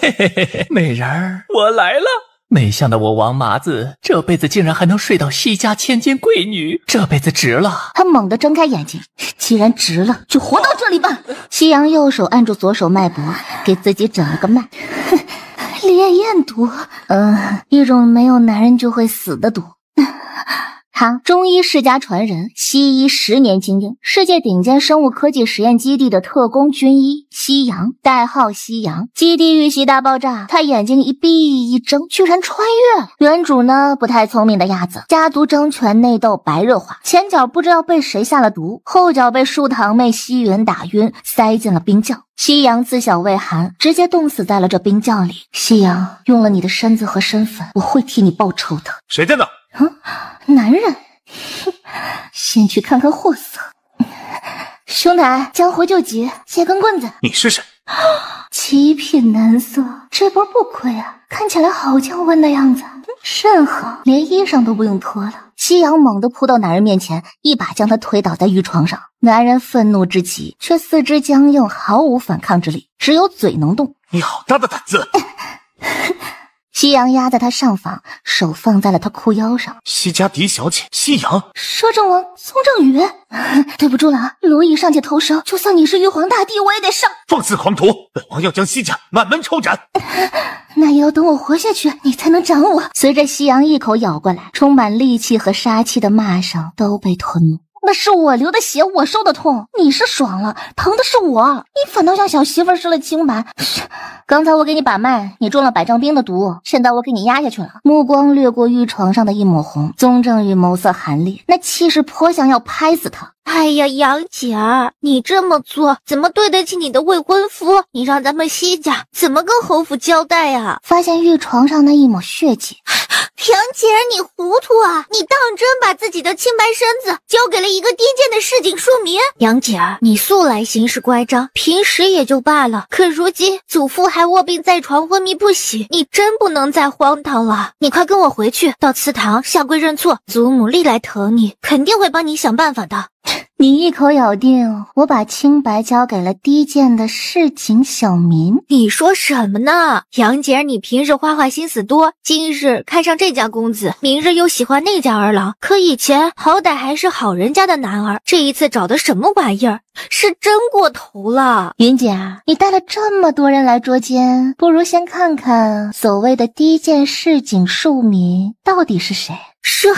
嘿嘿嘿嘿美人儿，我来了！没想到我王麻子这辈子竟然还能睡到西家千金贵女，这辈子值了！他猛地睁开眼睛，既然值了，就活到这里吧。夕阳右手按住左手脉搏，给自己诊了个脉。哼，烈焰毒，嗯，一种没有男人就会死的毒。中医世家传人，西医十年经验，世界顶尖生物科技实验基地的特工军医西阳，代号西阳。基地遇袭大爆炸，他眼睛一闭一睁，居然穿越了。原主呢，不太聪明的样子，家族争权内斗白热化，前脚不知道被谁下了毒，后脚被树堂妹西云打晕，塞进了冰窖。西阳自小畏寒，直接冻死在了这冰窖里。西阳用了你的身子和身份，我会替你报仇的。谁在那？啊，男人，先去看看货色。兄台，江湖救急，借根棍子。你是谁？极品男色，这波不亏啊！看起来好降温的样子，甚好，连衣裳都不用脱了。夕阳猛地扑到男人面前，一把将他推倒在浴床上。男人愤怒之极，却四肢僵硬，毫无反抗之力，只有嘴能动。你好大的胆子！夕阳压在他上方，手放在了他裤腰上。西家嫡小姐，夕阳摄政王宗正宇，对不住了。蝼蚁尚且偷生，就算你是玉皇大帝，我也得上。放肆狂徒，本王要将西家满门抄斩。那也要等我活下去，你才能斩我。随着夕阳一口咬过来，充满戾气和杀气的骂声都被吞没。那是我流的血，我受的痛，你是爽了，疼的是我。你反倒像小媳妇儿输了清白。刚才我给你把脉，你中了百丈冰的毒，现在我给你压下去了。目光掠过玉床上的一抹红，宗正宇眸色寒冽，那气势颇像要拍死他。哎呀，杨姐儿，你这么做怎么对得起你的未婚夫？你让咱们西家怎么跟侯府交代呀？发现玉床上那一抹血迹，杨姐儿，你糊涂啊！你当真把自己的清白身子交给了一个低贱的市井庶民？杨姐儿，你素来行事乖张，平时也就罢了，可如今祖父还卧病在床，昏迷不醒，你真不能再荒唐了。你快跟我回去，到祠堂下跪认错。祖母历来疼你，肯定会帮你想办法的。你一口咬定我把清白交给了低贱的市井小民，你说什么呢？杨姐，你平时花花心思多，今日看上这家公子，明日又喜欢那家儿郎，可以前好歹还是好人家的男儿，这一次找的什么玩意儿？是真过头了。云姐，你带了这么多人来捉奸，不如先看看所谓的低贱市井庶民到底是谁。摄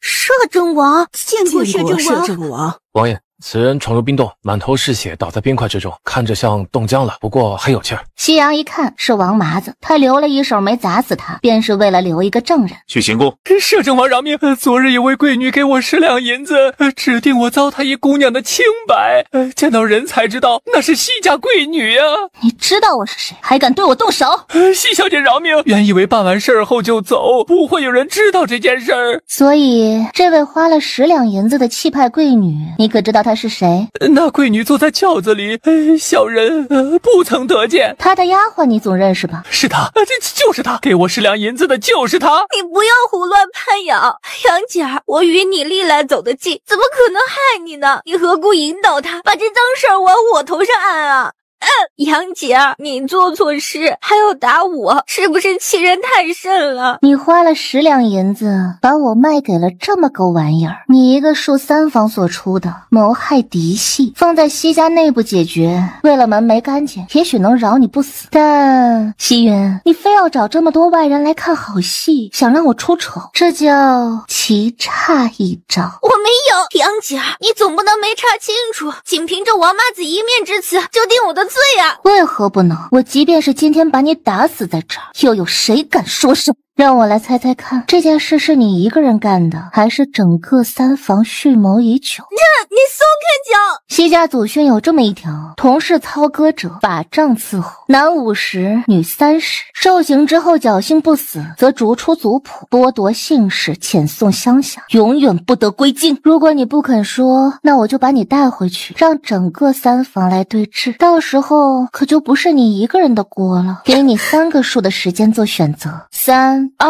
摄政王，见过摄政王。王爷。此人闯入冰洞，满头是血，倒在冰块之中，看着像冻僵了，不过还有气儿。夕阳一看是王麻子，他留了一手没砸死他，便是为了留一个证人。去行宫，摄政王饶命！昨日有位贵女给我十两银子，指定我糟蹋一姑娘的清白。见到人才知道那是西家贵女呀！你知道我是谁，还敢对我动手？西小姐饶命！原以为办完事儿后就走，不会有人知道这件事儿。所以这位花了十两银子的气派贵女，你可知道？她？他是谁？那贵女坐在轿子里，小人不曾得见。她的丫鬟，你总认识吧？是他，这就是他，给我十两银子的就是他。你不要胡乱攀咬，杨姐儿，我与你历来走得近，怎么可能害你呢？你何故引导他，把这脏事儿往我头上按啊？杨姐，你做错事还要打我，是不是欺人太甚了？你花了十两银子把我卖给了这么个玩意儿，你一个数三房所出的，谋害嫡系，放在西家内部解决，为了门楣干净，也许能饶你不死。但西云，你非要找这么多外人来看好戏，想让我出丑，这叫棋差一招。我没有，杨姐，你总不能没查清楚，仅凭这王麻子一面之词就定我的。罪啊！为何不能？我即便是今天把你打死在这儿，又有谁敢说什么？让我来猜猜看，这件事是你一个人干的，还是整个三房蓄谋已久？你你松开脚！西家祖训有这么一条：同室操戈者，法杖伺候。男五十，女三十。受刑之后侥幸不死，则逐出族谱，剥夺姓氏，遣送乡下，永远不得归京。如果你不肯说，那我就把你带回去，让整个三房来对质。到时候可就不是你一个人的锅了。给你三个数的时间做选择，三。二，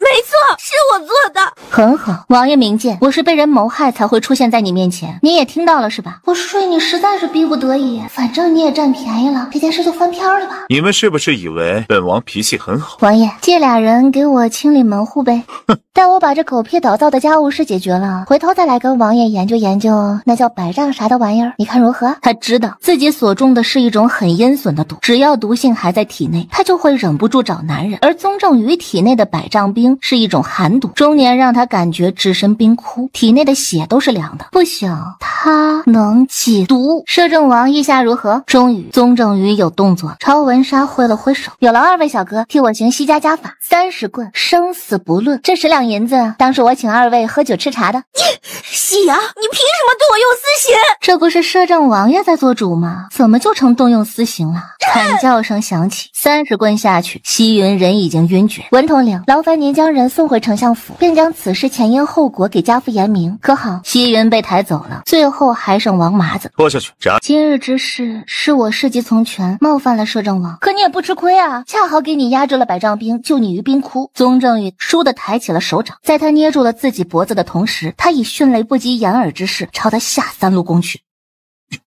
没错，是我做的。很好，王爷明鉴，我是被人谋害才会出现在你面前。你也听到了是吧？我睡你实在是逼不得已，反正你也占便宜了，这件事就翻篇了吧。你们是不是以为本王脾气很好？王爷，借俩人给我清理门户呗。哼，待我把这狗屁倒灶的家务事解决了，回头再来跟王爷研究研究那叫百丈啥的玩意儿，你看如何？他知道自己所中的是一种很阴损的毒，只要毒性还在体内，他就会忍不住找男人。而宗正宇体内。的百丈冰是一种寒毒，中年让他感觉置身冰窟，体内的血都是凉的。不想他能解毒。摄政王意下如何？终于，宗正宇有动作，朝文沙挥了挥手。有劳二位小哥替我行西家家法，三十棍，生死不论。这十两银子当是我请二位喝酒吃茶的。你，夕阳，你凭什么对我用私刑？这不是摄政王爷在做主吗？怎么就成动用私刑了？惨叫声响起，三十棍下去，西云人已经晕厥。文统。劳烦您将人送回丞相府，并将此事前因后果给家父言明，可好？西云被抬走了，最后还剩王麻子，拖下去。今日之事是我事急从权，冒犯了摄政王，可你也不吃亏啊，恰好给你压制了百丈兵，救你于冰窟。宗正宇倏地抬起了手掌，在他捏住了自己脖子的同时，他以迅雷不及掩耳之势朝他下三路攻去。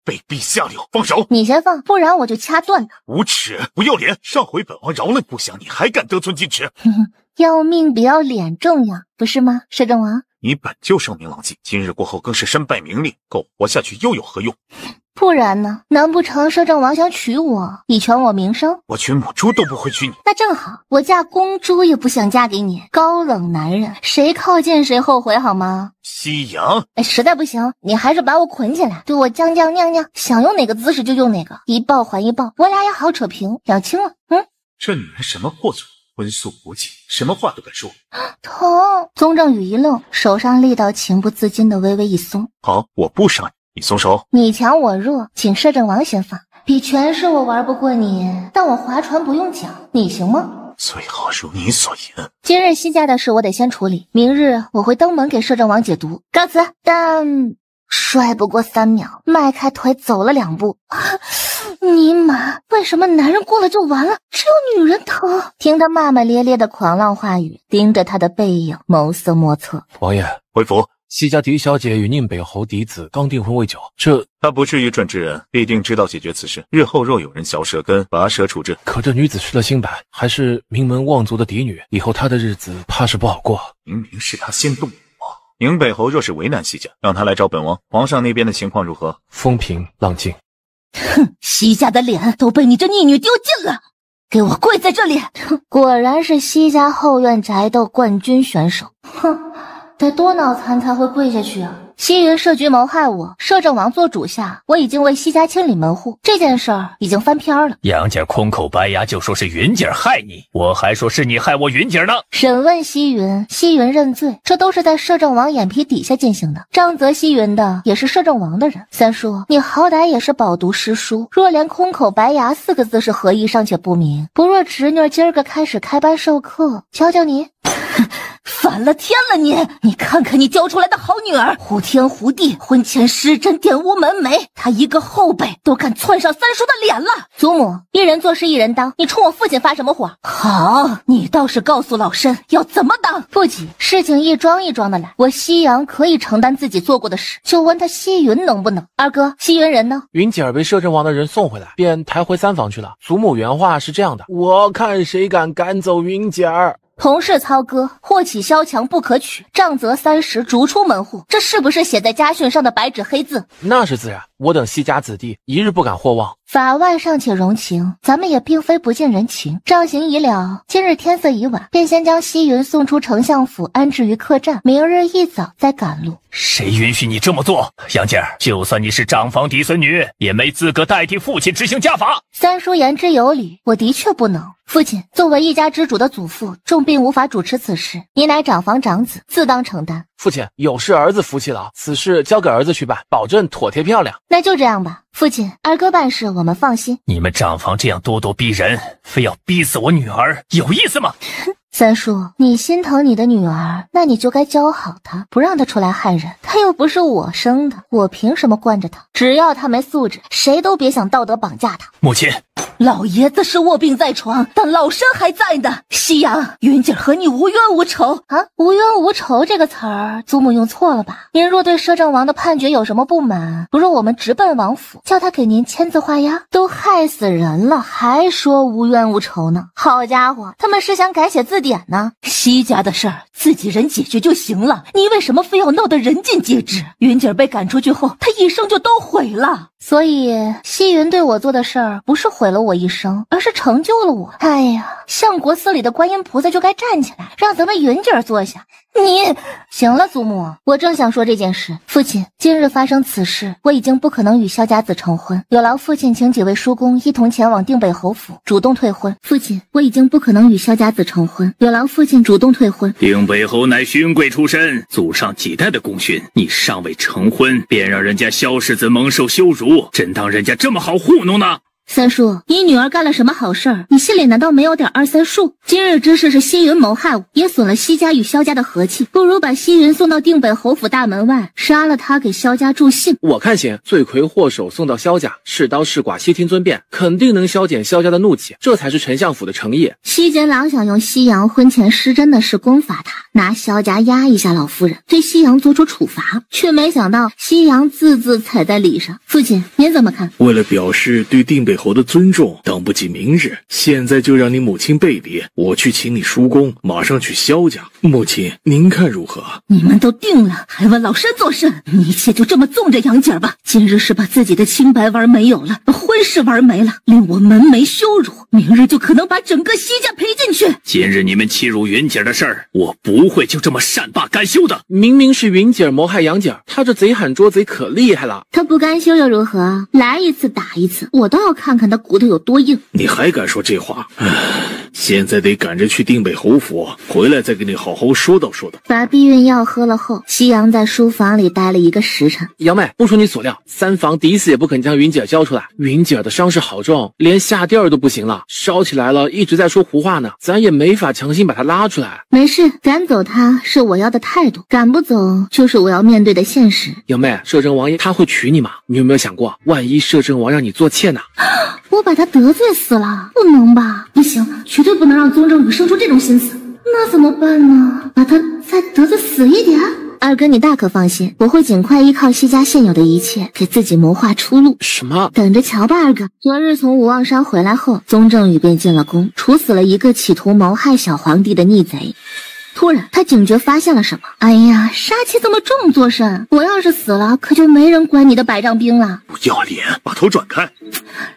卑鄙下流，放手！你先放，不然我就掐断他。无耻，不要脸！上回本王饶了你，不想你还敢得寸进尺。要命不要脸重要不是吗，摄政王？你本就声名狼藉，今日过后更是身败名裂，苟活下去又有何用？不然呢？难不成摄政王想娶我，以全我名声？我娶母猪都不会娶你。那正好，我嫁公猪也不想嫁给你。高冷男人，谁靠近谁后悔，好吗？夕阳。哎，实在不行，你还是把我捆起来，对我将将酿酿，想用哪个姿势就用哪个，一抱还一抱，我俩也好扯平，两清了。嗯，这女人什么货色，荤素不忌，什么话都敢说。疼。宗正宇一愣，手上力道情不自禁的微微一松。好，我不杀你。你松手！你强我弱，请摄政王先放。比权是我玩不过你，但我划船不用桨，你行吗？最好如你所言。今日西家的事我得先处理，明日我会登门给摄政王解毒。告辞。但帅不过三秒，迈开腿走了两步。尼玛，为什么男人过了就完了？只有女人疼。听他骂骂咧咧的狂浪话语，盯着他的背影，眸色莫测。王爷回府。西家嫡小姐与宁北侯嫡子刚订婚未久，这他不至于转之人，必定知道解决此事。日后若有人嚼舌根，拔舌处置。可这女子失了清白，还是名门望族的嫡女，以后她的日子怕是不好过。明明是她先动我，宁北侯若是为难西家，让他来找本王。皇上那边的情况如何？风平浪静。哼，西家的脸都被你这逆女丢尽了，给我跪在这里！哼，果然是西家后院宅斗冠军选手。哼。得多脑残才会跪下去啊！西云设局谋害我，摄政王做主下，我已经为西家清理门户，这件事儿已经翻篇了。杨家空口白牙就说是云姐害你，我还说是你害我云姐呢。审问西云，西云认罪，这都是在摄政王眼皮底下进行的。杖责西云的也是摄政王的人。三叔，你好歹也是饱读诗书，若连空口白牙四个字是何意尚且不明，不若侄女今儿个开始开班授课，教教你。反了天了！你你看看你教出来的好女儿，胡天胡地，婚前失贞，玷污门楣。她一个后辈都敢窜上三叔的脸了。祖母，一人做事一人当，你冲我父亲发什么火？好，你倒是告诉老身要怎么当。不急，事情一桩一桩的来。我夕阳可以承担自己做过的事，就问他西云能不能。二哥，西云人呢？云姐儿被摄政王的人送回来，便抬回三房去了。祖母原话是这样的：我看谁敢赶走云姐儿。同室操戈，祸起萧墙，不可取。杖责三十，逐出门户。这是不是写在家训上的白纸黑字？那是自然。我等西家子弟，一日不敢或望。法外尚且容情，咱们也并非不近人情。杖刑已了，今日天色已晚，便先将西云送出丞相府，安置于客栈，明日一早再赶路。谁允许你这么做，杨静儿？就算你是长房嫡孙女，也没资格代替父亲执行家法。三叔言之有理，我的确不能。父亲作为一家之主的祖父，重病无法主持此事。你乃长房长子，自当承担。父亲有事，儿子服气了。此事交给儿子去办，保证妥帖漂亮。那就这样吧。父亲，二哥办事，我们放心。你们长房这样咄咄逼人，非要逼死我女儿，有意思吗？三叔，你心疼你的女儿，那你就该教好她，不让她出来害人。她又不是我生的，我凭什么惯着她？只要她没素质，谁都别想道德绑架她。母亲。老爷子是卧病在床，但老身还在呢。夕阳云姐和你无冤无仇啊，无冤无仇这个词儿，祖母用错了吧？您若对摄政王的判决有什么不满，不如我们直奔王府，叫他给您签字画押。都害死人了，还说无冤无仇呢？好家伙，他们是想改写字典呢？西家的事儿。自己人解决就行了，你为什么非要闹得人尽皆知？云姐被赶出去后，她一生就都毁了。所以，西云对我做的事儿，不是毁了我一生，而是成就了我。哎呀。相国寺里的观音菩萨就该站起来，让咱们云姐坐下。你行了，祖母，我正想说这件事。父亲，今日发生此事，我已经不可能与萧家子成婚，有劳父亲请几位叔公一同前往定北侯府，主动退婚。父亲，我已经不可能与萧家子成婚，有劳父亲主动退婚。定北侯乃勋贵出身，祖上几代的功勋，你尚未成婚便让人家萧世子蒙受羞辱，真当人家这么好糊弄呢？三叔，你女儿干了什么好事儿？你心里难道没有点二三数？今日之事是西云谋害我，也损了西家与萧家的和气。不如把西云送到定北侯府大门外，杀了他，给萧家助兴。我看行，罪魁祸首送到萧家，是刀是剐，悉听尊便。肯定能消减萧家的怒气，这才是丞相府的诚意。西杰郎想用西阳婚前失贞的事攻伐他，拿萧家压一下老夫人，对西阳做出处罚，却没想到西阳字字踩在理上。父亲，您怎么看？为了表示对定北。侯的尊重等不及明日，现在就让你母亲背别，我去请你叔公，马上去萧家。母亲，您看如何？你们都定了，还问老身做甚？你且就这么纵着杨姐吧。今日是把自己的清白玩没有了，婚事玩没了，令我门楣羞辱。明日就可能把整个萧家赔进去。今日你们欺辱云姐的事儿，我不会就这么善罢甘休的。明明是云姐谋害杨姐，她这贼喊捉贼可厉害了。她不甘休又如何？来一次打一次，我倒要看。看看他骨头有多硬，你还敢说这话？现在得赶着去定北侯府，回来再跟你好好说道说道。把避孕药喝了后，夕阳在书房里待了一个时辰。杨妹，不出你所料，三房第一次也不肯将云姐儿交出来。云姐儿的伤势好重，连下地儿都不行了，烧起来了，一直在说胡话呢。咱也没法强行把她拉出来。没事，赶走她是我要的态度，赶不走就是我要面对的现实。杨妹，摄政王爷他会娶你吗？你有没有想过，万一摄政王让你做妾呢？我把他得罪死了，不能吧？不行，去。绝对不能让宗正宇生出这种心思，那怎么办呢？把他再得罪死一点。二哥，你大可放心，我会尽快依靠西家现有的一切，给自己谋划出路。什么？等着瞧吧，二哥。昨日从无望山回来后，宗正宇便进了宫，处死了一个企图谋害小皇帝的逆贼。突然，他警觉发现了什么？哎呀，杀气这么重做甚？我要是死了，可就没人管你的百丈兵了。不要脸，把头转开。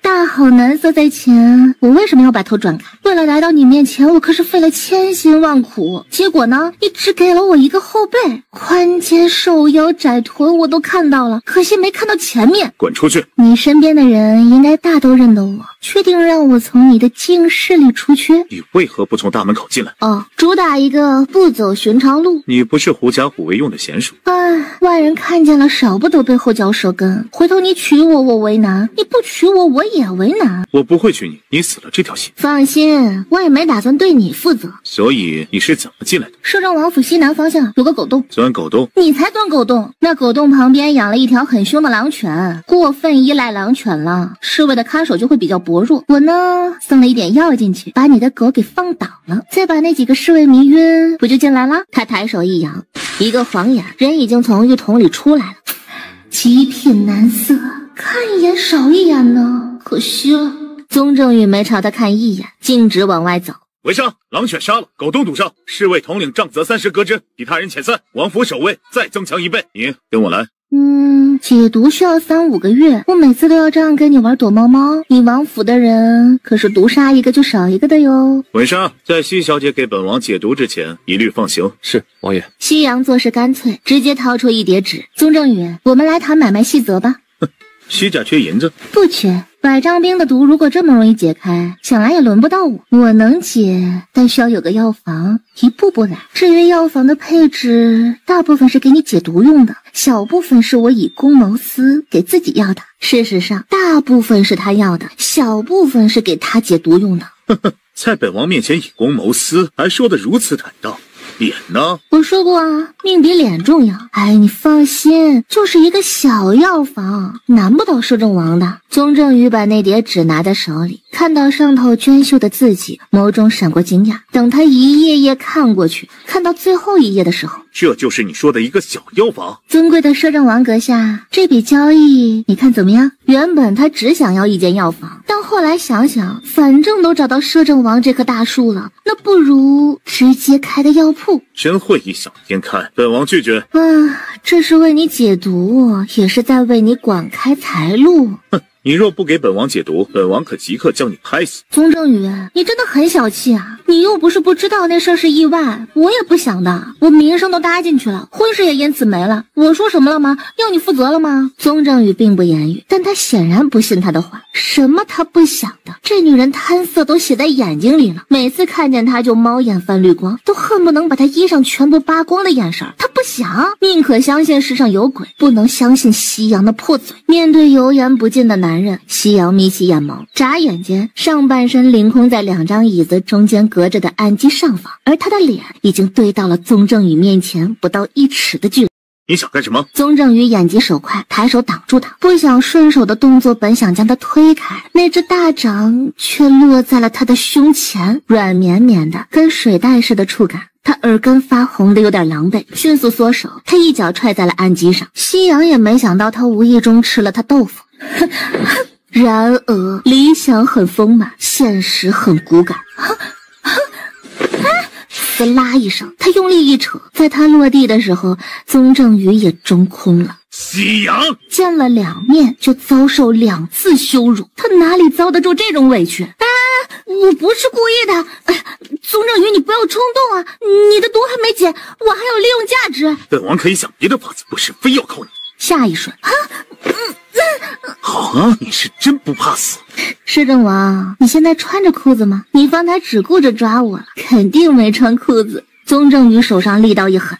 大好男色在前，我为什么要把头转开？为了来到你面前，我可是费了千辛万苦。结果呢，你只给了我一个后背，宽肩瘦腰窄臀，我都看到了，可惜没看到前面。滚出去！你身边的人应该大都认得我，确定让我从你的净室里出去？你为何不从大门口进来？哦，主打一个。不走寻常路，你不是狐假虎威用的娴熟。哎，外人看见了，少不得背后嚼舌根。回头你娶我，我为难；你不娶我，我也为难。我不会娶你，你死了这条心。放心，我也没打算对你负责。所以你是怎么进来的？摄政王府西南方向有个狗洞钻狗洞，你才钻狗洞。那狗洞旁边养了一条很凶的狼犬，过分依赖狼犬了，侍卫的看守就会比较薄弱。我呢，送了一点药进去，把你的狗给放倒了，再把那几个侍卫迷晕。不就进来了？他抬手一扬，一个晃眼，人已经从浴桶里出来了。极品男色，看一眼少一眼呢，可惜了。宗正宇没朝他看一眼，径直往外走。围杀狼犬，杀了狗洞堵上。侍卫统领杖责三十，革职；抵他人遣散。王府守卫再增强一倍。你跟我来。嗯，解毒需要三五个月，我每次都要这样跟你玩躲猫猫。你王府的人可是毒杀一个就少一个的哟。文生，在西小姐给本王解毒之前，一律放行。是，王爷。夕阳做事干脆，直接掏出一叠纸。宗正宇，我们来谈买卖细则吧。西假缺银子，不缺百丈冰的毒。如果这么容易解开，想来也轮不到我。我能解，但需要有个药房，一步步来。至于药房的配置，大部分是给你解毒用的，小部分是我以公谋私给自己要的。事实上，大部分是他要的，小部分是给他解毒用的。在本王面前以公谋私，还说的如此坦荡。脸呢？我说过啊，命比脸重要。哎，你放心，就是一个小药房，难不倒摄政王的。宗正宇把那叠纸拿在手里，看到上头娟秀的字迹，眸中闪过惊讶。等他一页页看过去，看到最后一页的时候，这就是你说的一个小药房，尊贵的摄政王阁下，这笔交易你看怎么样？原本他只想要一间药房，但后来想想，反正都找到摄政王这棵大树了，那不如直接开个药铺。真会异想天开，本王拒绝。啊，这是为你解毒，也是在为你广开财路。哼。你若不给本王解毒，本王可即刻将你拍死。宗正宇，你真的很小气啊！你又不是不知道那事儿是意外，我也不想的。我名声都搭进去了，婚事也因此没了。我说什么了吗？要你负责了吗？宗正宇并不言语，但他显然不信他的话。什么他不想的？这女人贪色都写在眼睛里了，每次看见他就猫眼泛绿光，都恨不能把她衣裳全部扒光的眼神他不想，宁可相信世上有鬼，不能相信夕阳的破嘴。面对油盐不进的男。夕阳眯起眼眸，眨眼间，上半身凌空在两张椅子中间隔着的案几上方，而他的脸已经对到了宗正宇面前不到一尺的距离。你想干什么？宗正宇眼疾手快，抬手挡住他，不想顺手的动作，本想将他推开，那只大掌却落在了他的胸前，软绵绵的，跟水袋似的触感。他耳根发红的有点狼狈，迅速缩手。他一脚踹在了案几上。夕阳也没想到他无意中吃了他豆腐。然而理想很丰满，现实很骨感。嘶啦一声，他用力一扯，在他落地的时候，宗正宇也中空了。夕阳见了两面就遭受两次羞辱，他哪里遭得住这种委屈？我不是故意的，宗正宇，你不要冲动啊！你的毒还没解，我还有利用价值。本王可以想别的法子，不是非要靠你。下一瞬，啊，嗯，好啊，你是真不怕死。摄政王，你现在穿着裤子吗？你方才只顾着抓我了，肯定没穿裤子。宗正宇手上力道一狠，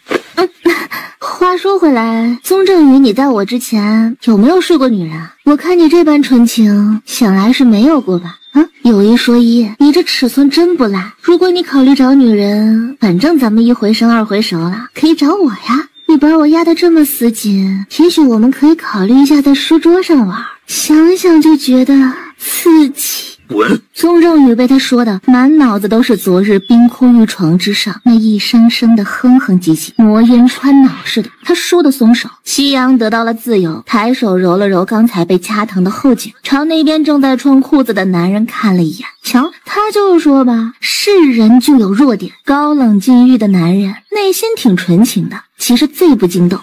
话说回来，宗正宇，你在我之前有没有睡过女人？我看你这般纯情，想来是没有过吧。有一说一，你这尺寸真不赖。如果你考虑找女人，反正咱们一回生二回熟了，可以找我呀。你把我压得这么死紧，也许我们可以考虑一下在书桌上玩。想想就觉得刺激。滚！宋正宇被他说的满脑子都是昨日冰窟玉床之上那一声声的哼哼唧唧，魔音穿脑似的。他倏地松手，夕阳得到了自由，抬手揉了揉刚才被掐疼的后颈，朝那边正在穿裤子的男人看了一眼。瞧，他就是说吧，是人就有弱点。高冷禁欲的男人内心挺纯情的，其实最不经动，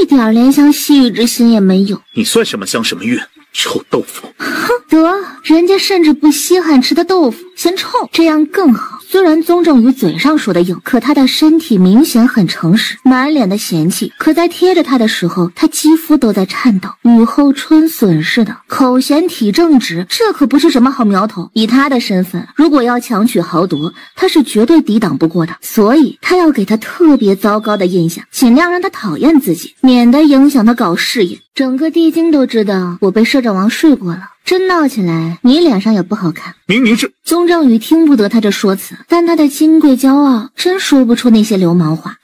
一点怜香惜玉之心也没有。你算什么香什么玉？臭豆腐，哼，得人家甚至不稀罕吃的豆腐。嫌臭，这样更好。虽然宗正宇嘴上说的硬，可他的身体明显很诚实，满脸的嫌弃。可在贴着他的时候，他肌肤都在颤抖，雨后春笋似的。口嫌体正直，这可不是什么好苗头。以他的身份，如果要强取豪夺，他是绝对抵挡不过的。所以，他要给他特别糟糕的印象，尽量让他讨厌自己，免得影响他搞事业。整个帝京都知道我被摄政王睡过了。真闹起来，你脸上也不好看。明明是宗正宇听不得他这说辞，但他的金贵骄傲真说不出那些流氓话。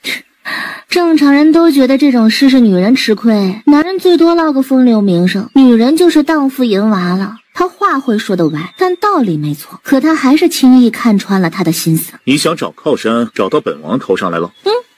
正常人都觉得这种事是女人吃亏，男人最多落个风流名声，女人就是荡妇淫娃了。他话会说的歪，但道理没错。可他还是轻易看穿了他的心思。你想找靠山，找到本王头上来了。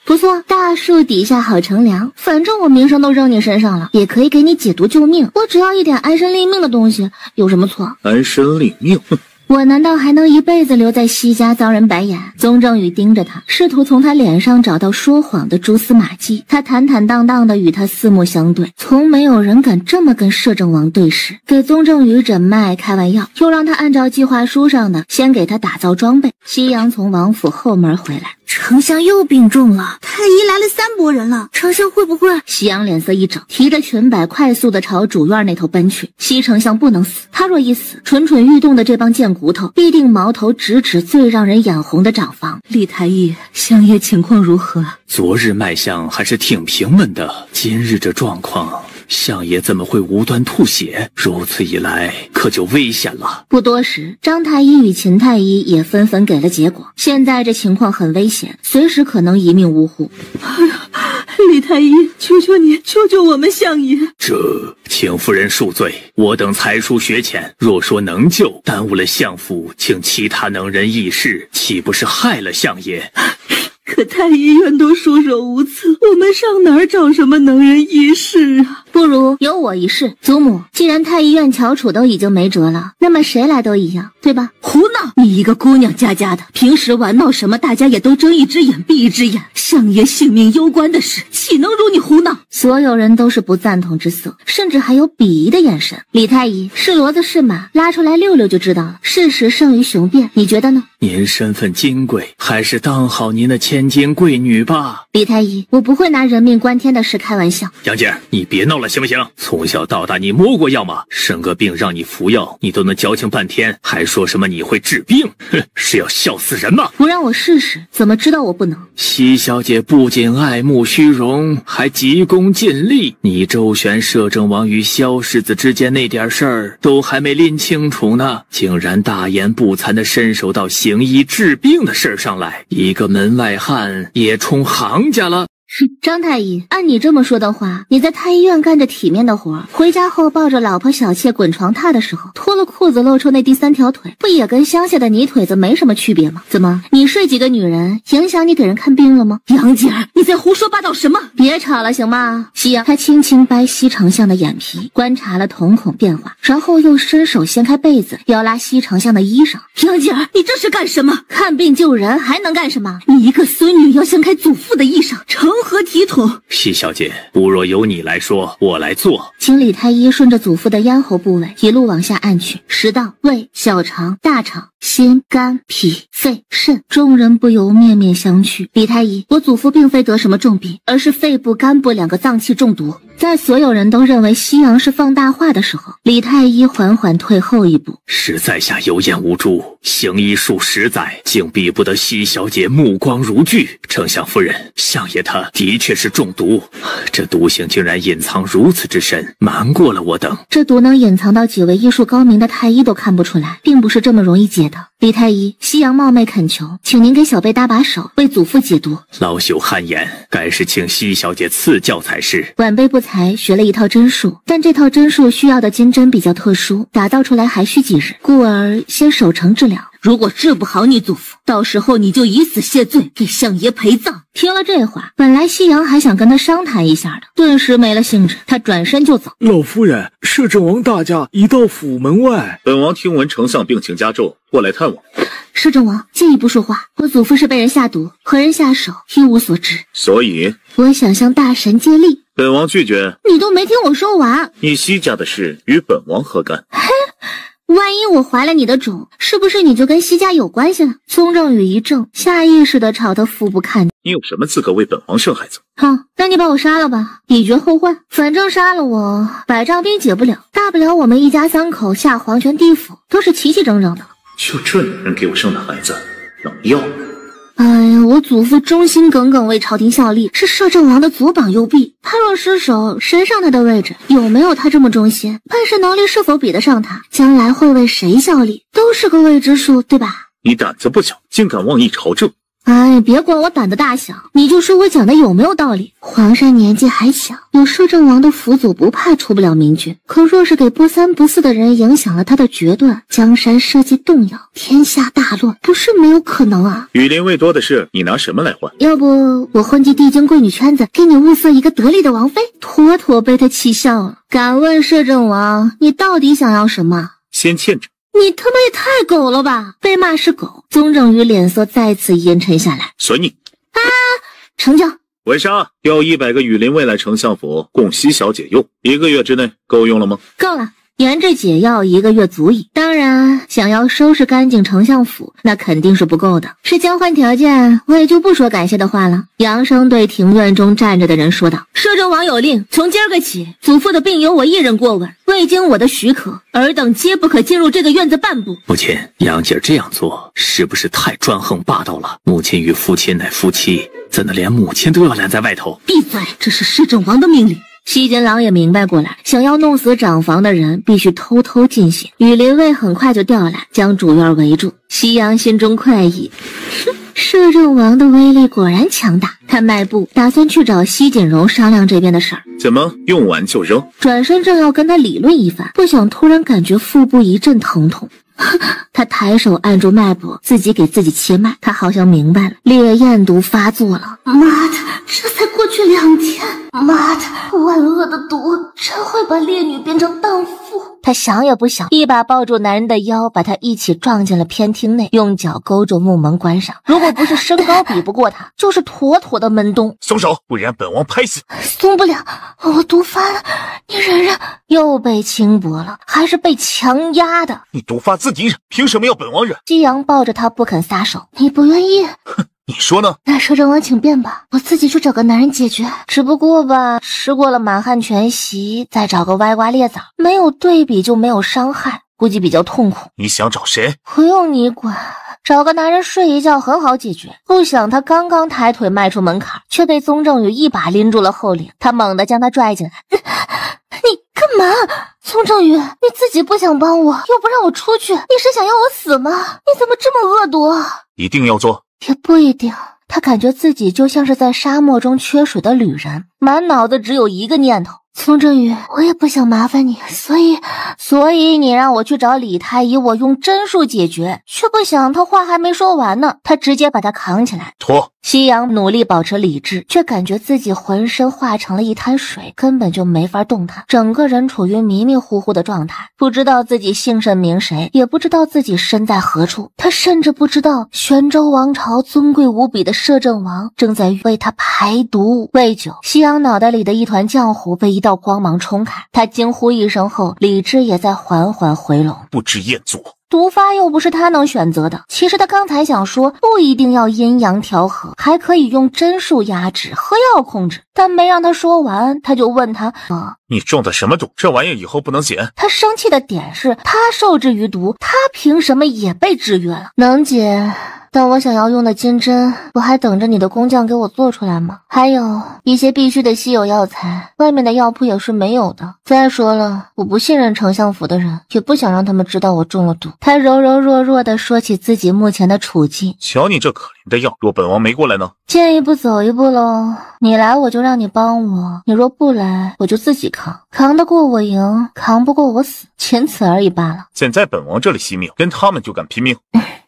不错，大树底下好乘凉。反正我名声都扔你身上了，也可以给你解毒救命。我只要一点安身立命的东西，有什么错？安身立命，哼！我难道还能一辈子留在西家遭人白眼？宗正宇盯着他，试图从他脸上找到说谎的蛛丝马迹。他坦坦荡荡地与他四目相对，从没有人敢这么跟摄政王对视。给宗正宇诊脉、开完药，又让他按照计划书上的，先给他打造装备。夕阳从王府后门回来。丞相又病重了，太医来了三拨人了，丞相会不会？夕阳脸色一整，提着裙摆快速的朝主院那头奔去。西丞相不能死，他若一死，蠢蠢欲动的这帮贱骨头必定矛头直指最让人眼红的长房。李太医，相爷情况如何？昨日脉象还是挺平稳的，今日这状况。相爷怎么会无端吐血？如此一来，可就危险了。不多时，张太医与秦太医也纷纷给了结果。现在这情况很危险，随时可能一命呜呼。李太医，求求你救救我们相爷！这，请夫人恕罪，我等才疏学浅，若说能救，耽误了相府，请其他能人议事，岂不是害了相爷？可太医院都束手无策，我们上哪儿找什么能人异士啊？不如有我一试。祖母，既然太医院乔楚都已经没辙了，那么谁来都一样，对吧？胡闹！你一个姑娘家家的，平时玩闹什么，大家也都睁一只眼闭一只眼。相爷性命攸关的事，岂能容你胡闹？所有人都是不赞同之色，甚至还有鄙夷的眼神。李太医是骡子是马，拉出来遛遛就知道了。事实胜于雄辩，你觉得呢？您身份金贵，还是当好您的前。千金贵女吧，李太医，我不会拿人命关天的事开玩笑。杨姐，你别闹了，行不行？从小到大你摸过药吗？生个病让你服药，你都能矫情半天，还说什么你会治病？哼，是要笑死人吗？不让我试试，怎么知道我不能？西小姐不仅爱慕虚荣，还急功近利。你周旋摄政王与萧世子之间那点事儿都还没拎清楚呢，竟然大言不惭的伸手到行医治病的事上来，一个门外。也充行家了。张太医，按你这么说的话，你在太医院干着体面的活，回家后抱着老婆小妾滚床榻的时候，脱了裤子露出那第三条腿，不也跟乡下的泥腿子没什么区别吗？怎么，你睡几个女人影响你给人看病了吗？杨姐，你在胡说八道什么？别吵了，行吗？夕阳，他轻轻掰西丞相的眼皮，观察了瞳孔变化，然后又伸手掀开被子，要拉西丞相的衣裳。杨姐，你这是干什么？看病救人还能干什么？你一个孙女要掀开祖父的衣裳，成？如何体统？西小姐，不若由你来说，我来做。请李太医顺着祖父的咽喉部位一路往下按去，食道、胃、小肠、大肠。心肝脾肺肾，众人不由面面相觑。李太医，我祖父并非得什么重病，而是肺部、肝部两个脏器中毒。在所有人都认为西阳是放大化的时候，李太医缓缓退后一步，是在下有眼无珠，行医数十载，竟比不得西小姐目光如炬。丞相夫人、相爷，他的确是中毒，这毒性竟然隐藏如此之深，瞒过了我等。这毒能隐藏到几位医术高明的太医都看不出来，并不是这么容易解。李太医，夕阳冒昧恳求，请您给小辈搭把手，为祖父解毒。老朽汗颜，该是请西小姐赐教才是。晚辈不才，学了一套针术，但这套针术需要的金针比较特殊，打造出来还需几日，故而先守城治疗。如果治不好你祖父，到时候你就以死谢罪，给相爷陪葬。听了这话，本来夕阳还想跟他商谈一下的，顿时没了兴致，他转身就走。老夫人，摄政王大驾已到府门外，本王听闻丞相病情加重，过来探望。摄政王，进一步说话。我祖父是被人下毒，何人下手一无所知，所以我想向大神借力。本王拒绝。你都没听我说完，你西家的事与本王何干？嘿。万一我怀了你的种，是不是你就跟西家有关系了？宗正宇一怔，下意识的朝他腹部看。你有什么资格为本王生孩子？好，那你把我杀了吧，以绝后患。反正杀了我，百丈冰解不了。大不了我们一家三口下黄泉地府，都是齐齐整整的。就这女人给我生的孩子，能要？吗？哎呀，我祖父忠心耿耿为朝廷效力，是摄政王的左膀右臂。他若失手，谁上他的位置？有没有他这么忠心？办事能力是否比得上他？将来会为谁效力，都是个未知数，对吧？你胆子不小，竟敢妄议朝政。哎，别管我胆子大小，你就说我讲的有没有道理。皇上年纪还小，有摄政王的辅佐，不怕出不了明君。可若是给不三不四的人影响了他的决断，江山社稷动摇，天下大乱，不是没有可能啊。羽林卫多的是，你拿什么来换？要不我混进帝京贵女圈子，给你物色一个得力的王妃。妥妥被他气笑了。敢问摄政王，你到底想要什么？先欠着。你他妈也太狗了吧！被骂是狗。宗正宇脸色再次阴沉下来，随你。啊，成交。文生，调一百个雨林卫来丞相府供西小姐用，一个月之内够用了吗？够了。研制解药一个月足矣，当然想要收拾干净丞相府，那肯定是不够的。是交换条件，我也就不说感谢的话了。杨生对庭院中站着的人说道：“摄政王有令，从今儿个起，祖父的病由我一人过问，未经我的许可，尔等皆不可进入这个院子半步。”母亲，杨姐这样做是不是太专横霸道了？母亲与父亲乃夫妻，怎能连母亲都要拦在外头？闭嘴，这是摄政王的命令。西金郎也明白过来，想要弄死长房的人，必须偷偷进行。雨林卫很快就调来，将主院围住。夕阳心中快意，摄政王的威力果然强大。他迈步，打算去找西锦荣商量这边的事儿。怎么用完就扔？转身正要跟他理论一番，不想突然感觉腹部一阵疼痛。他抬手按住脉搏，自己给自己切脉。他好像明白了，烈焰毒发作了。妈的，这才过去两天！妈的，万恶的毒真会把烈女变成荡妇。他想也不想，一把抱住男人的腰，把他一起撞进了偏厅内，用脚勾住木门关上。如果不是身高比不过他，就是妥妥的门冬。松手，不然本王拍死！松不了，我毒发了，你忍忍。又被轻薄了，还是被强压的。你毒发自。自己忍，凭什么要本王忍？夕阳抱着他不肯撒手，你不愿意？哼，你说呢？那摄政王请便吧，我自己去找个男人解决。只不过吧，吃过了满汉全席，再找个歪瓜裂枣，没有对比就没有伤害，估计比较痛苦。你想找谁？不用你管，找个男人睡一觉很好解决。不想他刚刚抬腿迈出门槛，却被宗正宇一把拎住了后领，他猛地将他拽进来。你干嘛，宋正宇？你自己不想帮我，又不让我出去，你是想要我死吗？你怎么这么恶毒？一定要做，也不一定。他感觉自己就像是在沙漠中缺水的旅人，满脑子只有一个念头。宋振宇，我也不想麻烦你，所以，所以你让我去找李太医，我用针术解决，却不想他话还没说完呢，他直接把他扛起来妥。夕阳努力保持理智，却感觉自己浑身化成了一滩水，根本就没法动弹，整个人处于迷迷糊糊的状态，不知道自己姓甚名谁，也不知道自己身在何处，他甚至不知道玄州王朝尊贵无比的摄政王正在为他排毒喂酒。夕阳脑袋里的一团浆糊被一道要光芒冲开，他惊呼一声后，理智也在缓缓回笼。不知彦祖毒发又不是他能选择的。其实他刚才想说，不一定要阴阳调和，还可以用针术压制、喝药控制，但没让他说完，他就问他：啊，你中的什么毒？这玩意以后不能解。他生气的点是他受制于毒，他凭什么也被制约了？能解。那我想要用的金针，不还等着你的工匠给我做出来吗？还有一些必须的稀有药材，外面的药铺也是没有的。再说了，我不信任丞相府的人，也不想让他们知道我中了毒。他柔柔弱弱地说起自己目前的处境，瞧你这可怜的样，若本王没过来呢？见一步走一步喽，你来我就让你帮我，你若不来我就自己扛，扛得过我赢，扛不过我死，仅此而已罢了。现在本王这里惜命，跟他们就敢拼命。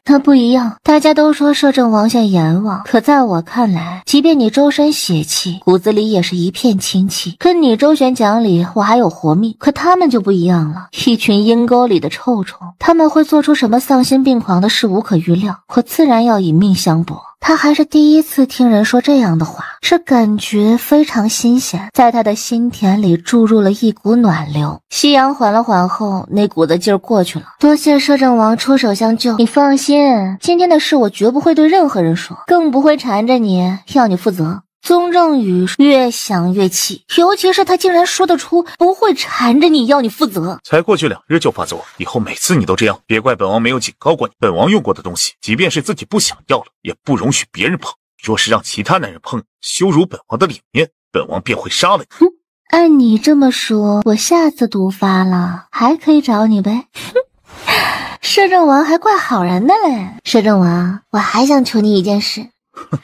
那 不一样，大家都说摄政王像阎王，可在我看来，即便你周身血气，骨子里也是一片清气。跟你周旋讲理，我还有活命；可他们就不一样了，一群阴沟里的臭虫，他们会做出什么丧心病狂的事，无可预料。我自然要以命相搏。他还是第一次听人说这样的话，这感觉非常新鲜，在他的心田里注入了一股暖流。夕阳缓了缓后，那股子劲儿过去了。多谢摄政王出手相救，你放心，今天的事我绝不会对任何人说，更不会缠着你要你负责。宗正宇越想越气，尤其是他竟然说得出不会缠着你要你负责，才过去两日就发作，以后每次你都这样，别怪本王没有警告过你。本王用过的东西，即便是自己不想要了，也不容许别人碰。若是让其他男人碰，羞辱本王的脸面，本王便会杀了你。哼，按你这么说，我下次毒发了还可以找你呗？摄政王还怪好人的嘞。摄政王，我还想求你一件事。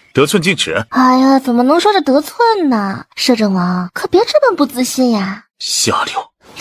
得寸进尺？哎呀，怎么能说是得寸呢？摄政王，可别这么不自信呀！下流！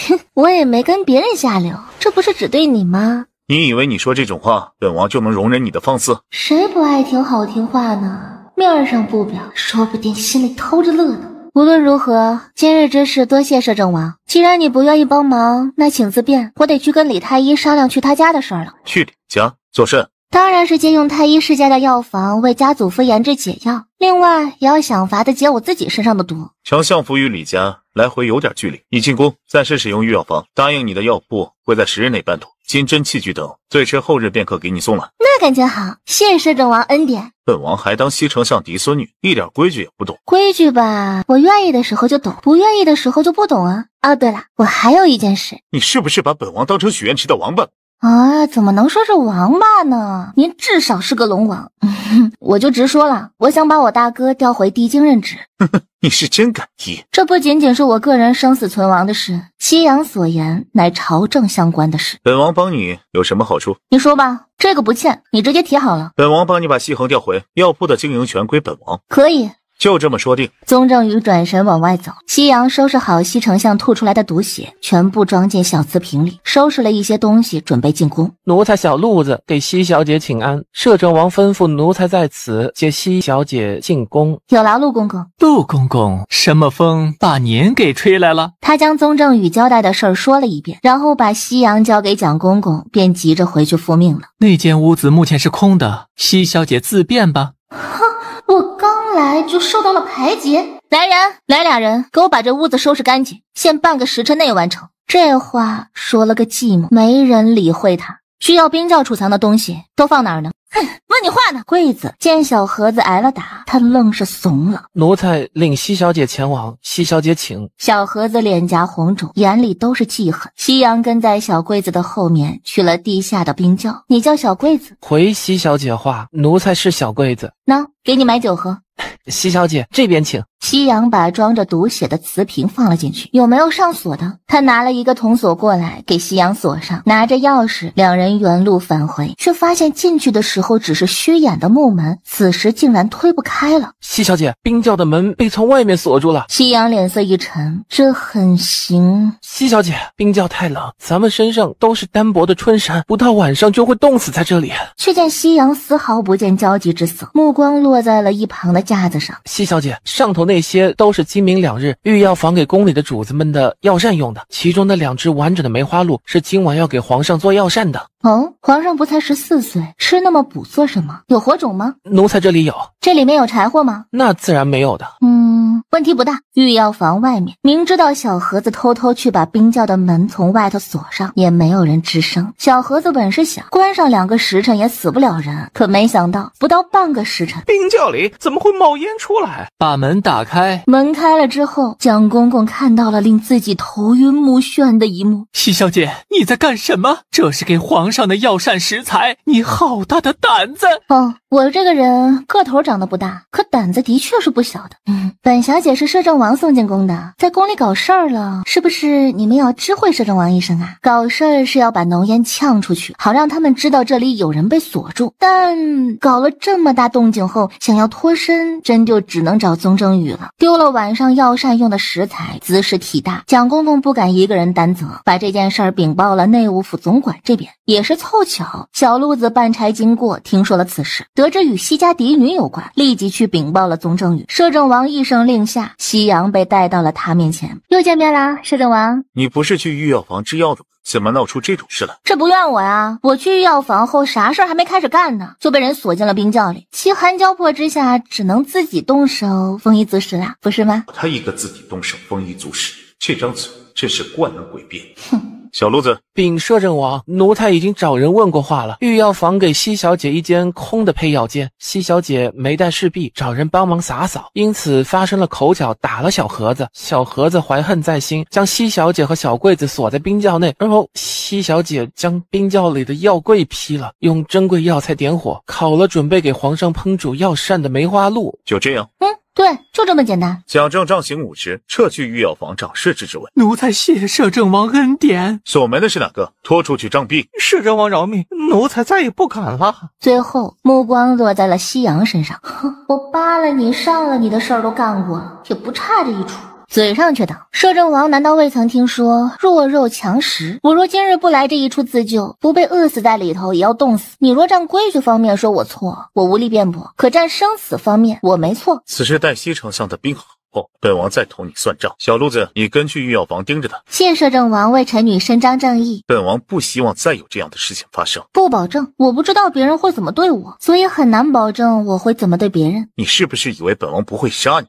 哼，我也没跟别人下流，这不是只对你吗？你以为你说这种话，本王就能容忍你的放肆？谁不爱听好听话呢？面上不表，说不定心里偷着乐呢。无论如何，今日之事多谢摄政王。既然你不愿意帮忙，那请自便。我得去跟李太医商量去他家的事儿了。去李家做甚？当然是借用太医世家的药房为家祖父研制解药，另外也要想法的解我自己身上的毒。丞相府与李家来回有点距离，你进宫暂时使用御药房，答应你的药铺会在十日内办妥，金针器具等最迟后日便可给你送来。那感情好，谢摄政王恩典。本王还当西丞相嫡孙女，一点规矩也不懂。规矩吧，我愿意的时候就懂，不愿意的时候就不懂啊。哦，对了，我还有一件事，你是不是把本王当成许愿池的王八了？啊，怎么能说是王八呢？您至少是个龙王，我就直说了，我想把我大哥调回帝京任职。你是真敢提，这不仅仅是我个人生死存亡的事，西阳所言乃朝政相关的事。本王帮你有什么好处？你说吧，这个不欠，你直接提好了。本王帮你把西恒调回药铺的经营权归本王，可以。就这么说定。宗正宇转身往外走。夕阳收拾好西丞相吐出来的毒血，全部装进小瓷瓶里。收拾了一些东西，准备进宫。奴才小路子给西小姐请安。摄政王吩咐奴才在此接西小姐进宫。有劳陆公公。陆公公，什么风把您给吹来了？他将宗正宇交代的事儿说了一遍，然后把夕阳交给蒋公公，便急着回去复命了。那间屋子目前是空的，西小姐自便吧。哼，我刚。来就受到了排挤。来人，来俩人，给我把这屋子收拾干净，限半个时辰内完成。这话说了个寂寞，没人理会他。需要冰窖储藏的东西都放哪儿呢？哼，问你话呢。柜子见小盒子挨了打，他愣是怂了。奴才领西小姐前往，西小姐请。小盒子脸颊红肿，眼里都是记恨。夕阳跟在小柜子的后面去了地下的冰窖。你叫小柜子。回西小姐话，奴才是小柜子。那给你买酒喝。西小姐，这边请。夕阳把装着毒血的瓷瓶放了进去，有没有上锁的？他拿了一个铜锁过来，给夕阳锁上。拿着钥匙，两人原路返回，却发现进去的时候只是虚掩的木门，此时竟然推不开了。西小姐，冰窖的门被从外面锁住了。夕阳脸色一沉，这很行。西小姐，冰窖太冷，咱们身上都是单薄的春衫，不到晚上就会冻死在这里。却见夕阳丝毫不见焦急之色，目光落在了一旁的。架子上，西小姐，上头那些都是今明两日御药房给宫里的主子们的药膳用的，其中的两只完整的梅花鹿是今晚要给皇上做药膳的。哦，皇上不才十四岁，吃那么补做什么？有火种吗？奴才这里有，这里面有柴火吗？那自然没有的。嗯，问题不大。御药房外面，明知道小盒子偷偷去把冰窖的门从外头锁上，也没有人吱声。小盒子本是想关上两个时辰也死不了人，可没想到不到半个时辰，冰窖里怎么会冒烟出来？把门打开。门开了之后，蒋公公看到了令自己头晕目眩的一幕。西小姐，你在干什么？这是给皇上。上的药膳食材，你好大的胆子！哦，我这个人个头长得不大，可胆子的确是不小的。嗯，本小姐是摄政王送进宫的，在宫里搞事儿了，是不是你们要知会摄政王一声啊？搞事儿是要把浓烟呛出去，好让他们知道这里有人被锁住。但搞了这么大动静后，想要脱身，真就只能找宗正宇了。丢了晚上药膳用的食材，姿事体大，蒋公公不敢一个人担责，把这件事儿禀报了内务府总管这边也。是凑巧，小鹿子办差经过，听说了此事，得知与西家嫡女有关，立即去禀报了宗正宇。摄政王一声令下，夕阳被带到了他面前，又见面了。摄政王，你不是去御药房制药的吗？怎么闹出这种事来？这不怨我呀，我去御药房后，啥事儿还没开始干呢，就被人锁进了冰窖里。饥寒交迫之下，只能自己动手丰衣足食了，不是吗？他一个自己动手丰衣足食，这张嘴真是惯能诡辩。哼。小鹿子，禀摄政王，奴才已经找人问过话了。御药房给西小姐一间空的配药间，西小姐没带侍婢，找人帮忙洒扫，因此发生了口角，打了小盒子。小盒子怀恨在心，将西小姐和小桂子锁在冰窖内，然后西小姐将冰窖里的药柜劈了，用珍贵药材点火烤了，准备给皇上烹煮药膳的梅花鹿。就这样，嗯。对，就这么简单。蒋正杖刑五十，撤去御药房掌事之职。奴才谢摄政王恩典。锁门的是哪个？拖出去杖毙！摄政王饶命，奴才再也不敢了。最后目光落在了夕阳身上。我扒了你，上了你的事儿都干过了，也不差这一出。嘴上却道：“摄政王难道未曾听说弱肉强食？我若今日不来这一处自救，不被饿死在里头，也要冻死。你若占规矩方面说我错，我无力辩驳；可占生死方面，我没错。此事待西丞相的兵好。”哦、本王再同你算账。小鹿子，你跟去御药房盯着他。谢摄政王为臣女伸张正义。本王不希望再有这样的事情发生。不保证，我不知道别人会怎么对我，所以很难保证我会怎么对别人。你是不是以为本王不会杀你？”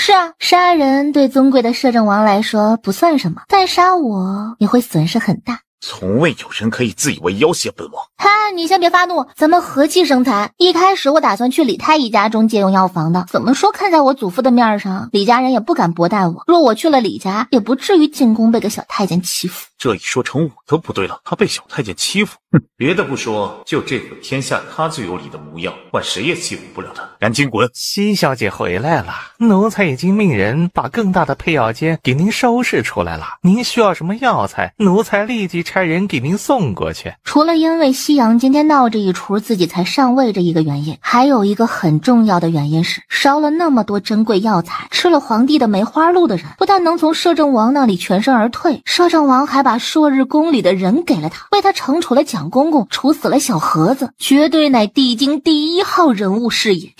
是啊，杀人对尊贵的摄政王来说不算什么，但杀我也会损失很大。从未有人可以自以为要挟本王。嗨，你先别发怒，咱们和气生财。一开始我打算去李太医家中借用药房的，怎么说看在我祖父的面上，李家人也不敢薄待我。若我去了李家，也不至于进宫被个小太监欺负。这一说成我都不对了，他被小太监欺负。哼，别的不说，就这个天下他最有理的模样，换谁也欺负不了他。赶紧滚！西小姐回来了，奴才已经命人把更大的配药间给您收拾出来了。您需要什么药材，奴才立即差人给您送过去。除了因为夕阳今天闹这一出自己才上位这一个原因，还有一个很重要的原因是烧了那么多珍贵药材，吃了皇帝的梅花鹿的人，不但能从摄政王那里全身而退，摄政王还把。把朔日宫里的人给了他，为他惩处了蒋公公，处死了小盒子，绝对乃帝京第一号人物是也。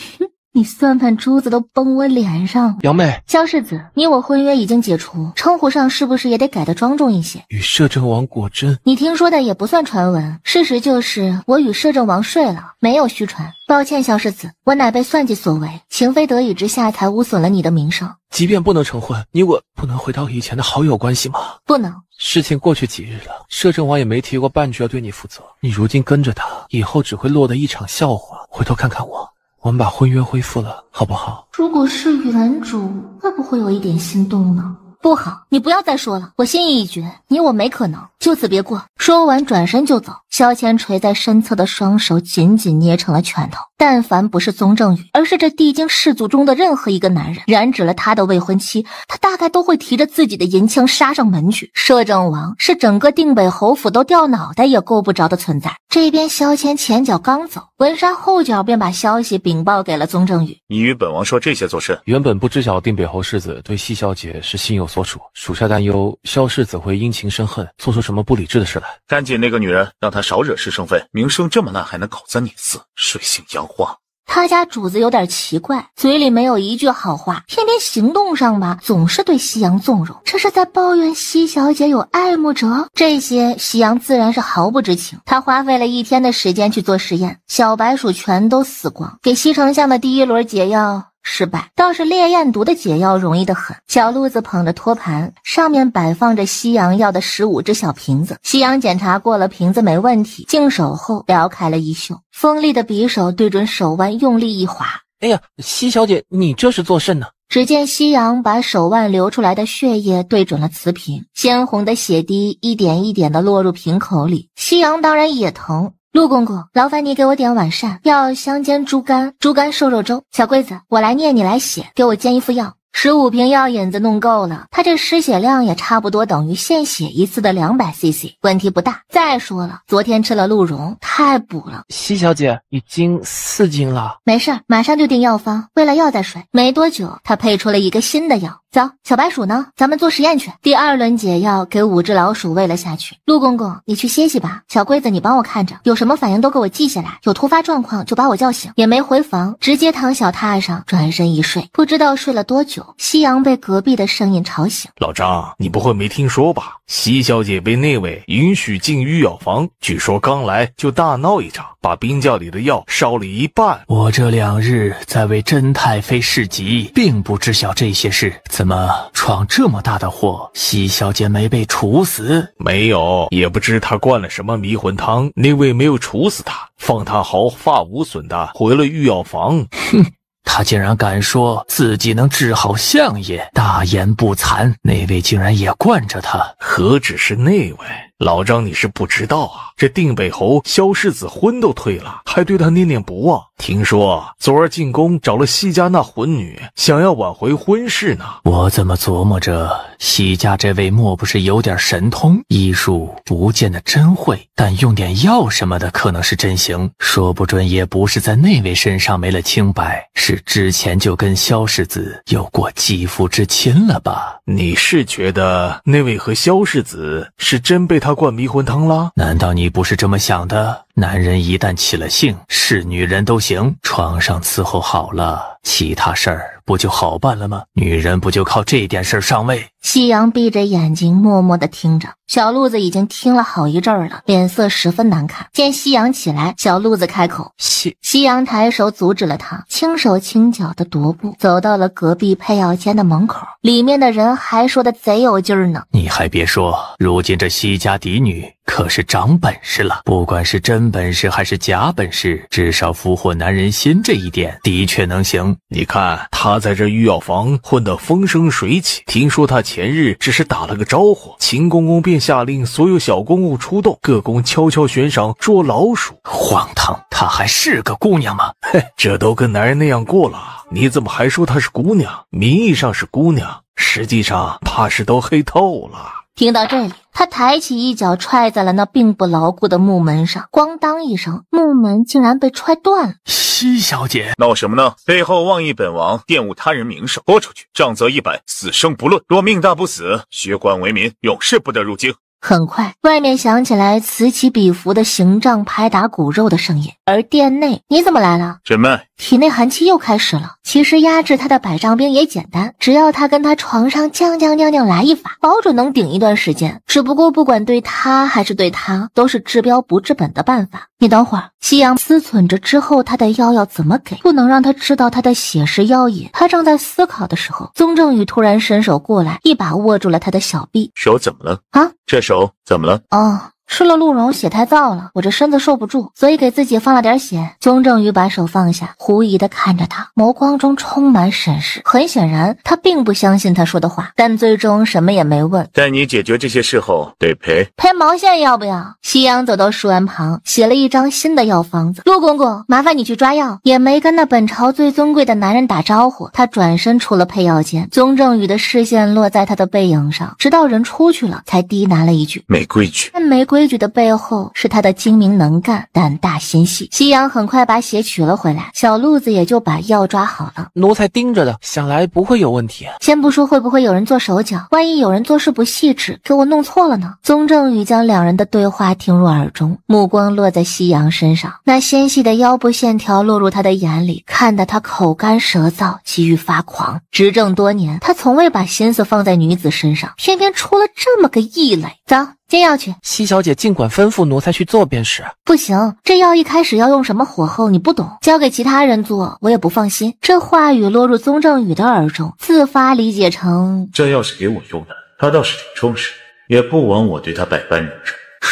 你算盘珠子都崩我脸上了。表妹，萧世子，你我婚约已经解除，称呼上是不是也得改得庄重一些？与摄政王果真，你听说的也不算传闻，事实就是我与摄政王睡了，没有虚传。抱歉，萧世子，我乃被算计所为，情非得已之下才污损了你的名声。即便不能成婚，你我不能回到以前的好友关系吗？不能。事情过去几日了，摄政王也没提过半句要对你负责。你如今跟着他，以后只会落得一场笑话。回头看看我。我们把婚约恢复了，好不好？如果是原主，会不会有一点心动呢？不好，你不要再说了，我心意已决，你我没可能，就此别过。说完，转身就走。萧谦垂在身侧的双手紧紧捏成了拳头。但凡不是宗正宇，而是这帝京世族中的任何一个男人染指了他的未婚妻，他大概都会提着自己的银枪杀上门去。摄政王是整个定北侯府都掉脑袋也够不着的存在。这边萧谦前脚刚走，文山后脚便把消息禀报给了宗正宇。你与本王说这些做甚？原本不知晓定北侯世子对西小姐是心有。所属属下担忧萧氏子会因情生恨，做出什么不理智的事来。赶紧那个女人，让她少惹是生非。名声这么烂，还能搞脏鸟死，水性杨花。他家主子有点奇怪，嘴里没有一句好话，偏偏行动上吧，总是对夕阳纵容。这是在抱怨西小姐有爱慕者？这些夕阳自然是毫不知情。他花费了一天的时间去做实验，小白鼠全都死光。给西丞相的第一轮解药。失败倒是烈焰毒的解药容易的很。小鹿子捧着托盘，上面摆放着夕阳要的十五只小瓶子。夕阳检查过了，瓶子没问题，净手后撩开了衣袖，锋利的匕首对准手腕，用力一划。哎呀，西小姐，你这是作甚呢？只见夕阳把手腕流出来的血液对准了瓷瓶，鲜红的血滴一点一点的落入瓶口里。夕阳当然也疼。杜公公，劳烦你给我点晚膳，要香煎猪肝、猪肝瘦肉粥。小桂子，我来念，你来写，给我煎一副药。十五瓶药引子弄够了，他这失血量也差不多等于献血一次的两百 cc，问题不大。再说了，昨天吃了鹿茸，太补了。西小姐已经四斤了，没事儿，马上就定药方，喂了药再睡。没多久，他配出了一个新的药，走，小白鼠呢？咱们做实验去。第二轮解药给五只老鼠喂了下去。陆公公，你去歇息吧。小桂子，你帮我看着，有什么反应都给我记下来，有突发状况就把我叫醒。也没回房，直接躺小榻上，转身一睡，不知道睡了多久。夕阳被隔壁的声音吵醒。老张，你不会没听说吧？西小姐被那位允许进御药房，据说刚来就大闹一场，把冰窖里的药烧了一半。我这两日在为甄太妃侍疾，并不知晓这些事。怎么闯这么大的祸？西小姐没被处死？没有，也不知她灌了什么迷魂汤，那位没有处死她，放她毫发无损的回了御药房。哼。他竟然敢说自己能治好相爷，大言不惭！那位竟然也惯着他，何止是那位？老张，你是不知道啊，这定北侯萧世子婚都退了，还对他念念不忘。听说昨儿进宫找了西家那魂女，想要挽回婚事呢。我怎么琢磨着，西家这位莫不是有点神通，医术不见得真会，但用点药什么的可能是真行。说不准也不是在那位身上没了清白，是之前就跟萧世子有过肌肤之亲了吧？你是觉得那位和萧世子是真被他？他灌迷魂汤了？难道你不是这么想的？男人一旦起了性，是女人都行，床上伺候好了，其他事儿。不就好办了吗？女人不就靠这点事儿上位？夕阳闭着眼睛，默默的听着。小鹿子已经听了好一阵了，脸色十分难看。见夕阳起来，小鹿子开口：“夕夕阳抬手阻止了他，轻手轻脚的踱步，走到了隔壁配药间的门口。里面的人还说的贼有劲儿呢。你还别说，如今这西家嫡女。可是长本事了，不管是真本事还是假本事，至少俘获男人心这一点的确能行。你看，她在这御药房混得风生水起。听说她前日只是打了个招呼，秦公公便下令所有小公公出动，各宫悄悄悬赏捉老鼠。荒唐！她还是个姑娘吗？嘿，这都跟男人那样过了，你怎么还说她是姑娘？名义上是姑娘，实际上怕是都黑透了。听到这里，他抬起一脚踹在了那并不牢固的木门上，咣当一声，木门竟然被踹断了。西小姐，闹什么呢？背后妄议本王，玷污他人名声，豁出去，杖责一百，死生不论。若命大不死，学官为民，永世不得入京。很快，外面响起来此起彼伏的刑杖拍打骨肉的声音，而殿内，你怎么来了？什么？体内寒气又开始了。其实压制他的百丈冰也简单，只要他跟他床上将将将将来一发，保准能顶一段时间。只不过不管对他还是对他，都是治标不治本的办法。你等会儿，夕阳思忖着之后他的药要怎么给，不能让他知道他的血是药引。他正在思考的时候，宗正宇突然伸手过来，一把握住了他的小臂。手怎么了？啊，这手怎么了？哦。吃了鹿茸，血太燥了，我这身子受不住，所以给自己放了点血。宗正宇把手放下，狐疑的看着他，眸光中充满审视。很显然，他并不相信他说的话，但最终什么也没问。在你解决这些事后，得赔赔毛线要不要？夕阳走到书案旁，写了一张新的药方子。陆公公，麻烦你去抓药。也没跟那本朝最尊贵的男人打招呼，他转身出了配药间。宗正宇的视线落在他的背影上，直到人出去了，才低喃了一句：没规矩，没规。规矩的背后是他的精明能干、胆大心细。夕阳很快把血取了回来，小路子也就把药抓好了。奴才盯着的，想来不会有问题。先不说会不会有人做手脚，万一有人做事不细致，给我弄错了呢？宗正宇将两人的对话听入耳中，目光落在夕阳身上，那纤细的腰部线条落入他的眼里，看得他口干舌燥，急于发狂。执政多年，他从未把心思放在女子身上，偏偏出了这么个异类。走。煎药去，西小姐尽管吩咐奴才去做便是。不行，这药一开始要用什么火候，你不懂，交给其他人做，我也不放心。这话语落入宗正宇的耳中，自发理解成：这药是给我用的，他倒是挺充实，也不枉我对他百般忍让。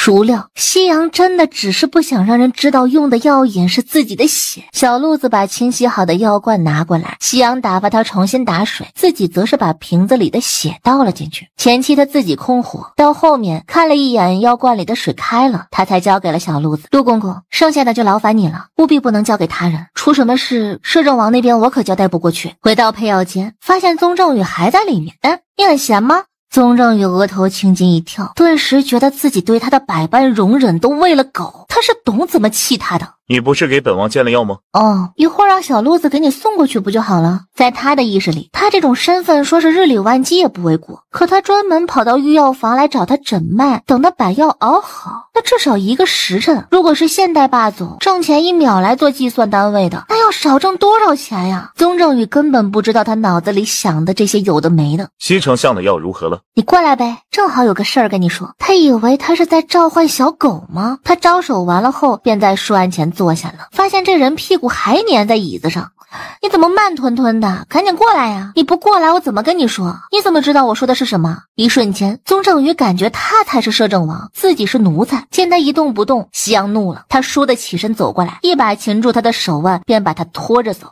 孰料，夕阳真的只是不想让人知道用的药引是自己的血。小鹿子把清洗好的药罐拿过来，夕阳打发他重新打水，自己则是把瓶子里的血倒了进去。前期他自己控火，到后面看了一眼药罐里的水开了，他才交给了小鹿子。陆公公，剩下的就劳烦你了，务必不能交给他人。出什么事，摄政王那边我可交代不过去。回到配药间，发现宗正宇还在里面。嗯，你很闲吗？宗正宇额头青筋一跳，顿时觉得自己对他的百般容忍都喂了狗。他是懂怎么气他的。你不是给本王煎了药吗？哦，一会儿让小鹿子给你送过去不就好了？在他的意识里，他这种身份说是日理万机也不为过。可他专门跑到御药房来找他诊脉，等他把药熬好，那至少一个时辰。如果是现代霸总，挣钱一秒来做计算单位的，那要少挣多少钱呀？宗正宇根本不知道他脑子里想的这些有的没的。西丞相的药如何了？你过来呗，正好有个事儿跟你说。他以为他是在召唤小狗吗？他招手完了后，便在树案前。坐下了，发现这人屁股还粘在椅子上。你怎么慢吞吞的？赶紧过来呀！你不过来，我怎么跟你说？你怎么知道我说的是什么？一瞬间，宗正宇感觉他才是摄政王，自己是奴才。见他一动不动，夕阳怒了。他倏地起身走过来，一把擒住他的手腕，便把他拖着走。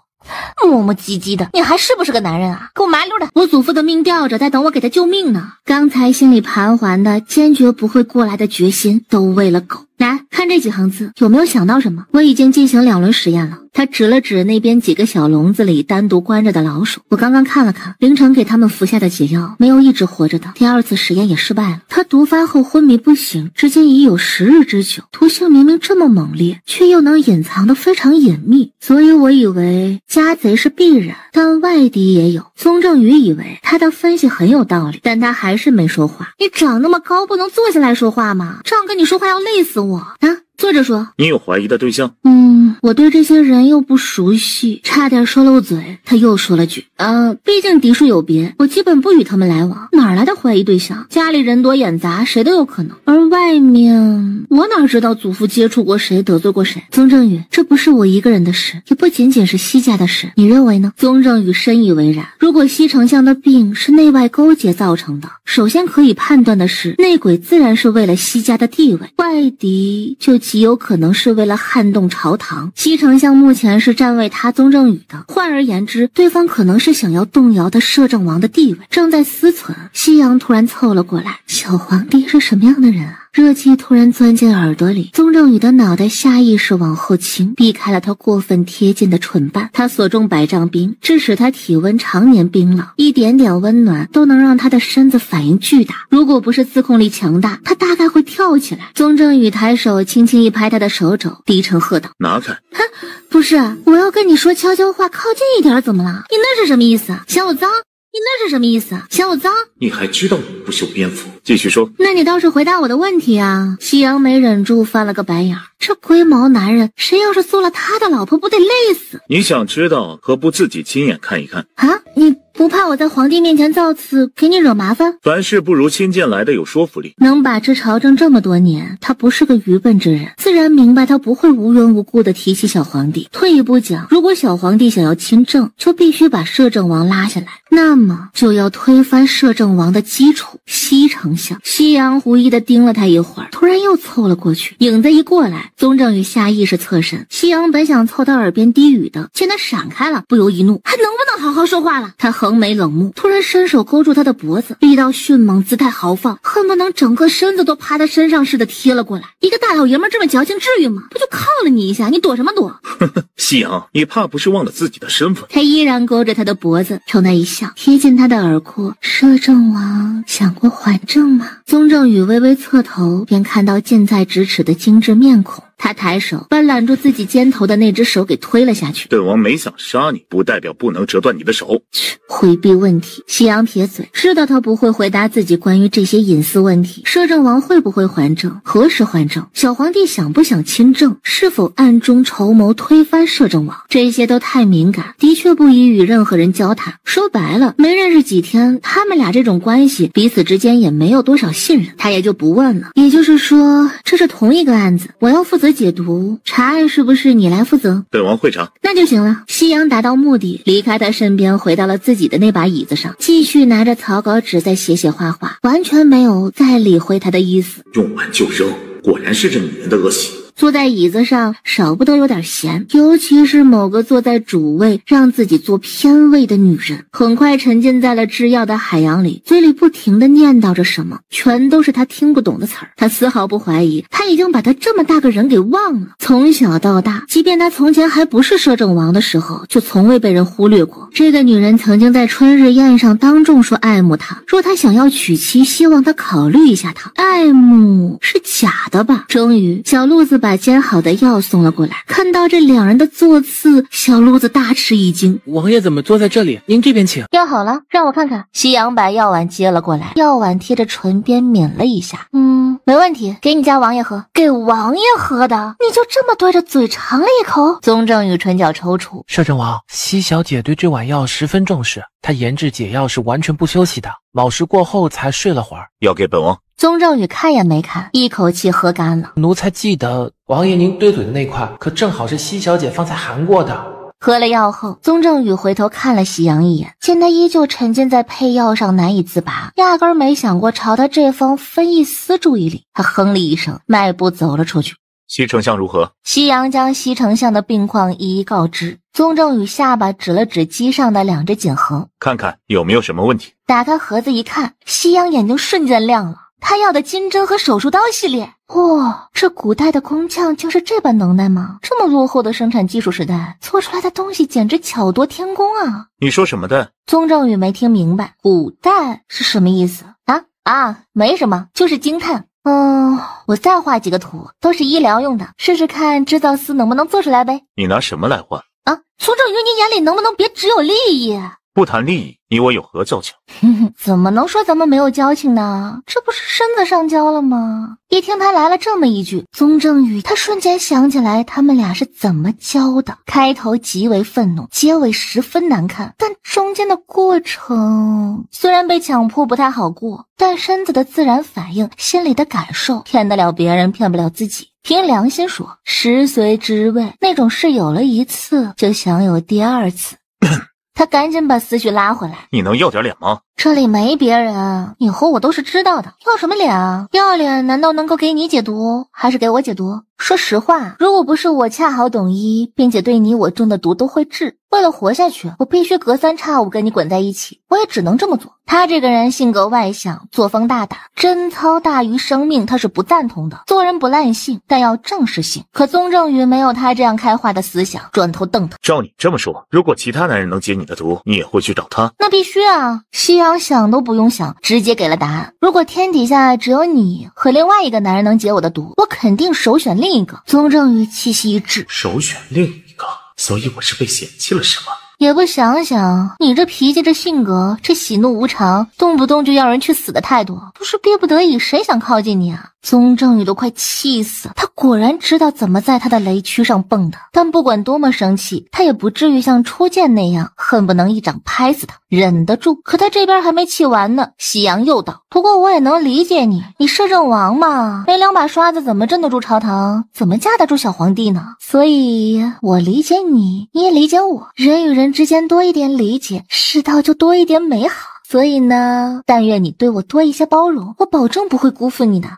磨磨唧唧的，你还是不是个男人啊？给我麻溜的！我祖父的命吊着，在等我给他救命呢。刚才心里盘桓的坚决不会过来的决心，都喂了狗。来看这几行字，有没有想到什么？我已经进行两轮实验了。他指了指那边几个小笼子里单独关着的老鼠。我刚刚看了看，凌晨给他们服下的解药，没有一直活着的。第二次实验也失败了。他毒发后昏迷不醒，至今已有十日之久。毒性明明这么猛烈，却又能隐藏得非常隐秘，所以我以为家贼是必然，但外敌也有。宗正宇以为他的分析很有道理，但他还是没说话。你长那么高，不能坐下来说话吗？这样跟你说话要累死我。我啊。坐着说：“你有怀疑的对象？嗯，我对这些人又不熟悉，差点说漏嘴。”他又说了句：“嗯，毕竟嫡庶有别，我基本不与他们来往，哪来的怀疑对象？家里人多眼杂，谁都有可能。而外面，我哪知道祖父接触过谁，得罪过谁？”宗正宇，这不是我一个人的事，也不仅仅是西家的事，你认为呢？宗正宇深以为然。如果西丞相的病是内外勾结造成的，首先可以判断的是，内鬼自然是为了西家的地位，外敌就。极有可能是为了撼动朝堂，西丞相目前是站位他宗正宇的。换而言之，对方可能是想要动摇他摄政王的地位。正在思忖，夕阳突然凑了过来：“小皇帝是什么样的人啊？”热气突然钻进耳朵里，宗正宇的脑袋下意识往后倾，避开了他过分贴近的唇瓣。他所中百丈冰，致使他体温常年冰冷，一点点温暖都能让他的身子反应巨大。如果不是自控力强大，他大概会跳起来。宗正宇抬手轻轻一拍他的手肘，低沉喝道：“拿开！”哼，不是，我要跟你说悄悄话，靠近一点，怎么了？你那是什么意思？嫌我脏？你那是什么意思？嫌我脏？你还知道我不修边幅？继续说，那你倒是回答我的问题啊！夕阳没忍住翻了个白眼儿，这龟毛男人，谁要是做了他的老婆，不得累死？你想知道，何不自己亲眼看一看啊？你不怕我在皇帝面前造次，给你惹麻烦？凡事不如亲见来的有说服力。能把持朝政这么多年，他不是个愚笨之人，自然明白他不会无缘无故的提起小皇帝。退一步讲，如果小皇帝想要亲政，就必须把摄政王拉下来，那么就要推翻摄政王的基础，西城。夕阳狐疑的盯了他一会儿，突然又凑了过去。影子一过来，宗正宇下意识侧身。夕阳本想凑到耳边低语的，见他闪开了，不由一怒，还能不能好好说话了？他横眉冷目，突然伸手勾住他的脖子，力道迅猛，姿态豪放，恨不能整个身子都趴他身上似的贴了过来。一个大老爷们这么矫情，至于吗？不就靠了你一下，你躲什么躲？夕阳，你怕不是忘了自己的身份？他依然勾着他的脖子，朝他一笑，贴近他的耳廓。摄政王想过还政。宗正宇微微侧头，便看到近在咫尺的精致面孔。他抬手把揽住自己肩头的那只手给推了下去。本王没想杀你，不代表不能折断你的手。切，回避问题，夕阳撇嘴，知道他不会回答自己关于这些隐私问题。摄政王会不会还政？何时还政？小皇帝想不想亲政？是否暗中筹谋推翻摄政王？这些都太敏感，的确不宜与任何人交谈。说白了，没认识几天，他们俩这种关系，彼此之间也没有多少信任，他也就不问了。也就是说，这是同一个案子，我要负责。解毒查案是不是你来负责？本王会查，那就行了。夕阳达到目的，离开他身边，回到了自己的那把椅子上，继续拿着草稿纸在写写画画，完全没有再理会他的意思。用完就扔，果然是这女人的恶习。坐在椅子上少不得有点闲，尤其是某个坐在主位让自己坐偏位的女人，很快沉浸在了制药的海洋里，嘴里不停的念叨着什么，全都是他听不懂的词儿。他丝毫不怀疑，他已经把他这么大个人给忘了。从小到大，即便他从前还不是摄政王的时候，就从未被人忽略过。这个女人曾经在春日宴上当众说爱慕他，若他想要娶妻，希望他考虑一下他。爱慕是假的吧？终于，小鹿子。把煎好的药送了过来，看到这两人的坐次，小鹿子大吃一惊。王爷怎么坐在这里？您这边请。药好了，让我看看。夕阳把药碗接了过来，药碗贴着唇边抿了一下。嗯，没问题，给你家王爷喝。给王爷喝的，你就这么对着嘴尝了一口？宗正宇唇角抽搐。摄政王，西小姐对这碗药十分重视。他研制解药是完全不休息的，卯时过后才睡了会儿。药给本王。宗正宇看也没看，一口气喝干了。奴才记得王爷您对嘴的那块，可正好是西小姐方才含过的。喝了药后，宗正宇回头看了夕阳一眼，见他依旧沉浸在配药上难以自拔，压根儿没想过朝他这方分一丝注意力。他哼了一声，迈步走了出去。西丞相如何？西阳将西丞相的病况一一告知。宗正宇下巴指了指机上的两只锦盒，看看有没有什么问题。打开盒子一看，西阳眼睛瞬间亮了。他要的金针和手术刀系列，哇，这古代的工匠就是这般能耐吗？这么落后的生产技术时代，做出来的东西简直巧夺天工啊！你说什么的？宗正宇没听明白，古代是什么意思？啊啊，没什么，就是惊叹。嗯，我再画几个图，都是医疗用的，试试看制造司能不能做出来呗。你拿什么来换啊？苏正宇，你眼里能不能别只有利益？不谈利益，你我有何交情？怎么能说咱们没有交情呢？这不是身子上交了吗？一听他来了这么一句，宗正宇，他瞬间想起来他们俩是怎么交的。开头极为愤怒，结尾十分难看，但中间的过程虽然被强迫不太好过，但身子的自然反应、心里的感受，骗得了别人，骗不了自己。凭良心说，食随之位那种事，有了一次就想有第二次。他赶紧把思绪拉回来。你能要点脸吗？这里没别人，你和我都是知道的。要什么脸啊？要脸难道能够给你解毒，还是给我解毒？说实话，如果不是我恰好懂医，并且对你我中的毒都会治，为了活下去，我必须隔三差五跟你滚在一起。我也只能这么做。他这个人性格外向，作风大胆，贞操大于生命，他是不赞同的。做人不滥性，但要正视性。可宗正宇没有他这样开化的思想，转头瞪他。照你这么说，如果其他男人能解你的毒，你也会去找他？那必须啊，是。张想都不用想，直接给了答案。如果天底下只有你和另外一个男人能解我的毒，我肯定首选另一个。宗正宇气息一滞，首选另一个，所以我是被嫌弃了是吗？也不想想，你这脾气、这性格、这喜怒无常，动不动就要人去死的态度，不是逼不得已，谁想靠近你啊？宗正宇都快气死了，他果然知道怎么在他的雷区上蹦的。但不管多么生气，他也不至于像初见那样恨不能一掌拍死他，忍得住。可他这边还没气完呢，夕阳又道：“不过我也能理解你，你摄政王嘛，没两把刷子怎么镇得住朝堂，怎么架得住小皇帝呢？所以我理解你，你也理解我，人与人之间多一点理解，世道就多一点美好。所以呢，但愿你对我多一些包容，我保证不会辜负你的。”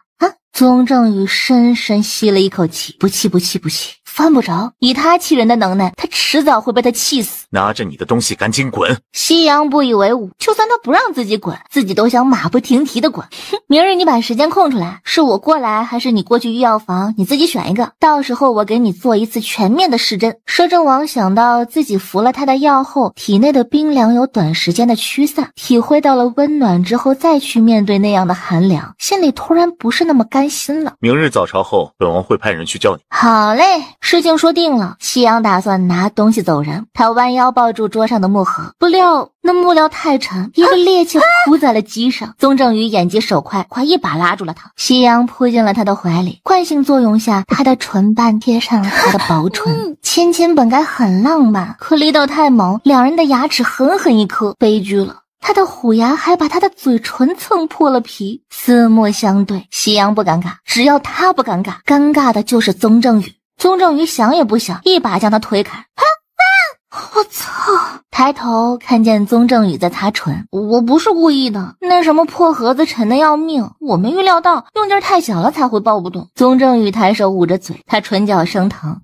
宗正宇深深吸了一口气，不气，不气，不气。犯不着，以他气人的能耐，他迟早会被他气死。拿着你的东西，赶紧滚！夕阳不以为伍，就算他不让自己滚，自己都想马不停蹄的滚。明日你把时间空出来，是我过来还是你过去御药房，你自己选一个。到时候我给你做一次全面的施针。摄政王想到自己服了他的药后，体内的冰凉有短时间的驱散，体会到了温暖之后，再去面对那样的寒凉，心里突然不是那么甘心了。明日早朝后，本王会派人去叫你。好嘞。事情说定了，夕阳打算拿东西走人。他弯腰抱住桌上的木盒，不料那木料太沉，一个趔趄扑在了机上。宗正宇眼疾手快，快一把拉住了他。夕阳扑进了他的怀里，惯性作用下，他的唇瓣贴上了他的薄唇。芊 芊本该很浪漫，可力道太猛，两人的牙齿狠狠一磕，悲剧了。他的虎牙还把他的嘴唇蹭破了皮。四目相对，夕阳不尴尬，只要他不尴尬，尴尬的就是宗正宇。宗正宇想也不想，一把将他推开。啊！我操！抬头看见宗正宇在擦唇，我不是故意的。那什么破盒子沉的要命，我没预料到，用劲太小了才会抱不动。宗正宇抬手捂着嘴，他唇角生疼。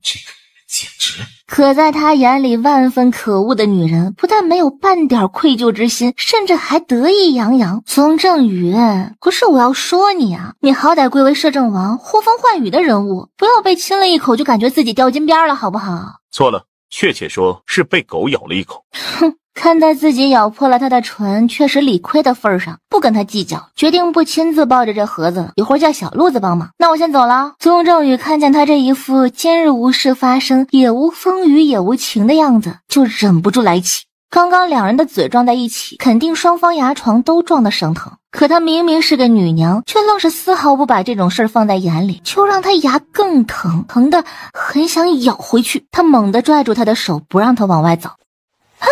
简直！可在他眼里，万分可恶的女人不但没有半点愧疚之心，甚至还得意洋洋。宗正宇，不是我要说你啊，你好歹贵为摄政王，呼风唤雨的人物，不要被亲了一口就感觉自己掉金边了，好不好？错了，确切说是被狗咬了一口。哼。看在自己咬破了他的唇，确实理亏的份上，不跟他计较，决定不亲自抱着这盒子了。一会儿叫小鹿子帮忙。那我先走了。宗正宇看见他这一副今日无事发生，也无风雨也无晴的样子，就忍不住来气。刚刚两人的嘴撞在一起，肯定双方牙床都撞得生疼。可他明明是个女娘，却愣是丝毫不把这种事儿放在眼里，就让他牙更疼，疼的很想咬回去。他猛地拽住他的手，不让他往外走。啊！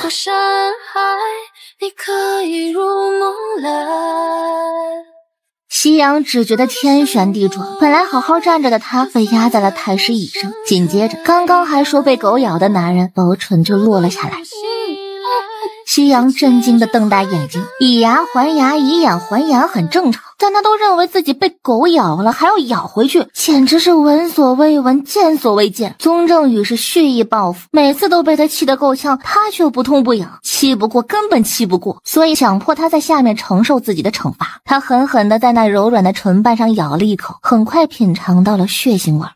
过山海，你可以入梦来。夕阳只觉得天旋地转，本来好好站着的他被压在了太师椅上，紧接着，刚刚还说被狗咬的男人薄唇就落了下来。夕阳震惊的瞪大眼睛，以牙还牙，以眼还眼，很正常。但他都认为自己被狗咬了，还要咬回去，简直是闻所未闻，见所未见。宗正宇是蓄意报复，每次都被他气得够呛，他却不痛不痒，气不过，根本气不过，所以强迫他在下面承受自己的惩罚。他狠狠的在那柔软的唇瓣上咬了一口，很快品尝到了血腥味儿。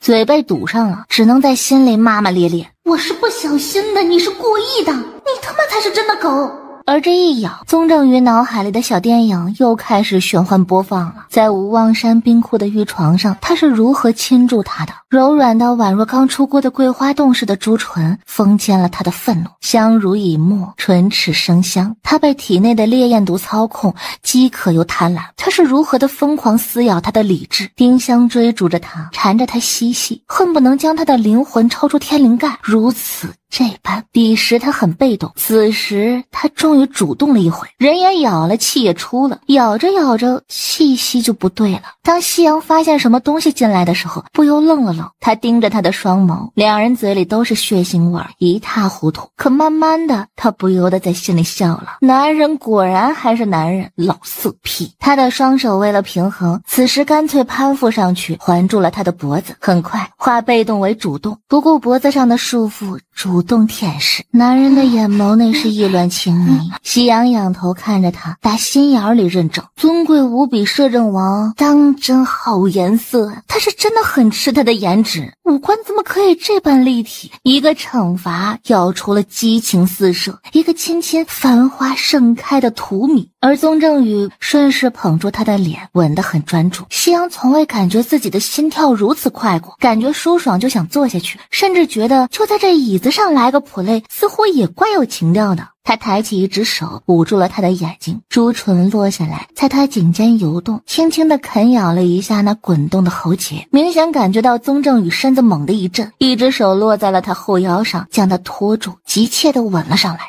嘴被堵上了，只能在心里骂骂咧咧。我是不小心的，你是故意的，你他妈才是真的狗。而这一咬，宗正宇脑海里的小电影又开始循环播放了。在无望山冰库的玉床上，他是如何亲住他的？柔软到宛若刚出锅的桂花冻似的朱唇，封缄了他的愤怒。相濡以沫，唇齿生香。他被体内的烈焰毒操控，饥渴又贪婪。他是如何的疯狂撕咬他的理智？丁香追逐着他，缠着他嬉戏，恨不能将他的灵魂抽出天灵盖。如此。这般，彼时他很被动，此时他终于主动了一回，人也咬了，气也出了，咬着咬着，气息就不对了。当夕阳发现什么东西进来的时候，不由愣了愣。他盯着他的双眸，两人嘴里都是血腥味儿，一塌糊涂。可慢慢的，他不由得在心里笑了。男人果然还是男人，老色批。他的双手为了平衡，此时干脆攀附上去，环住了他的脖子。很快，化被动为主动，不顾脖子上的束缚，主动舔舐。男人的眼眸内是意乱情迷。夕阳仰头看着他，打心眼儿里认证，尊贵无比，摄政王当。真好，颜色，他是真的很吃他的颜值。五官怎么可以这般立体？一个惩罚，咬出了激情四射；一个亲亲繁花盛开的荼蘼。而宗正宇顺势捧住他的脸，吻得很专注。夕阳从未感觉自己的心跳如此快过，感觉舒爽就想坐下去，甚至觉得就在这椅子上来个 play 似乎也怪有情调的。他抬起一只手捂住了他的眼睛，朱唇落下来，在他颈间游动，轻轻地啃咬了一下那滚动的喉结，明显感觉到宗正宇身。猛地一震，一只手落在了他后腰上，将他拖住，急切地吻了上来。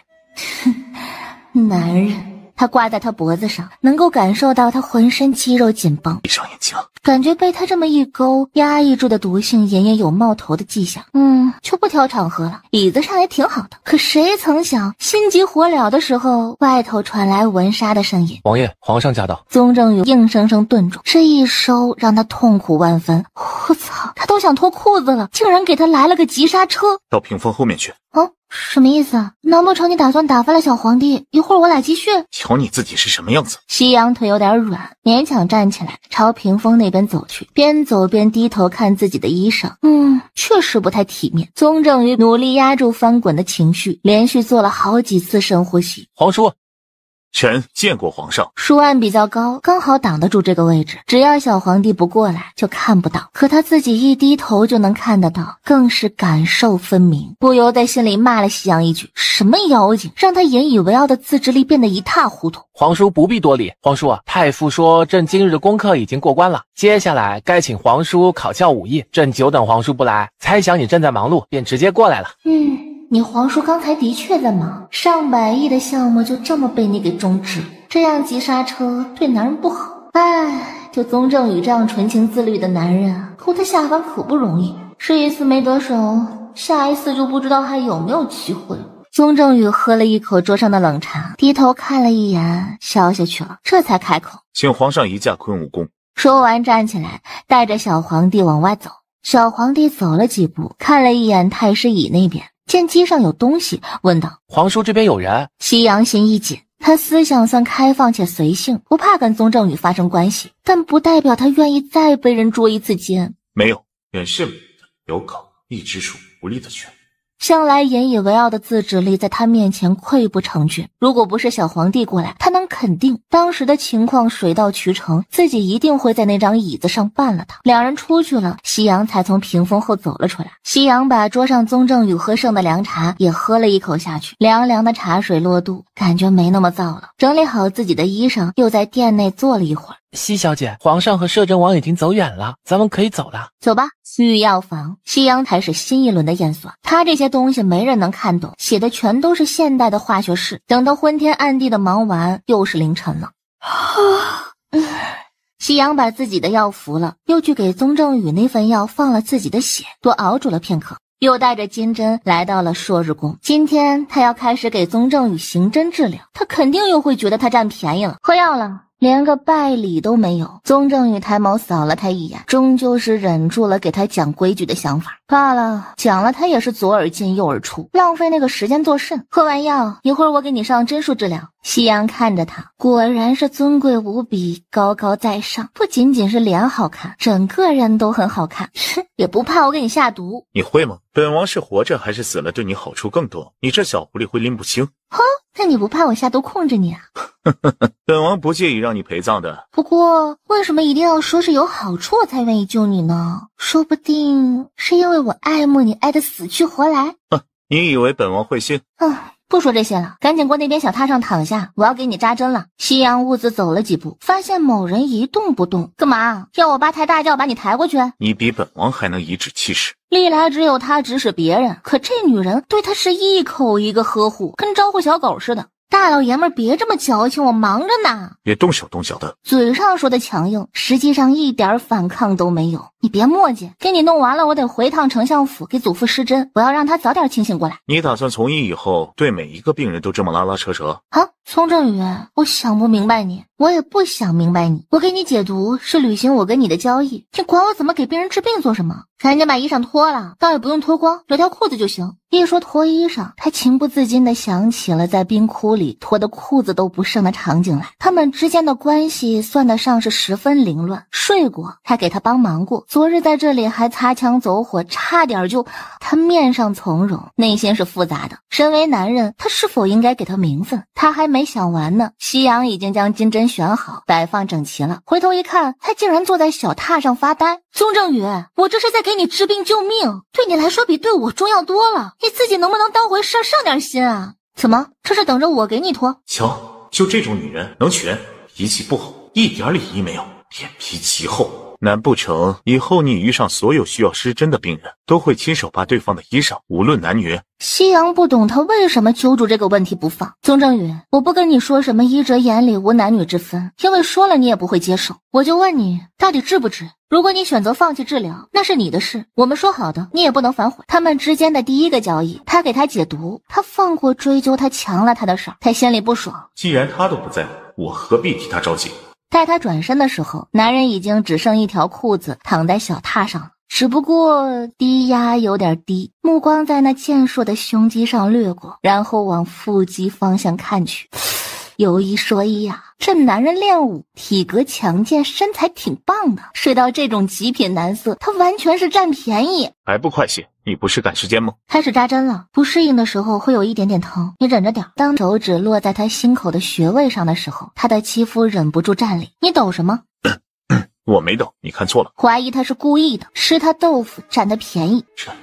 哼，男人。他挂在他脖子上，能够感受到他浑身肌肉紧绷。闭上眼睛，感觉被他这么一勾，压抑住的毒性隐隐有冒头的迹象。嗯，就不挑场合了，椅子上也挺好的。可谁曾想，心急火燎的时候，外头传来文沙的声音：“王爷，皇上驾到。”宗正宇硬生生顿住，这一收让他痛苦万分。我操，他都想脱裤子了，竟然给他来了个急刹车。到屏风后面去。嗯。什么意思啊？难不成你打算打发了小皇帝，一会儿我俩继续？瞧你自己是什么样子！夕阳腿有点软，勉强站起来朝屏风那边走去，边走边低头看自己的衣裳。嗯，确实不太体面。宗正宇努力压住翻滚的情绪，连续做了好几次深呼吸。皇叔。臣见过皇上。书案比较高，刚好挡得住这个位置，只要小皇帝不过来就看不到。可他自己一低头就能看得到，更是感受分明，不由在心里骂了夕阳一句：“什么妖精，让他引以为傲的自制力变得一塌糊涂。”皇叔不必多礼。皇叔，啊，太傅说朕今日的功课已经过关了，接下来该请皇叔考教武艺。朕久等皇叔不来，猜想你正在忙碌，便直接过来了。嗯。你皇叔刚才的确在忙，上百亿的项目就这么被你给终止了，这样急刹车对男人不好。唉，就宗正宇这样纯情自律的男人，哄他下凡可不容易。这一次没得手，下一次就不知道还有没有机会。宗正宇喝了一口桌上的冷茶，低头看了一眼，消下去了，这才开口，请皇上移驾坤武宫。说完，站起来，带着小皇帝往外走。小皇帝走了几步，看了一眼太师椅那边。见机上有东西，问道：“皇叔这边有人？”夕阳心一紧，他思想算开放且随性，不怕跟宗正宇发生关系，但不代表他愿意再被人捉一次奸。没有，远是有狗，一直是狐狸的犬。向来引以为傲的自制力，在他面前溃不成军。如果不是小皇帝过来，他能肯定当时的情况水到渠成，自己一定会在那张椅子上办了他。两人出去了，夕阳才从屏风后走了出来。夕阳把桌上宗正宇喝剩的凉茶也喝了一口下去，凉凉的茶水落肚，感觉没那么燥了。整理好自己的衣裳，又在店内坐了一会儿。西小姐，皇上和摄政王已经走远了，咱们可以走了。走吧。御药房，西阳台是新一轮的验算，他这些东西没人能看懂，写的全都是现代的化学式。等到昏天暗地的忙完，又是凌晨了。西阳把自己的药服了，又去给宗正宇那份药放了自己的血，多熬煮了片刻，又带着金针来到了朔日宫。今天他要开始给宗正宇行针治疗，他肯定又会觉得他占便宜了，喝药了。连个拜礼都没有，宗正宇抬眸扫了他一眼，终究是忍住了给他讲规矩的想法。罢了，讲了他也是左耳进右耳出，浪费那个时间作甚？喝完药一会儿，我给你上针术治疗。夕阳看着他，果然是尊贵无比，高高在上，不仅仅是脸好看，整个人都很好看。哼，也不怕我给你下毒？你会吗？本王是活着还是死了对你好处更多？你这小狐狸会拎不清？哼，那你不怕我下毒控制你啊？本王不介意让你陪葬的。不过，为什么一定要说是有好处我才愿意救你呢？说不定是因为。我爱慕你爱的死去活来，哼！你以为本王会信？嗯，不说这些了，赶紧过那边小榻上躺下，我要给你扎针了。夕阳兀子走了几步，发现某人一动不动，干嘛？要我八抬大轿把你抬过去？你比本王还能颐指气使，历来只有他指使别人，可这女人对他是一口一个呵护，跟招呼小狗似的。大老爷们别这么矫情，我忙着呢，别动手动脚的。嘴上说的强硬，实际上一点反抗都没有。你别墨迹，给你弄完了，我得回趟丞相府给祖父施针，我要让他早点清醒过来。你打算从医以后，对每一个病人都这么拉拉扯扯？啊，宋振宇，我想不明白你，我也不想明白你。我给你解毒是履行我跟你的交易，你管我怎么给病人治病做什么？赶紧把衣裳脱了，倒也不用脱光，留条裤子就行。一说脱衣裳，他情不自禁地想起了在冰窟里脱的裤子都不剩的场景来。他们之间的关系算得上是十分凌乱，睡过还给他帮忙过。昨日在这里还擦枪走火，差点就……他面上从容，内心是复杂的。身为男人，他是否应该给她名分？他还没想完呢。夕阳已经将金针选好，摆放整齐了。回头一看，他竟然坐在小榻上发呆。宗正宇，我这是在给你治病救命，对你来说比对我重要多了。你自己能不能当回事儿，上点心啊？怎么，这是等着我给你脱？瞧，就这种女人，能娶？脾气不好，一点礼仪没有，脸皮极厚。难不成以后你遇上所有需要施针的病人，都会亲手扒对方的衣裳，无论男女？夕阳不懂他为什么揪住这个问题不放。宗正宇，我不跟你说什么医者眼里无男女之分，因为说了你也不会接受。我就问你，到底治不治？如果你选择放弃治疗，那是你的事。我们说好的，你也不能反悔。他们之间的第一个交易，他给他解毒，他放过追究他强了他的事儿，他心里不爽。既然他都不在乎，我何必替他着急？待他转身的时候，男人已经只剩一条裤子躺在小榻上了，只不过低压有点低，目光在那健硕的胸肌上掠过，然后往腹肌方向看去。有一说一呀，这男人练武，体格强健，身材挺棒的。睡到这种极品男色，他完全是占便宜。还不快些？你不是赶时间吗？开始扎针了，不适应的时候会有一点点疼，你忍着点。当手指落在他心口的穴位上的时候，他的肌肤忍不住颤栗。你抖什么？我没抖，你看错了。怀疑他是故意的，吃他豆腐占他便宜。真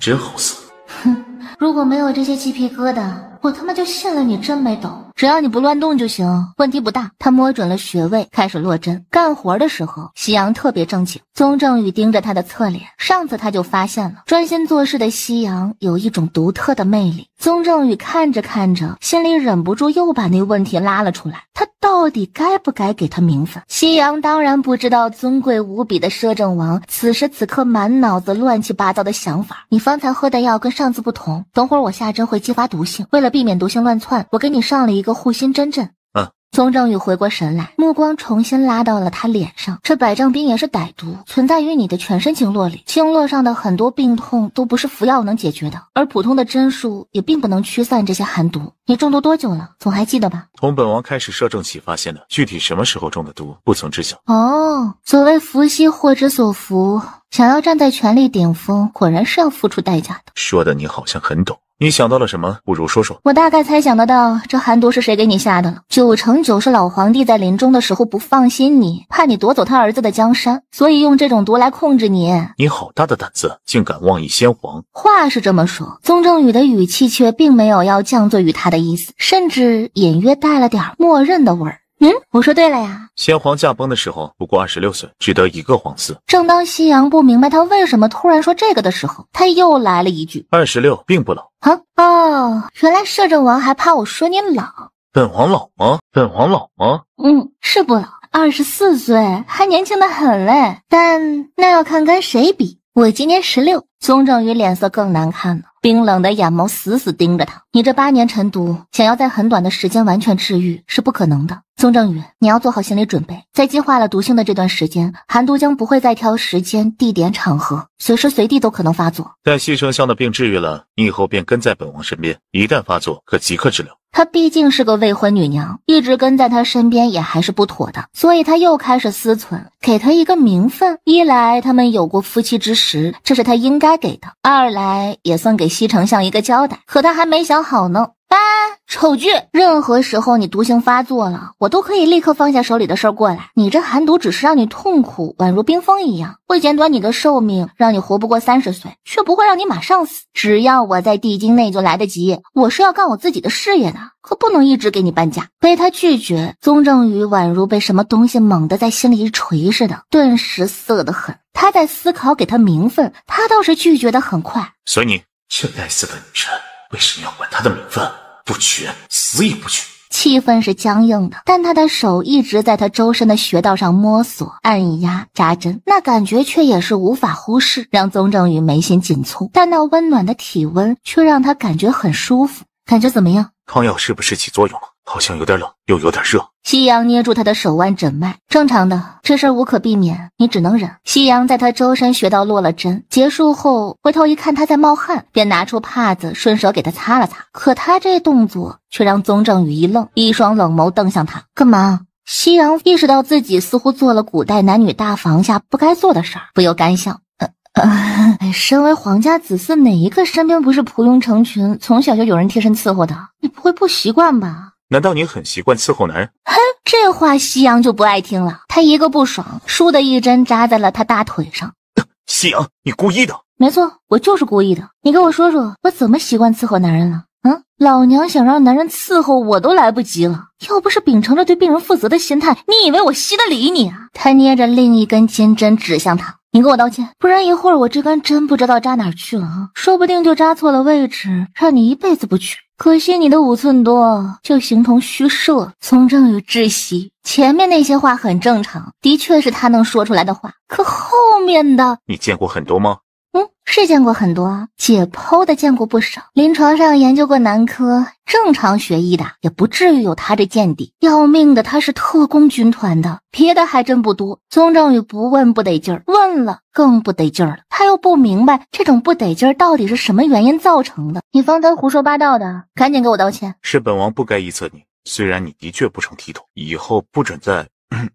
真好色。哼，如果没有这些鸡皮疙瘩。我他妈就信了，你真没懂。只要你不乱动就行，问题不大。他摸准了穴位，开始落针。干活的时候，夕阳特别正经。宗正宇盯着他的侧脸，上次他就发现了。专心做事的夕阳有一种独特的魅力。宗正宇看着看着，心里忍不住又把那问题拉了出来：他到底该不该给他名分？夕阳当然不知道，尊贵无比的摄政王此时此刻满脑子乱七八糟的想法。你方才喝的药跟上次不同，等会儿我下针会激发毒性。为了。避免毒性乱窜，我给你上了一个护心针阵。嗯，宗正宇回过神来，目光重新拉到了他脸上。这百丈冰也是歹毒，存在于你的全身经络里，经络上的很多病痛都不是服药能解决的，而普通的针术也并不能驱散这些寒毒。你中毒多久了？总还记得吧？从本王开始摄政起发现的，具体什么时候中的毒，不曾知晓。哦，所谓福兮祸之所伏，想要站在权力顶峰，果然是要付出代价的。说的你好像很懂。你想到了什么？不如说说。我大概猜想得到，这寒毒是谁给你下的了？九成九是老皇帝在临终的时候不放心你，怕你夺走他儿子的江山，所以用这种毒来控制你。你好大的胆子，竟敢妄议先皇！话是这么说，宗正宇的语气却并没有要降罪于他的意思，甚至隐约带了点默认的味儿。嗯，我说对了呀。先皇驾崩的时候不过二十六岁，只得一个皇嗣。正当夕阳不明白他为什么突然说这个的时候，他又来了一句：“二十六并不老。”啊哦，原来摄政王还怕我说你老？本皇老吗？本皇老吗？嗯，是不老。二十四岁还年轻的很嘞，但那要看跟谁比。我今年十六。宗正宇脸色更难看了。冰冷的眼眸死死盯着他。你这八年沉毒，想要在很短的时间完全治愈是不可能的。宗正宇，你要做好心理准备，在激化了毒性的这段时间，寒毒将不会再挑时间、地点、场合，随时随地都可能发作。待西丞相的病治愈了，你以后便跟在本王身边，一旦发作，可即刻治疗。她毕竟是个未婚女娘，一直跟在他身边也还是不妥的，所以他又开始思忖，给他一个名分。一来他们有过夫妻之实，这是他应该给的；二来也算给。西丞相一个交代，可他还没想好呢。哎，丑剧！任何时候你毒性发作了，我都可以立刻放下手里的事儿过来。你这寒毒只是让你痛苦，宛如冰封一样，会减短你的寿命，让你活不过三十岁，却不会让你马上死。只要我在帝京内，就来得及。我是要干我自己的事业的，可不能一直给你搬家。被他拒绝，宗正宇宛如被什么东西猛地在心里一锤似的，顿时涩得很。他在思考给他名分，他倒是拒绝的很快，随你。这该死的女人为什么要管他的名分？不娶，死也不娶。气氛是僵硬的，但他的手一直在他周身的穴道上摸索、按压、扎针，那感觉却也是无法忽视，让宗正宇眉心紧蹙。但那温暖的体温却让他感觉很舒服。感觉怎么样？汤药是不是起作用了？好像有点冷，又有点热。夕阳捏住他的手腕诊脉，正常的，这事无可避免，你只能忍。夕阳在他周身穴道落了针，结束后回头一看，他在冒汗，便拿出帕子，顺手给他擦了擦。可他这动作却让宗正宇一愣，一双冷眸瞪向他，干嘛？夕阳意识到自己似乎做了古代男女大房下不该做的事儿，不由干笑。身为皇家子嗣，哪一个身边不是仆佣成群，从小就有人贴身伺候的？你不会不习惯吧？难道你很习惯伺候男人？哼，这话夕阳就不爱听了。他一个不爽，输的一针扎在了他大腿上。夕阳，你故意的？没错，我就是故意的。你给我说说，我怎么习惯伺候男人了？嗯，老娘想让男人伺候我都来不及了。要不是秉承着对病人负责的心态，你以为我稀得理你啊？他捏着另一根金针指向他，你跟我道歉，不然一会儿我这根针不知道扎哪去了啊，说不定就扎错了位置，让你一辈子不娶。可惜你的五寸多就形同虚设。从政与窒息，前面那些话很正常，的确是他能说出来的话。可后面的，你见过很多吗？嗯，是见过很多啊，解剖的见过不少，临床上研究过男科，正常学医的也不至于有他这见地。要命的，他是特工军团的，别的还真不多。宗正宇不问不得劲儿，问了更不得劲儿了。他又不明白这种不得劲儿到底是什么原因造成的。你方才胡说八道的，赶紧给我道歉。是本王不该臆测你，虽然你的确不成体统，以后不准再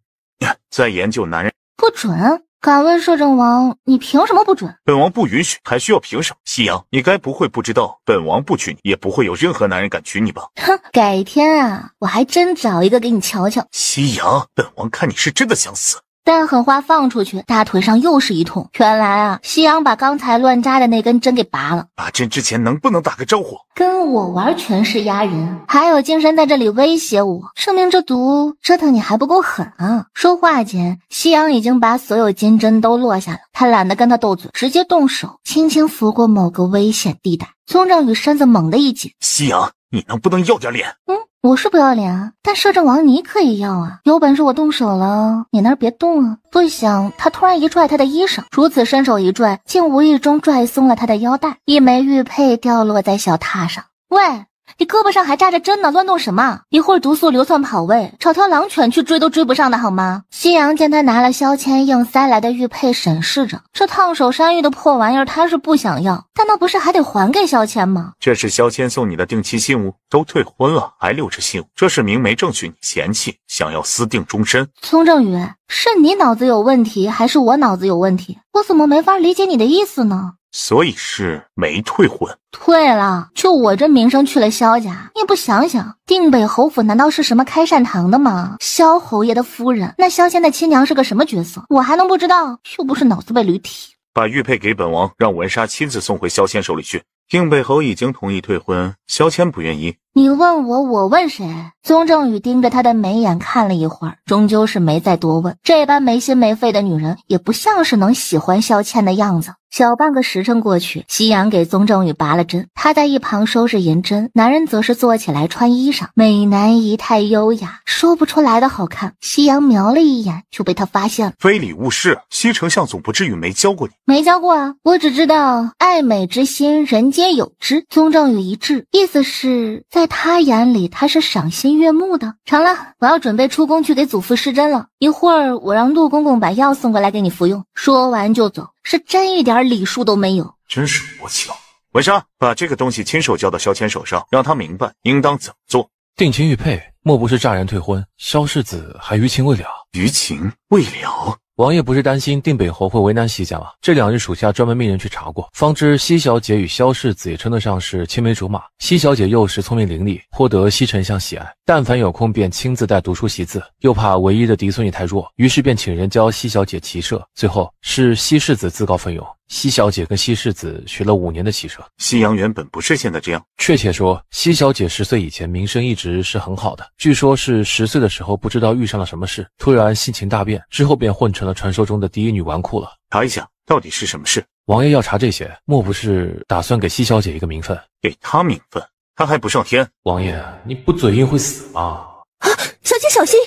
再研究男人，不准。敢问摄政王，你凭什么不准？本王不允许，还需要凭什么？夕阳，你该不会不知道，本王不娶你，也不会有任何男人敢娶你吧？哼，改天啊，我还真找一个给你瞧瞧。夕阳，本王看你是真的想死。但狠话放出去，大腿上又是一痛。原来啊，夕阳把刚才乱扎的那根针给拔了。拔针之前能不能打个招呼？跟我玩权势压人，还有精神在这里威胁我，说明这毒折腾你还不够狠啊！说话间，夕阳已经把所有金针都落下了。他懒得跟他斗嘴，直接动手，轻轻拂过某个危险地带。宗正宇身子猛地一紧，夕阳。你能不能要点脸？嗯，我是不要脸啊，但摄政王你可以要啊。有本事我动手了，你那儿别动啊。不想他突然一拽他的衣裳，如此伸手一拽，竟无意中拽松了他的腰带，一枚玉佩掉落在小榻上。喂！你胳膊上还扎着针呢，乱动什么？一会儿毒素流窜跑位，找条狼犬去追都追不上的，好吗？新阳见他拿了萧谦硬塞来的玉佩，审视着这烫手山芋的破玩意儿，他是不想要，但那不是还得还给萧谦吗？这是萧谦送你的定期信物，都退婚了还留着信物，这是明媒正娶你嫌弃，想要私定终身？丛正宇，是你脑子有问题，还是我脑子有问题？我怎么没法理解你的意思呢？所以是没退婚，退了。就我这名声去了萧家，你不想想，定北侯府难道是什么开善堂的吗？萧侯爷的夫人，那萧谦的亲娘是个什么角色，我还能不知道？又不是脑子被驴踢。把玉佩给本王，让文沙亲自送回萧谦手里去。定北侯已经同意退婚，萧谦不愿意。你问我，我问谁？宗正宇盯着他的眉眼看了一会儿，终究是没再多问。这般没心没肺的女人，也不像是能喜欢萧倩的样子。小半个时辰过去，夕阳给宗正宇拔了针，他在一旁收拾银针，男人则是坐起来穿衣裳。美男仪态优雅，说不出来的好看。夕阳瞄了一眼，就被他发现了。非礼勿视，西丞相总不至于没教过你？没教过啊，我只知道爱美之心，人皆有之。宗正宇一滞，意思是？在。在他眼里，他是赏心悦目的。成了，我要准备出宫去给祖父施针了。一会儿我让陆公公把药送过来给你服用。说完就走，是真一点礼数都没有，真是无情。文生，把这个东西亲手交到萧谦手上，让他明白应当怎么做。定情玉佩，莫不是诈人退婚？萧世子还余情未了，余情未了。王爷不是担心定北侯会为难西家吗？这两日属下专门命人去查过，方知西小姐与萧世子也称得上是青梅竹马。西小姐幼时聪明伶俐，颇得西丞相喜爱，但凡有空便亲自带读书习字，又怕唯一的嫡孙女太弱，于是便请人教西小姐骑射。最后是西世子自告奋勇。西小姐跟西世子学了五年的骑射。夕阳原本不是现在这样。确切说，西小姐十岁以前名声一直是很好的。据说，是十岁的时候不知道遇上了什么事，突然性情大变，之后便混成了传说中的第一女纨绔了。查一下，到底是什么事？王爷要查这些，莫不是打算给西小姐一个名分？给她名分，她还不上天？王爷，你不嘴硬会死吗？啊！小姐小心！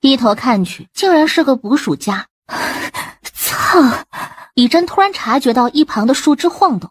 低头看去，竟然是个捕鼠夹。操！以真突然察觉到一旁的树枝晃动，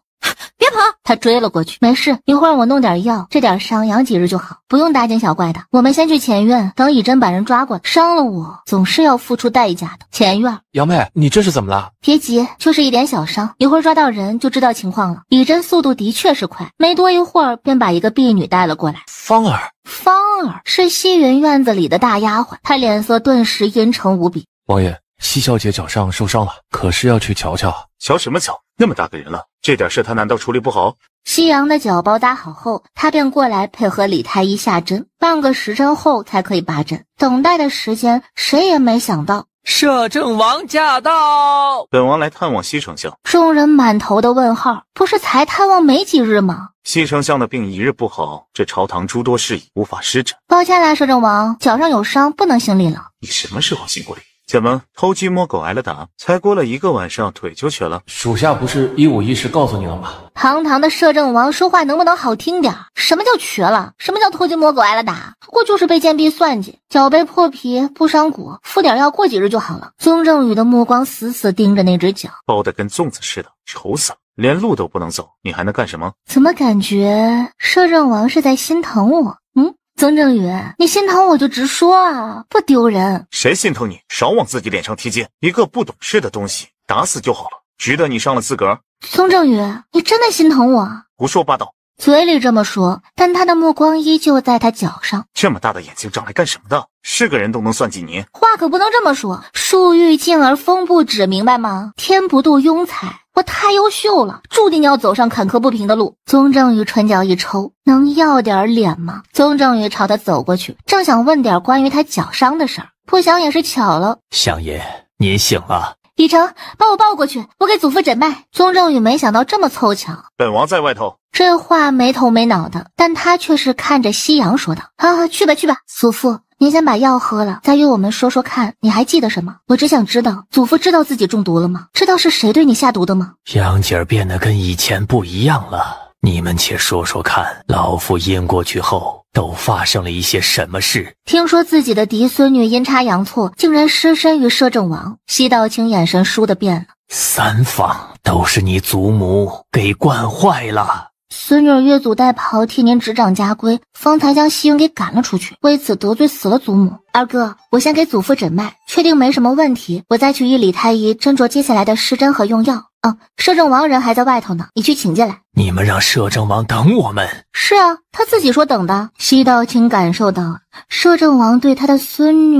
别跑！他追了过去。没事，一会儿我弄点药，这点伤养几日就好，不用大惊小怪的。我们先去前院，等以真把人抓过来。伤了我，总是要付出代价的。前院，杨妹，你这是怎么了？别急，就是一点小伤，一会儿抓到人就知道情况了。以真速度的确是快，没多一会儿便把一个婢女带了过来。芳儿，芳儿是西云院子里的大丫鬟，她脸色顿时阴沉无比。王爷。西小姐脚上受伤了，可是要去瞧瞧。瞧什么瞧？那么大个人了，这点事她难道处理不好？夕阳的脚包扎好后，他便过来配合李太医下针。半个时辰后才可以拔针。等待的时间，谁也没想到，摄政王驾到。本王来探望西丞相。众人满头的问号，不是才探望没几日吗？西丞相的病一日不好，这朝堂诸多事宜无法施展。抱歉啦，摄政王，脚上有伤，不能行礼了。你什么时候行过礼？怎么偷鸡摸狗挨了打？才过了一个晚上，腿就瘸了。属下不是一五一十告诉你了吗？堂堂的摄政王说话能不能好听点？什么叫瘸了？什么叫偷鸡摸狗挨了打？不过就是被贱婢算计，脚被破皮不伤骨，敷点药过几日就好了。宗正宇的目光死死盯着那只脚，包得跟粽子似的，丑死了，连路都不能走，你还能干什么？怎么感觉摄政王是在心疼我？嗯。曾正宇，你心疼我就直说啊，不丢人。谁心疼你？少往自己脸上贴金，一个不懂事的东西，打死就好了。值得你伤了自个儿。曾正宇，你真的心疼我？胡说八道！嘴里这么说，但他的目光依旧在他脚上。这么大的眼睛长来干什么的？是个人都能算计您。话可不能这么说。树欲静而风不止，明白吗？天不度庸才，我太优秀了，注定要走上坎坷不平的路。宗正宇唇角一抽，能要点脸吗？宗正宇朝他走过去，正想问点关于他脚伤的事儿，不想也是巧了。相爷，您醒了。李成，把我抱过去，我给祖父诊脉。宗正宇没想到这么凑巧，本王在外头。这话没头没脑的，但他却是看着夕阳说道：“啊，去吧去吧，祖父。”您先把药喝了，再与我们说说看，你还记得什么？我只想知道，祖父知道自己中毒了吗？知道是谁对你下毒的吗？杨姐儿变得跟以前不一样了。你们且说说看，老夫晕过去后都发生了一些什么事？听说自己的嫡孙女阴差阳错，竟然失身于摄政王西道清，眼神倏地变了。三房都是你祖母给惯坏了。孙女越俎代庖替您执掌家规，方才将西云给赶了出去，为此得罪死了祖母。二哥，我先给祖父诊脉，确定没什么问题，我再去与李太医斟酌接下来的施针和用药。嗯，摄政王人还在外头呢，你去请进来。你们让摄政王等我们？是啊，他自己说等的。西道清感受到摄政王对他的孙女，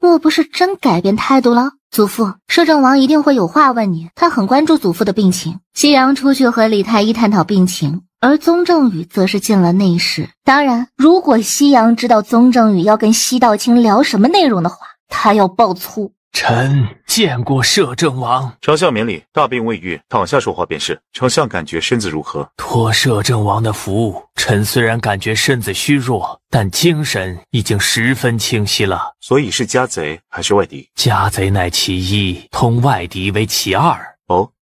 莫不是真改变态度了？祖父，摄政王一定会有话问你，他很关注祖父的病情。夕阳出去和李太医探讨病情。而宗正宇则是进了内室。当然，如果夕阳知道宗正宇要跟西道清聊什么内容的话，他要爆粗。臣见过摄政王，丞相免礼。大病未愈，躺下说话便是。丞相感觉身子如何？托摄政王的福，臣虽然感觉身子虚弱，但精神已经十分清晰了。所以是家贼还是外敌？家贼乃其一，通外敌为其二。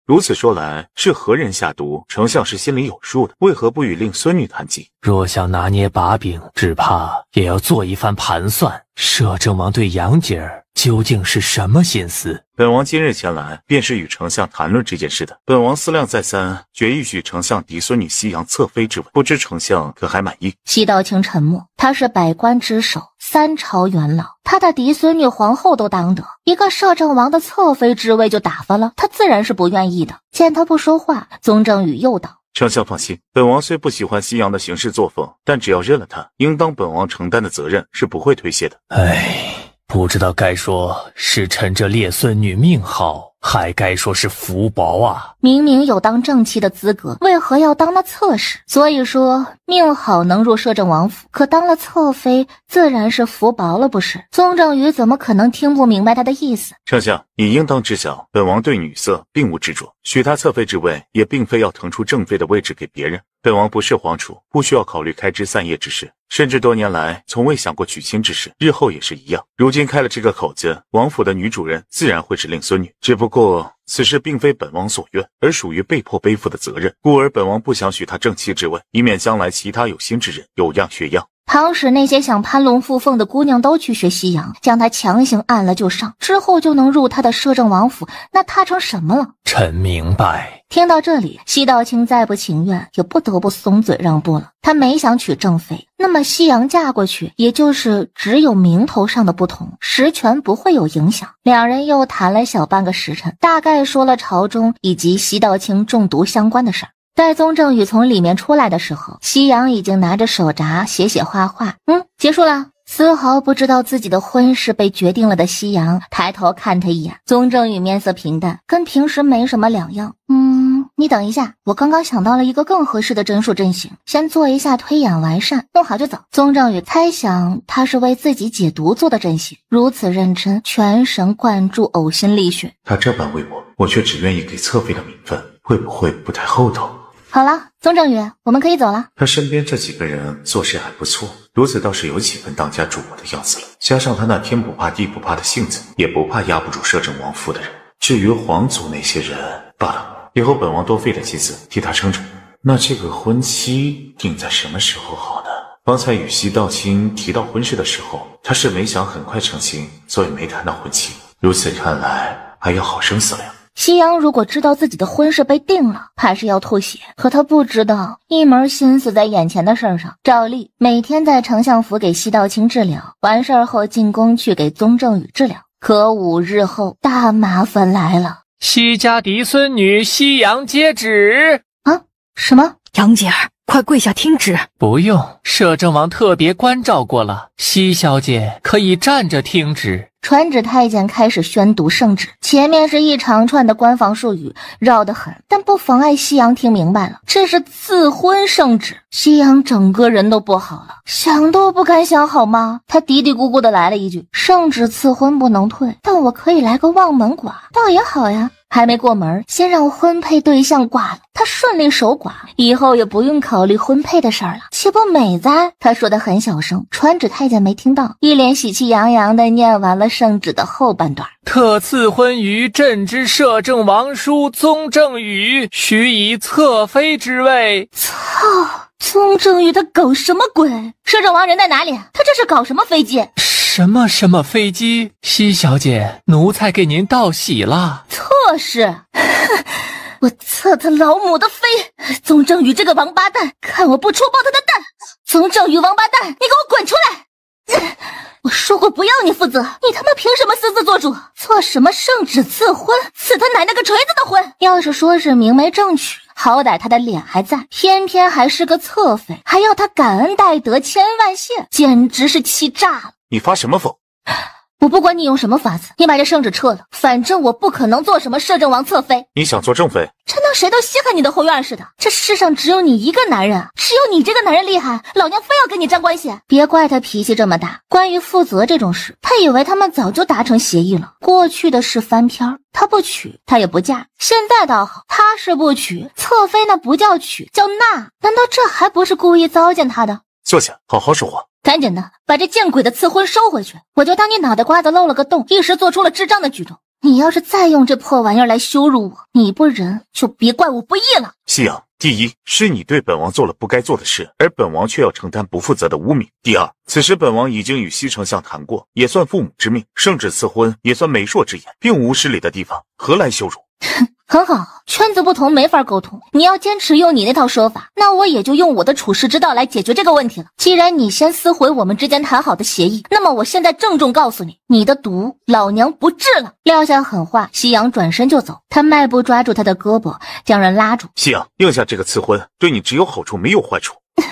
如此说来，是何人下毒？丞相是心里有数的，为何不与令孙女谈及？若想拿捏把柄，只怕也要做一番盘算。摄政王对杨吉儿究竟是什么心思？本王今日前来，便是与丞相谈论这件事的。本王思量再三，决意许丞相嫡孙女西阳侧妃之位。不知丞相可还满意？西道清沉默。他是百官之首，三朝元老，他的嫡孙女皇后都当得，一个摄政王的侧妃之位就打发了，他自然是不愿意的。见他不说话，宗正宇又道。丞相放心，本王虽不喜欢西洋的行事作风，但只要认了他，应当本王承担的责任是不会推卸的。唉，不知道该说是臣这列孙女命好。还该说是福薄啊！明明有当正妻的资格，为何要当那侧室？所以说命好能入摄政王府，可当了侧妃自然是福薄了，不是？宗正宇怎么可能听不明白他的意思？丞相，你应当知晓，本王对女色并无执着，许他侧妃之位，也并非要腾出正妃的位置给别人。本王不是皇储，不需要考虑开枝散叶之事，甚至多年来从未想过娶亲之事，日后也是一样。如今开了这个口子，王府的女主人自然会是令孙女，只不过此事并非本王所愿，而属于被迫背负的责任，故而本王不想许她正妻之位，以免将来其他有心之人有样学样。倘使那些想攀龙附凤的姑娘都去学西洋，将她强行按了就上，之后就能入他的摄政王府，那他成什么了？臣明白。听到这里，西道清再不情愿，也不得不松嘴让步了。他没想娶正妃，那么西阳嫁过去，也就是只有名头上的不同，实权不会有影响。两人又谈了小半个时辰，大概说了朝中以及西道清中毒相关的事儿。戴宗正宇从里面出来的时候，夕阳已经拿着手札写写画画。嗯，结束了。丝毫不知道自己的婚事被决定了的夕阳抬头看他一眼，宗正宇面色平淡，跟平时没什么两样。嗯，你等一下，我刚刚想到了一个更合适的针术阵型，先做一下推演完善，弄好就走。宗正宇猜想他是为自己解毒做的阵型，如此认真，全神贯注，呕心沥血。他这般为我，我却只愿意给侧妃的名分，会不会不太厚道？好了，宗正宇，我们可以走了。他身边这几个人做事还不错，如此倒是有几分当家主母的样子了。加上他那天不怕地不怕的性子，也不怕压不住摄政王府的人。至于皇族那些人，罢了。以后本王多费点心思替他撑着。那这个婚期定在什么时候好呢？方才羽西道清提到婚事的时候，他是没想很快成亲，所以没谈到婚期。如此看来，还要好生思量。夕阳如果知道自己的婚事被定了，怕是要吐血。可他不知道，一门心思在眼前的事上。照例每天在丞相府给西道清治疗，完事儿后进宫去给宗正宇治疗。可五日后，大麻烦来了。西家嫡孙女夕阳接旨。啊？什么？杨姐儿，快跪下听旨。不用，摄政王特别关照过了，西小姐可以站着听旨。传旨太监开始宣读圣旨，前面是一长串的官方术语，绕得很，但不妨碍夕阳听明白了。这是赐婚圣旨，夕阳整个人都不好了，想都不敢想，好吗？他嘀嘀咕咕的来了一句：“圣旨赐婚不能退，但我可以来个望门寡，倒也好呀。”还没过门儿，先让婚配对象挂了，他顺利守寡，以后也不用考虑婚配的事儿了，岂不美哉？他说的很小声，传旨太监没听到，一脸喜气洋洋的念完了圣旨的后半段，特赐婚于朕之摄政王叔宗正宇，许以侧妃之位。操！宗正宇他搞什么鬼？摄政王人在哪里？他这是搞什么飞机？什么什么飞机？西小姐，奴才给您道喜了。侧哼，我测他老母的妃。宗正宇这个王八蛋，看我不出爆他的蛋！宗正宇王八蛋，你给我滚出来！我说过不要你负责，你他妈凭什么私自做主？做什么圣旨赐婚？赐他奶奶个锤子的婚！要是说是明媒正娶，好歹他的脸还在，偏偏还是个侧妃，还要他感恩戴德，千万谢，简直是气炸了！你发什么疯？我不管你用什么法子，你把这圣旨撤了。反正我不可能做什么摄政王侧妃。你想做正妃？真当谁都稀罕你的后院似的。这世上只有你一个男人，只有你这个男人厉害，老娘非要跟你沾关系。别怪他脾气这么大。关于负责这种事，他以为他们早就达成协议了，过去的事翻篇儿。他不娶，他也不嫁。现在倒好，他是不娶侧妃，那不叫娶，叫纳。难道这还不是故意糟践他的？坐下，好好说话。赶紧的，把这见鬼的赐婚收回去，我就当你脑袋瓜子漏了个洞，一时做出了智障的举动。你要是再用这破玩意儿来羞辱我，你不仁就别怪我不义了。夕阳，第一是你对本王做了不该做的事，而本王却要承担不负责的污名。第二，此时本王已经与西丞相谈过，也算父母之命，圣旨赐婚也算媒妁之言，并无失礼的地方，何来羞辱？哼。很好，圈子不同，没法沟通。你要坚持用你那套说法，那我也就用我的处事之道来解决这个问题了。既然你先撕毁我们之间谈好的协议，那么我现在郑重告诉你，你的毒老娘不治了。撂下狠话，夕阳转身就走。他迈步抓住他的胳膊，将人拉住。夕阳应下这个赐婚，对你只有好处，没有坏处。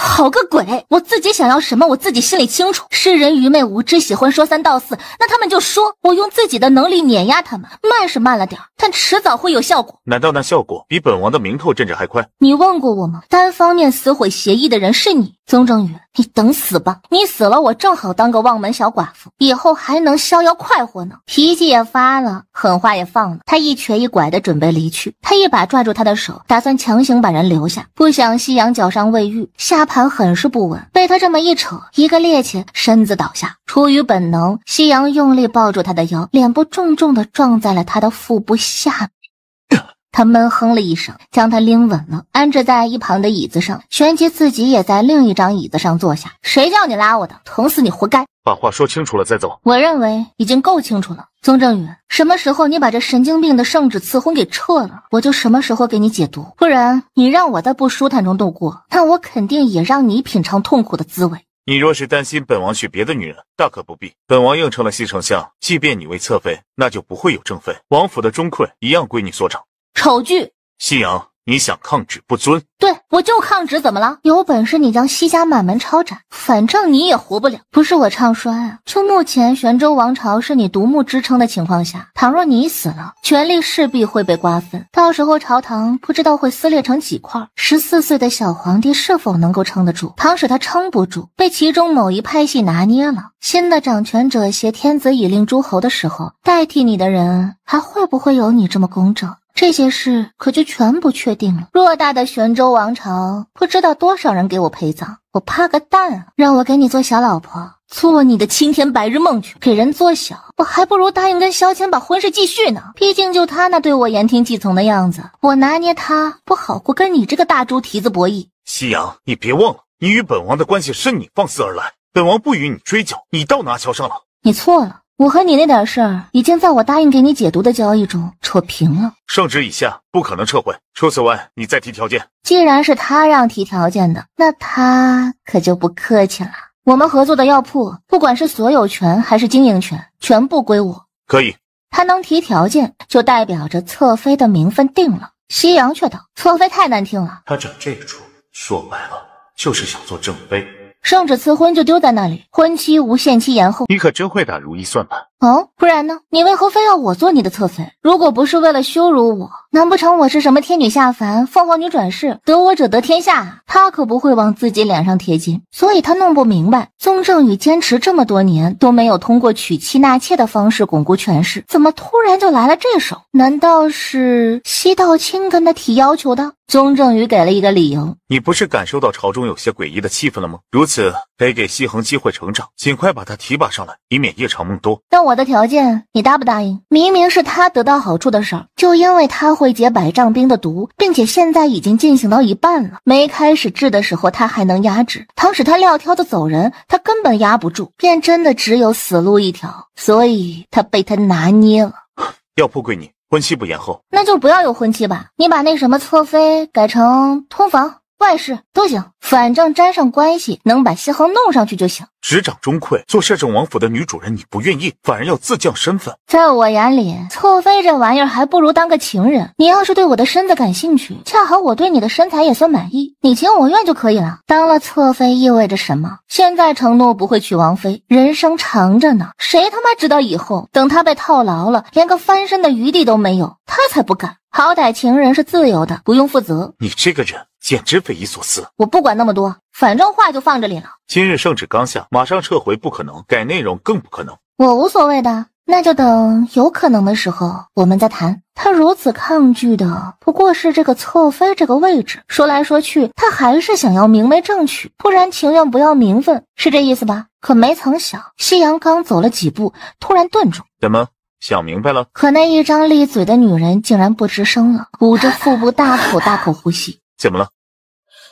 好个鬼！我自己想要什么，我自己心里清楚。世人愚昧无知，喜欢说三道四，那他们就说我用自己的能力碾压他们，慢是慢了点，但迟早会有效果。难道那效果比本王的名头甚至还快？你问过我吗？单方面撕毁协议的人是你，曾正宇，你等死吧！你死了，我正好当个望门小寡妇，以后还能逍遥快活呢。脾气也发了，狠话也放了，他一瘸一拐的准备离去，他一把拽住他的手，打算强行把人留下，不想夕阳脚伤未愈，下。盘很是不稳，被他这么一扯，一个趔趄，身子倒下。出于本能，夕阳用力抱住他的腰，脸部重重的撞在了他的腹部下。他闷哼了一声，将他拎稳了，安置在一旁的椅子上，旋即自己也在另一张椅子上坐下。谁叫你拉我的？捅死你，活该！把话说清楚了再走。我认为已经够清楚了。宗正宇，什么时候你把这神经病的圣旨赐婚给撤了，我就什么时候给你解毒。不然你让我在不舒坦中度过，那我肯定也让你品尝痛苦的滋味。你若是担心本王娶别的女人，大可不必。本王应承了西丞相，即便你为侧妃，那就不会有正妃，王府的中馈一样归你所掌。丑剧，西阳，你想抗旨不遵？对，我就抗旨，怎么了？有本事你将西家满门抄斩，反正你也活不了。不是我唱衰啊，就目前玄州王朝是你独木支撑的情况下，倘若你死了，权力势必会被瓜分，到时候朝堂不知道会撕裂成几块，十四岁的小皇帝是否能够撑得住？倘使他撑不住，被其中某一派系拿捏了，新的掌权者挟天子以令诸侯的时候，代替你的人还会不会有你这么公正？这些事可就全不确定了。偌大的玄州王朝，不知道多少人给我陪葬，我怕个蛋啊！让我给你做小老婆，做你的青天白日梦去。给人做小，我还不如答应跟萧谦把婚事继续呢。毕竟就他那对我言听计从的样子，我拿捏他不好过，跟你这个大猪蹄子博弈。夕阳，你别忘了，你与本王的关系是你放肆而来，本王不与你追究，你倒拿瞧上了。你错了。我和你那点事儿，已经在我答应给你解毒的交易中扯平了。圣旨已下不可能撤回。除此外你再提条件。既然是他让提条件的，那他可就不客气了。我们合作的药铺，不管是所有权还是经营权，全部归我。可以，他能提条件，就代表着侧妃的名分定了。夕阳却道，侧妃太难听了。他整这出，说白了就是想做正妃。圣旨赐婚就丢在那里，婚期无限期延后。你可真会打如意算盘。哦，不然呢？你为何非要我做你的侧妃？如果不是为了羞辱我，难不成我是什么天女下凡、凤凰女转世？得我者得天下。他可不会往自己脸上贴金，所以他弄不明白，宗正宇坚持这么多年都没有通过娶妻纳妾的方式巩固权势，怎么突然就来了这手？难道是西道清跟他提要求的？宗正宇给了一个理由。你不是感受到朝中有些诡异的气氛了吗？如此，得给西恒机会成长，尽快把他提拔上来，以免夜长梦多。但我的条件，你答不答应？明明是他得到好处的事儿，就因为他会解百丈冰的毒，并且现在已经进行到一半了。没开始治的时候，他还能压制；，倘使他撂挑子走人，他根本压不住，便真的只有死路一条。所以，他被他拿捏了。药铺归你，婚期不延后，那就不要有婚期吧。你把那什么侧妃改成通房。外事都行，反正沾上关系，能把西恒弄上去就行。执掌中馈，做摄政王府的女主人，你不愿意，反而要自降身份。在我眼里，侧妃这玩意儿还不如当个情人。你要是对我的身子感兴趣，恰好我对你的身材也算满意，你情我愿就可以了。当了侧妃意味着什么？现在承诺不会娶王妃，人生长着呢，谁他妈知道以后？等他被套牢了，连个翻身的余地都没有，他才不敢。好歹情人是自由的，不用负责。你这个人简直匪夷所思。我不管那么多。反正话就放这里了。今日圣旨刚下，马上撤回不可能，改内容更不可能。我无所谓的，那就等有可能的时候，我们再谈。他如此抗拒的，不过是这个侧妃这个位置。说来说去，他还是想要明媒正娶，不然情愿不要名分，是这意思吧？可没曾想，夕阳刚走了几步，突然顿住。怎么想明白了？可那一张利嘴的女人竟然不吱声了，捂着腹部大口大口呼吸。怎么了？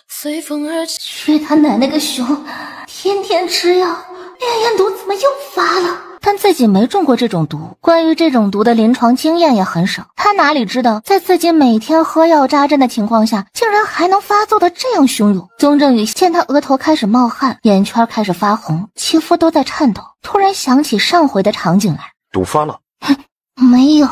随风而去他奶奶个熊！天天吃药，咽炎毒怎么又发了？但自己没中过这种毒，关于这种毒的临床经验也很少。他哪里知道，在自己每天喝药扎针的情况下，竟然还能发作的这样汹涌？宗正宇见他额头开始冒汗，眼圈开始发红，肌肤都在颤抖，突然想起上回的场景来，毒发了？哼，没有。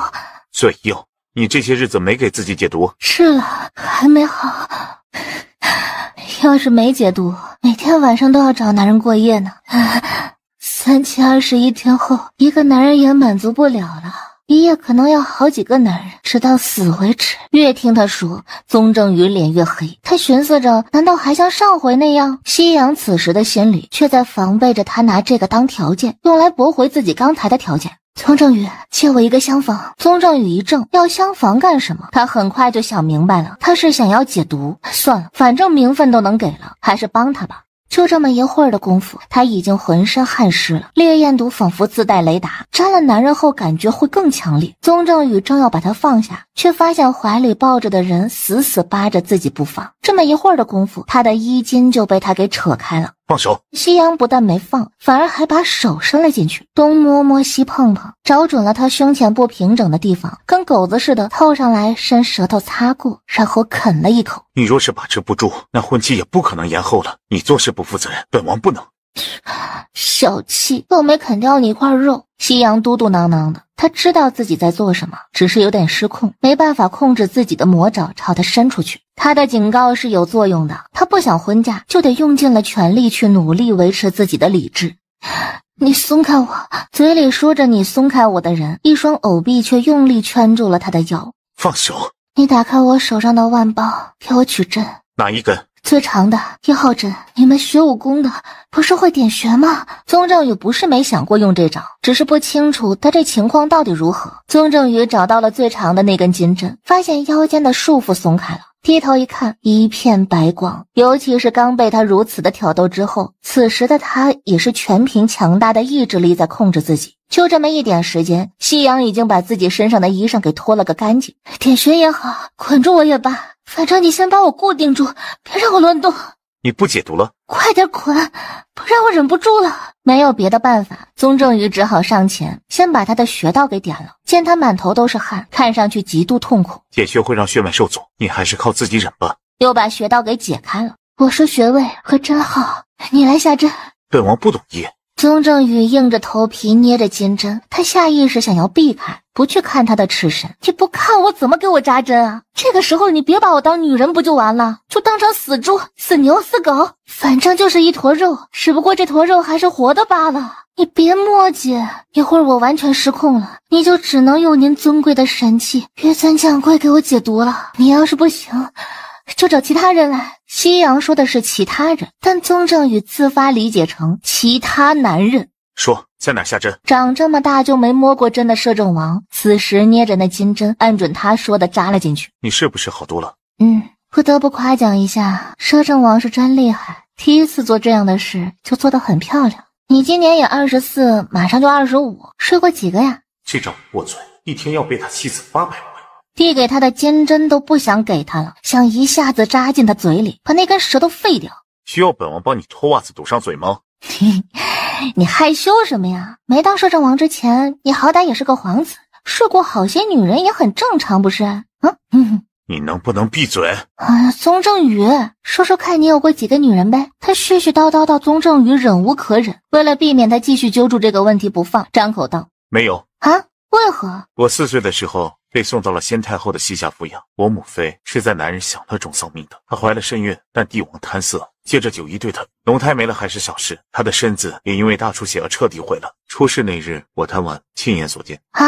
最硬，你这些日子没给自己解毒？是了，还没好。要是没解毒，每天晚上都要找男人过夜呢。三七二十一天后，一个男人也满足不了了。一夜可能要好几个男人，直到死为止。越听他说，宗正宇脸越黑。他寻思着，难道还像上回那样？夕阳此时的心里却在防备着他拿这个当条件，用来驳回自己刚才的条件。宗正宇借我一个厢房。宗正宇一怔，要厢房干什么？他很快就想明白了，他是想要解毒。算了，反正名分都能给了，还是帮他吧。就这么一会儿的功夫，他已经浑身汗湿了。烈焰毒仿佛自带雷达，沾了男人后感觉会更强烈。宗正宇正要把他放下，却发现怀里抱着的人死死扒着自己不放。这么一会儿的功夫，他的衣襟就被他给扯开了。放手！夕阳不但没放，反而还把手伸了进去，东摸摸西碰碰，找准了他胸前不平整的地方，跟狗子似的凑上来，伸舌头擦过，然后啃了一口。你若是把持不住，那婚期也不可能延后了。你做事不负责任，本王不能。小气，我没啃掉你一块肉。夕阳嘟嘟囔囔的，他知道自己在做什么，只是有点失控，没办法控制自己的魔爪朝他伸出去。他的警告是有作用的，他不想婚嫁，就得用尽了全力去努力维持自己的理智。你松开我，嘴里说着“你松开我的人”，一双藕臂却用力圈住了他的腰。放手！你打开我手上的腕包，给我取针。哪一根？最长的一号针，你们学武功的不是会点穴吗？宗正宇不是没想过用这招，只是不清楚他这情况到底如何。宗正宇找到了最长的那根金针，发现腰间的束缚松开了，低头一看，一片白光。尤其是刚被他如此的挑逗之后，此时的他也是全凭强大的意志力在控制自己。就这么一点时间，夕阳已经把自己身上的衣裳给脱了个干净。点穴也好，捆住我也罢。反正你先把我固定住，别让我乱动。你不解毒了，快点捆，不然我忍不住了。没有别的办法，宗正宇只好上前，先把他的穴道给点了。见他满头都是汗，看上去极度痛苦，解穴会让血脉受阻，你还是靠自己忍吧。又把穴道给解开了。我说穴位可真好，你来下针。本王不懂医。宗正宇硬着头皮捏着金针，他下意识想要避开，不去看他的赤身。你不看我怎么给我扎针啊？这个时候你别把我当女人不就完了？就当成死猪、死牛、死狗，反正就是一坨肉，只不过这坨肉还是活的罢了。你别墨迹，一会儿我完全失控了，你就只能用您尊贵的神器岳尊掌柜给我解毒了。你要是不行，就找其他人来。夕阳说的是其他人，但宗正宇自发理解成其他男人。说在哪下针？长这么大就没摸过针的摄政王，此时捏着那金针，按准他说的扎了进去。你是不是好多了？嗯，不得不夸奖一下，摄政王是真厉害，第一次做这样的事就做得很漂亮。你今年也二十四，马上就二十五，睡过几个呀？这张破嘴，一天要被他气死八百万。递给他的金针都不想给他了，想一下子扎进他嘴里，把那根舌头废掉。需要本王帮你脱袜子堵上嘴吗？你害羞什么呀？没当摄政王之前，你好歹也是个皇子，睡过好些女人也很正常，不是？嗯，你能不能闭嘴？哎呀，宗正宇，说说看你有过几个女人呗？他絮絮叨叨到宗正宇忍无可忍，为了避免他继续揪住这个问题不放，张口道：“没有啊，为何？我四岁的时候。”被送到了先太后的膝下抚养。我母妃是在男人享乐中丧命的。她怀了身孕，但帝王贪色，借着酒意对她，龙胎没了还是小事，她的身子也因为大出血而彻底毁了。出事那日，我贪玩，亲眼所见啊。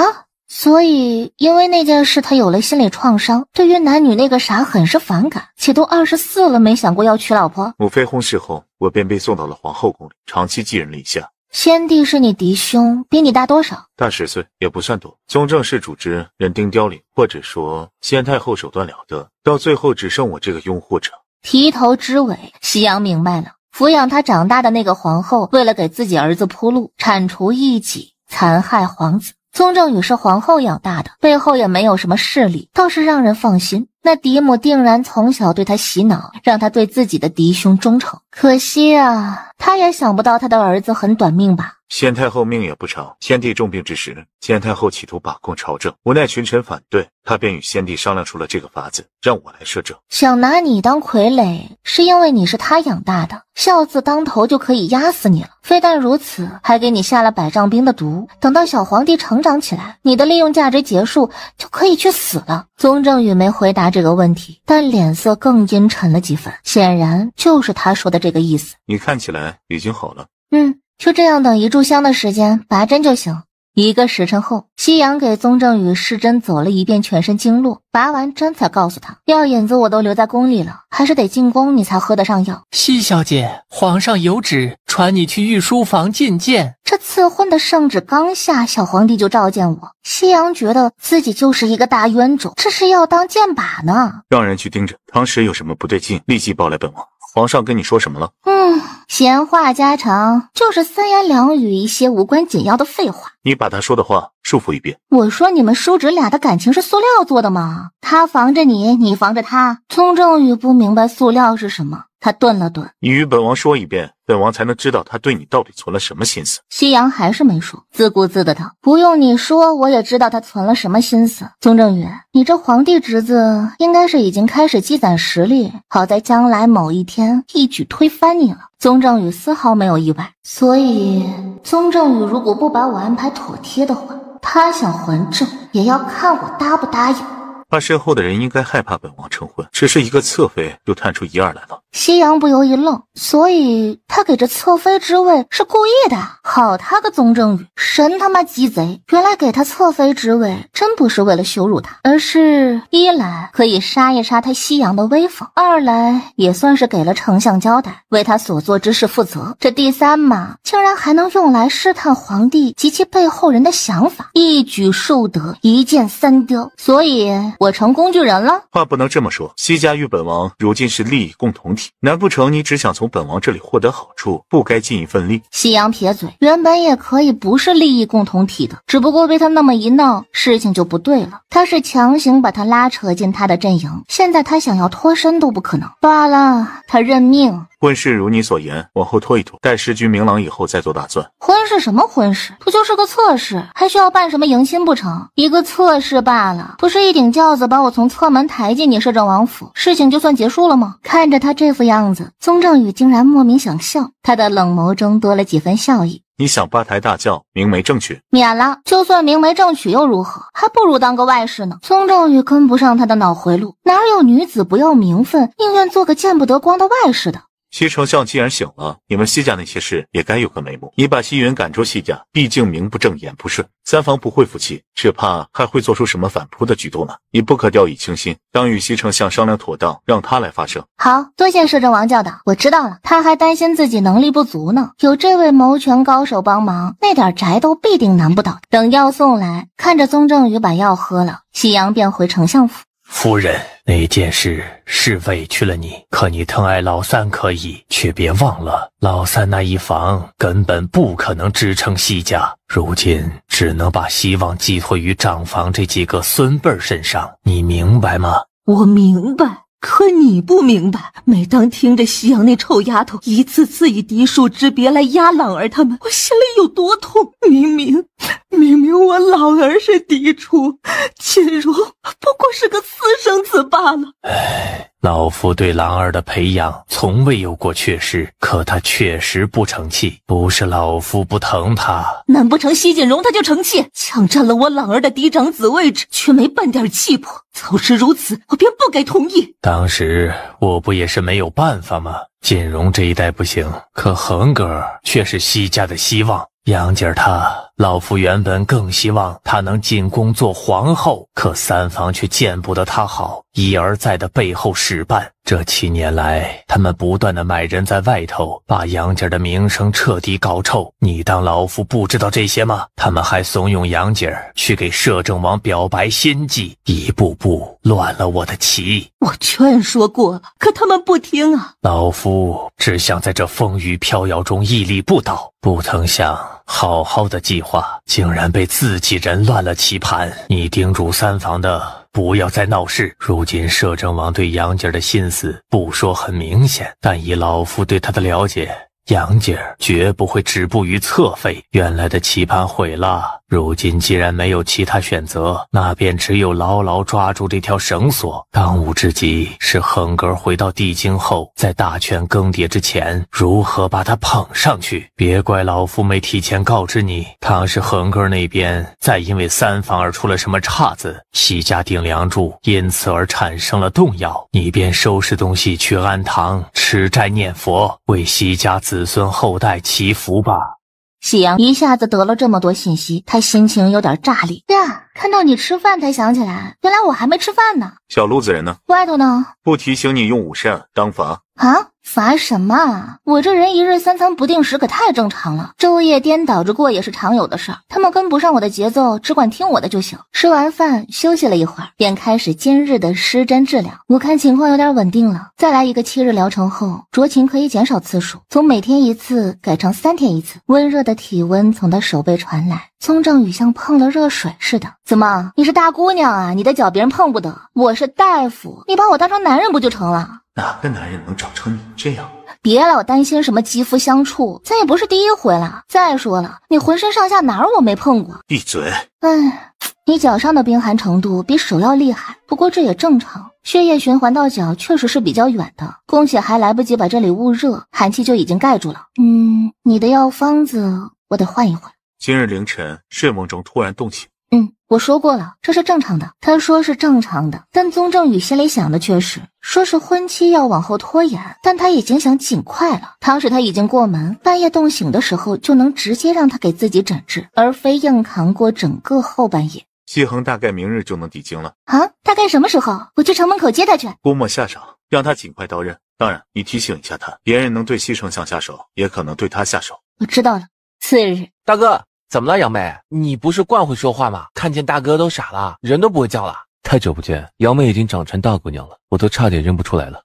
所以因为那件事，她有了心理创伤，对于男女那个啥很是反感，且都二十四了，没想过要娶老婆。母妃薨逝后，我便被送到了皇后宫里，长期寄人篱下。先帝是你嫡兄，比你大多少？大十岁也不算多。宗正室主之人丁凋零，或者说先太后手段了得，到最后只剩我这个拥护者。提头之尾，夕阳明白了，抚养他长大的那个皇后，为了给自己儿子铺路，铲除异己，残害皇子。宗正宇是皇后养大的，背后也没有什么势力，倒是让人放心。那嫡母定然从小对他洗脑，让他对自己的嫡兄忠诚。可惜啊，他也想不到他的儿子很短命吧。先太后命也不长，先帝重病之时，先太后企图把控朝政，无奈群臣反对，她便与先帝商量出了这个法子，让我来摄政。想拿你当傀儡，是因为你是他养大的，孝字当头就可以压死你了。非但如此，还给你下了百丈兵的毒，等到小皇帝成长起来，你的利用价值结束，就可以去死了。宗正宇没回答这个问题，但脸色更阴沉了几分，显然就是他说的这个意思。你看起来已经好了。嗯。就这样等一炷香的时间，拔针就行。一个时辰后，夕阳给宗正宇施针，走了一遍全身经络，拔完针才告诉他，药引子我都留在宫里了，还是得进宫你才喝得上药。西小姐，皇上有旨传你去御书房觐见。这赐婚的圣旨刚下，小皇帝就召见我。夕阳觉得自己就是一个大冤种，这是要当箭靶呢。让人去盯着唐时有什么不对劲，立即报来本王。皇上跟你说什么了？嗯，闲话家常，就是三言两语，一些无关紧要的废话。你把他说的话束缚一遍。我说你们叔侄俩的感情是塑料做的吗？他防着你，你防着他。宗正宇不明白塑料是什么，他顿了顿，你与本王说一遍。本王才能知道他对你到底存了什么心思。夕阳还是没说，自顾自的道：“不用你说，我也知道他存了什么心思。”宗正宇，你这皇帝侄子应该是已经开始积攒实力，好在将来某一天一举推翻你了。宗正宇丝毫没有意外，所以宗正宇如果不把我安排妥帖的话，他想还政也要看我答不答应。他身后的人应该害怕本王成婚，只是一个侧妃又探出一二来了。夕阳不由一愣，所以他给这侧妃之位是故意的。好他个宗正宇，神他妈鸡贼！原来给他侧妃之位，真不是为了羞辱他，而是一来可以杀一杀他夕阳的威风，二来也算是给了丞相交代，为他所做之事负责。这第三嘛，竟然还能用来试探皇帝及其背后人的想法，一举数得，一箭三雕。所以我成工具人了？话不能这么说，西家与本王如今是利益共同体。难不成你只想从本王这里获得好处，不该尽一份力？夕阳撇嘴，原本也可以不是利益共同体的，只不过被他那么一闹，事情就不对了。他是强行把他拉扯进他的阵营，现在他想要脱身都不可能。罢了，他认命。婚事如你所言，往后拖一拖，待时局明朗以后再做打算。婚事什么婚事？不就是个侧室，还需要办什么迎亲不成？一个侧室罢了，不是一顶轿子把我从侧门抬进你摄政王府，事情就算结束了吗？看着他这副样子，宗正宇竟然莫名想笑，他的冷眸中多了几分笑意。你想八抬大轿，明媒正娶？免了，就算明媒正娶又如何？还不如当个外室呢。宗正宇跟不上他的脑回路，哪有女子不要名分，宁愿做个见不得光的外室的？西丞相既然醒了，你们西家那些事也该有个眉目。你把西云赶出西家，毕竟名不正言不顺，三房不会服气，只怕还会做出什么反扑的举动呢。你不可掉以轻心。当与西丞相商量妥当，让他来发声。好多谢摄政王教导，我知道了。他还担心自己能力不足呢，有这位谋权高手帮忙，那点宅都必定难不倒。等药送来，看着宗正宇把药喝了，夕阳便回丞相府。夫人，那件事是委屈了你，可你疼爱老三可以，却别忘了老三那一房根本不可能支撑西家，如今只能把希望寄托于长房这几个孙辈身上，你明白吗？我明白，可你不明白。每当听着西阳那臭丫头一次次以嫡庶之别来压朗儿他们，我心里有多痛，明明。明明我朗儿是嫡出，锦荣不过是个私生子罢了。唉，老夫对朗儿的培养从未有过缺失，可他确实不成器。不是老夫不疼他，难不成西锦荣他就成器，抢占了我朗儿的嫡长子位置，却没半点气魄？早知如此，我便不该同意。当时我不也是没有办法吗？锦荣这一代不行，可恒哥却是西家的希望。杨姐她。老夫原本更希望她能进宫做皇后，可三房却见不得她好，一而再的背后使绊。这七年来，他们不断的买人在外头，把杨姐的名声彻底搞臭。你当老夫不知道这些吗？他们还怂恿杨姐儿去给摄政王表白心迹，一步步乱了我的棋。我劝说过了，可他们不听啊。老夫只想在这风雨飘摇中屹立不倒，不曾想。好好的计划，竟然被自己人乱了棋盘。你叮嘱三房的，不要再闹事。如今摄政王对杨姐的心思，不说很明显，但以老夫对他的了解，杨姐绝不会止步于侧妃。原来的棋盘毁了。如今既然没有其他选择，那便只有牢牢抓住这条绳索。当务之急是恒哥回到地京后，在大权更迭之前，如何把他捧上去？别怪老夫没提前告知你。倘是恒哥那边再因为三房而出了什么岔子，西家顶梁柱因此而产生了动摇，你便收拾东西去安堂吃斋念佛，为西家子孙后代祈福吧。喜羊一下子得了这么多信息，他心情有点炸裂呀！看到你吃饭才想起来，原来我还没吃饭呢。小鹿子人呢？外头呢？不提醒你用午膳当罚啊？罚什么？我这人一日三餐不定时，可太正常了，昼夜颠倒着过也是常有的事儿。他们跟不上我的节奏，只管听我的就行。吃完饭休息了一会儿，便开始今日的施针治疗。我看情况有点稳定了，再来一个七日疗程后，酌情可以减少次数，从每天一次改成三天一次。温热的体温从他手背传来，宗正宇像碰了热水似的。怎么？你是大姑娘啊？你的脚别人碰不得。我是大夫，你把我当成男人不就成了？哪个男人能长成你这样？别老担心什么肌肤相处，咱也不是第一回了。再说了，你浑身上下哪儿我没碰过？闭嘴！哎，你脚上的冰寒程度比手要厉害，不过这也正常。血液循环到脚确实是比较远的，况且还来不及把这里捂热，寒气就已经盖住了。嗯，你的药方子我得换一换。今日凌晨睡梦中突然动起。我说过了，这是正常的。他说是正常的，但宗正宇心里想的却是，说是婚期要往后拖延，但他已经想尽快了。倘使他已经过门，半夜冻醒的时候，就能直接让他给自己诊治，而非硬扛过整个后半夜。西恒大概明日就能抵京了啊？大概什么时候？我去城门口接他去。估摸下手，让他尽快到任。当然，你提醒一下他，别人能对西丞相下手，也可能对他下手。我知道了。次日，大哥。怎么了，杨妹？你不是惯会说话吗？看见大哥都傻了，人都不会叫了。太久不见，杨妹已经长成大姑娘了，我都差点认不出来了。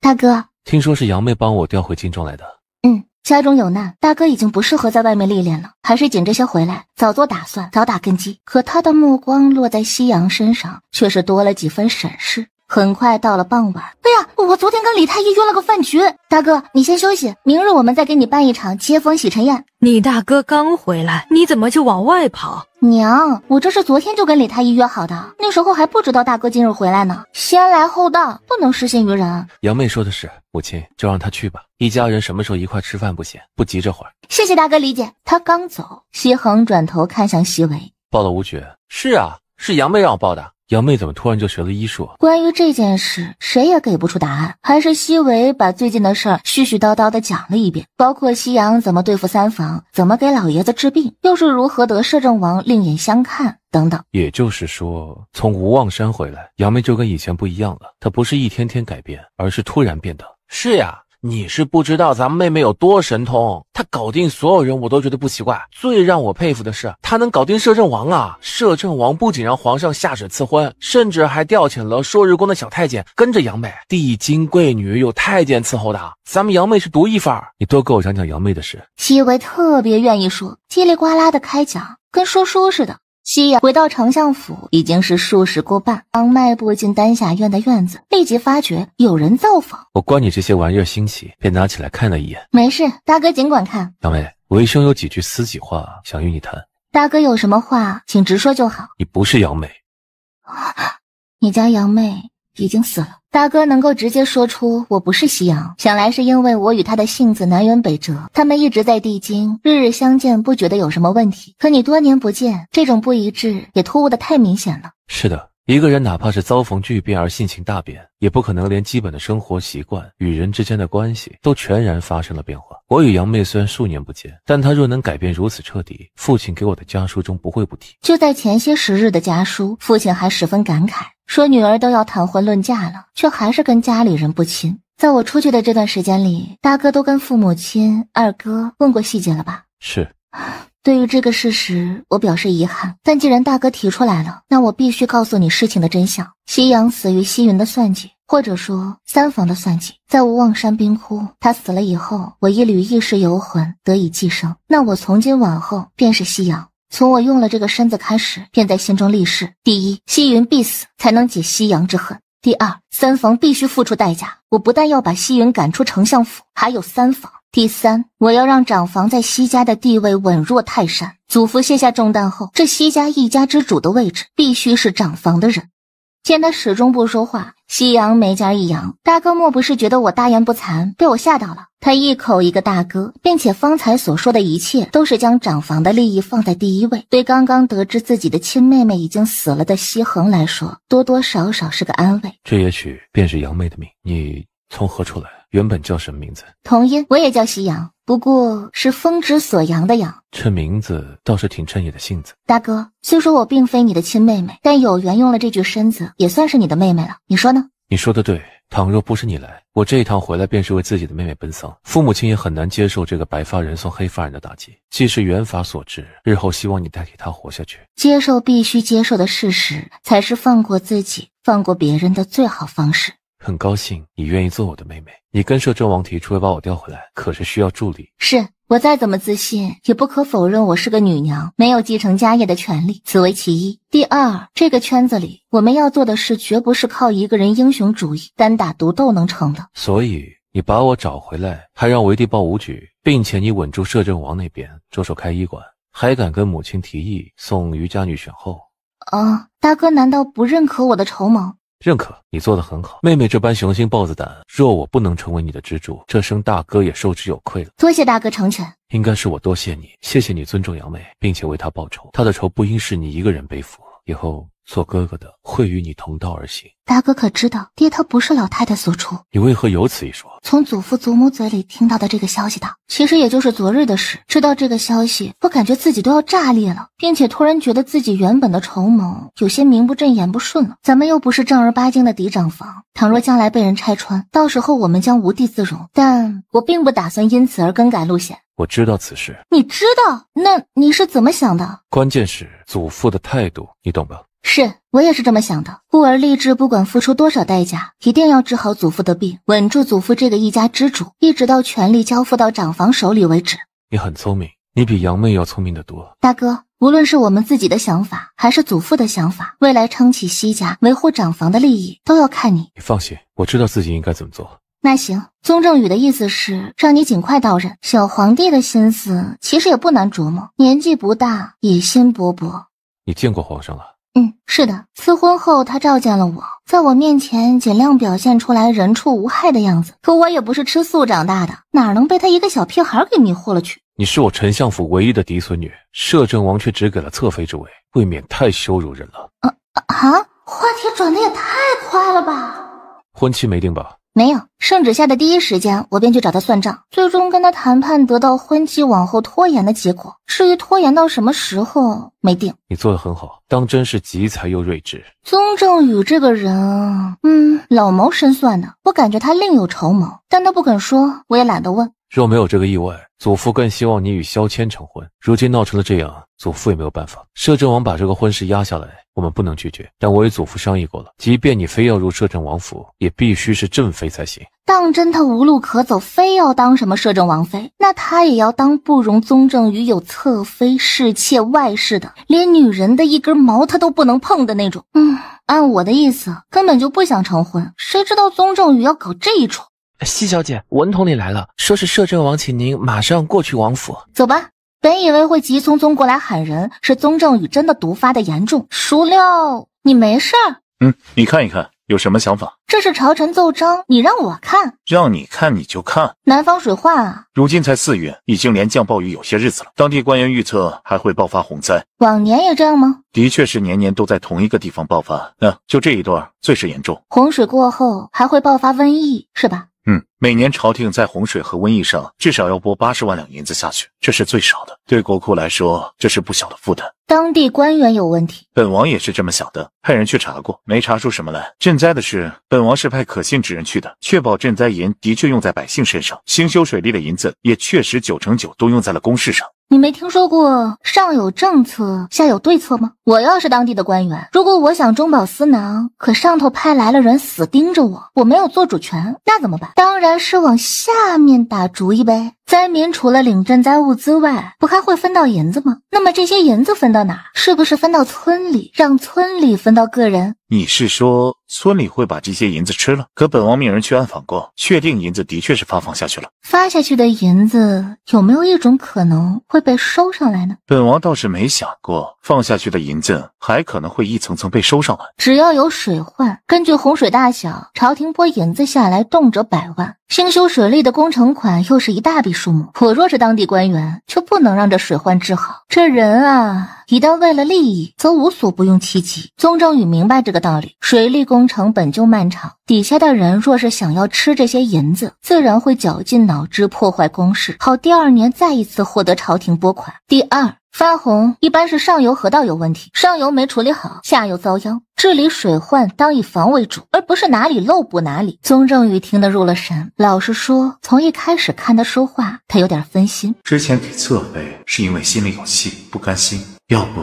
大哥，听说是杨妹帮我调回京中来的。嗯，家中有难，大哥已经不适合在外面历练了，还是紧着些回来，早做打算，早打根基。可他的目光落在夕阳身上，却是多了几分审视。很快到了傍晚。哎呀，我昨天跟李太医约了个饭局。大哥，你先休息，明日我们再给你办一场接风洗尘宴。你大哥刚回来，你怎么就往外跑？娘，我这是昨天就跟李太医约好的，那时候还不知道大哥今日回来呢。先来后到，不能失信于人。杨妹说的是，母亲就让她去吧。一家人什么时候一块吃饭不行？不急这会儿。谢谢大哥理解。他刚走，西恒转头看向席伟，报了武举。是啊，是杨妹让我报的。杨妹怎么突然就学了医术？关于这件事，谁也给不出答案。还是西维把最近的事儿絮絮叨叨的讲了一遍，包括西阳怎么对付三房，怎么给老爷子治病，又是如何得摄政王另眼相看等等。也就是说，从无望山回来，杨妹就跟以前不一样了。她不是一天天改变，而是突然变的。是呀。你是不知道咱们妹妹有多神通，她搞定所有人我都觉得不奇怪。最让我佩服的是，她能搞定摄政王啊！摄政王不仅让皇上下旨赐婚，甚至还调遣了朔日宫的小太监跟着杨妹。帝京贵女有太监伺候的，咱们杨妹是独一份儿。你多给我讲讲杨妹的事，西薇特别愿意说，叽里呱啦的开讲，跟说书似的。夕阳回到丞相府，已经是数时过半。刚迈步进丹霞院的院子，立即发觉有人造访。我观你这些玩意新奇，便拿起来看了一眼。没事，大哥尽管看。杨梅，为兄有几句私己话想与你谈。大哥有什么话，请直说就好。你不是杨梅，你家杨梅。已经死了。大哥能够直接说出我不是夕阳，想来是因为我与他的性子南辕北辙。他们一直在帝京，日日相见，不觉得有什么问题。可你多年不见，这种不一致也突兀的太明显了。是的，一个人哪怕是遭逢巨变而性情大变，也不可能连基本的生活习惯与人之间的关系都全然发生了变化。我与杨妹虽然数年不见，但她若能改变如此彻底，父亲给我的家书中不会不提。就在前些时日的家书，父亲还十分感慨。说女儿都要谈婚论嫁了，却还是跟家里人不亲。在我出去的这段时间里，大哥都跟父母亲、二哥问过细节了吧？是。对于这个事实，我表示遗憾。但既然大哥提出来了，那我必须告诉你事情的真相。夕阳死于西云的算计，或者说三房的算计。在无望山冰窟，他死了以后，我一缕意识游魂得以寄生。那我从今往后便是夕阳。从我用了这个身子开始，便在心中立誓：第一，西云必死，才能解西阳之恨；第二，三房必须付出代价。我不但要把西云赶出丞相府，还有三房。第三，我要让长房在西家的地位稳若泰山。祖父卸下重担后，这西家一家之主的位置，必须是长房的人。见他始终不说话，夕阳眉间一扬：“大哥，莫不是觉得我大言不惭，被我吓到了？”他一口一个大哥，并且方才所说的一切，都是将长房的利益放在第一位。对刚刚得知自己的亲妹妹已经死了的西恒来说，多多少少是个安慰。这也许便是杨妹的命。你从何处来？原本叫什么名字？童音，我也叫夕阳。不过，是风之所扬的扬。这名字倒是挺衬你的性子。大哥，虽说我并非你的亲妹妹，但有缘用了这具身子，也算是你的妹妹了。你说呢？你说的对。倘若不是你来，我这一趟回来便是为自己的妹妹奔丧，父母亲也很难接受这个白发人送黑发人的打击。既是缘法所致，日后希望你代替他活下去。接受必须接受的事实，才是放过自己、放过别人的最好方式。很高兴你愿意做我的妹妹。你跟摄政王提出要把我调回来，可是需要助理。是我再怎么自信，也不可否认我是个女娘，没有继承家业的权利，此为其一。第二，这个圈子里我们要做的事，绝不是靠一个人英雄主义单打独斗能成的。所以你把我找回来，还让维帝报武举，并且你稳住摄政王那边，着手开医馆，还敢跟母亲提议送余家女选后。啊，大哥难道不认可我的筹谋？认可你做的很好，妹妹这般雄心豹子胆，若我不能成为你的支柱，这声大哥也受之有愧了。多谢大哥成全，应该是我多谢你，谢谢你尊重杨梅，并且为她报仇，她的仇不应是你一个人背负。以后。做哥哥的会与你同道而行，大哥可知道爹他不是老太太所出？你为何有此一说？从祖父祖母嘴里听到的这个消息的，其实也就是昨日的事。知道这个消息，我感觉自己都要炸裂了，并且突然觉得自己原本的筹谋有些名不正言不顺了。咱们又不是正儿八经的嫡长房，倘若将来被人拆穿，到时候我们将无地自容。但我并不打算因此而更改路线。我知道此事，你知道，那你是怎么想的？关键是祖父的态度，你懂吧？是我也是这么想的，故而立志，不管付出多少代价，一定要治好祖父的病，稳住祖父这个一家之主，一直到权力交付到长房手里为止。你很聪明，你比杨妹要聪明的多。大哥，无论是我们自己的想法，还是祖父的想法，未来撑起西家，维护长房的利益，都要看你。你放心，我知道自己应该怎么做。那行，宗正宇的意思是让你尽快到任。小皇帝的心思其实也不难琢磨，年纪不大，野心勃勃。你见过皇上了？嗯，是的。赐婚后，他召见了我，在我面前尽量表现出来人畜无害的样子。可我也不是吃素长大的，哪能被他一个小屁孩给迷惑了去？你是我丞相府唯一的嫡孙女，摄政王却只给了侧妃之位，未免太羞辱人了。啊啊！话题转的也太快了吧？婚期没定吧？没有圣旨下的第一时间，我便去找他算账，最终跟他谈判得到婚期往后拖延的结果。至于拖延到什么时候，没定。你做的很好，当真是机才又睿智。宗正宇这个人，嗯，老谋深算呢，我感觉他另有筹谋，但他不肯说，我也懒得问。若没有这个意外，祖父更希望你与萧谦成婚。如今闹成了这样，祖父也没有办法。摄政王把这个婚事压下来，我们不能拒绝。但我与祖父商议过了，即便你非要入摄政王府，也必须是正妃才行。当真他无路可走，非要当什么摄政王妃？那他也要当不容宗正宇有侧妃侍妾外室的，连女人的一根毛他都不能碰的那种。嗯，按我的意思，根本就不想成婚。谁知道宗正宇要搞这一出？西小姐，文统领来了，说是摄政王请您马上过去王府。走吧。本以为会急匆匆过来喊人，是宗正宇真的毒发的严重。孰料你没事儿。嗯，你看一看，有什么想法？这是朝臣奏章，你让我看。让你看你就看。南方水患啊！如今才四月，已经连降暴雨有些日子了，当地官员预测还会爆发洪灾。往年也这样吗？的确是年年都在同一个地方爆发。那就这一段最是严重。洪水过后还会爆发瘟疫，是吧？嗯，每年朝廷在洪水和瘟疫上至少要拨八十万两银子下去，这是最少的。对国库来说，这是不小的负担。当地官员有问题，本王也是这么想的。派人去查过，没查出什么来。赈灾的事，本王是派可信之人去的，确保赈灾银的确用在百姓身上。兴修水利的银子也确实九成九都用在了公事上。你没听说过“上有政策，下有对策”吗？我要是当地的官员，如果我想中饱私囊，可上头派来了人死盯着我，我没有做主权，那怎么办？当然是往下面打主意呗。灾民除了领赈灾物资外，不还会分到银子吗？那么这些银子分到哪？是不是分到村里，让村里分到个人？你是说村里会把这些银子吃了？可本王命人去暗访过，确定银子的确是发放下去了。发下去的银子有没有一种可能会被收上来呢？本王倒是没想过，放下去的银子还可能会一层层被收上来。只要有水患，根据洪水大小，朝廷拨银子下来，动辄百万。兴修水利的工程款又是一大笔数目，我若是当地官员，就不能让这水患治好。这人啊，一旦为了利益，则无所不用其极。宗正宇明白这个道理，水利工程本就漫长，底下的人若是想要吃这些银子，自然会绞尽脑汁破坏工事，好第二年再一次获得朝廷拨款。第二。发红一般是上游河道有问题，上游没处理好，下游遭殃。治理水患当以防为主，而不是哪里漏补哪里。宗正宇听得入了神，老实说，从一开始看他说话，他有点分心。之前给侧妃是因为心里有气，不甘心。要不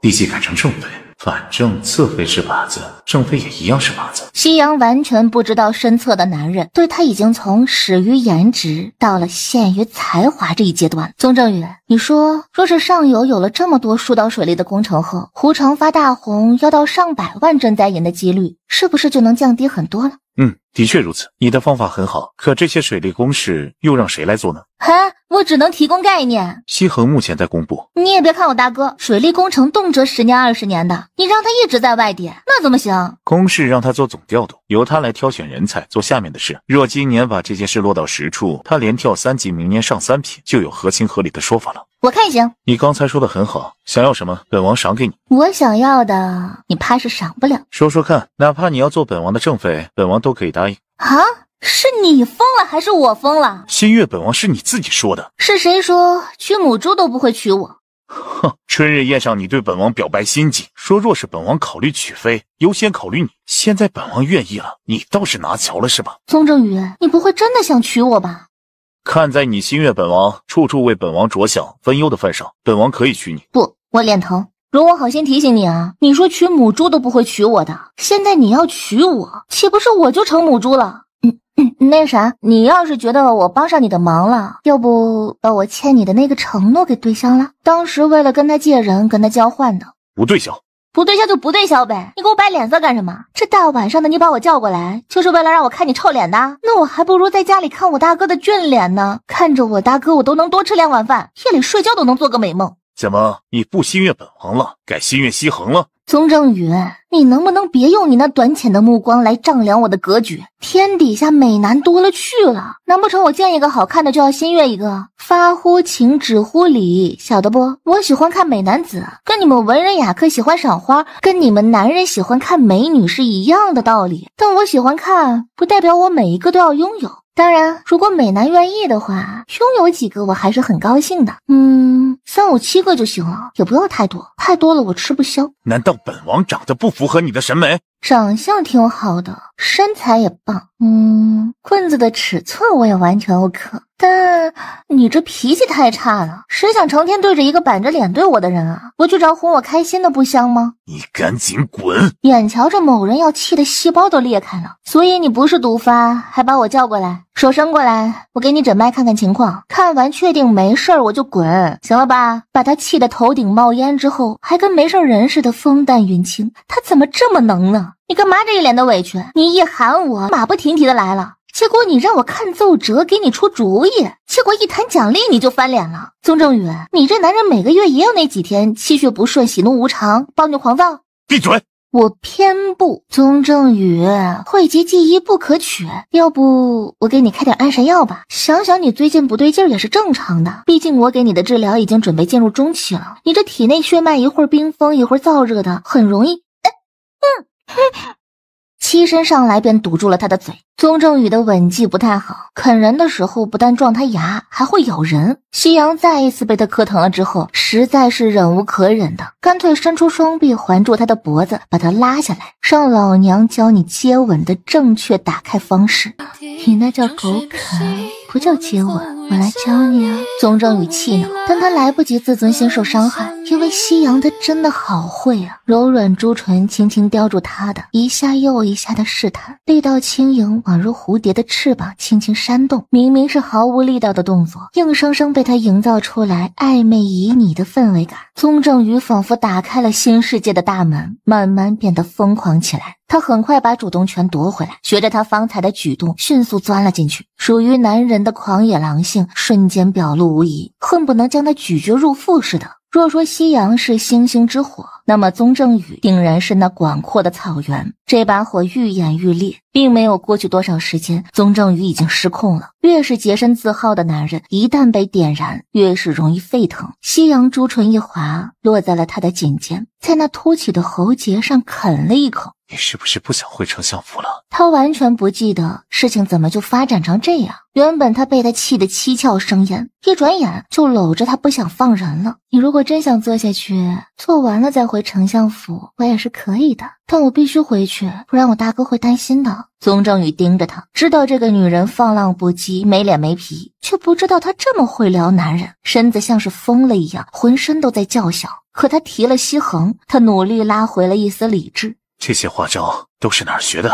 立即改成正妃。反正侧妃是靶子，正妃也一样是靶子。夕阳完全不知道身侧的男人对他已经从始于颜值，到了陷于才华这一阶段。宗正宇，你说，若是上游有了这么多疏导水利的工程后，胡长发大洪要到上百万赈灾银的几率，是不是就能降低很多了？嗯，的确如此。你的方法很好，可这些水利工事又让谁来做呢？哼，我只能提供概念。西恒目前在公布，你也别看我大哥，水利工程动辄十年二十年的，你让他一直在外地，那怎么行？工事让他做总调度，由他来挑选人才做下面的事。若今年把这件事落到实处，他连跳三级，明年上三品就有合情合理的说法了。我看也行。你刚才说的很好，想要什么，本王赏给你。我想要的，你怕是赏不了。说说看，哪怕你要做本王的正妃，本王都可以答应。啊，是你疯了还是我疯了？新月，本王是你自己说的。是谁说娶母猪都不会娶我？哼，春日宴上你对本王表白心迹，说若是本王考虑娶妃，优先考虑你。现在本王愿意了，你倒是拿桥了是吧？宗正宇，你不会真的想娶我吧？看在你心悦本王，处处为本王着想、分忧的份上，本王可以娶你。不，我脸疼。容我好心提醒你啊，你说娶母猪都不会娶我的，现在你要娶我，岂不是我就成母猪了？嗯，那啥，你要是觉得我帮上你的忙了，要不把我欠你的那个承诺给兑现了？当时为了跟他借人，跟他交换的，无对象。不对笑就不对笑呗，你给我摆脸色干什么？这大晚上的你把我叫过来，就是为了让我看你臭脸的？那我还不如在家里看我大哥的俊脸呢，看着我大哥我都能多吃两碗饭，夜里睡觉都能做个美梦。怎么你不心悦本王了，改心悦西恒了？宗正宇，你能不能别用你那短浅的目光来丈量我的格局？天底下美男多了去了，难不成我见一个好看的就要心悦一个？发乎情，止乎礼，晓得不？我喜欢看美男子，跟你们文人雅客喜欢赏花，跟你们男人喜欢看美女是一样的道理。但我喜欢看，不代表我每一个都要拥有。当然，如果美男愿意的话，拥有几个我还是很高兴的。嗯，三五七个就行了，也不用太多，太多了我吃不消。难道本王长得不符合你的审美？长相挺好的，身材也棒。嗯，棍子的尺寸我也完全 OK，但你这脾气太差了，谁想成天对着一个板着脸对我的人啊？不去找哄我开心的不香吗？你赶紧滚！眼瞧着某人要气的细胞都裂开了，所以你不是毒发，还把我叫过来。手伸过来，我给你诊脉看看情况。看完确定没事儿，我就滚，行了吧？把他气得头顶冒烟之后，还跟没事儿人似的风淡云轻，他怎么这么能呢？你干嘛这一脸的委屈？你一喊我，马不停蹄的来了，结果你让我看奏折给你出主意，结果一谈奖励你就翻脸了。宗正宇，你这男人每个月也有那几天气血不顺、喜怒无常、暴虐狂躁。闭嘴。我偏不，宗正宇，讳疾忌医不可取。要不我给你开点安神药吧。想想你最近不对劲也是正常的，毕竟我给你的治疗已经准备进入中期了。你这体内血脉一会儿冰封，一会儿燥热的，很容易。欺身上来便堵住了他的嘴。宗正宇的吻技不太好，啃人的时候不但撞他牙，还会咬人。夕阳再一次被他磕疼了之后，实在是忍无可忍的，干脆伸出双臂环住他的脖子，把他拉下来，让老娘教你接吻的正确打开方式。你那叫狗啃，不叫接吻。我来教你啊！宗正宇气恼，但他来不及自尊心受伤害，因为夕阳他真的好会啊！柔软朱唇轻轻叼住他的，一下又一下的试探，力道轻盈，宛如蝴蝶的翅膀轻轻扇动。明明是毫无力道的动作，硬生生被他营造出来暧昧旖旎的氛围感。宗正宇仿佛打开了新世界的大门，慢慢变得疯狂起来。他很快把主动权夺回来，学着他方才的举动，迅速钻了进去，属于男人的狂野狼性。瞬间表露无遗，恨不能将他咀嚼入腹似的。若说夕阳是星星之火，那么宗正宇定然是那广阔的草原。这把火愈演愈烈，并没有过去多少时间，宗正宇已经失控了。越是洁身自好的男人，一旦被点燃，越是容易沸腾。夕阳朱唇一滑，落在了他的颈间，在那凸起的喉结上啃了一口。你是不是不想回丞相府了？他完全不记得事情怎么就发展成这样。原本他被他气得七窍生烟，一转眼就搂着他不想放人了。你如果真想做下去，做完了再回丞相府，我也是可以的。但我必须回去，不然我大哥会担心的。宗正宇盯着他，知道这个女人放浪不羁、没脸没皮，却不知道她这么会撩男人，身子像是疯了一样，浑身都在叫嚣。可他提了西恒，他努力拉回了一丝理智。这些花招都是哪儿学的？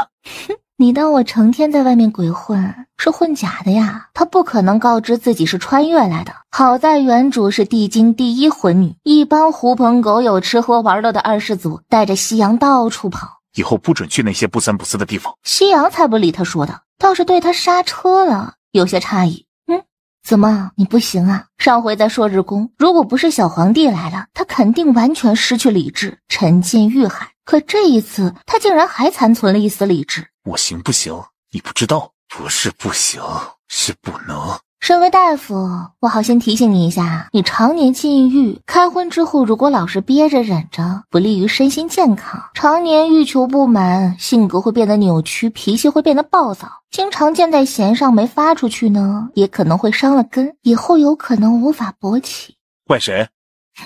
哼，你当我成天在外面鬼混是混假的呀？他不可能告知自己是穿越来的。好在原主是帝京第一魂女，一帮狐朋狗友吃喝玩乐的二世祖带着夕阳到处跑。以后不准去那些不三不四的地方。夕阳才不理他说的，倒是对他刹车了有些诧异。嗯，怎么你不行啊？上回在朔日宫，如果不是小皇帝来了，他肯定完全失去理智，沉进欲海。可这一次，他竟然还残存了一丝理智。我行不行？你不知道，不是不行，是不能。身为大夫，我好心提醒你一下，你常年禁欲，开荤之后如果老是憋着忍着，不利于身心健康。常年欲求不满，性格会变得扭曲，脾气会变得暴躁，经常箭在弦上没发出去呢，也可能会伤了根，以后有可能无法勃起。怪谁？哼，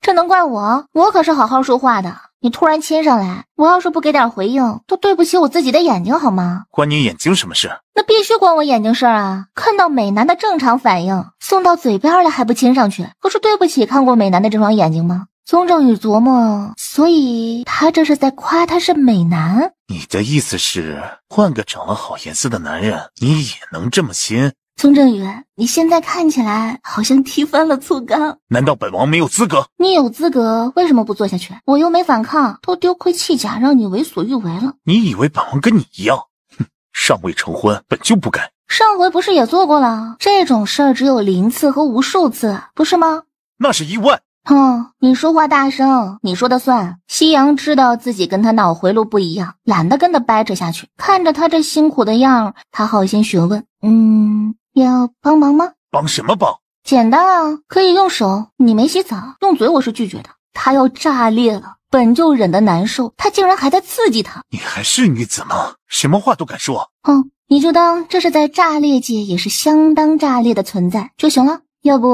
这能怪我？我可是好好说话的。你突然亲上来，我要是不给点回应，都对不起我自己的眼睛，好吗？关你眼睛什么事？那必须关我眼睛事儿啊！看到美男的正常反应，送到嘴边了还不亲上去，不是对不起看过美男的这双眼睛吗？宗正宇琢磨，所以他这是在夸他是美男。你的意思是，换个长了好颜色的男人，你也能这么亲？宋正宇，你现在看起来好像踢翻了醋缸。难道本王没有资格？你有资格，为什么不做下去？我又没反抗，都丢盔弃甲，让你为所欲为了。你以为本王跟你一样？哼，尚未成婚，本就不该。上回不是也做过了？这种事儿只有零次和无数次，不是吗？那是意外。哦，你说话大声，你说的算。夕阳知道自己跟他脑回路不一样，懒得跟他掰扯下去。看着他这辛苦的样，他好心询问：“嗯。”要帮忙吗？帮什么帮？简单啊，可以用手。你没洗澡，用嘴我是拒绝的。他要炸裂了，本就忍得难受，他竟然还在刺激他。你还是女子吗？什么话都敢说？嗯，你就当这是在炸裂界也是相当炸裂的存在就行了。要不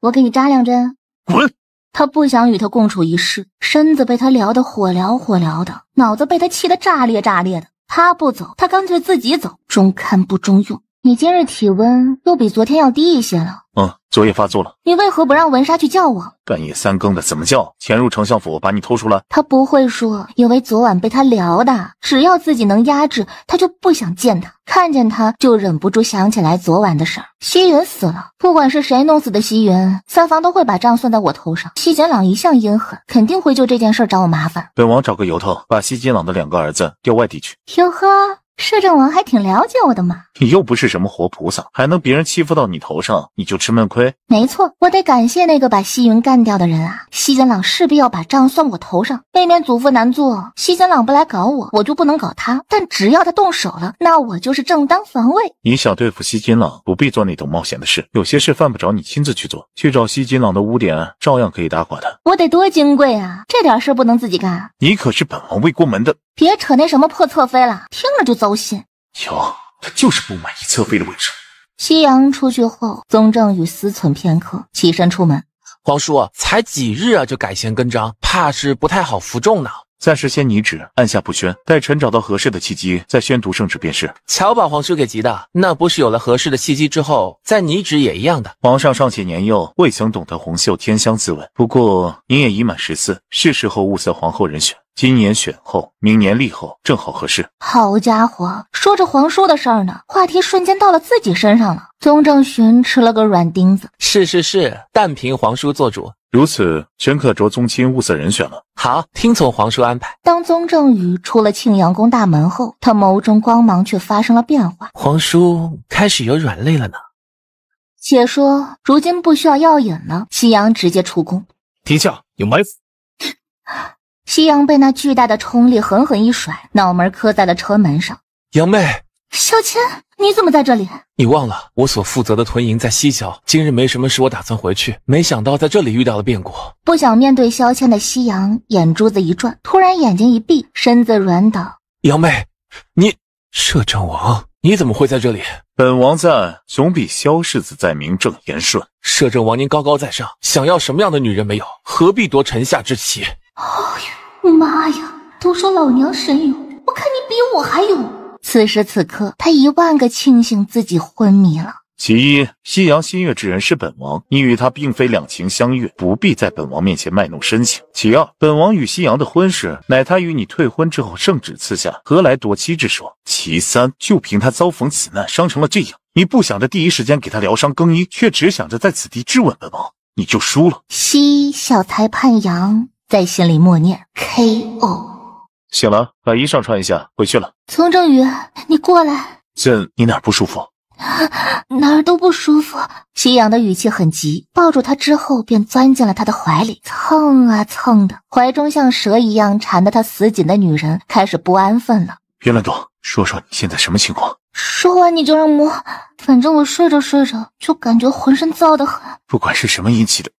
我给你扎两针？滚！他不想与他共处一室，身子被他撩得火燎火燎的，脑子被他气得炸裂炸裂的。他不走，他干脆自己走。中看不中用。你今日体温又比昨天要低一些了。嗯，昨夜发作了。你为何不让文莎去叫我？半夜三更的怎么叫？潜入丞相府把你偷出来？他不会说，因为昨晚被他撩的。只要自己能压制他，就不想见他。看见他就忍不住想起来昨晚的事。西云死了，不管是谁弄死的西云，三房都会把账算在我头上。西简朗一向阴狠，肯定会就这件事找我麻烦。本王找个由头，把西简朗的两个儿子调外地去。哟呵。摄政王还挺了解我的嘛，你又不是什么活菩萨，还能别人欺负到你头上你就吃闷亏？没错，我得感谢那个把西云干掉的人啊。西间朗势必要把账算我头上，背面祖父难做。西间朗不来搞我，我就不能搞他。但只要他动手了，那我就是正当防卫。你想对付西金朗，不必做那种冒险的事，有些事犯不着你亲自去做。去找西金朗的污点，照样可以打垮他。我得多金贵啊，这点事不能自己干。你可是本王未过门的。别扯那什么破侧妃了，听着就糟心。瞧，他就是不满意侧妃的位置。夕阳出去后，宗正宇思忖片刻，起身出门。皇叔，才几日啊，就改弦更张，怕是不太好服众呢。暂时先拟旨，按下不宣，待臣找到合适的契机再宣读圣旨便是。瞧，把皇叔给急的。那不是有了合适的契机之后，再拟旨也一样的。皇上尚且年幼，未曾懂得红袖添香滋味。不过您也已满十四，是时候物色皇后人选。今年选后，明年立后，正好合适。好家伙，说着皇叔的事儿呢，话题瞬间到了自己身上了。宗正寻吃了个软钉子。是是是，但凭皇叔做主。如此，全可着宗亲物色人选了。好，听从皇叔安排。当宗正宇出了庆阳宫大门后，他眸中光芒却发生了变化。皇叔开始有软肋了呢。且说，如今不需要耀眼了，夕阳直接出宫。殿下有埋伏。夕阳被那巨大的冲力狠狠一甩，脑门磕在了车门上。杨妹，萧谦，你怎么在这里？你忘了我所负责的屯营在西郊，今日没什么事，我打算回去。没想到在这里遇到了变故。不想面对萧谦的夕阳，眼珠子一转，突然眼睛一闭，身子软倒。杨妹，你摄政王，你怎么会在这里？本王在，总比萧世子在名正言顺。摄政王您高高在上，想要什么样的女人没有？何必夺臣下之妻？哎呀，妈呀！都说老娘神勇，我看你比我还勇。此时此刻，他一万个庆幸自己昏迷了。其一，夕阳新月之人是本王，你与他并非两情相悦，不必在本王面前卖弄深情。其二，本王与夕阳的婚事，乃他与你退婚之后圣旨赐下，何来夺妻之说？其三，就凭他遭逢此难，伤成了这样，你不想着第一时间给他疗伤更衣，却只想着在此地质问本王，你就输了。夕小裁判阳。在心里默念 “K.O.”，醒了，把衣裳穿一下，回去了。丛正宇，你过来。朕，你哪不舒服？哪儿都不舒服。祁阳的语气很急，抱住他之后便钻进了他的怀里，蹭啊蹭的。怀中像蛇一样缠得他死紧的女人开始不安分了。别乱动，说说你现在什么情况？说完你就让摸，反正我睡着睡着就感觉浑身燥得很。不管是什么引起的。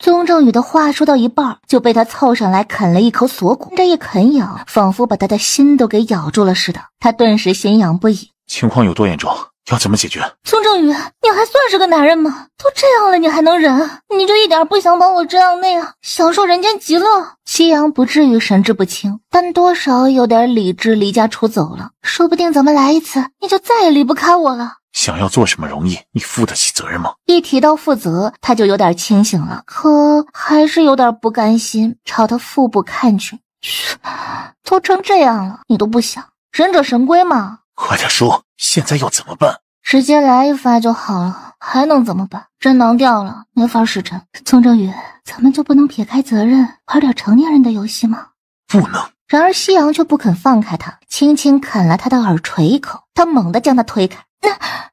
宗正宇的话说到一半，就被他凑上来啃了一口锁骨。这一啃咬，仿佛把他的心都给咬住了似的，他顿时心痒不已。情况有多严重？要怎么解决？宋正宇，你还算是个男人吗？都这样了，你还能忍？你就一点不想把我这样那样享受人间极乐？祁阳不至于神志不清，但多少有点理智，离家出走了。说不定咱们来一次，你就再也离不开我了。想要做什么容易？你负得起责任吗？一提到负责，他就有点清醒了，可还是有点不甘心，朝他腹部看去。都成这样了，你都不想忍者神龟吗？快点说。现在要怎么办？直接来一发就好了，还能怎么办？针囊掉了，没法使针。宗正宇，咱们就不能撇开责任，玩点成年人的游戏吗？不能。然而夕阳却不肯放开他，轻轻啃了他的耳垂一口。他猛地将他推开，那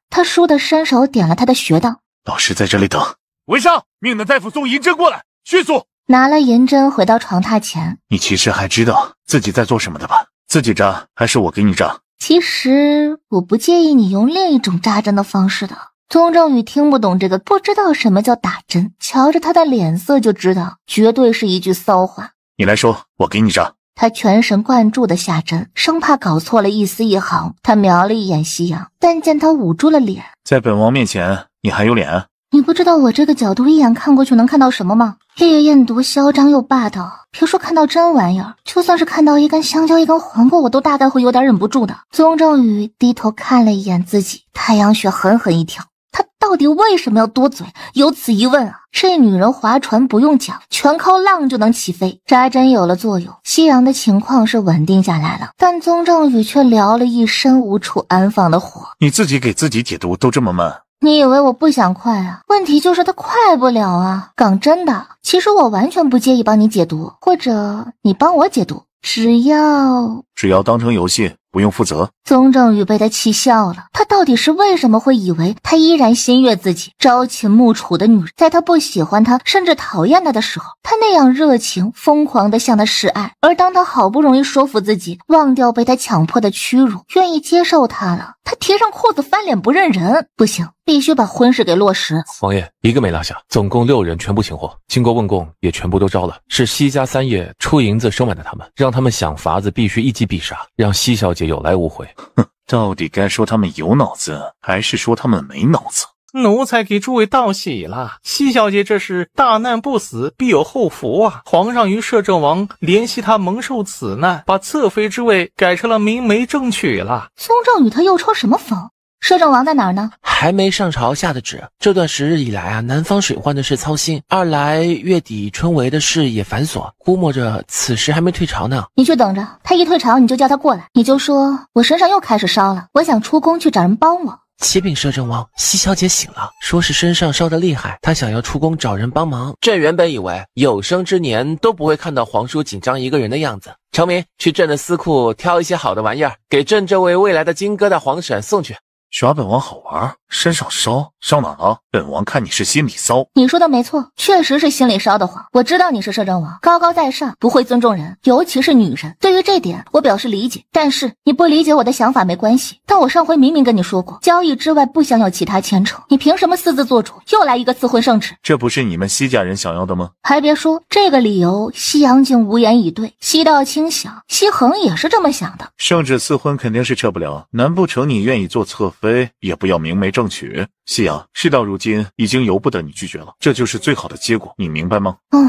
他倏地伸手点了他的穴道。老师在这里等，文少命的大夫送银针过来，迅速拿了银针回到床榻前。你其实还知道自己在做什么的吧？自己扎还是我给你扎？其实我不介意你用另一种扎针的方式的。宗正宇听不懂这个，不知道什么叫打针，瞧着他的脸色就知道，绝对是一句骚话。你来说，我给你扎。他全神贯注的下针，生怕搞错了，一丝一毫。他瞄了一眼夕阳，但见他捂住了脸，在本王面前，你还有脸？你不知道我这个角度一眼看过去能看到什么吗？烈焰毒嚣张又霸道，别说看到真玩意儿，就算是看到一根香蕉一根黄瓜，我都大概会有点忍不住的。宗正宇低头看了一眼自己太阳穴，狠狠一跳。他到底为什么要多嘴？有此一问啊！这女人划船不用桨，全靠浪就能起飞。扎针有了作用，夕阳的情况是稳定下来了，但宗正宇却聊了一身无处安放的火。你自己给自己解毒都这么慢。你以为我不想快啊？问题就是他快不了啊！讲真的，其实我完全不介意帮你解毒，或者你帮我解毒，只要只要当成游戏，不用负责。宗正宇被他气笑了。他到底是为什么会以为他依然心悦自己朝秦暮楚的女人，在他不喜欢他甚至讨厌他的时候，他那样热情疯狂的向他示爱，而当他好不容易说服自己忘掉被他强迫的屈辱，愿意接受他了，他提上裤子翻脸不认人，不行。必须把婚事给落实。王爷一个没落下，总共六人全部擒获。经过问供，也全部都招了。是西家三爷出银子收买的他们，让他们想法子，必须一击必杀，让西小姐有来无回。哼，到底该说他们有脑子，还是说他们没脑子？奴才给诸位道喜了，西小姐这是大难不死，必有后福啊！皇上与摄政王怜惜她蒙受此难，把侧妃之位改成了明媒正娶了。宗正宇，他又抽什么风？摄政王在哪儿呢？还没上朝下的旨。这段时日以来啊，南方水患的事操心；二来月底春闱的事也繁琐。估摸着此时还没退朝呢，你去等着。他一退朝，你就叫他过来。你就说我身上又开始烧了，我想出宫去找人帮我。启禀摄政王，西小姐醒了，说是身上烧得厉害，她想要出宫找人帮忙。朕原本以为有生之年都不会看到皇叔紧张一个人的样子。成明，去朕的私库挑一些好的玩意儿，给朕这位未来的金疙瘩皇婶送去。耍本王好玩，身上烧烧哪了？本王看你是心里骚。你说的没错，确实是心里烧得慌。我知道你是摄政王，高高在上，不会尊重人，尤其是女人。对于这点，我表示理解。但是你不理解我的想法没关系。但我上回明明跟你说过，交易之外不想有其他牵扯，你凭什么私自做主？又来一个赐婚圣旨，这不是你们西家人想要的吗？还别说，这个理由西阳竟无言以对。西道清想，西恒也是这么想的。圣旨赐婚肯定是撤不了，难不成你愿意做侧？非也不要明媒正娶，夕阳。事到如今，已经由不得你拒绝了，这就是最好的结果，你明白吗？嗯，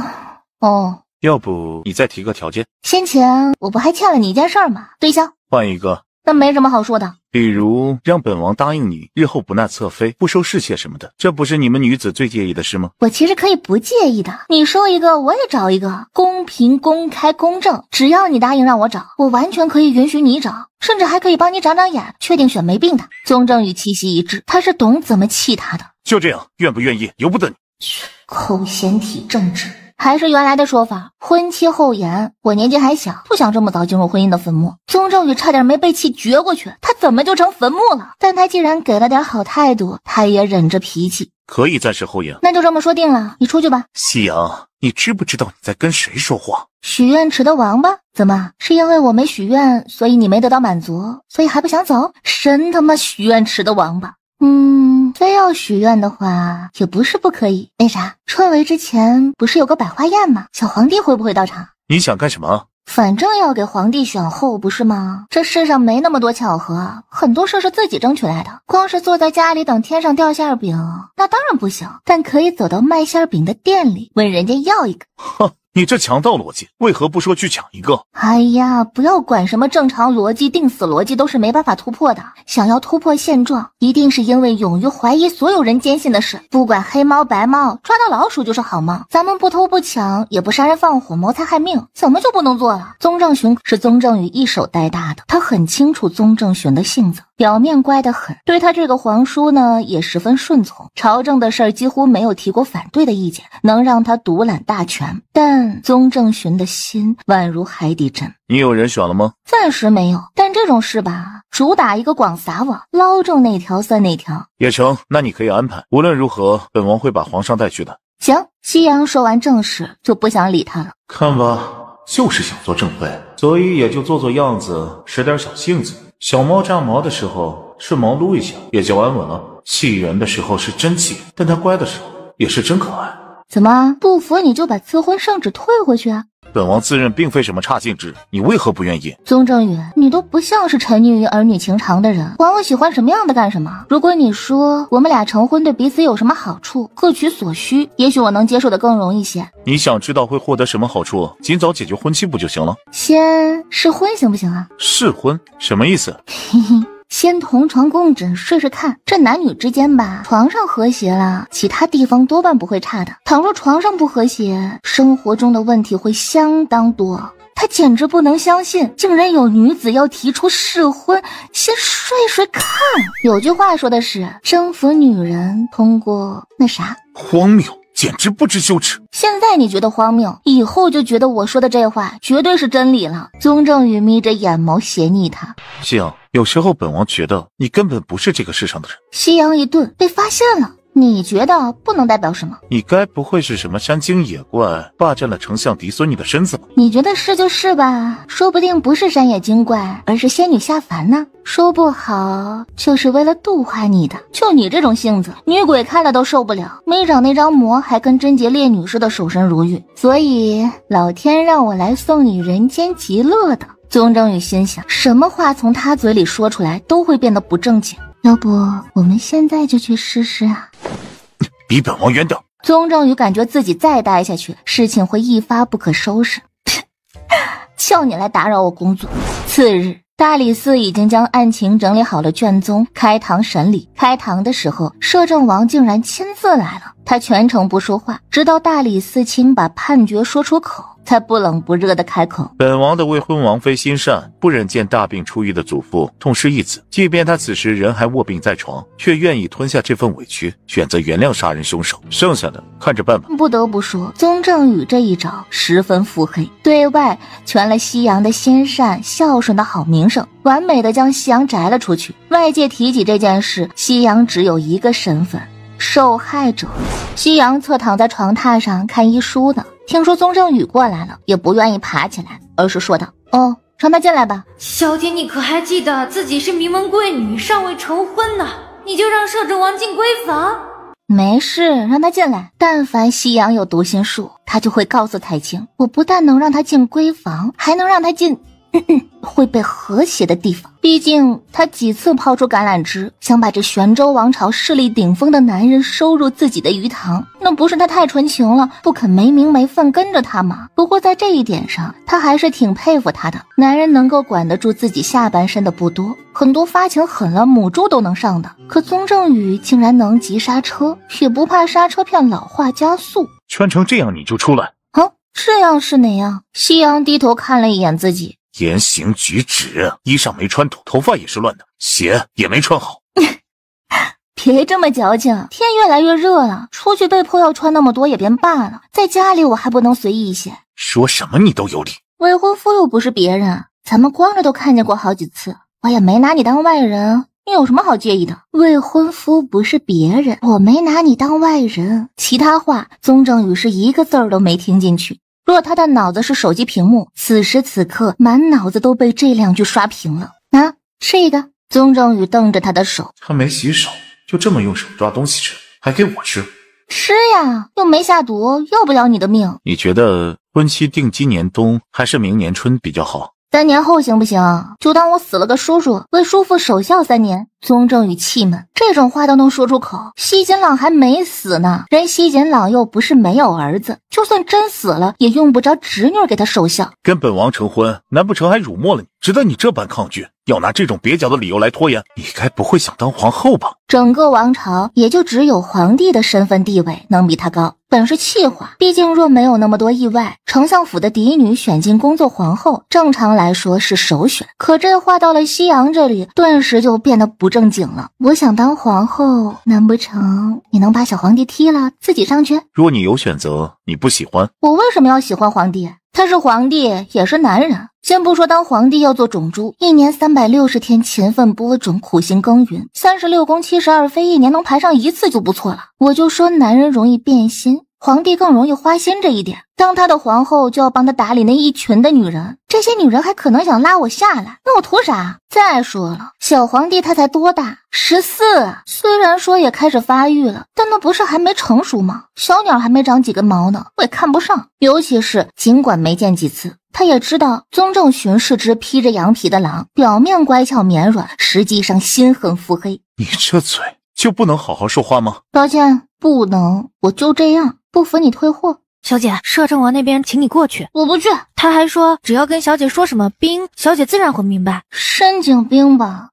哦。要不你再提个条件。先前我不还欠了你一件事儿吗？对象，换一个。那没什么好说的，比如让本王答应你日后不纳侧妃、不收侍妾什么的，这不是你们女子最介意的事吗？我其实可以不介意的，你收一个我也找一个，公平、公开、公正，只要你答应让我找，我完全可以允许你找，甚至还可以帮你长长眼，确定选没病的。宗正与七夕一致，他是懂怎么气他的。就这样，愿不愿意由不得你。口嫌体正直。还是原来的说法，婚期后延。我年纪还小，不想这么早进入婚姻的坟墓。宗正宇差点没被气绝过去，他怎么就成坟墓了？但他既然给了点好态度，他也忍着脾气，可以暂时后延。那就这么说定了，你出去吧。夕阳，你知不知道你在跟谁说话？许愿池的王八，怎么是因为我没许愿，所以你没得到满足，所以还不想走？神他妈许愿池的王八，嗯。非要许愿的话，也不是不可以。那啥，春闱之前不是有个百花宴吗？小皇帝会不会到场？你想干什么？反正要给皇帝选后，不是吗？这世上没那么多巧合，很多事是自己争取来的。光是坐在家里等天上掉馅饼，那当然不行。但可以走到卖馅饼的店里，问人家要一个。你这强盗逻辑，为何不说去抢一个？哎呀，不要管什么正常逻辑、定死逻辑，都是没办法突破的。想要突破现状，一定是因为勇于怀疑所有人坚信的事。不管黑猫白猫，抓到老鼠就是好猫。咱们不偷不抢，也不杀人放火、谋财害命，怎么就不能做了？宗正雄是宗正宇一手带大的，他很清楚宗正雄的性子，表面乖得很，对他这个皇叔呢也十分顺从，朝政的事几乎没有提过反对的意见，能让他独揽大权，但。宗正寻的心宛如海底针，你有人选了吗？暂时没有，但这种事吧，主打一个广撒网，捞中哪条算哪条也成。那你可以安排，无论如何，本王会把皇上带去的。行，夕阳说完正事就不想理他了。看吧，就是想做正妃，所以也就做做样子，使点小性子。小猫炸毛的时候顺毛撸一下，也就安稳了。气人的时候是真气，但它乖的时候也是真可爱。怎么不服？你就把赐婚圣旨退回去啊！本王自认并非什么差劲之人，你为何不愿意？宗正宇，你都不像是沉溺于儿女情长的人，管我喜欢什么样的干什么？如果你说我们俩成婚对彼此有什么好处，各取所需，也许我能接受的更容易些。你想知道会获得什么好处？尽早解决婚期不就行了？先是婚行不行啊？试婚什么意思？嘿嘿。先同床共枕睡睡看，这男女之间吧，床上和谐了，其他地方多半不会差的。倘若床上不和谐，生活中的问题会相当多。他简直不能相信，竟然有女子要提出试婚，先睡睡看。有句话说的是，征服女人，通过那啥，荒谬。简直不知羞耻！现在你觉得荒谬，以后就觉得我说的这话绝对是真理了。宗正宇眯着眼眸斜睨他，夕阳。有时候，本王觉得你根本不是这个世上的人。夕阳一顿，被发现了。你觉得不能代表什么？你该不会是什么山精野怪霸占了丞相嫡孙女的身子吧？你觉得是就是吧，说不定不是山野精怪，而是仙女下凡呢。说不好就是为了度化你的。就你这种性子，女鬼看了都受不了。没长那张魔，还跟贞洁烈女似的守身如玉，所以老天让我来送你人间极乐的。宗正宇心想，什么话从他嘴里说出来都会变得不正经。要不我们现在就去试试啊！离本王远点。宗正宇感觉自己再待下去，事情会一发不可收拾。叫 你来打扰我工作。次日，大理寺已经将案情整理好了卷宗，开堂审理。开堂的时候，摄政王竟然亲自来了，他全程不说话，直到大理寺卿把判决说出口。他不冷不热的开口：“本王的未婚王妃心善，不忍见大病初愈的祖父痛失一子。即便他此时人还卧病在床，却愿意吞下这份委屈，选择原谅杀人凶手。剩下的看着办吧。”不得不说，宗正宇这一招十分腹黑，对外传了夕阳的心善孝顺的好名声，完美的将夕阳摘了出去。外界提起这件事，夕阳只有一个身份。受害者，夕阳侧躺在床榻上看医书呢。听说宗正宇过来了，也不愿意爬起来，而是说道：“哦，让他进来吧。”小姐，你可还记得自己是名门贵女，尚未成婚呢？你就让摄政王进闺房？没事，让他进来。但凡夕阳有读心术，他就会告诉太清，我不但能让他进闺房，还能让他进。会被和谐的地方。毕竟他几次抛出橄榄枝，想把这玄州王朝势力顶峰的男人收入自己的鱼塘，那不是他太纯情了，不肯没名没分跟着他吗？不过在这一点上，他还是挺佩服他的。男人能够管得住自己下半身的不多，很多发情狠了，母猪都能上的。可宗正宇竟然能急刹车，也不怕刹车片老化加速。圈成这样你就出来啊？这样是哪样？夕阳低头看了一眼自己。言行举止，衣裳没穿妥，头发也是乱的，鞋也没穿好。别这么矫情，天越来越热了，出去被迫要穿那么多也便罢了，在家里我还不能随意一些？说什么你都有理。未婚夫又不是别人，咱们光着都看见过好几次，我也没拿你当外人，你有什么好介意的？未婚夫不是别人，我没拿你当外人。其他话，宗正宇是一个字儿都没听进去。若他的脑子是手机屏幕，此时此刻满脑子都被这两句刷屏了啊！吃一个。宗正宇瞪着他的手，他没洗手，就这么用手抓东西吃，还给我吃？吃呀，又没下毒，要不了你的命。你觉得婚期定今年冬还是明年春比较好？三年后行不行？就当我死了个叔叔，为叔父守孝三年。宗正宇气闷，这种话都能说出口。西锦朗还没死呢，人西锦朗又不是没有儿子，就算真死了，也用不着侄女给他守孝。跟本王成婚，难不成还辱没了你？值得你这般抗拒？要拿这种蹩脚的理由来拖延？你该不会想当皇后吧？整个王朝也就只有皇帝的身份地位能比他高。本是气话，毕竟若没有那么多意外，丞相府的嫡女选进宫做皇后，正常来说是首选。可这话到了西阳这里，顿时就变得不。正经了，我想当皇后，难不成你能把小皇帝踢了自己上去？若你有选择，你不喜欢我，为什么要喜欢皇帝？他是皇帝，也是男人。先不说当皇帝要做种猪，一年三百六十天勤奋播种、苦心耕耘，三十六宫七十二妃，一年能排上一次就不错了。我就说男人容易变心。皇帝更容易花心这一点，当他的皇后就要帮他打理那一群的女人，这些女人还可能想拉我下来，那我图啥？再说了，小皇帝他才多大，十四，虽然说也开始发育了，但那不是还没成熟吗？小鸟还没长几根毛呢，我也看不上。尤其是，尽管没见几次，他也知道宗正巡是只披着羊皮的狼，表面乖巧绵软，实际上心狠腹黑。你这嘴就不能好好说话吗？抱歉，不能，我就这样。不服你退货，小姐，摄政王那边请你过去，我不去。他还说只要跟小姐说什么兵，小姐自然会明白。深井冰吧，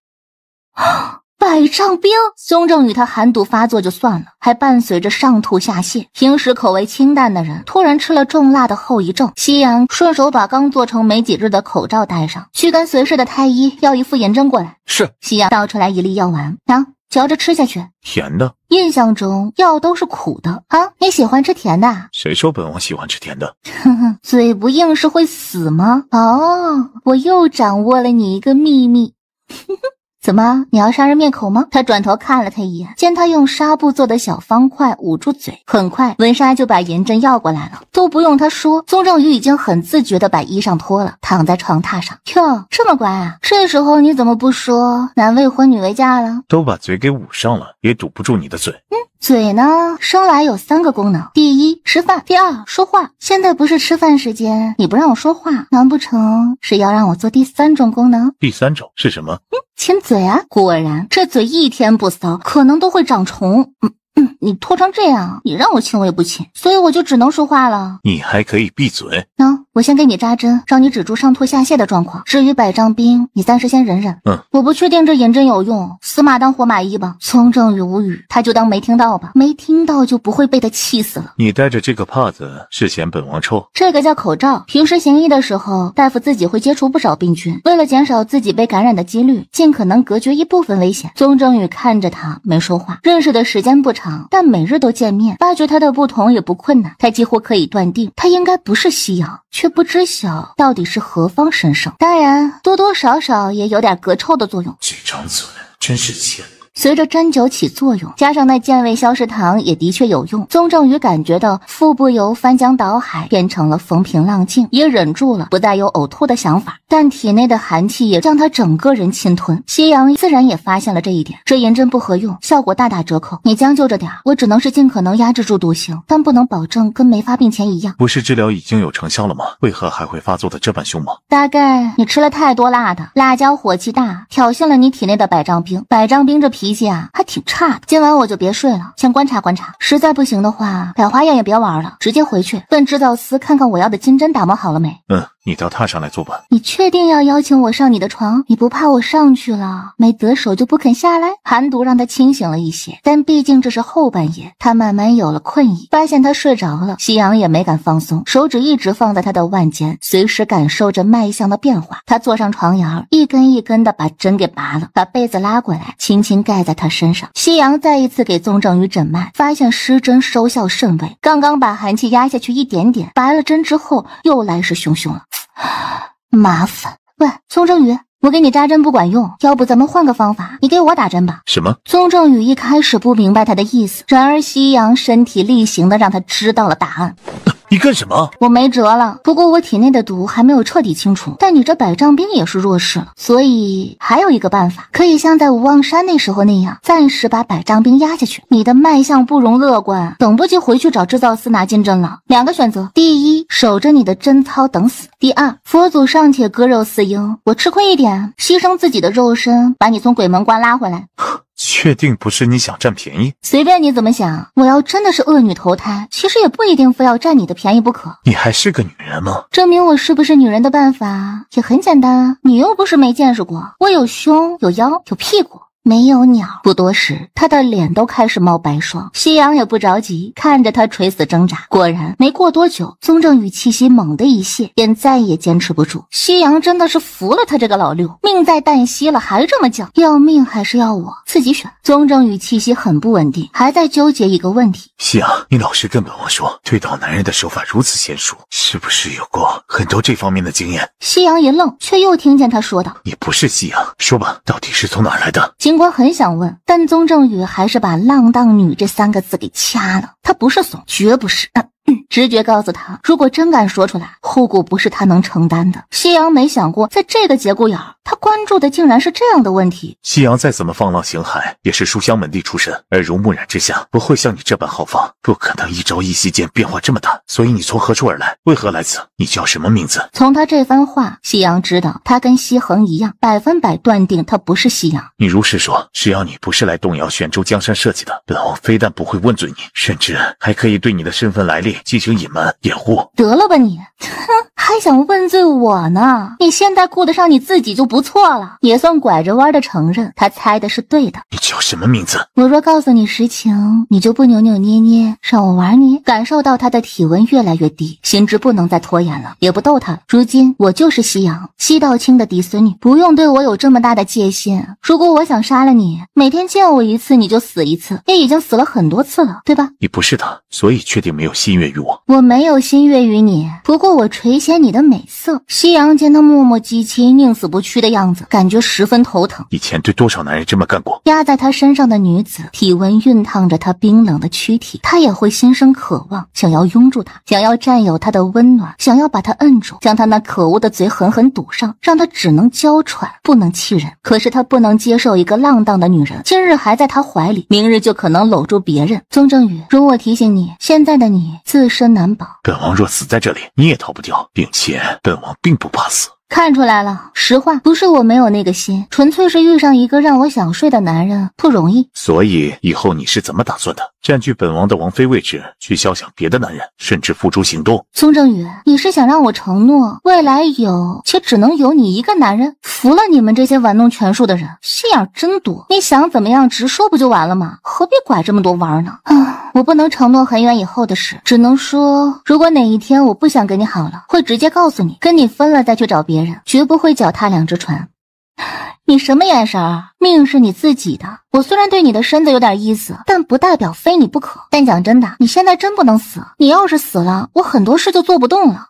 百丈冰。宗正与他寒毒发作就算了，还伴随着上吐下泻。平时口味清淡的人突然吃了重辣的后遗症。夕阳顺手把刚做成没几日的口罩戴上，去跟随侍的太医要一副眼针过来。是夕阳倒出来一粒药丸，瞧。嚼着吃下去，甜的。印象中药都是苦的啊，你喜欢吃甜的？谁说本王喜欢吃甜的？呵呵，嘴不硬是会死吗？哦，我又掌握了你一个秘密，呵呵。怎么？你要杀人灭口吗？他转头看了他一眼，见他用纱布做的小方块捂住嘴，很快文莎就把银针要过来了，都不用他说，宗正宇已经很自觉的把衣裳脱了，躺在床榻上。哟，这么乖啊？这时候你怎么不说男未婚女未嫁了？都把嘴给捂上了，也堵不住你的嘴。嗯。嘴呢，生来有三个功能：第一，吃饭；第二，说话。现在不是吃饭时间，你不让我说话，难不成是要让我做第三种功能？第三种是什么？嗯，亲嘴啊！果然，这嘴一天不骚，可能都会长虫。嗯嗯，你拖成这样，你让我亲我也不亲，所以我就只能说话了。你还可以闭嘴呢。我先给你扎针，让你止住上吐下泻的状况。至于百丈冰，你暂时先忍忍。嗯，我不确定这银针有用，死马当活马医吧。宗正宇无语，他就当没听到吧，没听到就不会被他气死了。你戴着这个帕子是嫌本王臭？这个叫口罩，平时行医的时候，大夫自己会接触不少病菌，为了减少自己被感染的几率，尽可能隔绝一部分危险。宗正宇看着他没说话，认识的时间不长，但每日都见面，发觉他的不同也不困难，他几乎可以断定他应该不是西阳。却。不知晓到底是何方神圣，当然多多少少也有点隔臭的作用。这张嘴，真是欠。随着针灸起作用，加上那健胃消食糖也的确有用，宗正宇感觉到腹部由翻江倒海变成了风平浪静，也忍住了不带有呕吐的想法，但体内的寒气也将他整个人侵吞。夕阳自然也发现了这一点，这银针不合用，效果大打折扣，你将就着点，我只能是尽可能压制住毒性，但不能保证跟没发病前一样。不是治疗已经有成效了吗？为何还会发作的这般凶猛？大概你吃了太多辣的，辣椒火气大，挑衅了你体内的百丈冰，百丈冰这皮。脾气啊，还挺差的。今晚我就别睡了，先观察观察。实在不行的话，百花宴也别玩了，直接回去问制造司看看我要的金针打磨好了没。嗯。你到榻上来坐吧。你确定要邀请我上你的床？你不怕我上去了没得手就不肯下来？寒毒让他清醒了一些，但毕竟这是后半夜，他慢慢有了困意，发现他睡着了，夕阳也没敢放松，手指一直放在他的腕间，随时感受着脉象的变化。他坐上床沿，一根一根的把针给拔了，把被子拉过来，轻轻盖在他身上。夕阳再一次给宗正宇诊脉，发现施针收效甚微，刚刚把寒气压下去一点点，拔了针之后又来势汹汹了。麻烦，喂，宗正宇，我给你扎针不管用，要不咱们换个方法，你给我打针吧。什么？宗正宇一开始不明白他的意思，然而夕阳身体力行的让他知道了答案。你干什么？我没辙了。不过我体内的毒还没有彻底清除，但你这百丈冰也是弱势了，所以还有一个办法，可以像在无望山那时候那样，暂时把百丈冰压下去。你的脉象不容乐观，等不及回去找制造司拿金针了。两个选择：第一，守着你的贞操等死；第二，佛祖尚且割肉饲鹰，我吃亏一点，牺牲自己的肉身，把你从鬼门关拉回来。确定不是你想占便宜？随便你怎么想，我要真的是恶女投胎，其实也不一定非要占你的便宜不可。你还是个女人吗？证明我是不是女人的办法也很简单啊，你又不是没见识过，我有胸，有腰，有屁股。没有鸟。不多时，他的脸都开始冒白霜。夕阳也不着急，看着他垂死挣扎。果然，没过多久，宗正宇气息猛地一泄，便再也坚持不住。夕阳真的是服了他这个老六，命在旦夕了还这么犟，要命还是要我，自己选。宗正宇气息很不稳定，还在纠结一个问题。夕阳，你老实跟本王说，推倒男人的手法如此娴熟，是不是有过很多这方面的经验？夕阳一愣，却又听见他说道：“你不是夕阳，说吧，到底是从哪来的？”光很想问，但宗正宇还是把“浪荡女”这三个字给掐了。他不是怂，绝不是。直觉告诉他，如果真敢说出来，后果不是他能承担的。夕阳没想过，在这个节骨眼儿，他关注的竟然是这样的问题。夕阳再怎么放浪形骸，也是书香门第出身，耳濡目染之下，不会像你这般豪放，不可能一朝一夕间变化这么大。所以你从何处而来？为何来此？你叫什么名字？从他这番话，夕阳知道，他跟西恒一样，百分百断定他不是夕阳。你如实说，只要你不是来动摇玄州江山社稷的，本王非但不会问罪你，甚至还可以对你的身份来历。进行隐瞒掩护，得了吧你，哼，还想问罪我呢？你现在顾得上你自己就不错了，也算拐着弯的承认他猜的是对的。你叫什么名字？我若告诉你实情，你就不扭扭捏捏让我玩你。感受到他的体温越来越低，心知不能再拖延了，也不逗他了。如今我就是夕阳西道清的嫡孙女，不用对我有这么大的戒心。如果我想杀了你，每天见我一次你就死一次，也已经死了很多次了，对吧？你不是他，所以确定没有心月。于我，我没有心悦于你，不过我垂涎你的美色。夕阳见他磨磨唧唧、宁死不屈的样子，感觉十分头疼。以前对多少男人这么干过？压在他身上的女子，体温熨烫着他冰冷的躯体，他也会心生渴望，想要拥住她，想要占有她的温暖，想要把她摁住，将他那可恶的嘴狠狠堵上，让他只能娇喘，不能气人。可是他不能接受一个浪荡的女人，今日还在他怀里，明日就可能搂住别人。宗正宇，容我提醒你，现在的你。自身难保，本王若死在这里，你也逃不掉，并且本王并不怕死。看出来了，实话不是我没有那个心，纯粹是遇上一个让我想睡的男人不容易。所以以后你是怎么打算的？占据本王的王妃位置，去消想别的男人，甚至付诸行动。宋正宇，你是想让我承诺未来有且只能有你一个男人？服了你们这些玩弄权术的人，心眼真多。你想怎么样，直说不就完了吗？何必拐这么多弯呢？啊，我不能承诺很远以后的事，只能说如果哪一天我不想跟你好了，会直接告诉你，跟你分了再去找别。别人绝不会脚踏两只船。你什么眼神啊？命是你自己的。我虽然对你的身子有点意思，但不代表非你不可。但讲真的，你现在真不能死。你要是死了，我很多事就做不动了。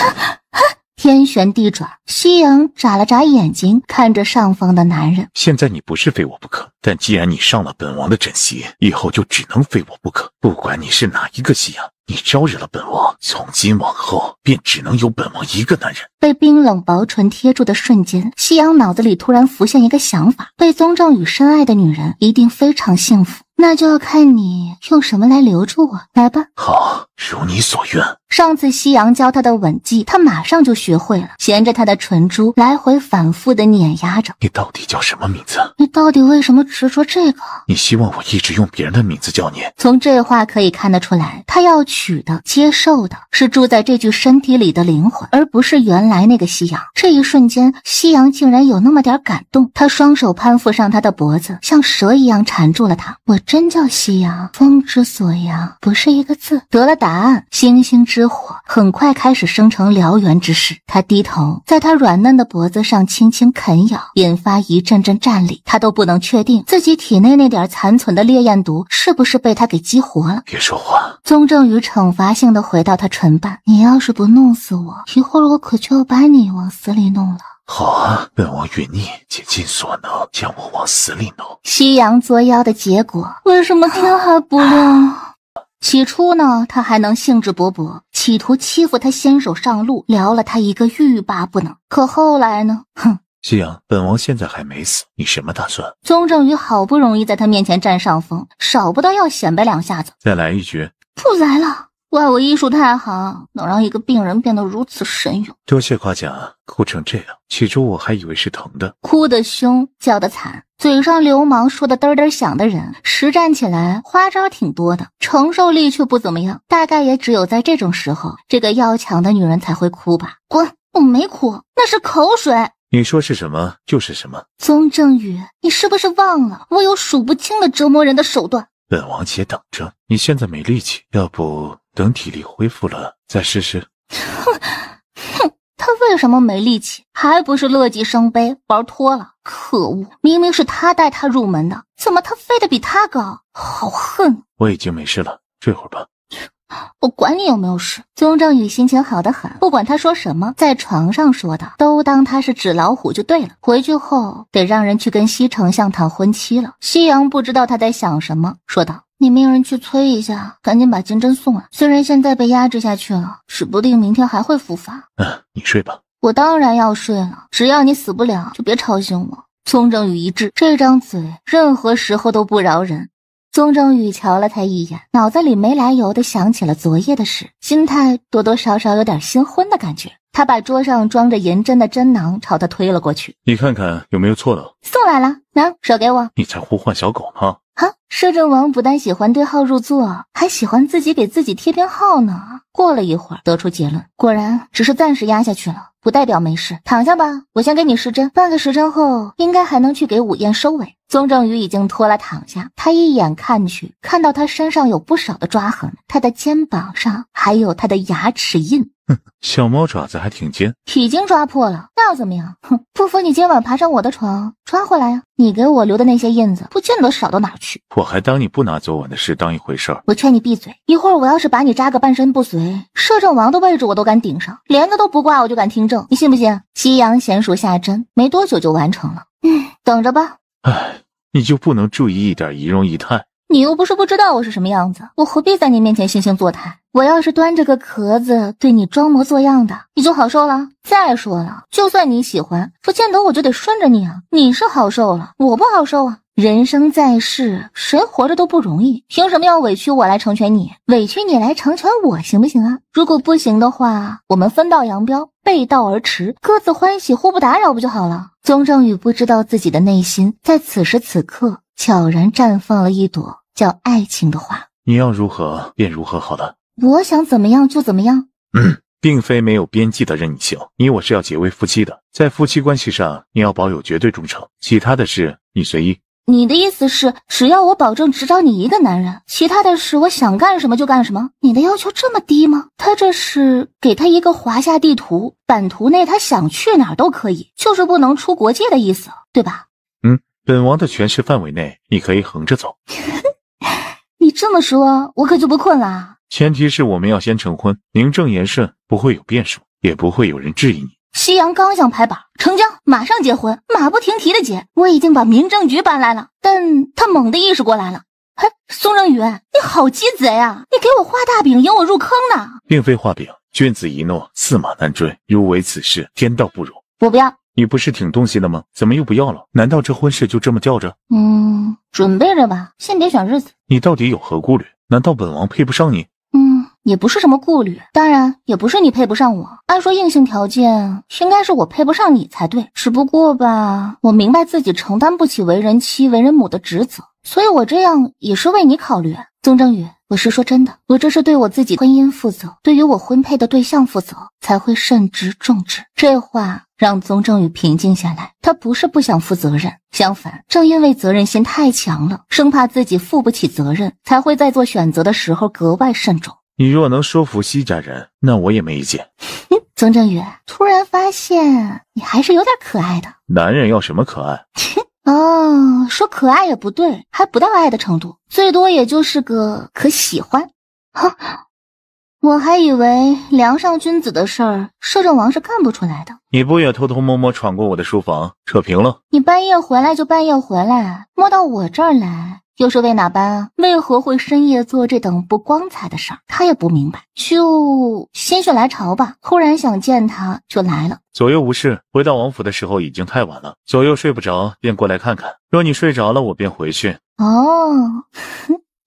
天旋地转，夕阳眨了眨眼睛，看着上方的男人。现在你不是非我不可，但既然你上了本王的枕席，以后就只能非我不可。不管你是哪一个夕阳。你招惹了本王，从今往后便只能有本王一个男人。被冰冷薄唇贴住的瞬间，夕阳脑子里突然浮现一个想法：被宗正宇深爱的女人一定非常幸福。那就要看你用什么来留住我。来吧，好，如你所愿。上次夕阳教他的吻技，他马上就学会了，衔着他的唇珠，来回反复的碾压着。你到底叫什么名字？你到底为什么执着这个？你希望我一直用别人的名字叫你？从这话可以看得出来，他要娶的、接受的是住在这具身体里的灵魂，而不是原来那个夕阳。这一瞬间，夕阳竟然有那么点感动，他双手攀附上他的脖子，像蛇一样缠住了他。我真叫夕阳，风之所扬，不是一个字。得了答案，星星之。火很快开始生成燎原之势。他低头，在他软嫩的脖子上轻轻啃咬，引发一阵阵战栗。他都不能确定自己体内那点残存的烈焰毒是不是被他给激活了。别说话。宗正宇惩罚性的回到他唇瓣：“你要是不弄死我，一会儿我可就要把你往死里弄了。”好啊，本王允你尽尽所能将我往死里弄。夕阳作妖的结果？为什么天还不亮？起初呢，他还能兴致勃勃，企图欺负他先手上路，撩了他一个欲罢不能。可后来呢，哼，夕阳，本王现在还没死，你什么打算？宗正宇好不容易在他面前占上风，少不得要显摆两下子，再来一局，不来了。怪我医术太好，能让一个病人变得如此神勇。多谢夸奖，哭成这样，起初我还以为是疼的。哭得凶，叫得惨，嘴上流氓说的嘚嘚响的人，实战起来花招挺多的，承受力却不怎么样。大概也只有在这种时候，这个要强的女人才会哭吧。滚！我没哭，那是口水。你说是什么就是什么。宗正宇，你是不是忘了我有数不清的折磨人的手段？本王且等着，你现在没力气，要不。等体力恢复了再试试。哼哼，他为什么没力气？还不是乐极生悲，玩脱了。可恶！明明是他带他入门的，怎么他飞得比他高？好恨！我已经没事了，睡会儿吧。我管你有没有事。宗正宇心情好得很，不管他说什么，在床上说的都当他是纸老虎就对了。回去后得让人去跟西丞相谈婚期了。夕阳不知道他在想什么，说道。你命人去催一下，赶紧把金针送来。虽然现在被压制下去了，指不定明天还会复发。嗯，你睡吧，我当然要睡了。只要你死不了，就别吵醒我。宗正宇一致，这张嘴，任何时候都不饶人。宗正宇瞧了他一眼，脑子里没来由的想起了昨夜的事，心态多多少少有点新婚的感觉。他把桌上装着银针的针囊朝他推了过去，你看看有没有错的。送来了，拿手给我。你在呼唤小狗吗？哈，摄政王不但喜欢对号入座，还喜欢自己给自己贴编号呢。过了一会儿，得出结论，果然只是暂时压下去了，不代表没事。躺下吧，我先给你施针。半个时辰后，应该还能去给午宴收尾。宗正宇已经脱了，躺下。他一眼看去，看到他身上有不少的抓痕，他的肩膀上还有他的牙齿印。哼，小猫爪子还挺尖，已经抓破了，那又怎么样？哼，不服你今晚爬上我的床抓回来啊！你给我留的那些印子，不见得少到哪去？我还当你不拿昨晚的事当一回事儿？我劝你闭嘴。一会儿我要是把你扎个半身不遂，摄政王的位置我都敢顶上，帘子都不挂我就敢听政，你信不信？夕阳娴熟下针，没多久就完成了。嗯，等着吧。哎，你就不能注意一点仪容仪态？你又不是不知道我是什么样子，我何必在你面前惺惺作态？我要是端着个壳子对你装模作样的，你就好受了。再说了，就算你喜欢，不见得我就得顺着你啊。你是好受了，我不好受啊。人生在世，谁活着都不容易，凭什么要委屈我来成全你，委屈你来成全我，行不行啊？如果不行的话，我们分道扬镳，背道而驰，各自欢喜，互不打扰，不就好了？宗正宇不知道自己的内心在此时此刻悄然绽放了一朵叫爱情的花。你要如何便如何好了，我想怎么样就怎么样。嗯，并非没有边际的任你行，你我是要结为夫妻的，在夫妻关系上，你要保有绝对忠诚，其他的事你随意。你的意思是，只要我保证只找你一个男人，其他的事我想干什么就干什么？你的要求这么低吗？他这是给他一个华夏地图版图内，他想去哪都可以，就是不能出国界的意思，对吧？嗯，本王的权势范围内，你可以横着走。你这么说，我可就不困了。前提是我们要先成婚，名正言顺，不会有变数，也不会有人质疑你。夕阳刚想拍板成交，马上结婚，马不停蹄的结。我已经把民政局搬来了，但他猛地意识过来了。嘿，宋正宇，你好鸡贼呀！你给我画大饼，引我入坑呢，并非画饼，君子一诺，驷马难追。如违此事，天道不容。我不要，你不是挺动心的吗？怎么又不要了？难道这婚事就这么吊着？嗯，准备着吧，先别选日子。你到底有何顾虑？难道本王配不上你？也不是什么顾虑，当然也不是你配不上我。按说硬性条件应该是我配不上你才对，只不过吧，我明白自己承担不起为人妻、为人母的职责，所以我这样也是为你考虑。宗正宇，我是说真的，我这是对我自己婚姻负责，对于我婚配的对象负责，才会慎之重之。这话让宗正宇平静下来。他不是不想负责任，相反，正因为责任心太强了，生怕自己负不起责任，才会在做选择的时候格外慎重。你若能说服西家人，那我也没意见。曾正宇突然发现，你还是有点可爱的。男人要什么可爱？哦，说可爱也不对，还不到爱的程度，最多也就是个可喜欢。哈，我还以为梁上君子的事儿，摄政王是干不出来的。你不也偷偷摸摸闯过我的书房，扯平了？你半夜回来就半夜回来，摸到我这儿来。又是为哪般？为何会深夜做这等不光彩的事儿？他也不明白，就心血来潮吧，忽然想见他，就来了。左右无事，回到王府的时候已经太晚了，左右睡不着，便过来看看。若你睡着了，我便回去。哦，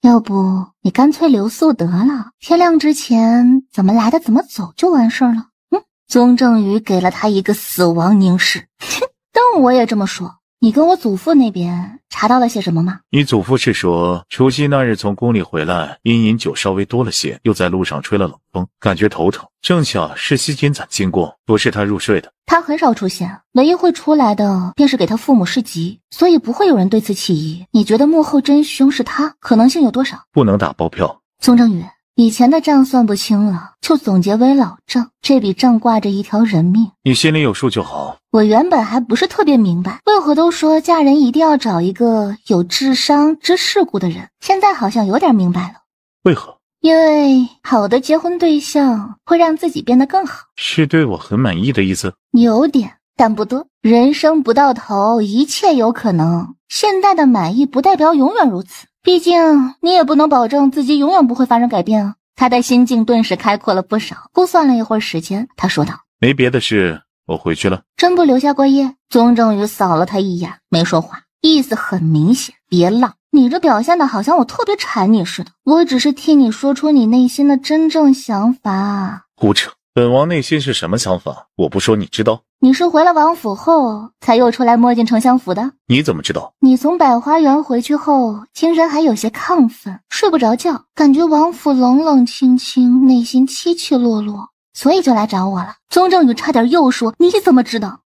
要不你干脆留宿得了。天亮之前，怎么来的怎么走就完事儿了。嗯，宗正宇给了他一个死亡凝视。哼，但我也这么说。你跟我祖父那边查到了些什么吗？你祖父是说，除夕那日从宫里回来，因饮酒稍微多了些，又在路上吹了冷风，感觉头疼。正巧是西君攒经过，不是他入睡的。他很少出现，唯一会出来的便是给他父母市集，所以不会有人对此起疑。你觉得幕后真凶是他，可能性有多少？不能打包票。宗正宇。以前的账算不清了，就总结为老账。这笔账挂着一条人命，你心里有数就好。我原本还不是特别明白，为何都说嫁人一定要找一个有智商、知世故的人。现在好像有点明白了。为何？因为好的结婚对象会让自己变得更好，是对我很满意的意思。有点，但不多。人生不到头，一切有可能。现在的满意不代表永远如此。毕竟你也不能保证自己永远不会发生改变啊！他的心境顿时开阔了不少。估算了一会儿时间，他说道：“没别的事，我回去了。”真不留下过夜？宗正宇扫了他一眼，没说话，意思很明显：别浪！你这表现的好像我特别馋你似的。我只是替你说出你内心的真正想法。胡扯！本王内心是什么想法？我不说，你知道。你是回了王府后，才又出来摸进丞相府的？你怎么知道？你从百花园回去后，精神还有些亢奋，睡不着觉，感觉王府冷冷清清，内心起起落落，所以就来找我了。宗正宇差点又说：“你怎么知道？”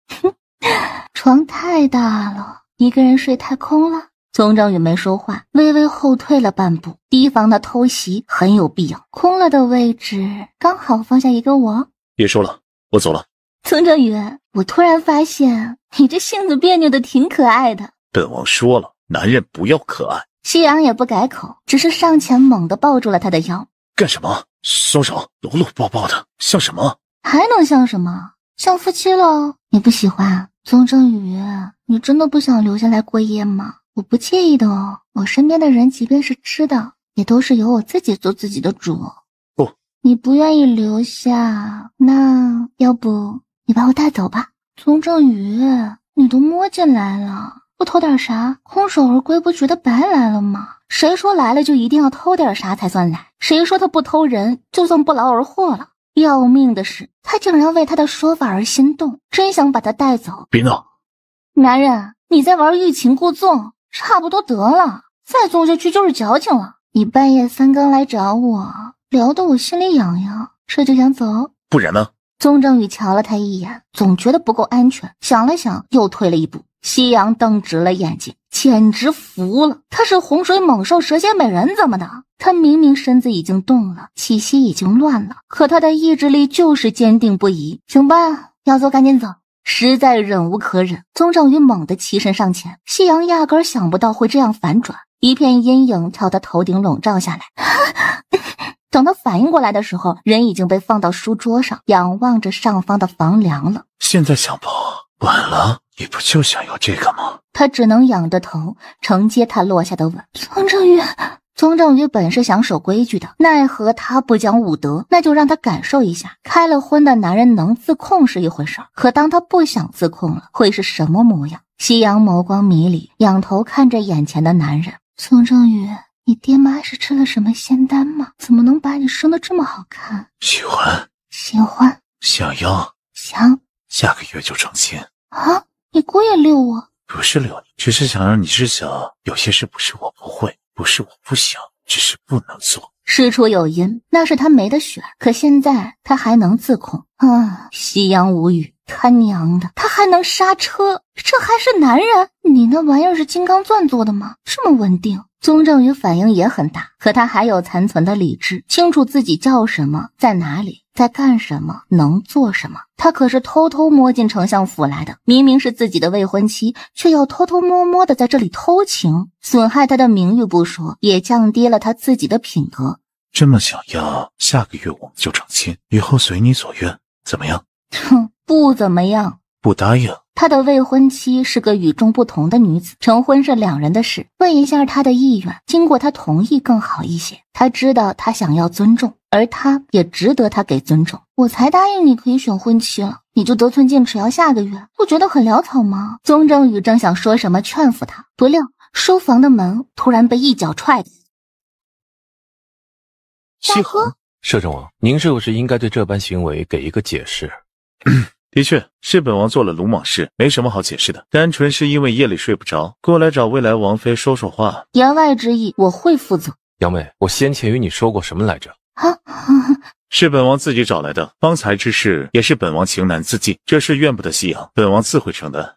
床太大了，一个人睡太空了。宗正宇没说话，微微后退了半步，提防他偷袭很有必要。空了的位置刚好放下一个我。别说了，我走了。宗正宇，我突然发现你这性子别扭的挺可爱的。本王说了，男人不要可爱。夕阳也不改口，只是上前猛地抱住了他的腰。干什么？松手！搂搂抱抱的像什么？还能像什么？像夫妻喽？你不喜欢？宗正宇，你真的不想留下来过夜吗？我不介意的哦。我身边的人，即便是吃的，也都是由我自己做自己的主。不，你不愿意留下，那要不？你把我带走吧，宗正宇，你都摸进来了，不偷点啥，空手而归，不觉得白来了吗？谁说来了就一定要偷点啥才算来？谁说他不偷人就算不劳而获了？要命的是，他竟然为他的说法而心动，真想把他带走。别闹，男人，你在玩欲擒故纵，差不多得了，再纵下去就是矫情了。你半夜三更来找我，聊得我心里痒痒，这就想走，不然呢？宗正宇瞧了他一眼，总觉得不够安全，想了想，又退了一步。夕阳瞪直了眼睛，简直服了，他是洪水猛兽、蛇蝎美人怎么的？他明明身子已经动了，气息已经乱了，可他的意志力就是坚定不移。行吧，要走赶紧走，实在忍无可忍，宗正宇猛地起身上前。夕阳压根想不到会这样反转，一片阴影朝他头顶笼罩下来。等他反应过来的时候，人已经被放到书桌上，仰望着上方的房梁了。现在想跑，晚了。你不就想要这个吗？他只能仰着头承接他落下的吻。宗正宇，宗正宇本是想守规矩的，奈何他不讲武德，那就让他感受一下，开了婚的男人能自控是一回事儿，可当他不想自控了，会是什么模样？夕阳眸光迷离，仰头看着眼前的男人，宗正宇。你爹妈是吃了什么仙丹吗？怎么能把你生的这么好看？喜欢，喜欢，想要，想，下个月就成亲啊！你故意溜我，不是溜你，只是想让你知晓，有些事不是我不会，不是我不想，只是不能做。事出有因，那是他没得选。可现在他还能自控啊！夕阳无语，他娘的，他还能刹车，这还是男人？你那玩意儿是金刚钻做的吗？这么稳定。宗正宇反应也很大，可他还有残存的理智，清楚自己叫什么，在哪里，在干什么，能做什么。他可是偷偷摸进丞相府来的，明明是自己的未婚妻，却要偷偷摸摸的在这里偷情，损害他的名誉不说，也降低了他自己的品格。这么想要，下个月我们就成亲，以后随你所愿，怎么样？哼，不怎么样，不答应。他的未婚妻是个与众不同的女子，成婚是两人的事，问一下她的意愿，经过她同意更好一些。他知道他想要尊重，而他也值得他给尊重。我才答应你可以选婚期了，你就得寸进尺，要下个月，不觉得很潦草吗？宗正宇正想说什么劝服他，不料书房的门突然被一脚踹开。夏荷，摄政王，您是不是应该对这般行为给一个解释？的确是本王做了鲁莽事，没什么好解释的。单纯是因为夜里睡不着，过来找未来王妃说说话。言外之意，我会负责。杨妹，我先前与你说过什么来着？啊，是 本王自己找来的。方才之事也是本王情难自禁，这事怨不得夕阳，本王自会承担。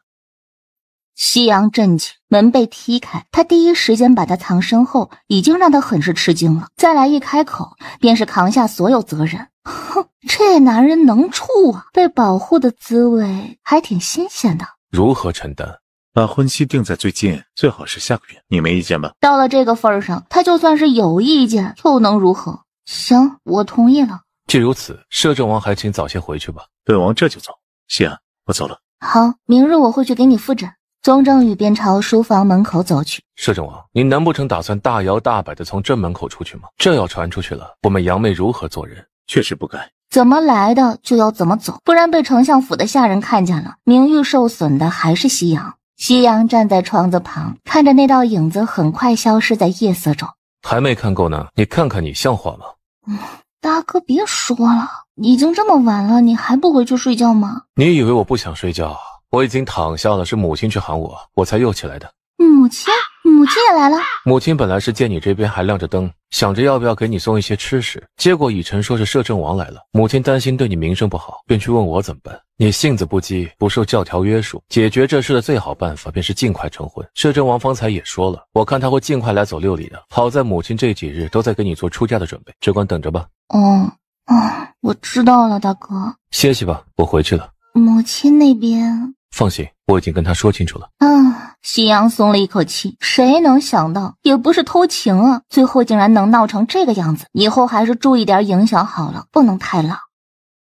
夕阳震惊，门被踢开，他第一时间把他藏身后，已经让他很是吃惊了。再来一开口，便是扛下所有责任。哼，这男人能处啊，被保护的滋味还挺新鲜的。如何承担？把婚期定在最近，最好是下个月，你没意见吧？到了这个份上，他就算是有意见又能如何？行，我同意了。既如此，摄政王还请早些回去吧。本王这就走。谢安，我走了。好，明日我会去给你复诊。宗正宇便朝书房门口走去。摄政王，您难不成打算大摇大摆地从正门口出去吗？这要传出去了，我们杨妹如何做人？确实不该，怎么来的就要怎么走，不然被丞相府的下人看见了，名誉受损的还是夕阳。夕阳站在窗子旁，看着那道影子很快消失在夜色中，还没看够呢，你看看你像话吗？嗯，大哥别说了，已经这么晚了，你还不回去睡觉吗？你以为我不想睡觉？我已经躺下了，是母亲去喊我，我才又起来的。母亲。母亲也来了。母亲本来是见你这边还亮着灯，想着要不要给你送一些吃食，结果以晨说是摄政王来了。母亲担心对你名声不好，便去问我怎么办。你性子不羁，不受教条约束，解决这事的最好办法便是尽快成婚。摄政王方才也说了，我看他会尽快来走六里的。好在母亲这几日都在给你做出嫁的准备，只管等着吧。哦，哦，我知道了，大哥。歇息吧，我回去了。母亲那边，放心，我已经跟她说清楚了。嗯。夕阳松了一口气，谁能想到，也不是偷情啊，最后竟然能闹成这个样子。以后还是注意点影响好了，不能太浪。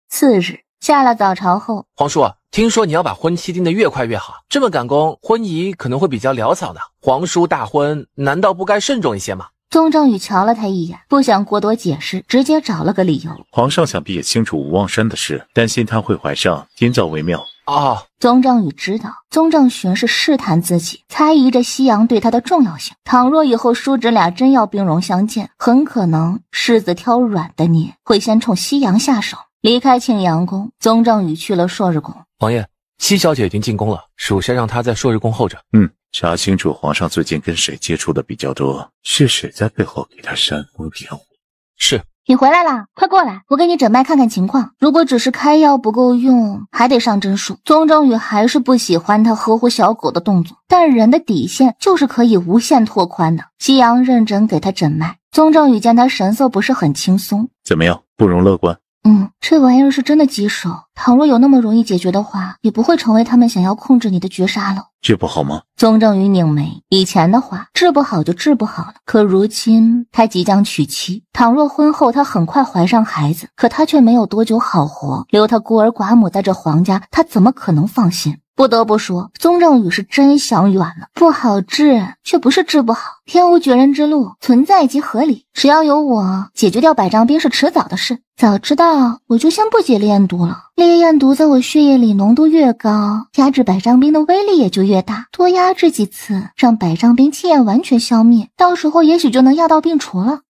次日下了早朝后，皇叔听说你要把婚期定得越快越好，这么赶工，婚仪可能会比较潦草的。皇叔大婚，难道不该慎重一些吗？宗正宇瞧了他一眼，不想过多解释，直接找了个理由。皇上想必也清楚吴望山的事，担心他会怀上，天早为妙。啊！宗正宇知道，宗正寻是试探自己，猜疑着夕阳对他的重要性。倘若以后叔侄俩真要兵戎相见，很可能世子挑软的捏，会先冲夕阳下手。离开庆阳宫，宗正宇去了朔日宫。王爷，西小姐已经进宫了，属下让她在朔日宫候着。嗯，查清楚皇上最近跟谁接触的比较多，是谁在背后给他煽风点火？是。你回来了，快过来，我给你诊脉看看情况。如果只是开药不够用，还得上针术。宗正宇还是不喜欢他呵护小狗的动作，但人的底线就是可以无限拓宽的。夕阳认真给他诊脉，宗正宇见他神色不是很轻松，怎么样，不容乐观。嗯，这玩意儿是真的棘手。倘若有那么容易解决的话，也不会成为他们想要控制你的绝杀了。治不好吗？宗正宇拧眉。以前的话，治不好就治不好了。可如今，他即将娶妻，倘若婚后他很快怀上孩子，可他却没有多久好活，留他孤儿寡母在这皇家，他怎么可能放心？不得不说，宗正宇是真想远了。不好治，却不是治不好。天无绝人之路，存在即合理。只要有我解决掉百丈冰是迟早的事。早知道我就先不解烈焰毒了。烈焰毒在我血液里浓度越高，压制百丈冰的威力也就越大。多压制几次，让百丈冰气焰完全消灭，到时候也许就能药到病除了。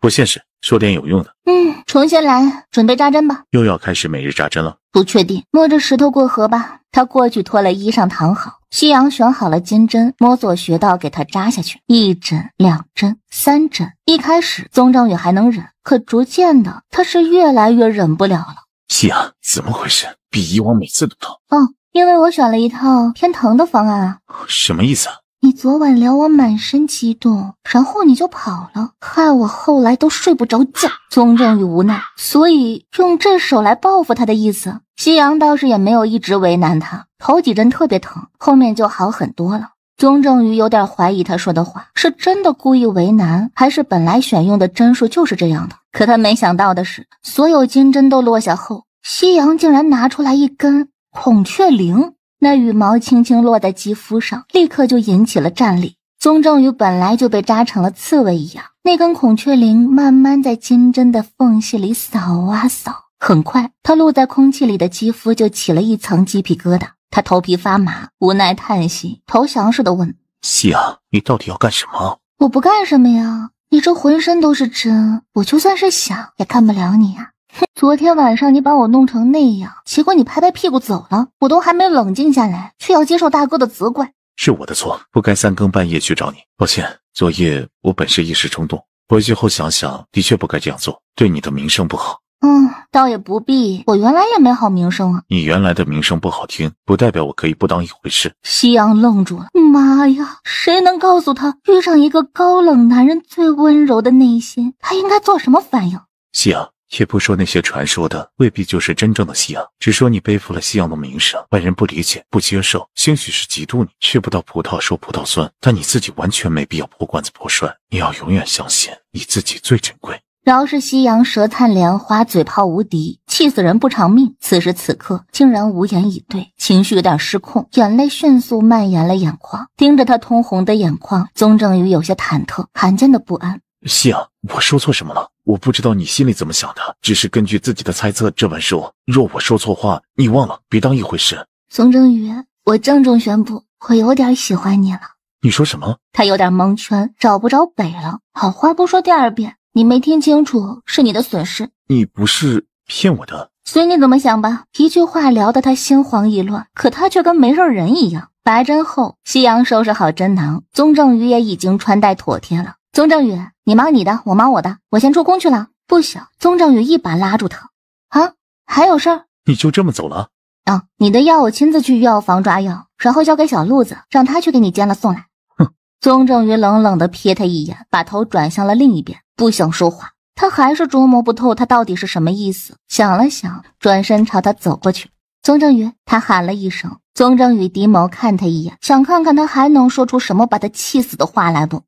不现实。说点有用的。嗯，重新来，准备扎针吧。又要开始每日扎针了？不确定，摸着石头过河吧。他过去脱了衣裳，躺好。夕阳选好了金针，摸索穴道，给他扎下去。一针，两针，三针。一开始，宗正宇还能忍，可逐渐的，他是越来越忍不了了。夕阳，怎么回事？比以往每次都疼。哦，因为我选了一套偏疼的方案啊。什么意思？啊？你昨晚聊我满身激动，然后你就跑了，害我后来都睡不着觉。宗正宇无奈，所以用这手来报复他的意思。夕阳倒是也没有一直为难他，头几针特别疼，后面就好很多了。宗正宇有点怀疑他说的话是真的故意为难，还是本来选用的针数就是这样的。可他没想到的是，所有金针都落下后，夕阳竟然拿出来一根孔雀翎。那羽毛轻轻落在肌肤上，立刻就引起了战栗。宗正宇本来就被扎成了刺猬一样，那根孔雀翎慢慢在金针的缝隙里扫啊扫，很快他露在空气里的肌肤就起了一层鸡皮疙瘩，他头皮发麻，无奈叹息，投降似的问：“夕阳，你到底要干什么？”“我不干什么呀，你这浑身都是针，我就算是想也看不了你啊。”昨天晚上你把我弄成那样，结果你拍拍屁股走了，我都还没冷静下来，却要接受大哥的责怪，是我的错，不该三更半夜去找你，抱歉。昨夜我本是一时冲动，回去后想想，的确不该这样做，对你的名声不好。嗯，倒也不必，我原来也没好名声啊。你原来的名声不好听，不代表我可以不当一回事。夕阳愣住了，妈呀，谁能告诉他遇上一个高冷男人最温柔的内心，他应该做什么反应？夕阳。也不说那些传说的未必就是真正的夕阳，只说你背负了夕阳的名声，外人不理解、不接受，兴许是嫉妒你吃不到葡萄说葡萄酸，但你自己完全没必要破罐子破摔。你要永远相信你自己最珍贵。饶是夕阳舌灿莲花、嘴炮无敌，气死人不偿命，此时此刻竟然无言以对，情绪有点失控，眼泪迅速蔓延了眼眶。盯着他通红的眼眶，宗正宇有些忐忑，罕见的不安。夕阳，我说错什么了？我不知道你心里怎么想的，只是根据自己的猜测。这本书，若我说错话，你忘了，别当一回事。宋正宇，我郑重宣布，我有点喜欢你了。你说什么？他有点蒙圈，找不着北了。好话不说第二遍，你没听清楚是你的损失。你不是骗我的？随你怎么想吧。一句话聊得他心慌意乱，可他却跟没事人一样。拔针后，夕阳收拾好针囊，宗正宇也已经穿戴妥帖了。宗正宇，你忙你的，我忙我的，我先出宫去了。不行，宗正宇一把拉住他，啊，还有事儿，你就这么走了？啊，你的药我亲自去药房抓药，然后交给小鹿子，让他去给你煎了送来。哼，宗正宇冷冷的瞥他一眼，把头转向了另一边，不想说话。他还是琢磨不透他到底是什么意思。想了想，转身朝他走过去。宗正宇，他喊了一声。宗正宇低眸看他一眼，想看看他还能说出什么把他气死的话来不。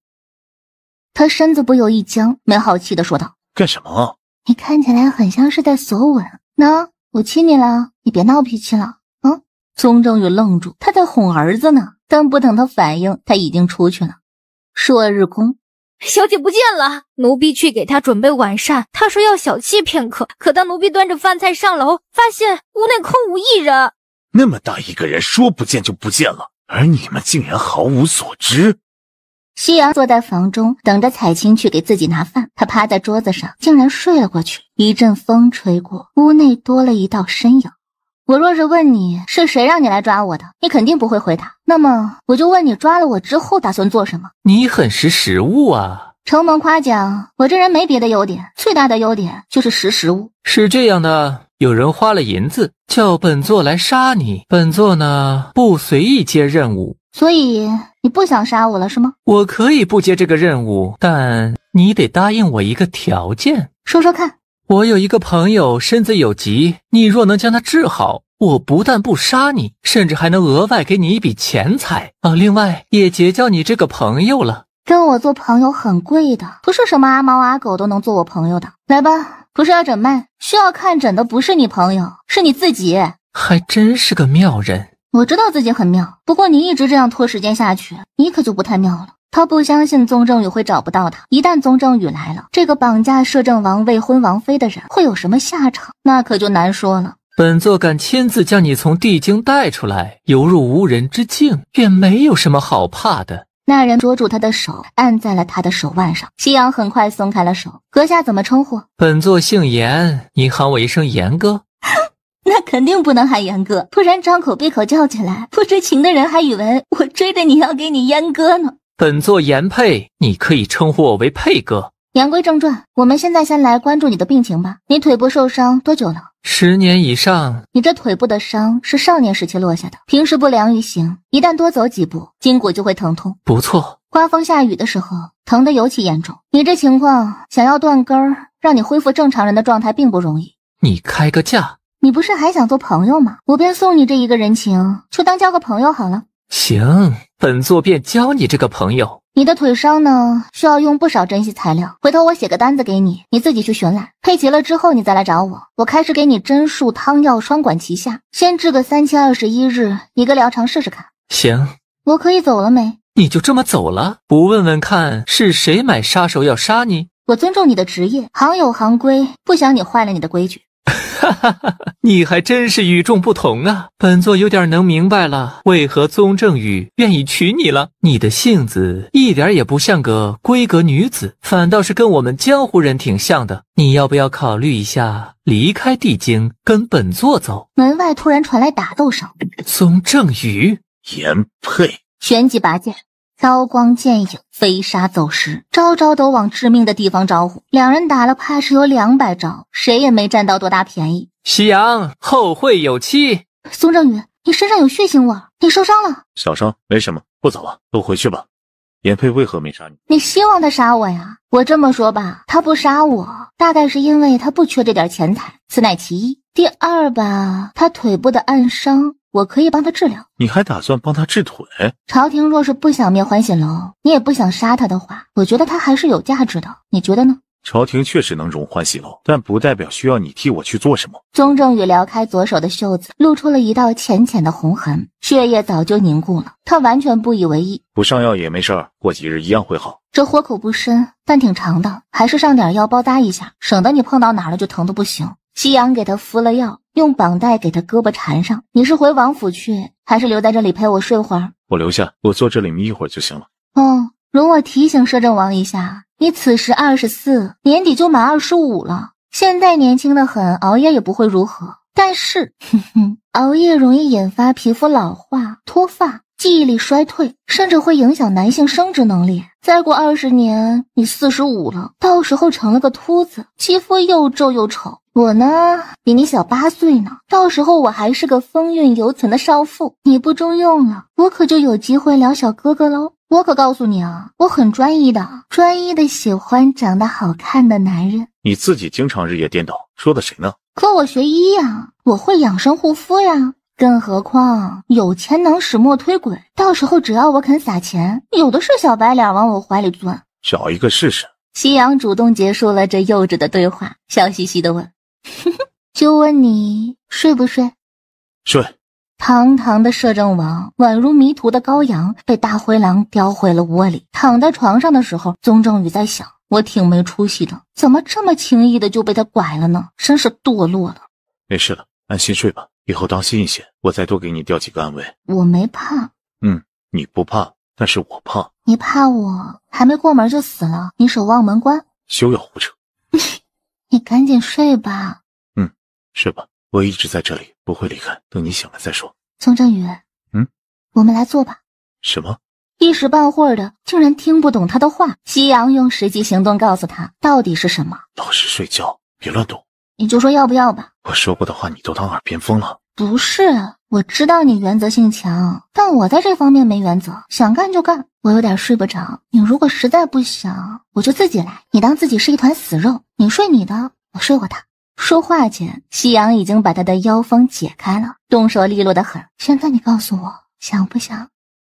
他身子不由一僵，没好气的说道：“干什么？你看起来很像是在索吻。那我亲你了，你别闹脾气了。”嗯，宗正宇愣住，他在哄儿子呢。但不等他反应，他已经出去了。朔日空，小姐不见了，奴婢去给她准备晚膳。她说要小憩片刻，可当奴婢端着饭菜上楼，发现屋内空无一人。那么大一个人，说不见就不见了，而你们竟然毫无所知。夕阳坐在房中，等着彩青去给自己拿饭。他趴在桌子上，竟然睡了过去。一阵风吹过，屋内多了一道身影。我若是问你是谁让你来抓我的，你肯定不会回答。那么我就问你，抓了我之后打算做什么？你很识时务啊！承蒙夸奖，我这人没别的优点，最大的优点就是识时务。是这样的，有人花了银子叫本座来杀你。本座呢，不随意接任务，所以。你不想杀我了是吗？我可以不接这个任务，但你得答应我一个条件，说说看。我有一个朋友身子有疾，你若能将他治好，我不但不杀你，甚至还能额外给你一笔钱财啊！另外也结交你这个朋友了。跟我做朋友很贵的，不是什么阿猫阿狗都能做我朋友的。来吧，不是要诊脉，需要看诊的不是你朋友，是你自己。还真是个妙人。我知道自己很妙，不过你一直这样拖时间下去，你可就不太妙了。他不相信宗正宇会找不到他，一旦宗正宇来了，这个绑架摄政王未婚王妃的人会有什么下场，那可就难说了。本座敢亲自将你从帝京带出来，犹入无人之境，便没有什么好怕的。那人捉住他的手，按在了他的手腕上。夕阳很快松开了手。阁下怎么称呼？本座姓严，你喊我一声严哥。那肯定不能喊严哥，不然张口闭口叫起来，不知情的人还以为我追着你要给你阉割呢。本座严配，你可以称呼我为配哥。言归正传，我们现在先来关注你的病情吧。你腿部受伤多久了？十年以上。你这腿部的伤是少年时期落下的，平时不良于行，一旦多走几步，筋骨就会疼痛。不错，刮风下雨的时候疼得尤其严重。你这情况想要断根儿，让你恢复正常人的状态并不容易。你开个价。你不是还想做朋友吗？我便送你这一个人情，就当交个朋友好了。行，本座便交你这个朋友。你的腿伤呢，需要用不少珍稀材料，回头我写个单子给你，你自己去寻来，配齐了之后你再来找我，我开始给你针术、汤药双管齐下，先治个三七二十一日一个疗程试试看。行，我可以走了没？你就这么走了？不问问看是谁买杀手要杀你？我尊重你的职业，行有行规，不想你坏了你的规矩。哈哈哈哈你还真是与众不同啊，本座有点能明白了，为何宗正宇愿意娶你了？你的性子一点也不像个闺阁女子，反倒是跟我们江湖人挺像的。你要不要考虑一下离开帝京，跟本座走？门外突然传来打斗声，宗正宇、原佩旋即拔剑。刀光剑影，飞沙走石，招招都往致命的地方招呼。两人打了，怕是有两百招，谁也没占到多大便宜。夕阳，后会有期。宋正宇，你身上有血腥味，你受伤了？小伤，没什么。不早了，都回去吧。严佩为何没杀你？你希望他杀我呀？我这么说吧，他不杀我，大概是因为他不缺这点钱财，此乃其一。第二吧，他腿部的暗伤。我可以帮他治疗，你还打算帮他治腿？朝廷若是不想灭欢喜楼，你也不想杀他的话，我觉得他还是有价值的。你觉得呢？朝廷确实能容欢喜楼，但不代表需要你替我去做什么。宗正宇撩开左手的袖子，露出了一道浅浅的红痕，血液早就凝固了，他完全不以为意。不上药也没事儿，过几日一样会好。这豁口不深，但挺长的，还是上点药包扎一下，省得你碰到哪儿了就疼的不行。夕阳给他敷了药，用绑带给他胳膊缠上。你是回王府去，还是留在这里陪我睡会儿？我留下，我坐这里眯一会儿就行了。哦，容我提醒摄政王一下，你此时二十四，年底就满二十五了。现在年轻的很，熬夜也不会如何。但是，哼哼，熬夜容易引发皮肤老化、脱发。记忆力衰退，甚至会影响男性生殖能力。再过二十年，你四十五了，到时候成了个秃子，肌肤又皱又丑。我呢，比你小八岁呢，到时候我还是个风韵犹存的少妇。你不中用了，我可就有机会撩小哥哥喽。我可告诉你啊，我很专一的，专一的喜欢长得好看的男人。你自己经常日夜颠倒，说的谁呢？可我学医呀，我会养生护肤呀。更何况，有钱能使磨推鬼。到时候只要我肯撒钱，有的是小白脸往我怀里钻。找一个试试。夕阳主动结束了这幼稚的对话，笑嘻嘻的问：“ 就问你睡不睡？”睡。堂堂的摄政王，宛如迷途的羔羊，被大灰狼叼回了窝里。躺在床上的时候，宗正宇在想：我挺没出息的，怎么这么轻易的就被他拐了呢？真是堕落了。没事了，安心睡吧。以后当心一些，我再多给你调几个安慰。我没怕。嗯，你不怕，但是我怕。你怕我还没过门就死了，你守望门关，休要胡扯。你赶紧睡吧。嗯，睡吧，我一直在这里，不会离开。等你醒了再说。宋振宇，嗯，我们来做吧。什么？一时半会儿的竟然听不懂他的话。夕阳用实际行动告诉他，到底是什么。老实睡觉，别乱动。你就说要不要吧。我说过的话，你都当耳边风了。不是，我知道你原则性强，但我在这方面没原则，想干就干。我有点睡不着，你如果实在不想，我就自己来。你当自己是一团死肉，你睡你的，我睡我的。说话间，夕阳已经把他的腰封解开了，动手利落的很。现在你告诉我，想不想？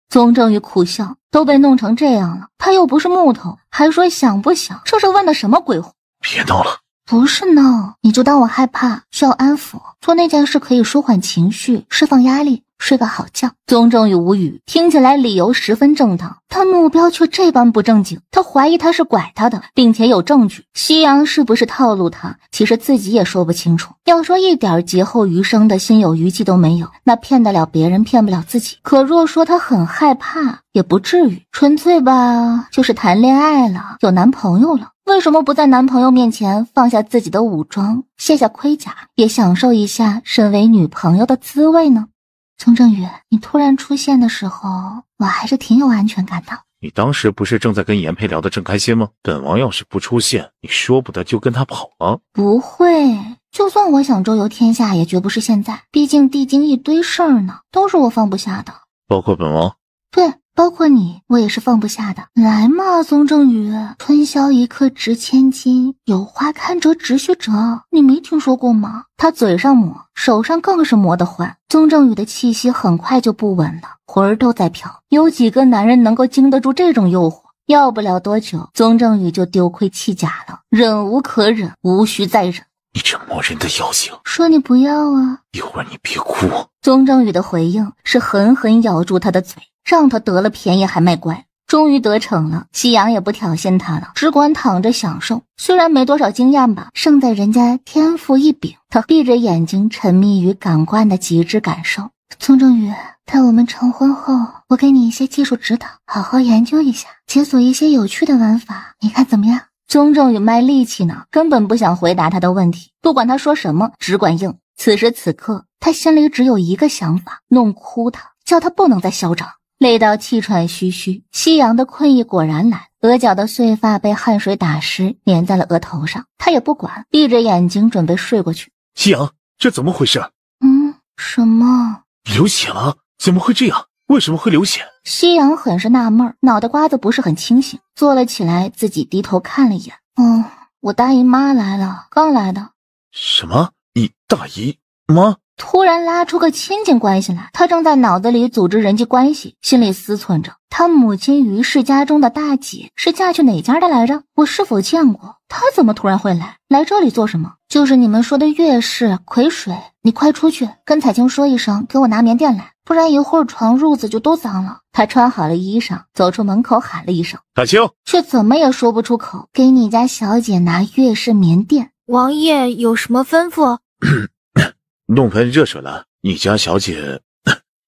宗正宇苦笑，都被弄成这样了，他又不是木头，还说想不想，这是问的什么鬼话？别闹了。不是闹，你就当我害怕，需要安抚。做那件事可以舒缓情绪，释放压力，睡个好觉。宗正宇无语，听起来理由十分正当，他目标却这般不正经。他怀疑他是拐他的，并且有证据。夕阳是不是套路他？其实自己也说不清楚。要说一点劫后余生的心有余悸都没有，那骗得了别人，骗不了自己。可若说他很害怕，也不至于。纯粹吧，就是谈恋爱了，有男朋友了。为什么不在男朋友面前放下自己的武装，卸下盔甲，也享受一下身为女朋友的滋味呢？曾正宇，你突然出现的时候，我还是挺有安全感的。你当时不是正在跟严佩聊得正开心吗？本王要是不出现，你说不得就跟他跑了。不会，就算我想周游天下，也绝不是现在。毕竟帝京一堆事儿呢，都是我放不下的，包括本王。对。包括你，我也是放不下的。来嘛，宗正宇，春宵一刻值千金，有花堪折直须折，你没听说过吗？他嘴上磨，手上更是磨得欢。宗正宇的气息很快就不稳了，魂儿都在飘。有几个男人能够经得住这种诱惑？要不了多久，宗正宇就丢盔弃甲了，忍无可忍，无需再忍。你这磨人的妖精，说你不要啊！一会儿你别哭。宗正宇的回应是狠狠咬住他的嘴。让他得了便宜还卖乖，终于得逞了。夕阳也不挑衅他了，只管躺着享受。虽然没多少经验吧，胜在人家天赋异禀。他闭着眼睛，沉迷于感官的极致感受。宗正宇，待我们成婚后，我给你一些技术指导，好好研究一下，解锁一些有趣的玩法，你看怎么样？宗正宇卖力气呢，根本不想回答他的问题，不管他说什么，只管硬。此时此刻，他心里只有一个想法：弄哭他，叫他不能再嚣张。累到气喘吁吁，夕阳的困意果然来额角的碎发被汗水打湿，粘在了额头上，他也不管，闭着眼睛准备睡过去。夕阳，这怎么回事？嗯，什么？流血了？怎么会这样？为什么会流血？夕阳很是纳闷，脑袋瓜子不是很清醒，坐了起来，自己低头看了一眼，哦，我大姨妈来了，刚来的。什么？你大姨妈？突然拉出个亲戚关系来，他正在脑子里组织人际关系，心里思忖着，他母亲于氏家中的大姐是嫁去哪家的来着？我是否见过他？怎么突然会来？来这里做什么？就是你们说的月氏、葵水，你快出去跟彩青说一声，给我拿棉垫来，不然一会儿床褥子就都脏了。他穿好了衣裳，走出门口喊了一声彩青，却怎么也说不出口：“给你家小姐拿月氏棉垫。”王爷有什么吩咐？弄盆热水来，你家小姐，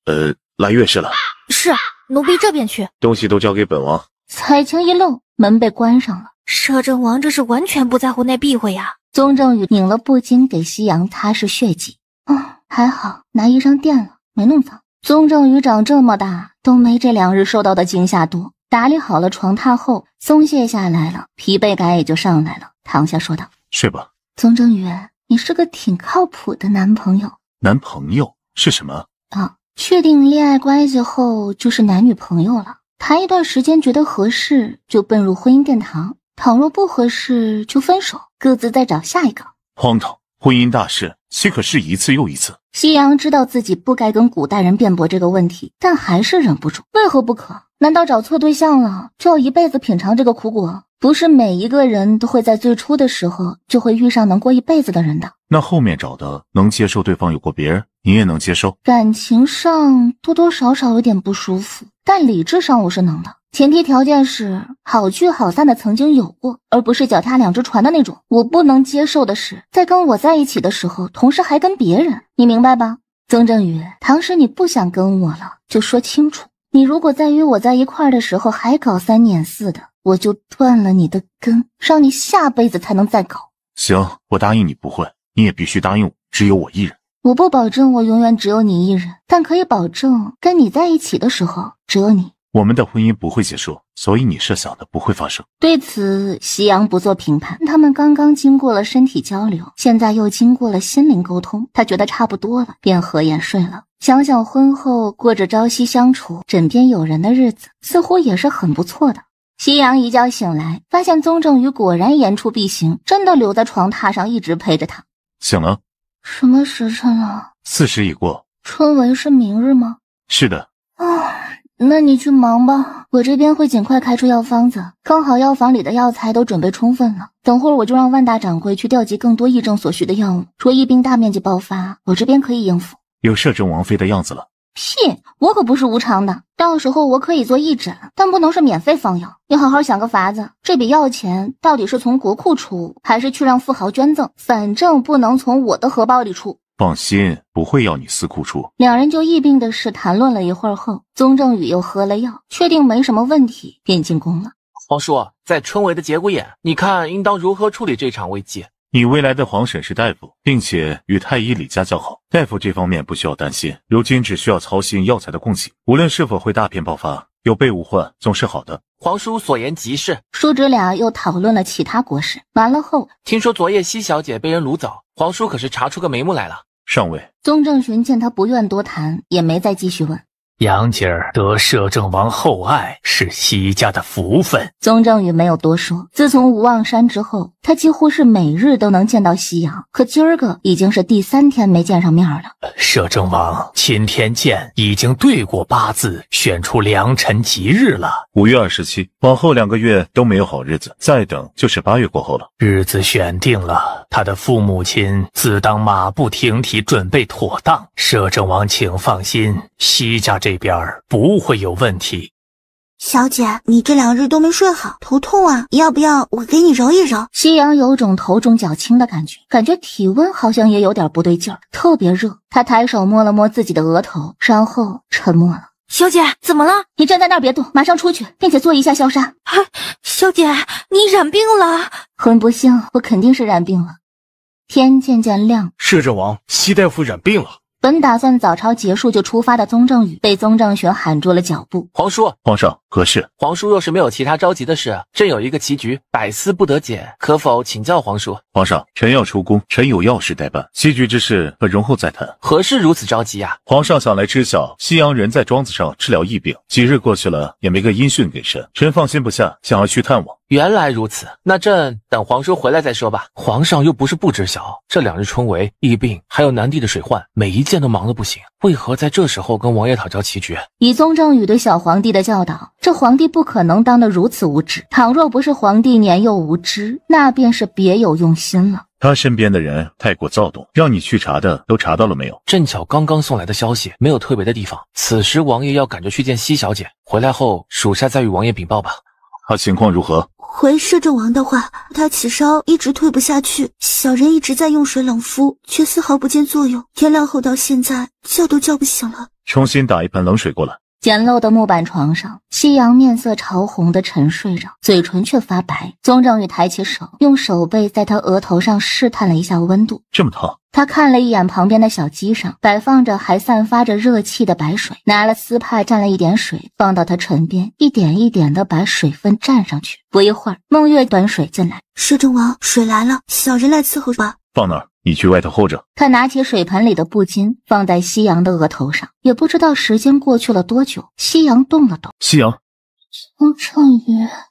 呃，来月事了。是奴婢这边去，东西都交给本王。彩青一愣，门被关上了。摄政王这是完全不在乎那避讳呀。宗正宇拧了布巾给夕阳擦拭血迹，哦，还好，拿衣裳垫了，没弄脏。宗正宇长这么大都没这两日受到的惊吓多。打理好了床榻后，松懈下来了，疲惫感也就上来了，躺下说道：“睡吧。”宗正宇。你是个挺靠谱的男朋友。男朋友是什么啊？确定恋爱关系后就是男女朋友了，谈一段时间觉得合适就奔入婚姻殿堂，倘若不合适就分手，各自再找下一个。荒唐！婚姻大事岂可是一次又一次？夕阳知道自己不该跟古代人辩驳这个问题，但还是忍不住。为何不可？难道找错对象了就要一辈子品尝这个苦果？不是每一个人都会在最初的时候就会遇上能过一辈子的人的。那后面找的能接受对方有过别人，你也能接受？感情上多多少少有点不舒服，但理智上我是能的。前提条件是好聚好散的曾经有过，而不是脚踏两只船的那种。我不能接受的是，在跟我在一起的时候，同时还跟别人。你明白吧，曾正宇？唐时你不想跟我了，就说清楚。你如果在与我在一块儿的时候还搞三捻四的。我就断了你的根，让你下辈子才能再搞。行，我答应你不会，你也必须答应我，只有我一人。我不保证我永远只有你一人，但可以保证跟你在一起的时候只有你。我们的婚姻不会结束，所以你设想的不会发生。对此，夕阳不做评判。他们刚刚经过了身体交流，现在又经过了心灵沟通，他觉得差不多了，便合眼睡了。想想婚后过着朝夕相处、枕边有人的日子，似乎也是很不错的。夕阳一觉醒来，发现宗正宇果然言出必行，真的留在床榻上一直陪着他。醒了？什么时辰了？巳时已过。春闱是明日吗？是的。啊，那你去忙吧，我这边会尽快开出药方子。刚好药房里的药材都准备充分了，等会我就让万大掌柜去调集更多疫症所需的药物。若疫病大面积爆发，我这边可以应付。有摄政王妃的样子了。屁！我可不是无偿的，到时候我可以做义诊，但不能是免费放药。你好好想个法子，这笔药钱到底是从国库出，还是去让富豪捐赠？反正不能从我的荷包里出。放心，不会要你私库出。两人就疫病的事谈论了一会儿后，宗正宇又喝了药，确定没什么问题，便进宫了。皇叔，在春闱的节骨眼，你看应当如何处理这场危机？你未来的皇婶是大夫，并且与太医李家交好，大夫这方面不需要担心。如今只需要操心药材的供给，无论是否会大片爆发，有备无患总是好的。皇叔所言极是。叔侄俩又讨论了其他国事，完了后，听说昨夜西小姐被人掳走，皇叔可是查出个眉目来了。上尉宗正寻见他不愿多谈，也没再继续问。杨姐儿得摄政王厚爱，是西家的福分。宗正宇没有多说。自从吴望山之后，他几乎是每日都能见到夕阳。可今儿个已经是第三天没见上面了。摄政王，钦天监已经对过八字，选出良辰吉日了。五月二十七，往后两个月都没有好日子，再等就是八月过后了。日子选定了，他的父母亲自当马不停蹄准备妥当。摄政王，请放心，西家这。这边儿不会有问题，小姐，你这两日都没睡好，头痛啊，要不要我给你揉一揉？夕阳有种头重脚轻的感觉，感觉体温好像也有点不对劲儿，特别热。他抬手摸了摸自己的额头，然后沉默了。小姐，怎么了？你站在那儿别动，马上出去，并且做一下消杀。小姐，你染病了。很不幸，我肯定是染病了。天渐渐亮，摄政王西大夫染病了。本打算早朝结束就出发的宗正宇，被宗正玄喊住了脚步。皇叔，皇上。何事？皇叔若是没有其他着急的事，朕有一个棋局百思不得解，可否请教皇叔？皇上，臣要出宫，臣有要事待办，棋局之事本容后再谈。何事如此着急啊？皇上想来知晓，西洋人在庄子上治疗疫病，几日过去了也没个音讯给臣，臣放心不下，想要去探望。原来如此，那朕等皇叔回来再说吧。皇上又不是不知晓，这两日春闱、疫病，还有南地的水患，每一件都忙得不行，为何在这时候跟王爷讨教棋局？以宗正宇对小皇帝的教导。这皇帝不可能当得如此无知。倘若不是皇帝年幼无知，那便是别有用心了。他身边的人太过躁动，让你去查的都查到了没有？正巧刚刚送来的消息，没有特别的地方。此时王爷要赶着去见西小姐，回来后属下再与王爷禀报吧。他情况如何？回摄政王的话，他起烧一直退不下去，小人一直在用水冷敷，却丝毫不见作用。天亮后到现在，叫都叫不醒了。重新打一盆冷水过来。简陋的木板床上，夕阳面色潮红的沉睡着，嘴唇却发白。宗正宇抬起手，用手背在他额头上试探了一下温度，这么烫。他看了一眼旁边的小鸡上，摆放着还散发着热气的白水，拿了丝帕蘸了一点水，放到他唇边，一点一点的把水分蘸上去。不一会儿，孟月端水进来，摄政王，水来了，小人来伺候吧。放那儿，你去外头候着。他拿起水盆里的布巾，放在夕阳的额头上，也不知道时间过去了多久。夕阳动了动。夕阳，张成宇，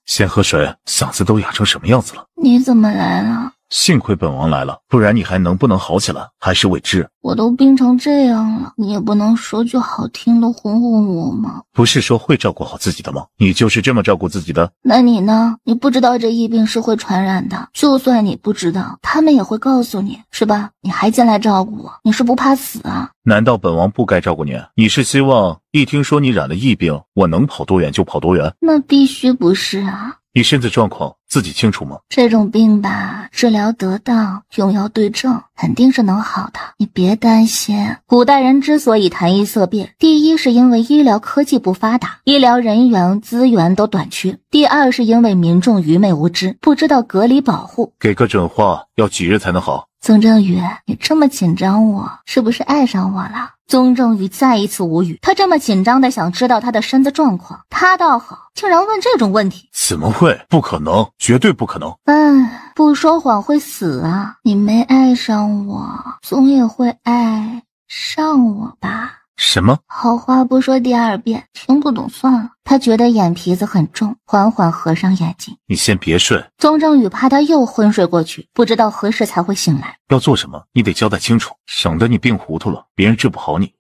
先喝水，嗓子都哑成什么样子了？你怎么来了？幸亏本王来了，不然你还能不能好起来还是未知。我都病成这样了，你也不能说句好听的哄哄我吗？不是说会照顾好自己的吗？你就是这么照顾自己的？那你呢？你不知道这疫病是会传染的？就算你不知道，他们也会告诉你是吧？你还进来照顾我，你是不怕死啊？难道本王不该照顾你？你是希望一听说你染了疫病，我能跑多远就跑多远？那必须不是啊。你身子状况自己清楚吗？这种病吧，治疗得当，用药对症，肯定是能好的。你别担心。古代人之所以谈医色变，第一是因为医疗科技不发达，医疗人员资源都短缺；第二是因为民众愚昧无知，不知道隔离保护。给个准话，要几日才能好？宗正宇，你这么紧张，我是不是爱上我了？宗正宇再一次无语，他这么紧张的想知道他的身子状况，他倒好，竟然问这种问题？怎么会？不可能，绝对不可能！哎，不说谎会死啊！你没爱上我，总也会爱上我吧？什么好话不说第二遍，听不懂算了。他觉得眼皮子很重，缓缓合上眼睛。你先别睡，宗正宇怕他又昏睡过去，不知道何时才会醒来。要做什么，你得交代清楚，省得你病糊涂了，别人治不好你。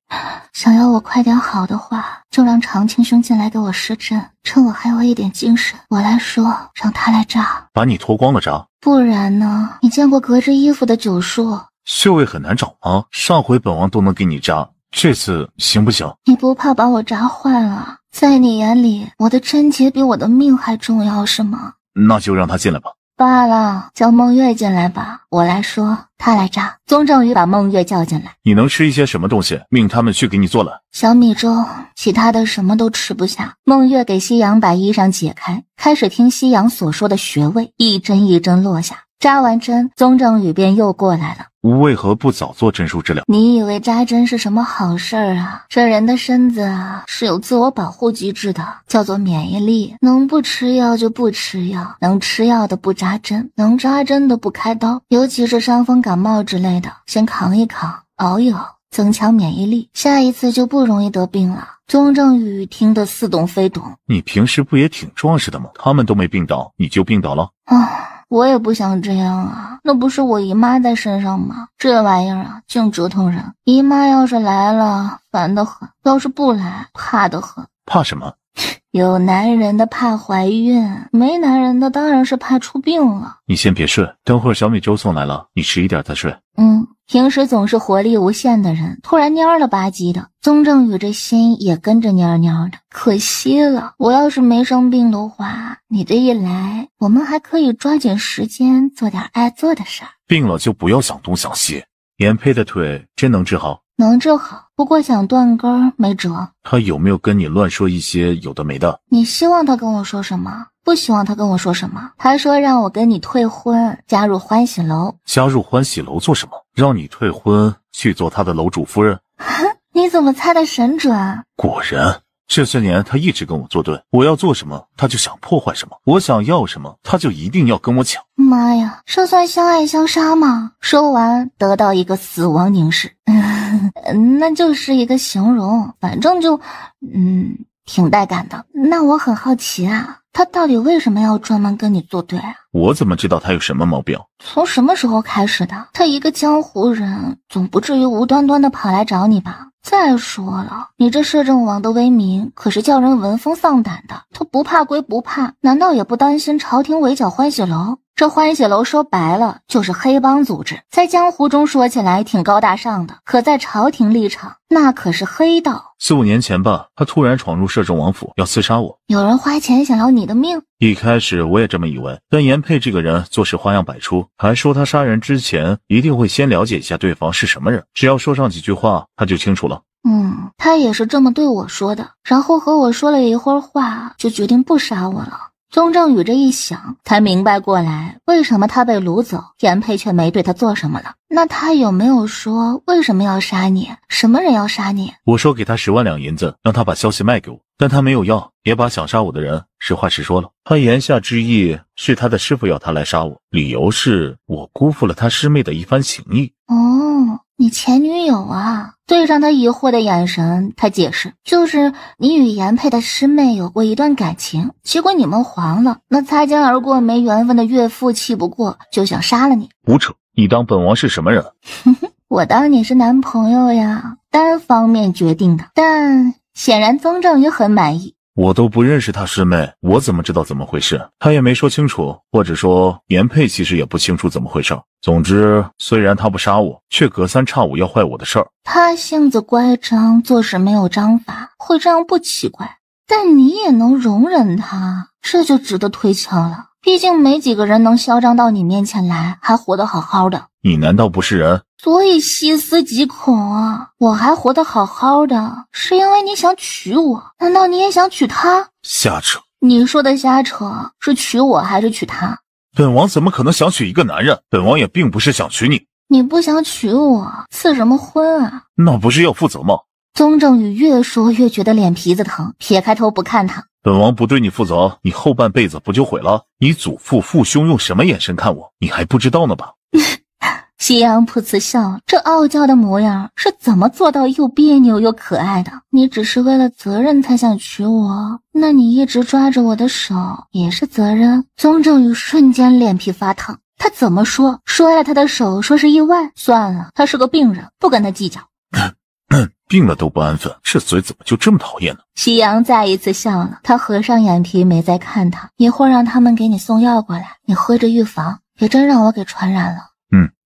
想要我快点好的话，就让长青兄进来给我施针，趁我还有一点精神，我来说，让他来扎。把你脱光了扎？不然呢？你见过隔着衣服的九叔？穴位很难找吗？上回本王都能给你扎。这次行不行？你不怕把我扎坏了？在你眼里，我的贞洁比我的命还重要是吗？那就让他进来吧。罢了，叫孟月进来吧。我来说，他来扎。宗正宇把孟月叫进来。你能吃一些什么东西？命他们去给你做了小米粥，其他的什么都吃不下。孟月给夕阳把衣裳解开，开始听夕阳所说的穴位，一针一针落下。扎完针，宗正宇便又过来了。我为何不早做针术治疗？你以为扎针是什么好事儿啊？这人的身子啊是有自我保护机制的，叫做免疫力。能不吃药就不吃药，能吃药的不扎针，能扎针的不开刀。尤其是伤风感冒之类的，先扛一扛，熬一熬，增强免疫力，下一次就不容易得病了。宗正宇听得似懂非懂。你平时不也挺壮实的吗？他们都没病倒，你就病倒了？啊。我也不想这样啊，那不是我姨妈在身上吗？这玩意儿啊，净折腾人。姨妈要是来了，烦得很；要是不来，怕得很。怕什么？有男人的怕怀孕，没男人的当然是怕出病了。你先别睡，等会儿小米粥送来了，你吃一点再睡。嗯，平时总是活力无限的人，突然蔫了吧唧的，宗正宇这心也跟着蔫蔫的，可惜了。我要是没生病的话，你这一来，我们还可以抓紧时间做点爱做的事儿。病了就不要想东想西。颜佩的腿真能治好？能治好，不过想断根没辙。他有没有跟你乱说一些有的没的？你希望他跟我说什么？不希望他跟我说什么？他说让我跟你退婚，加入欢喜楼。加入欢喜楼做什么？让你退婚去做他的楼主夫人？你怎么猜的神准？果然。这些年他一直跟我作对，我要做什么他就想破坏什么，我想要什么他就一定要跟我抢。妈呀，这算相爱相杀吗？说完得到一个死亡凝视，那就是一个形容，反正就嗯挺带感的。那我很好奇啊，他到底为什么要专门跟你作对啊？我怎么知道他有什么毛病？从什么时候开始的？他一个江湖人，总不至于无端端的跑来找你吧？再说了，你这摄政王的威名可是叫人闻风丧胆的。他不怕归不怕，难道也不担心朝廷围剿欢喜楼？这欢喜楼说白了就是黑帮组织，在江湖中说起来挺高大上的，可在朝廷立场，那可是黑道。四五年前吧，他突然闯入摄政王府，要刺杀我。有人花钱想要你的命？一开始我也这么以为，但严佩这个人做事花样百出，还说他杀人之前一定会先了解一下对方是什么人，只要说上几句话他就清楚了。嗯，他也是这么对我说的，然后和我说了一会儿话，就决定不杀我了。宗正宇这一想，才明白过来，为什么他被掳走，严佩却没对他做什么了。那他有没有说为什么要杀你？什么人要杀你？我说给他十万两银子，让他把消息卖给我，但他没有要，也把想杀我的人实话实说了。他言下之意是他的师傅要他来杀我，理由是我辜负了他师妹的一番情意。哦。你前女友啊？对上他疑惑的眼神，他解释，就是你与严佩的师妹有过一段感情，结果你们黄了。那擦肩而过没缘分的岳父气不过，就想杀了你。胡扯！你当本王是什么人？我当你是男朋友呀，单方面决定的。但显然宗正宇很满意。我都不认识他师妹，我怎么知道怎么回事？他也没说清楚，或者说颜佩其实也不清楚怎么回事。总之，虽然他不杀我，却隔三差五要坏我的事儿。他性子乖张，做事没有章法，会这样不奇怪。但你也能容忍他，这就值得推敲了。毕竟没几个人能嚣张到你面前来，还活得好好的。你难道不是人？所以细思极恐啊！我还活得好好的，是因为你想娶我，难道你也想娶她？瞎扯！你说的瞎扯是娶我还是娶她？本王怎么可能想娶一个男人？本王也并不是想娶你。你不想娶我，赐什么婚啊？那不是要负责吗？宗正宇越说越觉得脸皮子疼，撇开头不看他。本王不对你负责，你后半辈子不就毁了？你祖父父兄用什么眼神看我，你还不知道呢吧？夕阳噗呲笑，这傲娇的模样是怎么做到又别扭又可爱的？你只是为了责任才想娶我，那你一直抓着我的手也是责任。宗正宇瞬间脸皮发烫，他怎么说？摔了他的手，说是意外？算了，他是个病人，不跟他计较。病了都不安分，这嘴怎么就这么讨厌呢？夕阳再一次笑了，他合上眼皮，没再看他。一会儿让他们给你送药过来，你喝着预防，别真让我给传染了。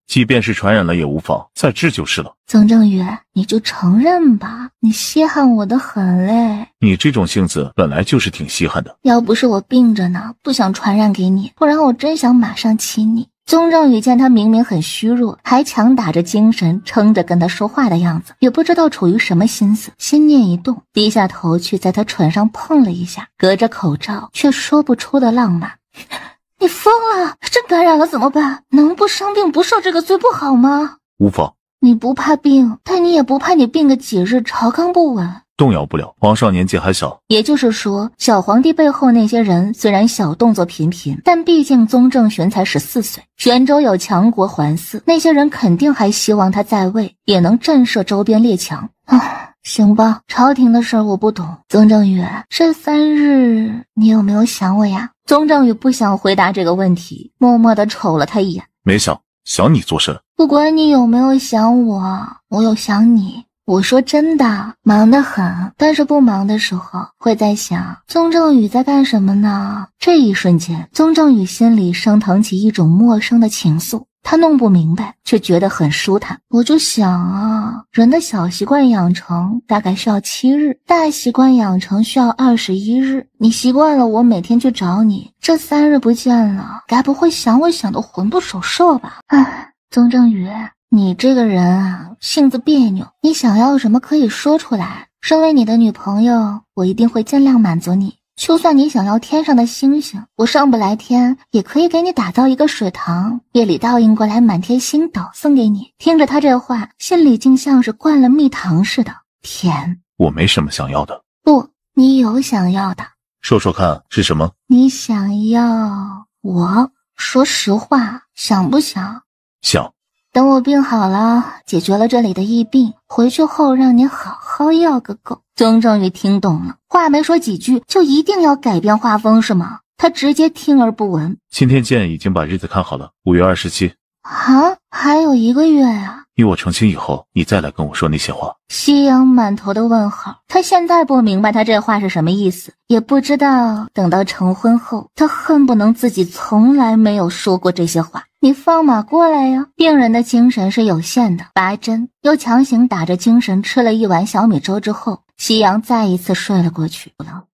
即便是传染了也无妨，再治就是了。宗正宇，你就承认吧，你稀罕我的很嘞。你这种性子本来就是挺稀罕的，要不是我病着呢，不想传染给你，不然我真想马上亲你。宗正宇见他明明很虚弱，还强打着精神撑着跟他说话的样子，也不知道处于什么心思，心念一动，低下头去在他唇上碰了一下，隔着口罩却说不出的浪漫。你疯了！真感染了怎么办？能不生病、不受这个罪不好吗？无妨。你不怕病，但你也不怕你病个几日，朝纲不稳，动摇不了。皇上年纪还小，也就是说，小皇帝背后那些人虽然小动作频频，但毕竟宗正玄才十四岁，玄州有强国环伺，那些人肯定还希望他在位也能震慑周边列强。啊。行吧，朝廷的事儿我不懂。宗正宇，这三日你有没有想我呀？宗正宇不想回答这个问题，默默的瞅了他一眼，没想想你做甚？不管你有没有想我，我有想你。我说真的，忙得很，但是不忙的时候会在想宗正宇在干什么呢？这一瞬间，宗正宇心里升腾起一种陌生的情愫。他弄不明白，却觉得很舒坦。我就想啊，人的小习惯养成大概需要七日，大习惯养成需要二十一日。你习惯了我每天去找你，这三日不见了，该不会想我想的魂不守舍吧？唉，宗正宇，你这个人啊，性子别扭，你想要什么可以说出来。身为你的女朋友，我一定会尽量满足你。就算你想要天上的星星，我上不来天，也可以给你打造一个水塘，夜里倒映过来满天星斗送给你。听着他这话，心里竟像是灌了蜜糖似的甜。我没什么想要的，不，你有想要的，说说看是什么？你想要？我说实话，想不想？想。等我病好了，解决了这里的疫病，回去后让你好好要个够。曾正宇听懂了，话没说几句，就一定要改变画风是吗？他直接听而不闻。今天剑已经把日子看好了，五月二十七。啊，还有一个月呀！与我成亲以后，你再来跟我说那些话。夕阳满头的问号，他现在不明白他这话是什么意思，也不知道等到成婚后，他恨不能自己从来没有说过这些话。你放马过来呀！病人的精神是有限的，白针又强行打着精神吃了一碗小米粥之后，夕阳再一次睡了过去了。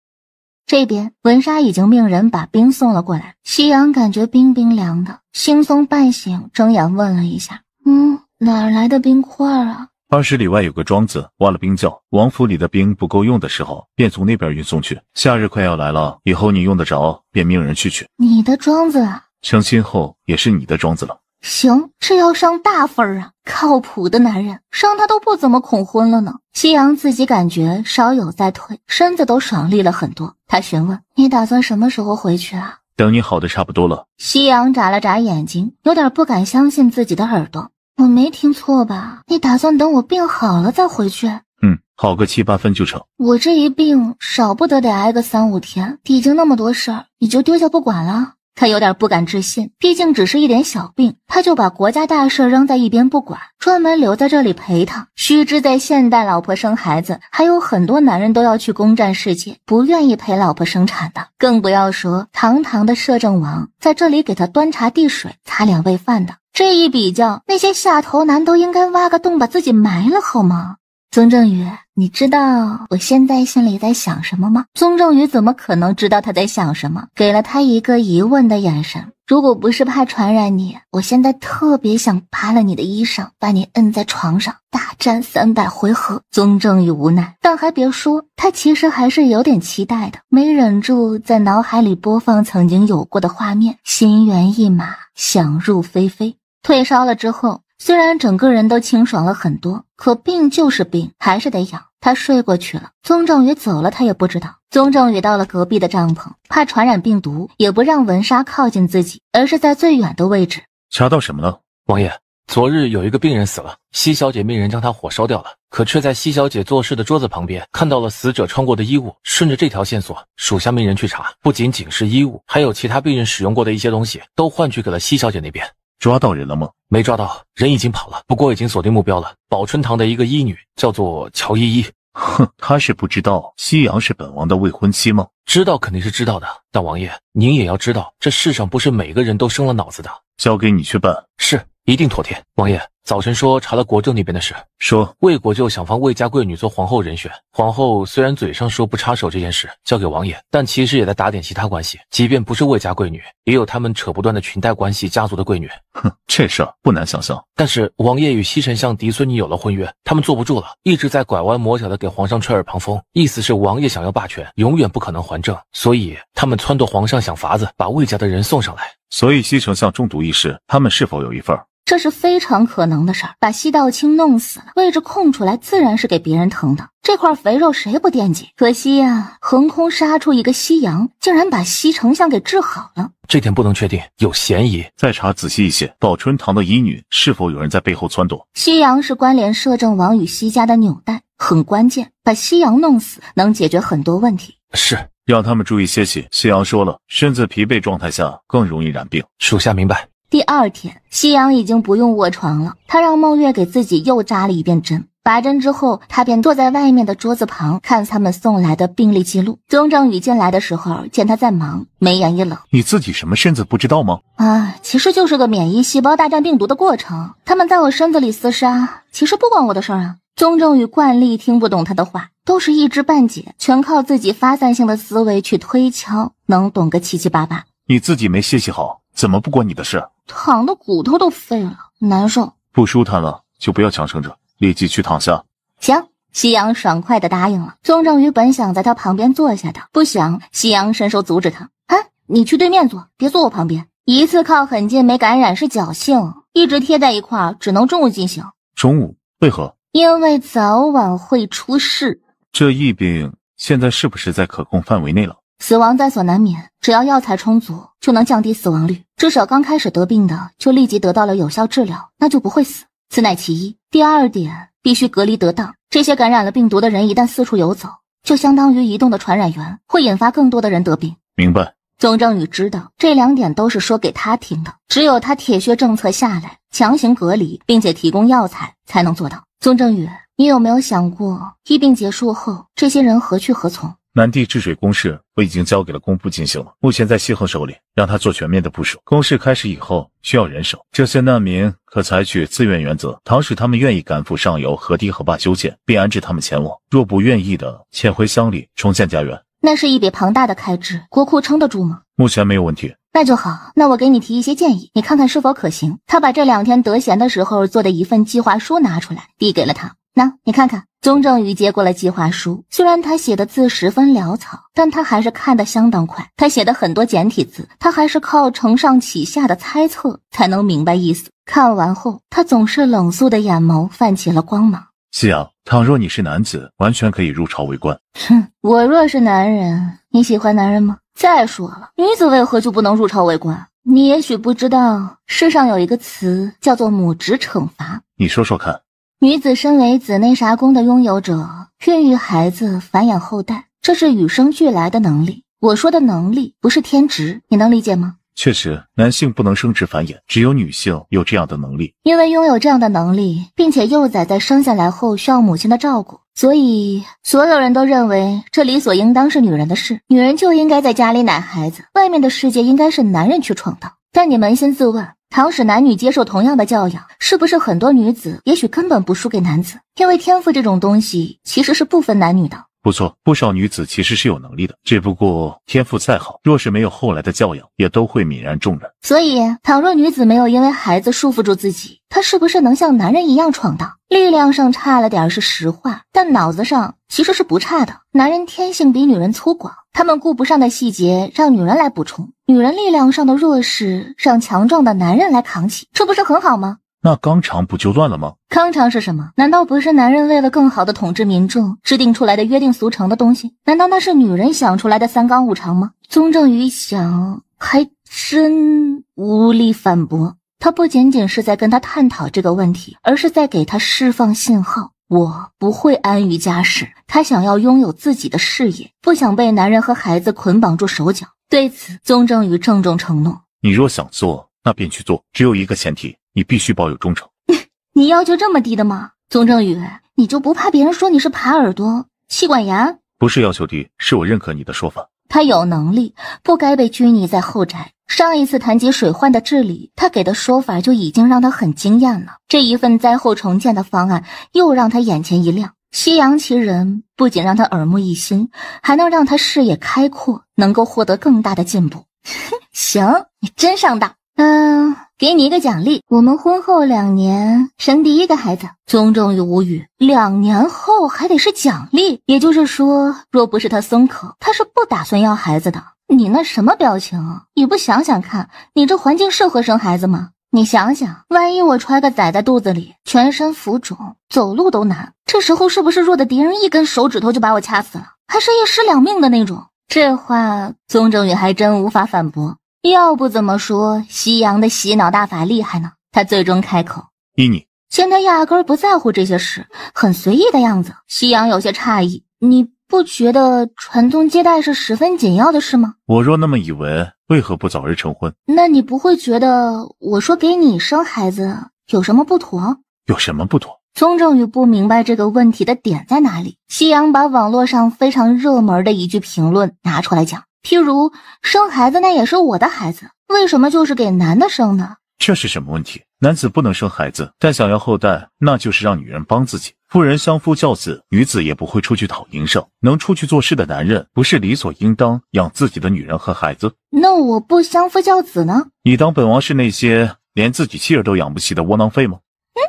这边文莎已经命人把冰送了过来。夕阳感觉冰冰凉的，惺忪半醒，睁眼问了一下：“嗯，哪来的冰块啊？”二十里外有个庄子，挖了冰窖。王府里的冰不够用的时候，便从那边运送去。夏日快要来了，以后你用得着，便命人去取。你的庄子啊？相亲后也是你的庄子了。行，这要上大分儿啊！靠谱的男人，伤他都不怎么恐婚了呢。夕阳自己感觉稍有再退，身子都爽利了很多。他询问：“你打算什么时候回去啊？”等你好的差不多了。夕阳眨了眨眼睛，有点不敢相信自己的耳朵：“我没听错吧？你打算等我病好了再回去？”嗯，好个七八分就成。我这一病，少不得得挨个三五天。已经那么多事儿，你就丢下不管了？他有点不敢置信，毕竟只是一点小病，他就把国家大事扔在一边不管，专门留在这里陪他。须知在现代，老婆生孩子，还有很多男人都要去攻占世界，不愿意陪老婆生产的，更不要说堂堂的摄政王在这里给他端茶递水、擦脸喂饭的。这一比较，那些下头男都应该挖个洞把自己埋了，好吗？曾正宇。你知道我现在心里在想什么吗？宗正宇怎么可能知道他在想什么？给了他一个疑问的眼神。如果不是怕传染你，我现在特别想扒了你的衣裳，把你摁在床上大战三百回合。宗正宇无奈，但还别说，他其实还是有点期待的，没忍住在脑海里播放曾经有过的画面，心猿意马，想入非非。退烧了之后，虽然整个人都清爽了很多，可病就是病，还是得养。他睡过去了，宗正宇走了，他也不知道。宗正宇到了隔壁的帐篷，怕传染病毒，也不让文莎靠近自己，而是在最远的位置。查到什么了，王爷？昨日有一个病人死了，西小姐命人将他火烧掉了，可却在西小姐做事的桌子旁边看到了死者穿过的衣物。顺着这条线索，属下命人去查，不仅仅是衣物，还有其他病人使用过的一些东西，都换取给了西小姐那边。抓到人了吗？没抓到，人已经跑了。不过已经锁定目标了，宝春堂的一个医女，叫做乔依依。哼，她是不知道夕阳是本王的未婚妻吗？知道肯定是知道的，但王爷您也要知道，这世上不是每个人都生了脑子的。交给你去办，是一定妥帖。王爷。早晨说查了国舅那边的事，说魏国舅想帮魏家贵女做皇后人选。皇后虽然嘴上说不插手这件事，交给王爷，但其实也在打点其他关系。即便不是魏家贵女，也有他们扯不断的裙带关系，家族的贵女。哼，这事儿不难想象。但是王爷与西丞相嫡孙女有了婚约，他们坐不住了，一直在拐弯抹角的给皇上吹耳旁风，意思是王爷想要霸权，永远不可能还政，所以他们撺掇皇上想法子把魏家的人送上来。所以西丞相中毒一事，他们是否有一份？这是非常可能的事儿，把西道清弄死了，位置空出来，自然是给别人腾的。这块肥肉谁不惦记？可惜呀，横空杀出一个西阳，竟然把西丞相给治好了。这点不能确定，有嫌疑，再查仔细一些。宝春堂的医女是否有人在背后撺掇？西阳是关联摄政王与西家的纽带，很关键。把西阳弄死，能解决很多问题。是让他们注意歇息。夕阳说了，身子疲惫状态下更容易染病。属下明白。第二天，夕阳已经不用卧床了。他让孟月给自己又扎了一遍针。拔针之后，他便坐在外面的桌子旁，看他们送来的病历记录。宗正宇进来的时候，见他在忙，眉眼一冷：“你自己什么身子不知道吗？”“啊，其实就是个免疫细胞大战病毒的过程。他们在我身子里厮杀，其实不关我的事啊。”宗正宇惯例听不懂他的话，都是一知半解，全靠自己发散性的思维去推敲，能懂个七七八八。你自己没休息好，怎么不关你的事？躺的骨头都废了，难受，不舒坦了就不要强撑着，立即去躺下。行，夕阳爽快的答应了。宗正宇本想在他旁边坐下的，不想夕阳伸手阻止他，哎，你去对面坐，别坐我旁边。一次靠很近没感染是侥幸，一直贴在一块儿只能中午进行。中午为何？因为早晚会出事。这疫病现在是不是在可控范围内了？死亡在所难免。只要药材充足，就能降低死亡率。至少刚开始得病的就立即得到了有效治疗，那就不会死。此乃其一。第二点，必须隔离得当。这些感染了病毒的人一旦四处游走，就相当于移动的传染源，会引发更多的人得病。明白。宗正宇知道，这两点都是说给他听的。只有他铁血政策下来，强行隔离，并且提供药材，才能做到。宗正宇，你有没有想过，疫病结束后，这些人何去何从？南地治水工事我已经交给了工部进行了，目前在西恒手里，让他做全面的部署。工事开始以后需要人手，这些难民可采取自愿原则，倘使他们愿意赶赴上游河堤河坝修建，并安置他们前往；若不愿意的，遣回乡里重建家园。那是一笔庞大的开支，国库撑得住吗？目前没有问题，那就好。那我给你提一些建议，你看看是否可行。他把这两天得闲的时候做的一份计划书拿出来，递给了他。那你看看，宗正宇接过了计划书。虽然他写的字十分潦草，但他还是看得相当快。他写的很多简体字，他还是靠承上启下的猜测才能明白意思。看完后，他总是冷肃的眼眸泛起了光芒。夕阳，倘若你是男子，完全可以入朝为官。哼，我若是男人，你喜欢男人吗？再说了，女子为何就不能入朝为官？你也许不知道，世上有一个词叫做母职惩罚。你说说看。女子身为紫内啥宫的拥有者，孕育孩子、繁衍后代，这是与生俱来的能力。我说的能力不是天职，你能理解吗？确实，男性不能生殖繁衍，只有女性有这样的能力。因为拥有这样的能力，并且幼崽在生下来后需要母亲的照顾，所以所有人都认为这理所应当是女人的事。女人就应该在家里奶孩子，外面的世界应该是男人去闯荡。但你扪心自问。倘使男女接受同样的教养，是不是很多女子也许根本不输给男子？因为天赋这种东西其实是不分男女的。不错，不少女子其实是有能力的，只不过天赋再好，若是没有后来的教养，也都会泯然众人。所以，倘若女子没有因为孩子束缚住自己，她是不是能像男人一样闯荡？力量上差了点是实话，但脑子上其实是不差的。男人天性比女人粗犷，他们顾不上的细节让女人来补充，女人力量上的弱势让强壮的男人来扛起，这不是很好吗？那肛肠不就乱了吗？肛肠是什么？难道不是男人为了更好的统治民众制定出来的约定俗成的东西？难道那是女人想出来的三纲五常吗？宗正宇想，还真无力反驳。他不仅仅是在跟他探讨这个问题，而是在给他释放信号：我不会安于家世，他想要拥有自己的事业，不想被男人和孩子捆绑住手脚。对此，宗正宇郑重承诺：你若想做，那便去做，只有一个前提。你必须保有忠诚。你要求这么低的吗？宗正宇，你就不怕别人说你是耙耳朵、气管炎？不是要求低，是我认可你的说法。他有能力，不该被拘泥在后宅。上一次谈及水患的治理，他给的说法就已经让他很惊艳了。这一份灾后重建的方案，又让他眼前一亮。西洋奇人不仅让他耳目一新，还能让他视野开阔，能够获得更大的进步。行，你真上当。嗯，给你一个奖励，我们婚后两年生第一个孩子。宗正宇无语，两年后还得是奖励，也就是说，若不是他松口，他是不打算要孩子的。你那什么表情？你不想想看，你这环境适合生孩子吗？你想想，万一我揣个崽崽肚子里，全身浮肿，走路都难，这时候是不是弱的敌人一根手指头就把我掐死了，还是一尸两命的那种？这话，宗正宇还真无法反驳。要不怎么说夕阳的洗脑大法厉害呢？他最终开口依你。见他压根不在乎这些事，很随意的样子，夕阳有些诧异。你不觉得传宗接代是十分紧要的事吗？我若那么以为，为何不早日成婚？那你不会觉得我说给你生孩子有什么不妥？有什么不妥？宗正宇不明白这个问题的点在哪里。夕阳把网络上非常热门的一句评论拿出来讲。譬如生孩子，那也是我的孩子，为什么就是给男的生呢？这是什么问题？男子不能生孩子，但想要后代，那就是让女人帮自己。妇人相夫教子，女子也不会出去讨营生。能出去做事的男人，不是理所应当养自己的女人和孩子？那我不相夫教子呢？你当本王是那些连自己妻儿都养不起的窝囊废吗？嗯，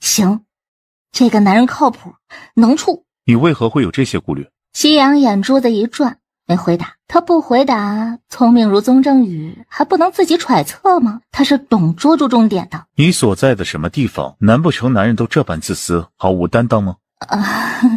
行，这个男人靠谱，能处。你为何会有这些顾虑？夕阳眼珠子一转。没回答，他不回答，聪明如宗正宇还不能自己揣测吗？他是懂捉住重点的。你所在的什么地方？难不成男人都这般自私，毫无担当吗？啊，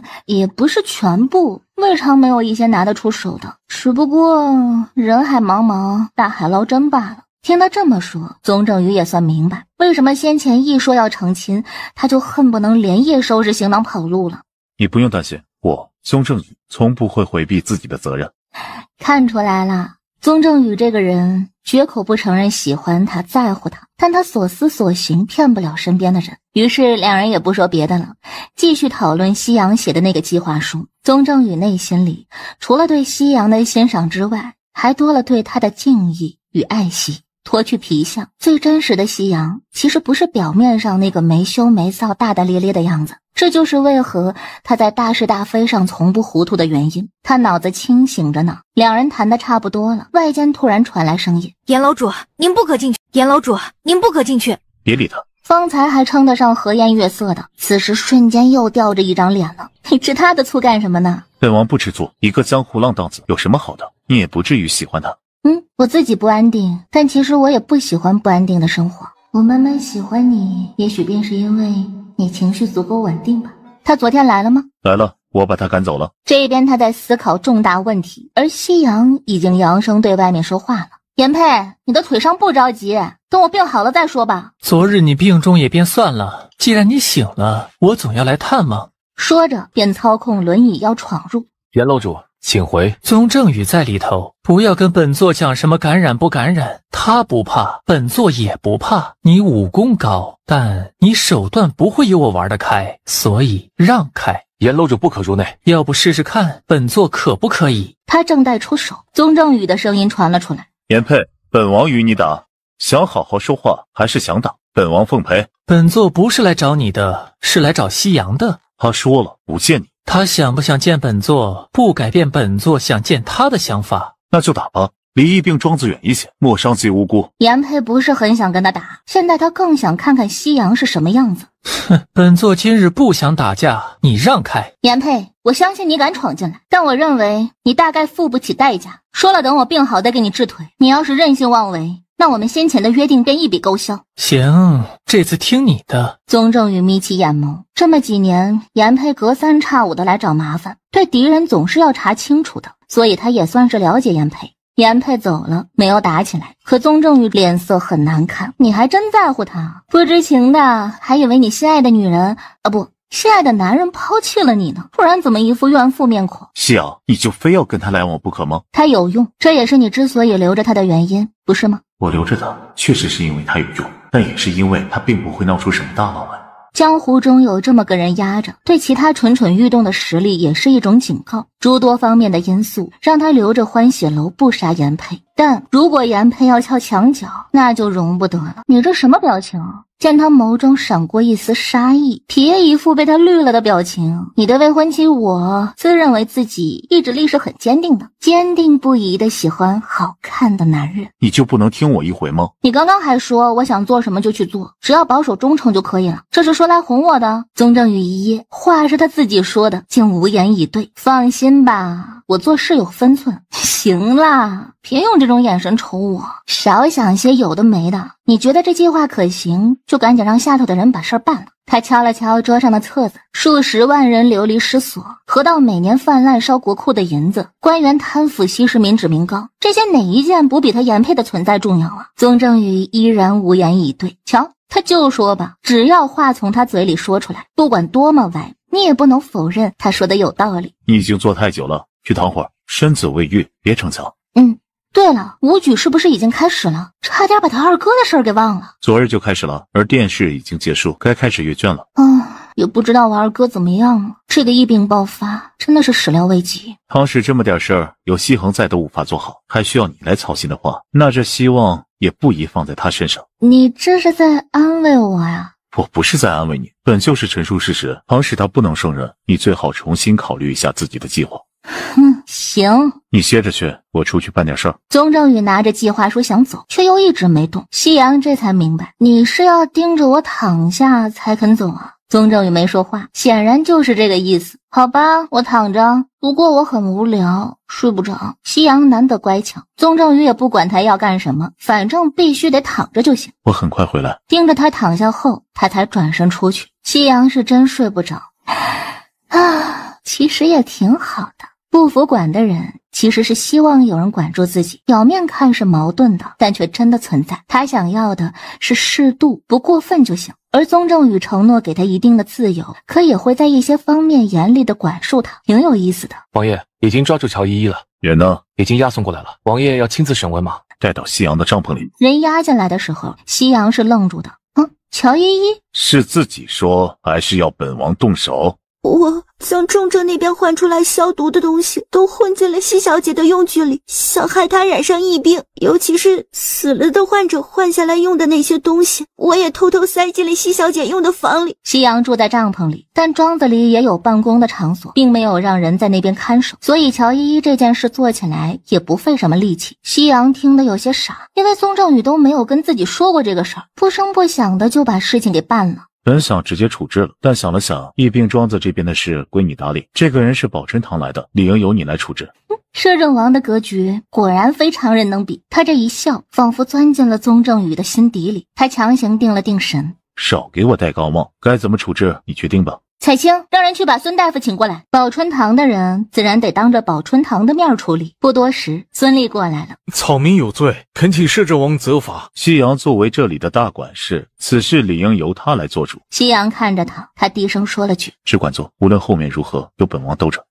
也不是全部，未尝没有一些拿得出手的，只不过人海茫茫，大海捞针罢了。听他这么说，宗正宇也算明白，为什么先前一说要成亲，他就恨不能连夜收拾行囊跑路了。你不用担心，我宗正宇从不会回避自己的责任。看出来了，宗正宇这个人绝口不承认喜欢他、在乎他，但他所思所行骗不了身边的人。于是两人也不说别的了，继续讨论夕阳写的那个计划书。宗正宇内心里除了对夕阳的欣赏之外，还多了对他的敬意与爱惜。脱去皮相，最真实的夕阳其实不是表面上那个没羞没臊、大大咧咧的样子。这就是为何他在大是大非上从不糊涂的原因。他脑子清醒着呢。两人谈的差不多了，外间突然传来声音：“严楼主，您不可进去。”“严楼主，您不可进去。”别理他，方才还称得上和颜悦色的，此时瞬间又掉着一张脸了。你吃他的醋干什么呢？本王不吃醋。一个江湖浪荡子有什么好的？你也不至于喜欢他。嗯，我自己不安定，但其实我也不喜欢不安定的生活。我慢慢喜欢你，也许便是因为你情绪足够稳定吧。他昨天来了吗？来了，我把他赶走了。这边他在思考重大问题，而夕阳已经扬声对外面说话了。严配，你的腿伤不着急，等我病好了再说吧。昨日你病重也便算了，既然你醒了，我总要来探望。说着便操控轮椅要闯入。严楼主。请回，宗正宇在里头，不要跟本座讲什么感染不感染，他不怕，本座也不怕。你武功高，但你手段不会有我玩得开，所以让开，严楼主不可入内。要不试试看，本座可不可以？他正待出手，宗正宇的声音传了出来：“颜佩，本王与你打，想好好说话还是想打？本王奉陪。本座不是来找你的，是来找夕阳的。他说了，不见你。”他想不想见本座？不改变本座想见他的想法，那就打吧。离疫病庄子远一些，莫伤及无辜。颜佩不是很想跟他打，现在他更想看看夕阳是什么样子。哼，本座今日不想打架，你让开。颜佩，我相信你敢闯进来，但我认为你大概付不起代价。说了，等我病好再给你治腿。你要是任性妄为。那我们先前的约定便一笔勾销。行，这次听你的。宗正宇眯起眼眸，这么几年，严佩隔三差五的来找麻烦，对敌人总是要查清楚的，所以他也算是了解严佩。严佩走了，没有打起来，可宗正宇脸色很难看。你还真在乎他？不知情的还以为你心爱的女人啊，不，心爱的男人抛弃了你呢，不然怎么一副怨妇面孔？夕瑶，你就非要跟他来往不可吗？他有用，这也是你之所以留着他的原因，不是吗？我留着他，确实是因为他有用，但也是因为他并不会闹出什么大麻烦。江湖中有这么个人压着，对其他蠢蠢欲动的实力也是一种警告。诸多方面的因素让他留着欢喜楼不杀严佩，但如果严佩要撬墙角，那就容不得了。你这什么表情？见他眸中闪过一丝杀意，皮一副被他绿了的表情。你的未婚妻，我自认为自己意志力是很坚定的，坚定不移的喜欢好看的男人。你就不能听我一回吗？你刚刚还说我想做什么就去做，只要保守忠诚就可以了，这是说来哄我的。宗正宇一噎，话是他自己说的，竟无言以对。放心吧。我做事有分寸。行啦，别用这种眼神瞅我，少想些有的没的。你觉得这计划可行，就赶紧让下头的人把事儿办了。他敲了敲桌上的册子，数十万人流离失所，河道每年泛滥烧国库的银子，官员贪腐吸世民脂民膏，这些哪一件不比他颜配的存在重要啊？宗正宇依然无言以对。瞧，他就说吧，只要话从他嘴里说出来，不管多么歪，你也不能否认他说的有道理。你已经坐太久了。去躺会儿，身子未愈，别逞强。嗯，对了，武举是不是已经开始了？差点把他二哥的事儿给忘了。昨日就开始了，而殿试已经结束，该开始阅卷了。啊，也不知道我二哥怎么样了。这个疫病爆发，真的是始料未及。倘使这么点事儿，有西恒在都无法做好，还需要你来操心的话，那这希望也不宜放在他身上。你这是在安慰我呀？我不是在安慰你，本就是陈述事实。倘使他不能胜任，你最好重新考虑一下自己的计划。哼，行，你歇着去，我出去办点事儿。宗正宇拿着计划书想走，却又一直没动。夕阳这才明白，你是要盯着我躺下才肯走啊？宗正宇没说话，显然就是这个意思。好吧，我躺着，不过我很无聊，睡不着。夕阳难得乖巧，宗正宇也不管他要干什么，反正必须得躺着就行。我很快回来。盯着他躺下后，他才转身出去。夕阳是真睡不着 啊，其实也挺好的。不服管的人其实是希望有人管住自己，表面看是矛盾的，但却真的存在。他想要的是适度，不过分就行。而宗正宇承诺给他一定的自由，可也会在一些方面严厉的管束他，挺有意思的。王爷已经抓住乔依依了，人呢？已经押送过来了。王爷要亲自审问吗？带到夕阳的帐篷里。人押进来的时候，夕阳是愣住的。嗯，乔依依是自己说，还是要本王动手？我将重症那边换出来消毒的东西，都混进了西小姐的用具里，想害她染上疫病。尤其是死了的患者换下来用的那些东西，我也偷偷塞进了西小姐用的房里。夕阳住在帐篷里，但庄子里也有办公的场所，并没有让人在那边看守，所以乔依依这件事做起来也不费什么力气。夕阳听得有些傻，因为宋正宇都没有跟自己说过这个事儿，不声不响的就把事情给办了。本想直接处置了，但想了想，疫病庄子这边的事归你打理。这个人是保春堂来的，理应由你来处置。摄政王的格局果然非常人能比。他这一笑，仿佛钻进了宗正宇的心底里。他强行定了定神，少给我戴高帽。该怎么处置，你决定吧。彩青，让人去把孙大夫请过来。宝春堂的人自然得当着宝春堂的面处理。不多时，孙俪过来了。草民有罪，恳请摄政王责罚。夕阳作为这里的大管事，此事理应由他来做主。夕阳看着他，他低声说了句：“只管做，无论后面如何，由本王兜着。”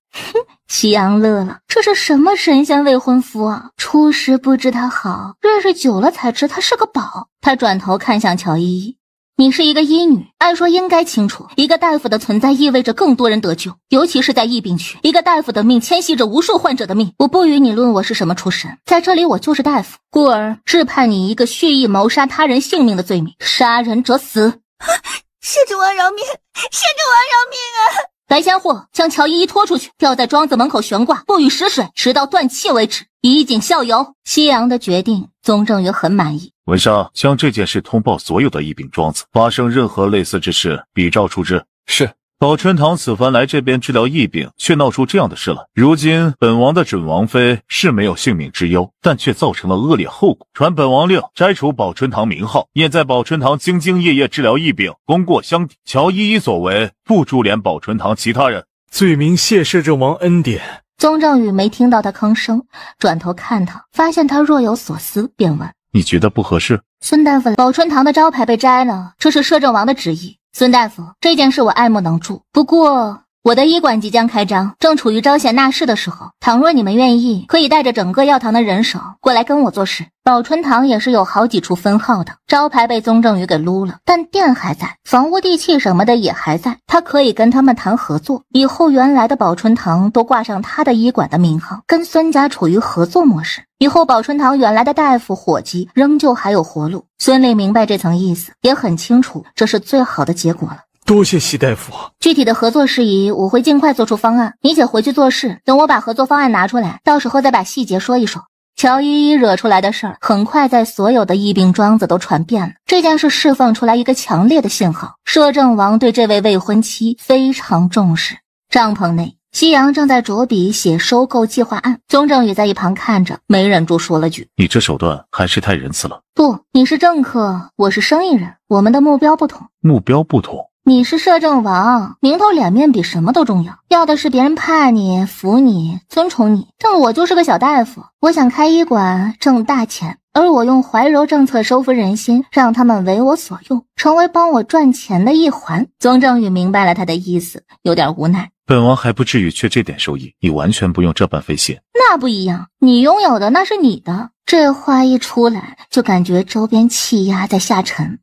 夕阳乐了，这是什么神仙未婚夫啊？初时不知他好，认识久了才知他是个宝。他转头看向乔依依。你是一个医女，按说应该清楚，一个大夫的存在意味着更多人得救，尤其是在疫病区，一个大夫的命牵系着无数患者的命。我不与你论我是什么出身，在这里我就是大夫，故而治判你一个蓄意谋杀他人性命的罪名，杀人者死。谢主王饶命，谢主王饶命啊！白千户将乔依依拖出去，吊在庄子门口悬挂，不予食水，直到断气为止，以儆效尤。夕阳的决定，宗正宇很满意。文商将这件事通报所有的一丙庄子，发生任何类似之事，比照处置。是。宝春堂此番来这边治疗疫病，却闹出这样的事来。如今本王的准王妃是没有性命之忧，但却造成了恶劣后果。传本王令，摘除宝春堂名号。念在宝春堂兢兢业业治疗疫病，功过相抵，乔依依所为，不株连宝春堂其他人。罪名谢摄政王恩典。宗正宇没听到他吭声，转头看他，发现他若有所思，便问：“你觉得不合适？”孙大夫，宝春堂的招牌被摘了，这是摄政王的旨意。孙大夫，这件事我爱莫能助。不过。我的医馆即将开张，正处于招贤纳士的时候。倘若你们愿意，可以带着整个药堂的人手过来跟我做事。宝春堂也是有好几处分号的，招牌被宗正宇给撸了，但店还在，房屋地契什么的也还在。他可以跟他们谈合作，以后原来的宝春堂都挂上他的医馆的名号，跟孙家处于合作模式。以后宝春堂原来的大夫伙计仍旧还有活路。孙俪明白这层意思，也很清楚这是最好的结果了。多谢西大夫，具体的合作事宜我会尽快做出方案。你且回去做事，等我把合作方案拿出来，到时候再把细节说一说。乔依依惹出来的事儿，很快在所有的疫病庄子都传遍了。这件事释放出来一个强烈的信号：摄政王对这位未婚妻非常重视。帐篷内，夕阳正在着笔写收购计划案，宗正宇在一旁看着，没忍住说了句：“你这手段还是太仁慈了。”“不，你是政客，我是生意人，我们的目标不同。”“目标不同。”你是摄政王，名头脸面比什么都重要，要的是别人怕你、服你、尊崇你。但我就是个小大夫，我想开医馆挣大钱，而我用怀柔政策收服人心，让他们为我所用，成为帮我赚钱的一环。宗正宇明白了他的意思，有点无奈。本王还不至于缺这点收益，你完全不用这般费心。那不一样，你拥有的那是你的。这话一出来，就感觉周边气压在下沉。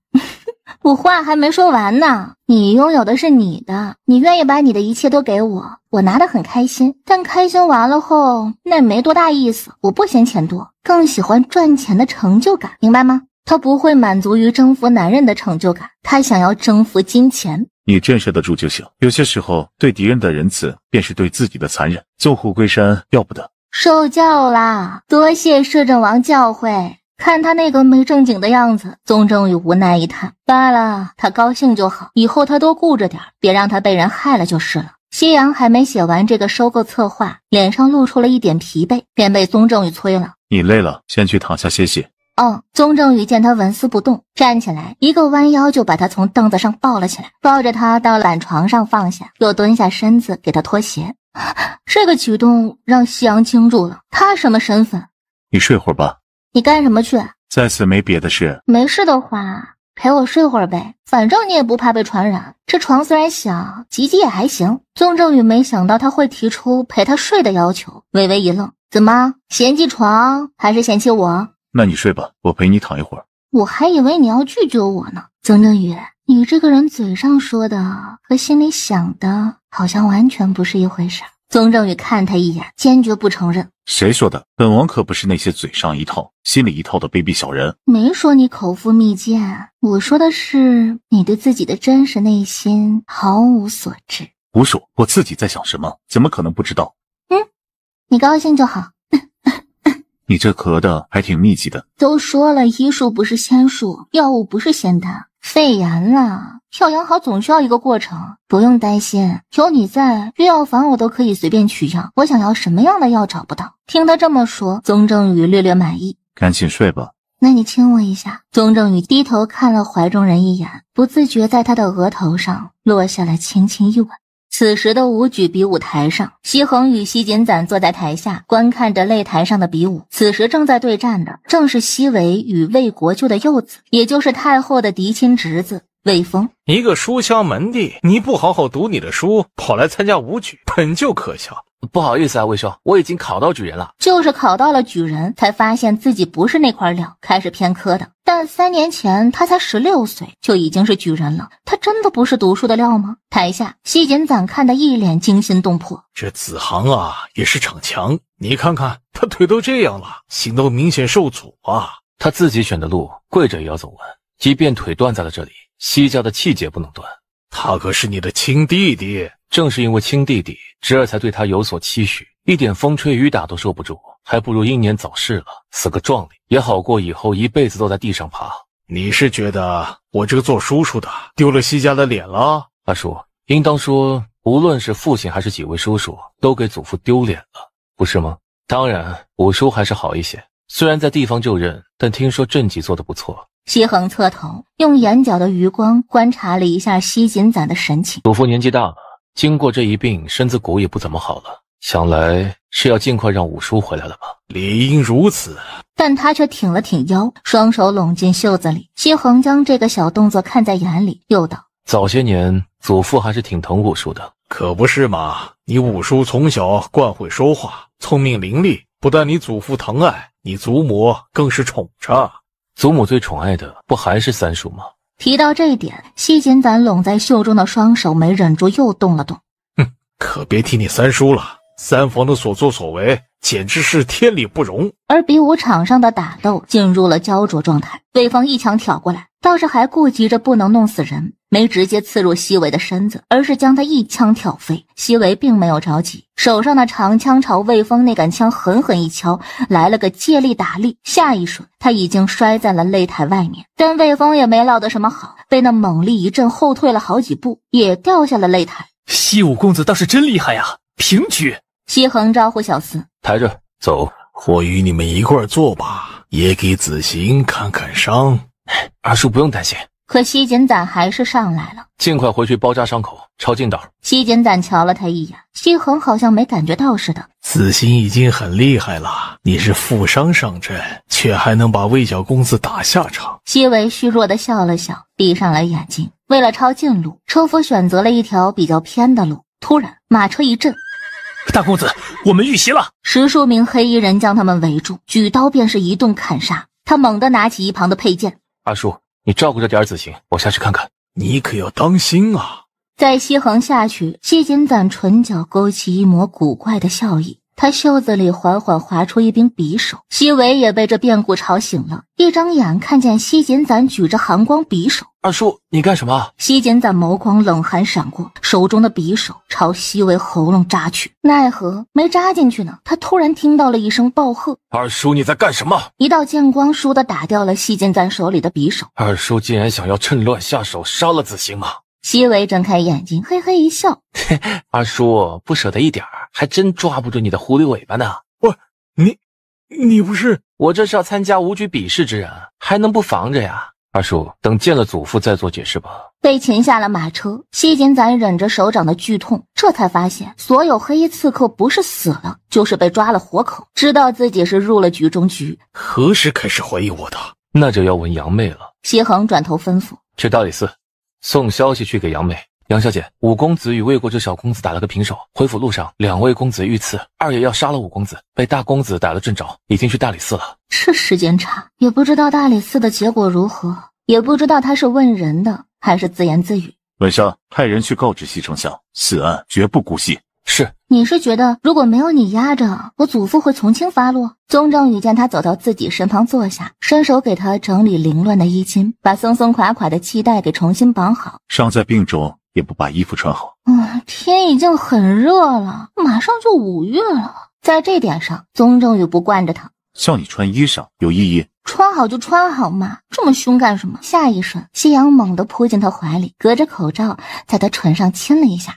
我话还没说完呢，你拥有的是你的，你愿意把你的一切都给我，我拿得很开心。但开心完了后，那没多大意思。我不嫌钱多，更喜欢赚钱的成就感，明白吗？他不会满足于征服男人的成就感，他想要征服金钱。你震慑得住就行。有些时候，对敌人的仁慈便是对自己的残忍。纵虎归山要不得。受教啦，多谢摄政王教诲。看他那个没正经的样子，宗正宇无奈一叹：“罢了，他高兴就好。以后他多顾着点，别让他被人害了就是了。”夕阳还没写完这个收购策划，脸上露出了一点疲惫，便被宗正宇催了：“你累了，先去躺下歇歇。”哦，宗正宇见他纹丝不动，站起来一个弯腰就把他从凳子上抱了起来，抱着他到懒床上放下，又蹲下身子给他脱鞋。这个举动让夕阳惊住了。他什么身份？你睡会儿吧。你干什么去？在此没别的事。没事的话，陪我睡会儿呗，反正你也不怕被传染。这床虽然小，挤挤也还行。宗正宇没想到他会提出陪他睡的要求，微微一愣：怎么嫌弃床，还是嫌弃我？那你睡吧，我陪你躺一会儿。我还以为你要拒绝我呢。宗正宇，你这个人嘴上说的和心里想的，好像完全不是一回事儿。宗正宇看他一眼，坚决不承认。谁说的？本王可不是那些嘴上一套、心里一套的卑鄙小人。没说你口腹蜜饯，我说的是你对自己的真实内心毫无所知。无说！我自己在想什么，怎么可能不知道？嗯，你高兴就好。你这咳的还挺密集的。都说了，医术不是仙术，药物不是仙丹，肺炎了。要养好总需要一个过程，不用担心，有你在，御药房我都可以随便取药，我想要什么样的药找不到。听他这么说，宗正宇略略满意，赶紧睡吧。那你亲我一下。宗正宇低头看了怀中人一眼，不自觉在他的额头上落下了轻轻一吻。此时的武举比武台上，西恒与西锦攒坐在台下观看着擂台上的比武。此时正在对战的，正是西维与魏国舅的幼子，也就是太后的嫡亲侄子魏峰。一个书香门第，你不好好读你的书，跑来参加武举，本就可笑。不好意思啊，魏兄，我已经考到举人了。就是考到了举人，才发现自己不是那块料，开始偏科的。但三年前他才十六岁，就已经是举人了。他真的不是读书的料吗？台下西锦攒看得一脸惊心动魄。这子航啊，也是逞强。你看看他腿都这样了，行动明显受阻啊。他自己选的路，跪着也要走完。即便腿断在了这里，西家的气节不能断。他可是你的亲弟弟，正是因为亲弟弟，侄儿才对他有所期许。一点风吹雨打都受不住，还不如英年早逝了，死个壮烈也好过以后一辈子都在地上爬。你是觉得我这个做叔叔的丢了西家的脸了？阿叔，应当说，无论是父亲还是几位叔叔，都给祖父丢脸了，不是吗？当然，五叔还是好一些，虽然在地方就任，但听说政绩做得不错。西恒侧头，用眼角的余光观察了一下西锦攒的神情。祖父年纪大了，经过这一病，身子骨也不怎么好了。想来是要尽快让五叔回来了吧？理应如此。但他却挺了挺腰，双手拢进袖子里。西恒将这个小动作看在眼里，又道：早些年祖父还是挺疼五叔的，可不是嘛？你五叔从小惯会说话，聪明伶俐，不但你祖父疼爱，你祖母更是宠着。祖母最宠爱的不还是三叔吗？提到这一点，西锦攒拢在袖中的双手没忍住又动了动。哼，可别提你三叔了，三房的所作所为。简直是天理不容。而比武场上的打斗进入了焦灼状态，魏峰一枪挑过来，倒是还顾及着不能弄死人，没直接刺入西维的身子，而是将他一枪挑飞。西维并没有着急，手上的长枪朝魏峰那杆枪狠狠一敲，来了个借力打力。下一瞬，他已经摔在了擂台外面。但魏峰也没落得什么好，被那猛力一震，后退了好几步，也掉下了擂台。西武公子倒是真厉害呀，平局。西恒招呼小厮抬着走，我与你们一块儿坐吧，也给子行看看伤。二叔不用担心。可西锦攒还是上来了，尽快回去包扎伤口，抄近道。西锦攒瞧了他一眼，西恒好像没感觉到似的。子行已经很厉害了，你是负伤上阵，却还能把魏小公子打下场。西维虚弱的笑了笑，闭上了眼睛。为了抄近路，车夫选择了一条比较偏的路。突然，马车一震。大公子，我们遇袭了！十数名黑衣人将他们围住，举刀便是一顿砍杀。他猛地拿起一旁的佩剑。二叔，你照顾着点子行，我下去看看。你可要当心啊！在西恒下去，谢锦攒唇角勾起一抹古怪的笑意。他袖子里缓缓划出一柄匕首，西伟也被这变故吵醒了，一睁眼看见西锦攒举着寒光匕首。二叔，你干什么？西锦攒眸光冷寒闪过，手中的匕首朝西伟喉咙扎去，奈何没扎进去呢。他突然听到了一声暴喝：“二叔，你在干什么？”一道剑光倏地打掉了西锦攒手里的匕首。二叔竟然想要趁乱下手杀了子行吗？西伟睁开眼睛，嘿嘿一笑：“二叔不舍得一点儿，还真抓不住你的狐狸尾巴呢。”“我，你，你不是我，这是要参加武举比试之人，还能不防着呀？”“二叔，等见了祖父再做解释吧。”被擒下了马车，西锦攒忍着手掌的剧痛，这才发现所有黑衣刺客不是死了，就是被抓了活口，知道自己是入了局中局。何时开始怀疑我的？那就要问杨妹了。西恒转头吩咐：“去大理寺。”送消息去给杨梅、杨小姐。五公子与魏国这小公子打了个平手，回府路上两位公子遇刺，二爷要杀了五公子，被大公子打了正着，已经去大理寺了。这时间差，也不知道大理寺的结果如何，也不知道他是问人的还是自言自语。文生，派人去告知西丞相，此案绝不姑息。是，你是觉得如果没有你压着，我祖父会从轻发落？宗正宇见他走到自己身旁坐下，伸手给他整理凌乱的衣襟，把松松垮垮的气带给重新绑好。尚在病中，也不把衣服穿好。嗯，天已经很热了，马上就五月了，在这点上，宗正宇不惯着他。叫你穿衣裳有意义？穿好就穿好嘛，这么凶干什么？下一瞬，夕阳猛地扑进他怀里，隔着口罩，在他唇上亲了一下。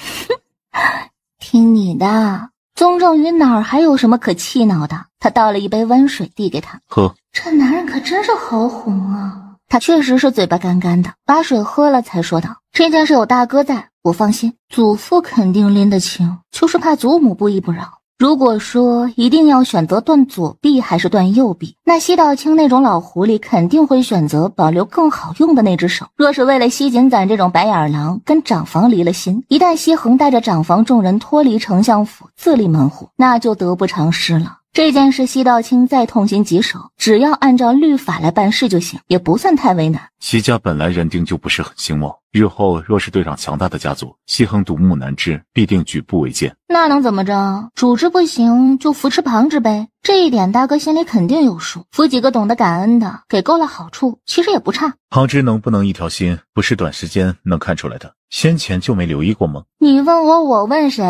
哼，听你的，宗正宇哪儿还有什么可气恼的？他倒了一杯温水递给他，喝。这男人可真是好哄啊！他确实是嘴巴干干的，把水喝了才说道：“这件事有大哥在，我放心，祖父肯定拎得清，就是怕祖母不依不饶。”如果说一定要选择断左臂还是断右臂，那西道清那种老狐狸肯定会选择保留更好用的那只手。若是为了西锦攒这种白眼狼跟长房离了心，一旦西恒带着长房众人脱离丞相府自立门户，那就得不偿失了。这件事西道清再痛心疾首，只要按照律法来办事就行，也不算太为难。齐家本来人丁就不是很兴旺，日后若是对上强大的家族，西恒独木难支，必定举步维艰。那能怎么着？主之不行，就扶持旁支呗。这一点大哥心里肯定有数。扶几个懂得感恩的，给够了好处，其实也不差。旁支能不能一条心，不是短时间能看出来的。先前就没留意过吗？你问我，我问谁？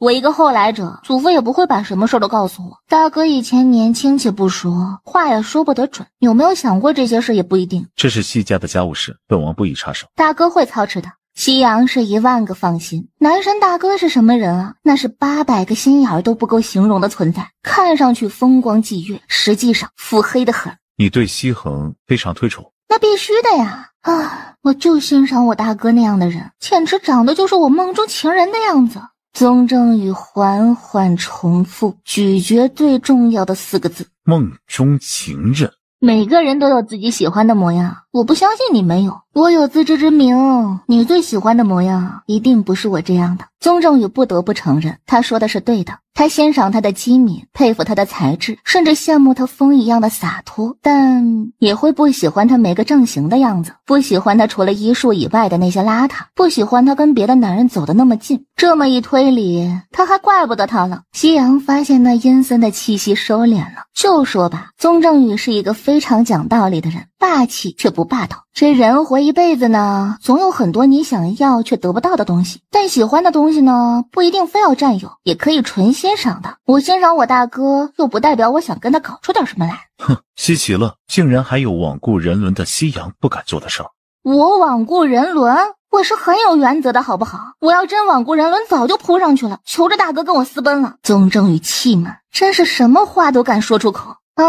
我一个后来者，祖父也不会把什么事都告诉我。大哥以前年轻且不说，话也说不得准，有没有想过这些事也不一定。这是西家。家的家务事，本王不宜插手。大哥会操持的。夕阳是一万个放心。男神大哥是什么人啊？那是八百个心眼儿都不够形容的存在。看上去风光霁月，实际上腹黑的很。你对西恒非常推崇？那必须的呀！啊，我就欣赏我大哥那样的人，简直长得就是我梦中情人的样子。宗正宇缓缓重复，咀嚼最重要的四个字：梦中情人。每个人都有自己喜欢的模样。我不相信你没有，我有自知之明。你最喜欢的模样，一定不是我这样的。宗正宇不得不承认，他说的是对的。他欣赏他的机敏，佩服他的才智，甚至羡慕他风一样的洒脱，但也会不喜欢他没个正形的样子，不喜欢他除了医术以外的那些邋遢，不喜欢他跟别的男人走的那么近。这么一推理，他还怪不得他了。夕阳发现那阴森的气息收敛了，就说吧，宗正宇是一个非常讲道理的人，霸气却不。霸道，这人活一辈子呢，总有很多你想要却得不到的东西。但喜欢的东西呢，不一定非要占有，也可以纯欣赏的。我欣赏我大哥，又不代表我想跟他搞出点什么来。哼，稀奇了，竟然还有罔顾人伦的夕阳不敢做的事儿。我罔顾人伦？我是很有原则的，好不好？我要真罔顾人伦，早就扑上去了，求着大哥跟我私奔了。宗正宇气满，真是什么话都敢说出口。啊，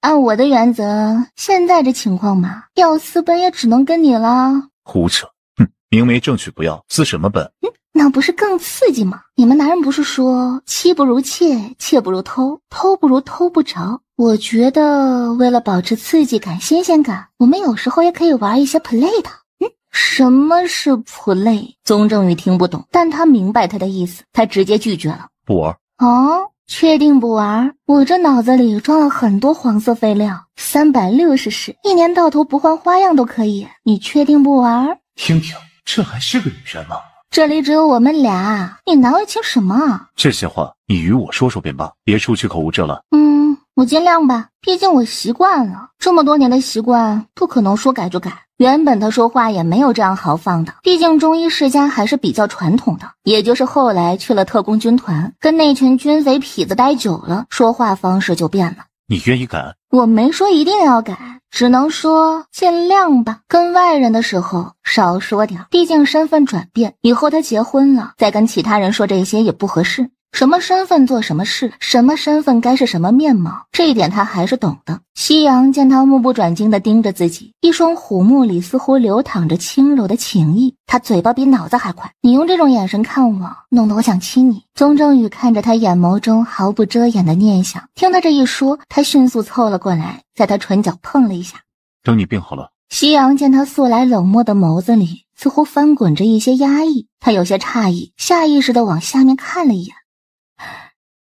按我的原则，现在这情况嘛，要私奔也只能跟你了。胡扯，哼！明媒正娶不要私什么奔？嗯，那不是更刺激吗？你们男人不是说妻不如妾，妾不如偷，偷不如偷不着？我觉得为了保持刺激感、新鲜感，我们有时候也可以玩一些 play 的。嗯，什么是 play？宗正宇听不懂，但他明白他的意思，他直接拒绝了，不玩。哦。确定不玩？我这脑子里装了很多黄色废料，三百六十式，一年到头不换花样都可以。你确定不玩？听听，这还是个女人吗？这里只有我们俩，你难为情什么？这些话你与我说说便罢，别出去口无遮拦。嗯。我尽量吧，毕竟我习惯了这么多年的习惯，不可能说改就改。原本他说话也没有这样豪放的，毕竟中医世家还是比较传统的。也就是后来去了特工军团，跟那群军匪痞子待久了，说话方式就变了。你愿意改，我没说一定要改，只能说尽量吧。跟外人的时候少说点，毕竟身份转变以后，他结婚了，再跟其他人说这些也不合适。什么身份做什么事，什么身份该是什么面貌，这一点他还是懂的。夕阳见他目不转睛地盯着自己，一双虎目里似乎流淌着轻柔的情意。他嘴巴比脑子还快，你用这种眼神看我，弄得我想亲你。宗正宇看着他眼眸中毫不遮掩的念想，听他这一说，他迅速凑了过来，在他唇角碰了一下。等你病好了。夕阳见他素来冷漠的眸子里似乎翻滚着一些压抑，他有些诧异，下意识地往下面看了一眼。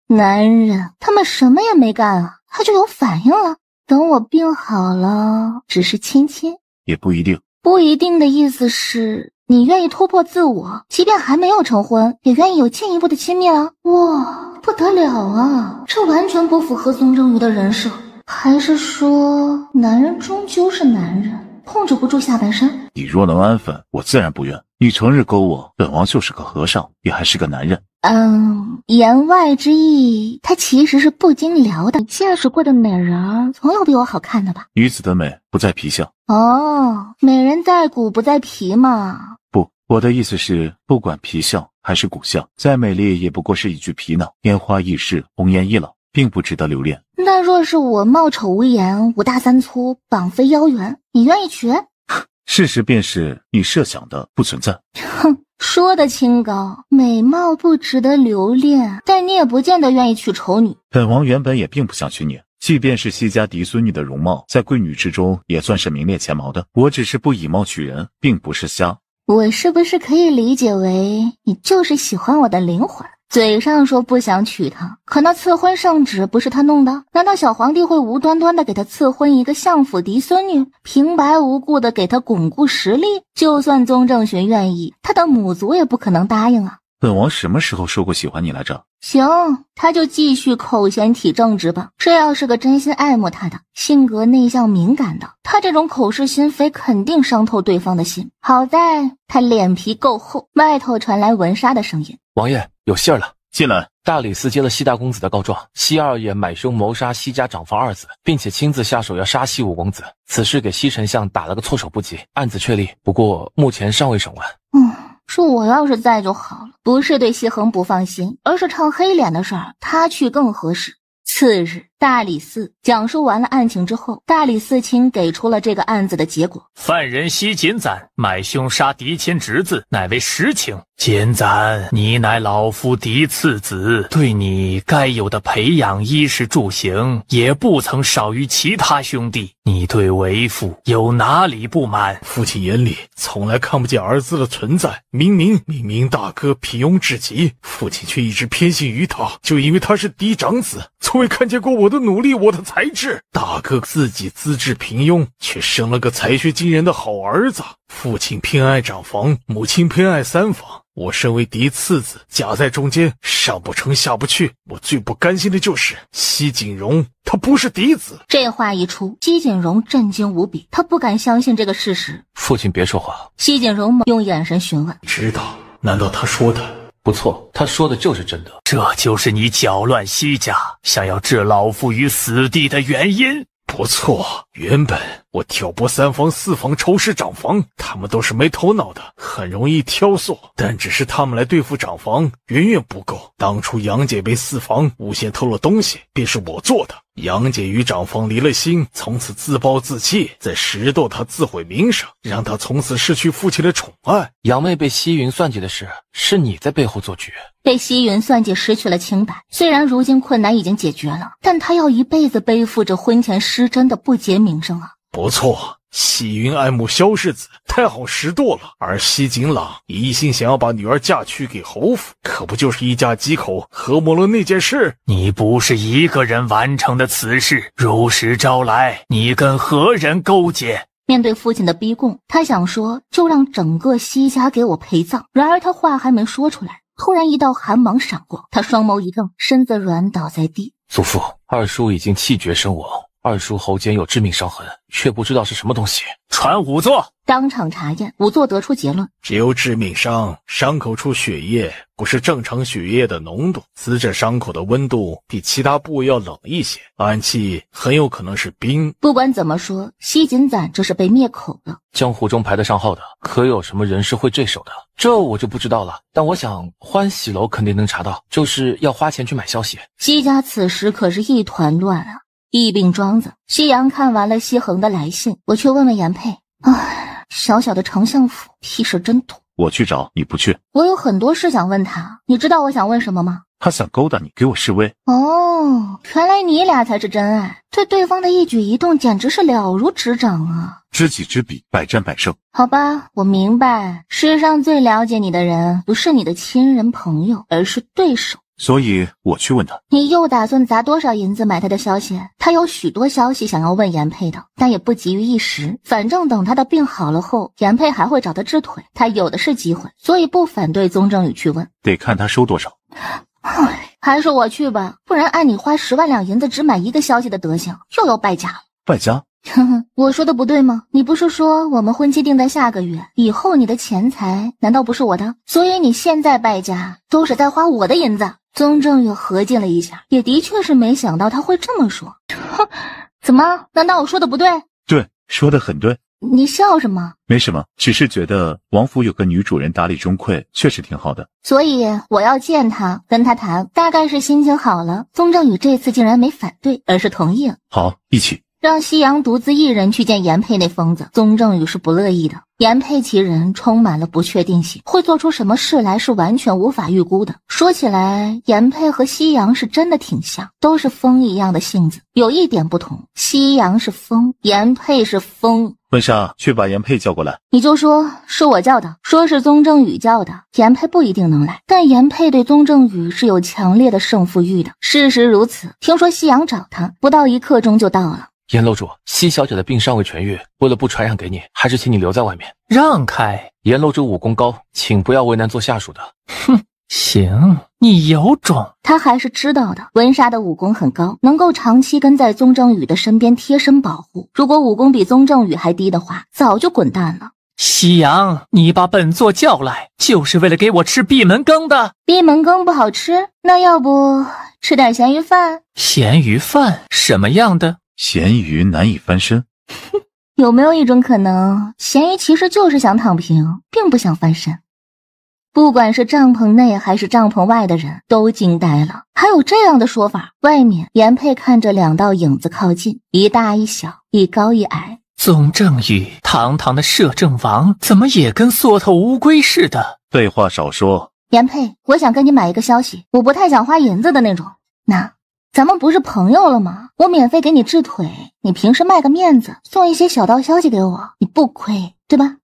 男人，他们什么也没干啊，他就有反应了。等我病好了，只是亲亲也不一定。不一定的意思是你愿意突破自我，即便还没有成婚，也愿意有进一步的亲密了。哇，不得了啊！这完全不符合宋正宇的人设，还是说男人终究是男人，控制不住下半身？你若能安分，我自然不愿。你成日勾我，本王就是个和尚，也还是个男人。嗯，言外之意，他其实是不经聊的。你见识过的美人，总有比我好看的吧？女子的美不在皮相，哦，美人在骨不在皮嘛。不，我的意思是，不管皮相还是骨相，再美丽也不过是一具皮囊。烟花易逝，红颜易老，并不值得留恋。那若是我貌丑无颜，五大三粗，膀非腰圆，你愿意娶？事实便是你设想的不存在。哼。说的清高，美貌不值得留恋，但你也不见得愿意娶丑女。本王原本也并不想娶你，即便是西家嫡孙女的容貌，在贵女之中也算是名列前茅的。我只是不以貌取人，并不是瞎。我是不是可以理解为你就是喜欢我的灵魂？嘴上说不想娶她，可那赐婚圣旨不是他弄的？难道小皇帝会无端端的给他赐婚一个相府嫡孙女，平白无故的给他巩固实力？就算宗正寻愿意，他的母族也不可能答应啊！本王什么时候说过喜欢你来着？行，他就继续口嫌体正直吧。这要是个真心爱慕他的、性格内向敏感的，他这种口是心非肯定伤透对方的心。好在他脸皮够厚。外头传来文杀的声音：“王爷有信儿了，进来。大理寺接了西大公子的告状，西二爷买凶谋杀西家长房二子，并且亲自下手要杀西五公子，此事给西丞相打了个措手不及，案子确立，不过目前尚未审完。”嗯。说我要是在就好了，不是对西恒不放心，而是唱黑脸的事儿，他去更合适。次日，大理寺讲述完了案情之后，大理寺卿给出了这个案子的结果：犯人西锦攒买凶杀嫡亲侄子，乃为实情。简赞，你乃老夫嫡次子，对你该有的培养、衣食住行，也不曾少于其他兄弟。你对为父有哪里不满？父亲眼里从来看不见儿子的存在。明明明明，大哥平庸至极，父亲却一直偏信于他，就因为他是嫡长子，从未看见过我的努力、我的才智。大哥自己资质平庸，却生了个才学惊人的好儿子。父亲偏爱长房，母亲偏爱三房，我身为嫡次子，夹在中间，上不成，下不去。我最不甘心的就是西锦荣，他不是嫡子。这话一出，西锦荣震惊无比，他不敢相信这个事实。父亲，别说话。西锦荣用眼神询问，知道？难道他说的不错？他说的就是真的。这就是你搅乱西家，想要置老夫于死地的原因。不错，原本我挑拨三房、四房仇视长房，他们都是没头脑的，很容易挑唆。但只是他们来对付长房，远远不够。当初杨姐被四房诬陷偷了东西，便是我做的。杨姐与长房离了心，从此自暴自弃，在石掇他自毁名声，让他从此失去父亲的宠爱。杨妹被西云算计的事，是你在背后做局。被西云算计，失去了清白。虽然如今困难已经解决了，但他要一辈子背负着婚前失贞的不洁名声啊！不错，西云爱慕萧世子，太好识度了。而西景朗一心想要把女儿嫁去给侯府，可不就是一家几口合谋了那件事？你不是一个人完成的此事，如实招来，你跟何人勾结？面对父亲的逼供，他想说就让整个西家给我陪葬。然而他话还没说出来。突然，一道寒芒闪过，他双眸一瞪，身子软倒在地。祖父、二叔已经气绝身亡。二叔喉间有致命伤痕，却不知道是什么东西。传仵作，当场查验，仵作得出结论：只有致命伤，伤口处血液不是正常血液的浓度，死者伤口的温度比其他部位要冷一些，暗器很有可能是冰。不管怎么说，西锦攒这是被灭口了。江湖中排得上号的，可有什么人是会这手的？这我就不知道了。但我想欢喜楼肯定能查到，就是要花钱去买消息。西家此时可是一团乱啊。一病庄子，夕阳看完了西恒的来信，我去问问严佩。唉，小小的丞相府，屁事真多。我去找你不去，我有很多事想问他。你知道我想问什么吗？他想勾搭你，给我示威。哦，原来你俩才是真爱，对对方的一举一动简直是了如指掌啊！知己知彼，百战百胜。好吧，我明白，世上最了解你的人，不是你的亲人朋友，而是对手。所以我去问他，你又打算砸多少银子买他的消息？他有许多消息想要问严佩的，但也不急于一时。反正等他的病好了后，严佩还会找他治腿，他有的是机会，所以不反对宗正宇去问。得看他收多少。还是我去吧，不然按你花十万两银子只买一个消息的德行，又要败家了。败家？我说的不对吗？你不是说我们婚期定在下个月？以后你的钱财难道不是我的？所以你现在败家都是在花我的银子。宗正宇合计了一下，也的确是没想到他会这么说。哼，怎么？难道我说的不对？对，说的很对。你笑什么？没什么，只是觉得王府有个女主人打理钟馗，确实挺好的。所以我要见她，跟她谈，大概是心情好了。宗正宇这次竟然没反对，而是同意了。好，一起。让夕阳独自一人去见严佩那疯子，宗正宇是不乐意的。严佩其人充满了不确定性，会做出什么事来是完全无法预估的。说起来，严佩和夕阳是真的挺像，都是风一样的性子。有一点不同，夕阳是风，严佩是风。文莎去把严佩叫过来。你就说是我叫的，说是宗正宇叫的。严佩不一定能来，但严佩对宗正宇是有强烈的胜负欲的。事实如此。听说夕阳找他，不到一刻钟就到了。严楼主，西小姐的病尚未痊愈，为了不传染给你，还是请你留在外面。让开！严楼主武功高，请不要为难做下属的。哼，行，你有种。他还是知道的。文莎的武功很高，能够长期跟在宗正宇的身边贴身保护。如果武功比宗正宇还低的话，早就滚蛋了。夕阳，你把本座叫来，就是为了给我吃闭门羹的？闭门羹不好吃，那要不吃点咸鱼饭？咸鱼饭什么样的？咸鱼难以翻身，有没有一种可能，咸鱼其实就是想躺平，并不想翻身？不管是帐篷内还是帐篷外的人都惊呆了，还有这样的说法？外面严佩看着两道影子靠近，一大一小，一高一矮。宗正宇，堂堂的摄政王，怎么也跟缩头乌龟似的？废话少说，严佩，我想跟你买一个消息，我不太想花银子的那种。那。咱们不是朋友了吗？我免费给你治腿，你平时卖个面子，送一些小道消息给我，你不亏，对吧？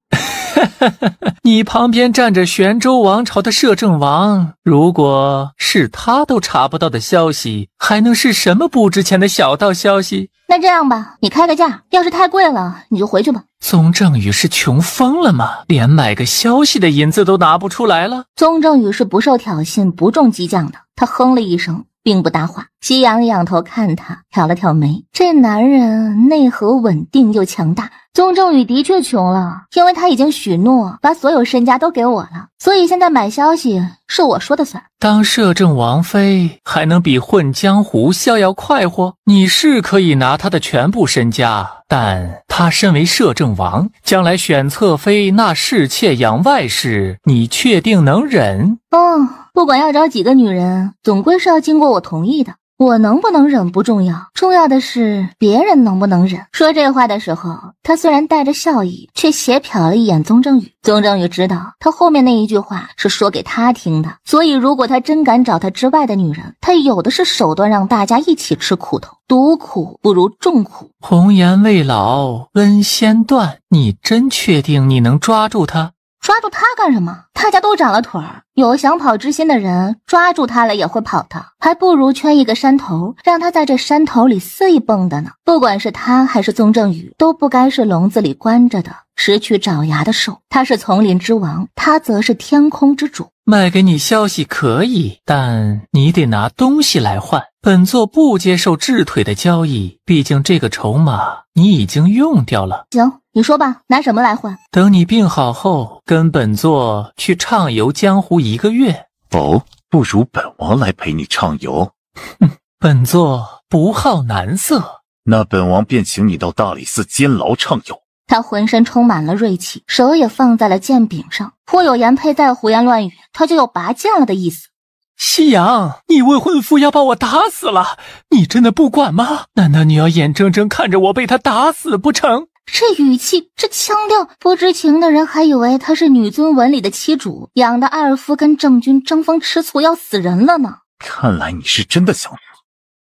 你旁边站着玄州王朝的摄政王，如果是他都查不到的消息，还能是什么不值钱的小道消息？那这样吧，你开个价，要是太贵了，你就回去吧。宗正宇是穷疯了吗？连买个消息的银子都拿不出来了。宗正宇是不受挑衅、不中激将的，他哼了一声。并不搭话。夕阳仰头看他，挑了挑眉。这男人内核稳定又强大。宗正宇的确穷了，因为他已经许诺把所有身家都给我了。所以现在买消息是我说的算。当摄政王妃还能比混江湖逍遥快活？你是可以拿他的全部身家，但他身为摄政王，将来选侧妃、纳侍妾、养外室，你确定能忍？嗯。不管要找几个女人，总归是要经过我同意的。我能不能忍不重要，重要的是别人能不能忍。说这话的时候，他虽然带着笑意，却斜瞟了一眼宗正宇。宗正宇知道他后面那一句话是说给他听的，所以如果他真敢找他之外的女人，他有的是手段让大家一起吃苦头，独苦不如众苦。红颜未老恩先断，你真确定你能抓住他？抓住他干什么？大家都长了腿儿，有想跑之心的人，抓住他了也会跑的，还不如圈一个山头，让他在这山头里肆意蹦跶呢。不管是他还是宗正宇，都不该是笼子里关着的失去爪牙的兽。他是丛林之王，他则是天空之主。卖给你消息可以，但你得拿东西来换。本座不接受治腿的交易，毕竟这个筹码你已经用掉了。行。你说吧，拿什么来换？等你病好后，跟本座去畅游江湖一个月。哦，不如本王来陪你畅游。哼，本座不好男色。那本王便请你到大理寺监牢畅游。他浑身充满了锐气，手也放在了剑柄上，颇有颜佩带胡言乱语，他就要拔剑了的意思。夕阳，你未婚夫要把我打死了，你真的不管吗？难道你要眼睁睁看着我被他打死不成？这语气，这腔调，不知情的人还以为他是《女尊文》里的妻主养的二夫，跟郑钧争风吃醋要死人了呢。看来你是真的想死。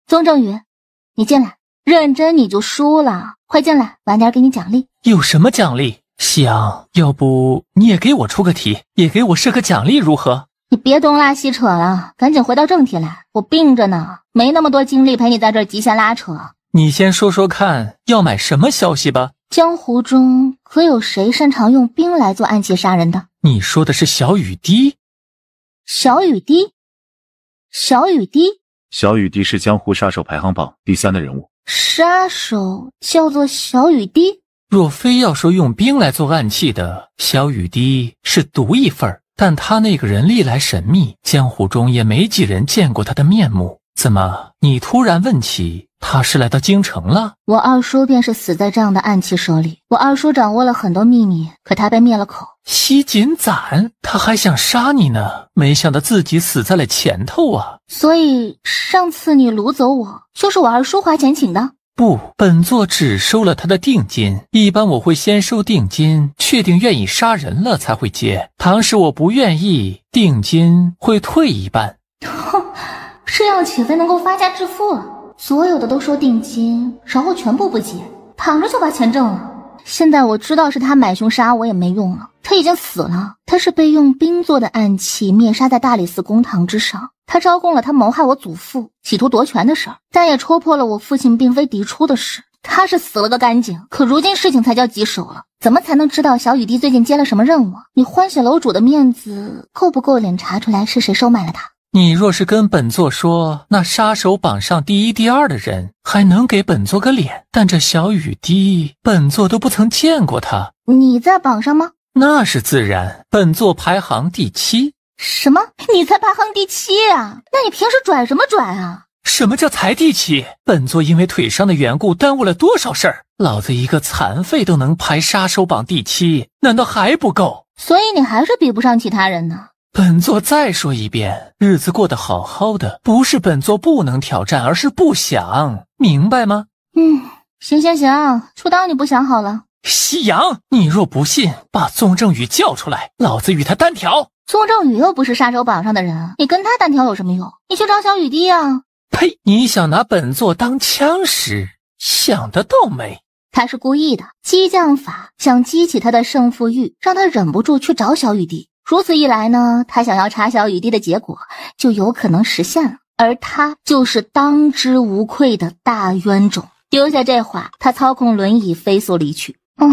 宗正宇，你进来，认真你就输了，快进来，晚点给你奖励。有什么奖励？夕阳，要不你也给我出个题，也给我设个奖励如何？你别东拉西扯了，赶紧回到正题来。我病着呢，没那么多精力陪你在这极限拉扯。你先说说看要买什么消息吧。江湖中可有谁擅长用冰来做暗器杀人的？你说的是小雨滴，小雨滴，小雨滴，小雨滴是江湖杀手排行榜第三的人物。杀手叫做小雨滴。若非要说用冰来做暗器的，小雨滴是独一份儿。但他那个人历来神秘，江湖中也没几人见过他的面目。怎么？你突然问起，他是来到京城了？我二叔便是死在这样的暗器手里。我二叔掌握了很多秘密，可他被灭了口。西锦攒，他还想杀你呢，没想到自己死在了前头啊！所以上次你掳走我，就是我二叔花钱请的。不，本座只收了他的定金。一般我会先收定金，确定愿意杀人了才会接。倘使我不愿意，定金会退一半。哼。这样，岂非能够发家致富了。所有的都收定金，然后全部不结，躺着就把钱挣了。现在我知道是他买凶杀我也没用了，他已经死了。他是被用冰做的暗器灭杀在大理寺公堂之上。他招供了他谋害我祖父、企图夺权的事儿，但也戳破了我父亲并非嫡出的事。他是死了个干净。可如今事情才叫棘手了，怎么才能知道小雨滴最近接了什么任务？你欢喜楼主的面子够不够脸查出来是谁收买了他？你若是跟本座说那杀手榜上第一、第二的人还能给本座个脸，但这小雨滴本座都不曾见过他。你在榜上吗？那是自然，本座排行第七。什么？你才排行第七啊？那你平时拽什么拽啊？什么叫才第七？本座因为腿伤的缘故耽误了多少事儿？老子一个残废都能排杀手榜第七，难道还不够？所以你还是比不上其他人呢。本座再说一遍，日子过得好好的，不是本座不能挑战，而是不想，明白吗？嗯，行行行，就当你不想好了。夕阳，你若不信，把宗正宇叫出来，老子与他单挑。宗正宇又不是杀手榜上的人，你跟他单挑有什么用？你去找小雨滴啊！呸！你想拿本座当枪使，想得倒美。他是故意的，激将法，想激起他的胜负欲，让他忍不住去找小雨滴。如此一来呢，他想要查小雨滴的结果就有可能实现了，而他就是当之无愧的大冤种。丢下这话，他操控轮椅飞速离去。啊，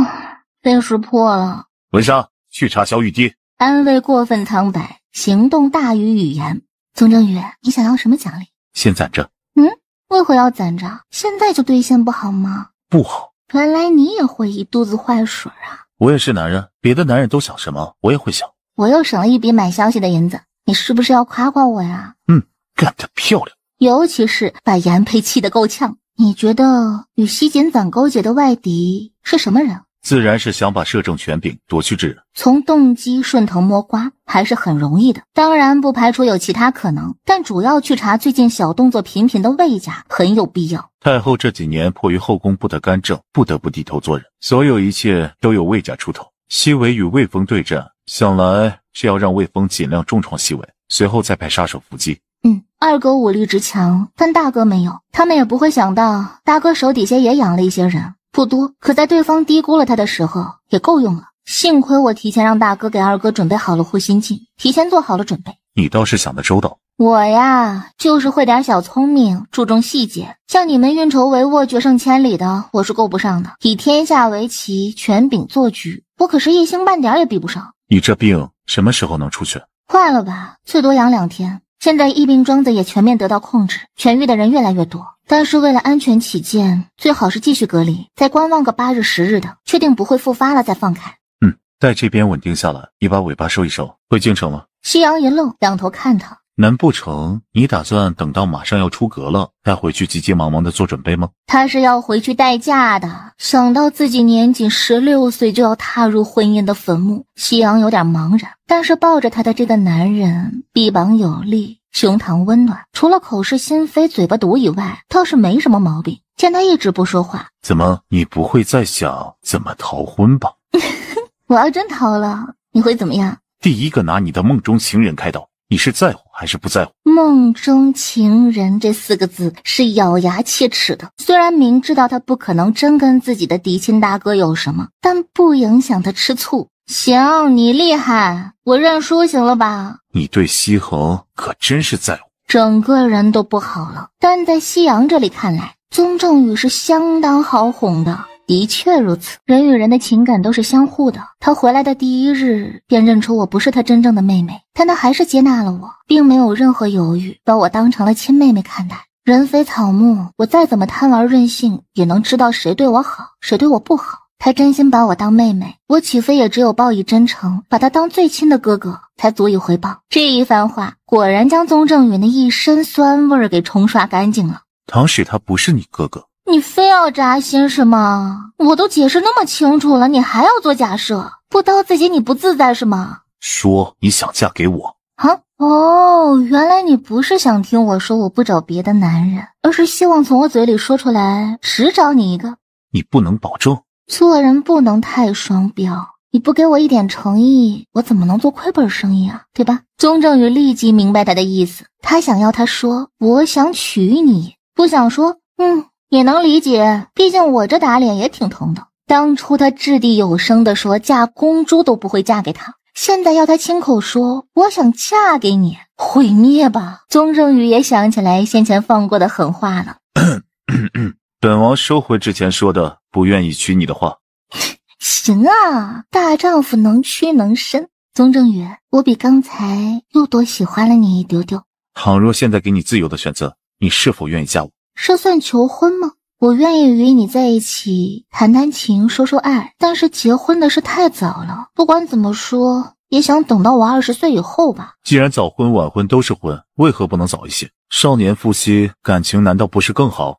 被识破了。文商，去查小雨滴。安慰过分苍白，行动大于语言。宗正宇，你想要什么奖励？先攒着。嗯，为何要攒着？现在就兑现不好吗？不好。原来你也会一肚子坏水啊！我也是男人，别的男人都想什么，我也会想。我又省了一笔买消息的银子，你是不是要夸夸我呀？嗯，干得漂亮！尤其是把严佩气得够呛。你觉得与西锦反勾结的外敌是什么人？自然是想把摄政权柄夺去之人。从动机顺藤摸瓜还是很容易的。当然不排除有其他可能，但主要去查最近小动作频频的魏家很有必要。太后这几年迫于后宫不得干政，不得不低头做人，所有一切都有魏家出头。西伟与魏峰对战。想来是要让魏峰尽量重创西文，随后再派杀手伏击。嗯，二哥武力值强，但大哥没有，他们也不会想到大哥手底下也养了一些人，不多，可在对方低估了他的时候也够用了。幸亏我提前让大哥给二哥准备好了护心镜，提前做好了准备。你倒是想得周到，我呀就是会点小聪明，注重细节。像你们运筹帷幄、决胜千里，的我是够不上的。以天下为棋，权柄做局，我可是一星半点也比不上。你这病什么时候能出去？快了吧，最多养两天。现在疫病庄子也全面得到控制，痊愈的人越来越多。但是为了安全起见，最好是继续隔离，再观望个八日十日的，确定不会复发了再放开。嗯，待这边稳定下来，你把尾巴收一收，回京城了。夕阳一愣，仰头看他。难不成你打算等到马上要出阁了，再回去急急忙忙的做准备吗？他是要回去待嫁的。想到自己年仅十六岁就要踏入婚姻的坟墓，夕阳有点茫然。但是抱着他的这个男人，臂膀有力，胸膛温暖，除了口是心非、嘴巴毒以外，倒是没什么毛病。见他一直不说话，怎么？你不会再想怎么逃婚吧？我要真逃了，你会怎么样？第一个拿你的梦中情人开刀。你是在乎还是不在乎？梦中情人这四个字是咬牙切齿的。虽然明知道他不可能真跟自己的嫡亲大哥有什么，但不影响他吃醋。行，你厉害，我认输，行了吧？你对西恒可真是在乎，整个人都不好了。但在夕阳这里看来，宗正宇是相当好哄的。的确如此，人与人的情感都是相互的。他回来的第一日便认出我不是他真正的妹妹，但他还是接纳了我，并没有任何犹豫，把我当成了亲妹妹看待。人非草木，我再怎么贪玩任性，也能知道谁对我好，谁对我不好。他真心把我当妹妹，我岂非也只有报以真诚，把他当最亲的哥哥，才足以回报？这一番话果然将宗正宇的一身酸味儿给冲刷干净了。唐使他不是你哥哥。你非要扎心是吗？我都解释那么清楚了，你还要做假设？不刀自己你不自在是吗？说你想嫁给我啊？哦，原来你不是想听我说我不找别的男人，而是希望从我嘴里说出来只找你一个。你不能保证，做人不能太双标。你不给我一点诚意，我怎么能做亏本生意啊？对吧？宗正宇立即明白他的意思，他想要他说我想娶你，不想说嗯。也能理解，毕竟我这打脸也挺疼的。当初他掷地有声地说嫁公猪都不会嫁给他，现在要他亲口说我想嫁给你，毁灭吧！宗正宇也想起来先前放过的狠话了。本王收回之前说的不愿意娶你的话。行啊，大丈夫能屈能伸。宗正宇，我比刚才又多喜欢了你一丢丢。倘若现在给你自由的选择，你是否愿意嫁我？这算求婚吗？我愿意与你在一起谈谈情，说说爱，但是结婚的事太早了。不管怎么说，也想等到我二十岁以后吧。既然早婚晚婚都是婚，为何不能早一些？少年夫妻感情难道不是更好？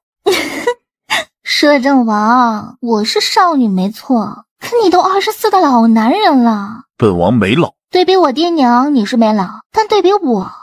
摄政王，我是少女没错，可你都二十四的老男人了。本王没老，对比我爹娘，你是没老，但对比我。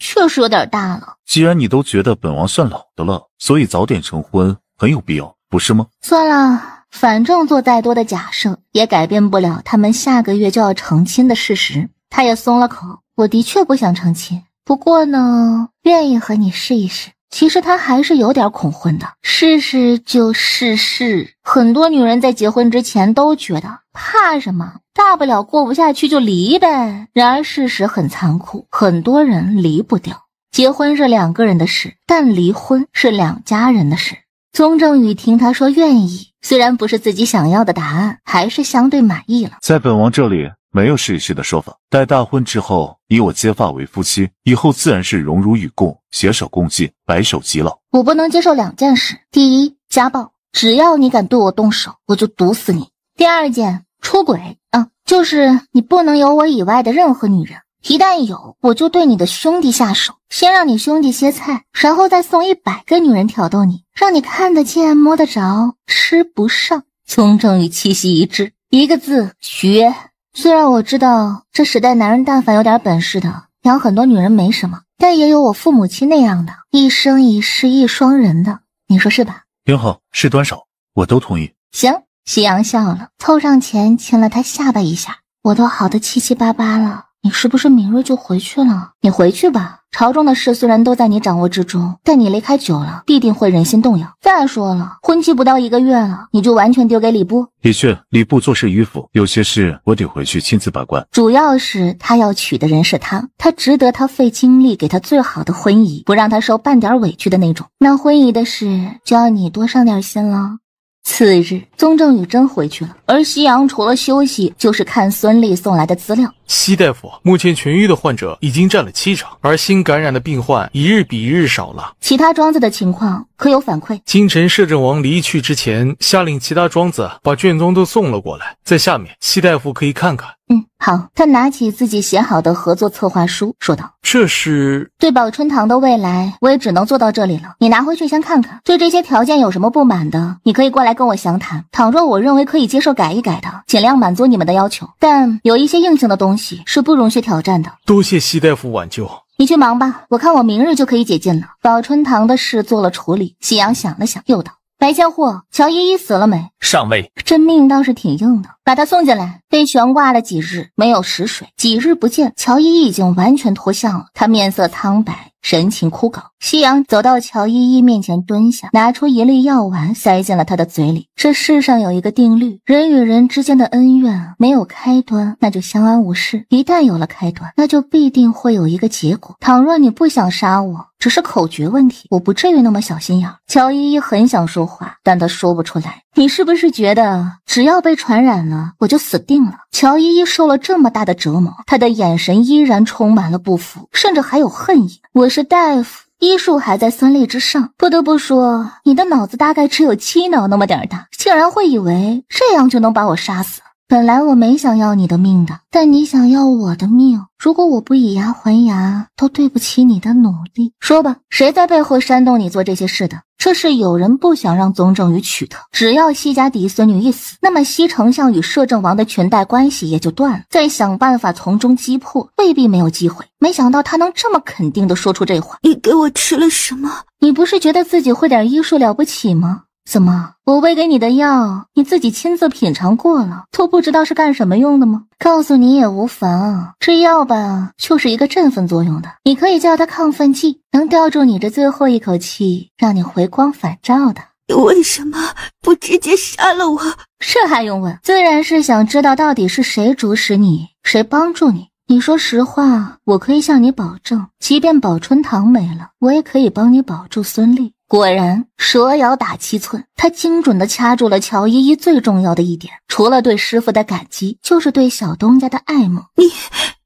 确实有点大了。既然你都觉得本王算老的了，所以早点成婚很有必要，不是吗？算了，反正做再多的假设也改变不了他们下个月就要成亲的事实。他也松了口，我的确不想成亲，不过呢，愿意和你试一试。其实他还是有点恐婚的，试试就试试。很多女人在结婚之前都觉得怕什么，大不了过不下去就离呗。然而事实很残酷，很多人离不掉。结婚是两个人的事，但离婚是两家人的事。宗正宇听他说愿意，虽然不是自己想要的答案，还是相对满意了。在本王这里。没有试一试的说法。待大婚之后，以我接发为夫妻，以后自然是荣辱与共，携手共进，白首偕老。我不能接受两件事：第一，家暴，只要你敢对我动手，我就毒死你；第二件，出轨，啊，就是你不能有我以外的任何女人。一旦有，我就对你的兄弟下手，先让你兄弟歇菜，然后再送一百个女人挑逗你，让你看得见、摸得着、吃不上。从政与气息一致，一个字：绝。虽然我知道这时代男人但凡有点本事的养很多女人没什么，但也有我父母亲那样的，一生一世一双人的，你说是吧？也好，事端少，我都同意。行，徐阳笑了，凑上前亲了他下巴一下，我都好的七七八八了，你是不是明日就回去了？你回去吧。朝中的事虽然都在你掌握之中，但你离开久了，必定会人心动摇。再说了，婚期不到一个月了，你就完全丢给礼部？的确，礼部做事迂腐，有些事我得回去亲自把关。主要是他要娶的人是他，他值得他费精力给他最好的婚仪，不让他受半点委屈的那种。那婚仪的事就要你多上点心了。次日，宗正宇真回去了，而夕阳除了休息，就是看孙俪送来的资料。西大夫，目前痊愈的患者已经占了七成，而新感染的病患一日比一日少了。其他庄子的情况可有反馈？京城摄政王离去之前，下令其他庄子把卷宗都送了过来，在下面，西大夫可以看看。嗯，好。他拿起自己写好的合作策划书，说道：“这是对宝春堂的未来，我也只能做到这里了。你拿回去先看看，对这些条件有什么不满的，你可以过来跟我详谈。倘若我认为可以接受改一改的，尽量满足你们的要求，但有一些硬性的东西是不容许挑战的。多谢西大夫挽救，你去忙吧。我看我明日就可以解禁了。宝春堂的事做了处理，夕阳想了想，又道。”白千户，乔依依死了没？上尉，这命倒是挺硬的。把他送进来，被悬挂了几日，没有食水，几日不见，乔依依已经完全脱相了，他面色苍白。神情枯槁，夕阳走到乔依依面前蹲下，拿出一粒药丸塞进了她的嘴里。这世上有一个定律，人与人之间的恩怨没有开端，那就相安无事；一旦有了开端，那就必定会有一个结果。倘若你不想杀我，只是口诀问题，我不至于那么小心眼。乔依依很想说话，但她说不出来。你是不是觉得只要被传染了，我就死定了？乔依依受了这么大的折磨，她的眼神依然充满了不服，甚至还有恨意。我是大夫，医术还在孙俪之上，不得不说，你的脑子大概只有七脑那么点儿大，竟然会以为这样就能把我杀死。本来我没想要你的命的，但你想要我的命，如果我不以牙还牙，都对不起你的努力。说吧，谁在背后煽动你做这些事的？这是有人不想让宗正宇娶她。只要西家嫡孙女一死，那么西丞相与摄政王的裙带关系也就断了，再想办法从中击破，未必没有机会。没想到他能这么肯定的说出这话。你给我吃了什么？你不是觉得自己会点医术了不起吗？怎么？我喂给你的药，你自己亲自品尝过了，都不知道是干什么用的吗？告诉你也无妨，这药吧，就是一个振奋作用的，你可以叫它亢奋剂，能吊住你这最后一口气，让你回光返照的。你为什么不直接杀了我？这还用问？自然是想知道到底是谁主使你，谁帮助你。你说实话，我可以向你保证，即便宝春堂没了，我也可以帮你保住孙俪。果然蛇咬打七寸，他精准的掐住了乔依依最重要的一点。除了对师傅的感激，就是对小东家的爱慕。你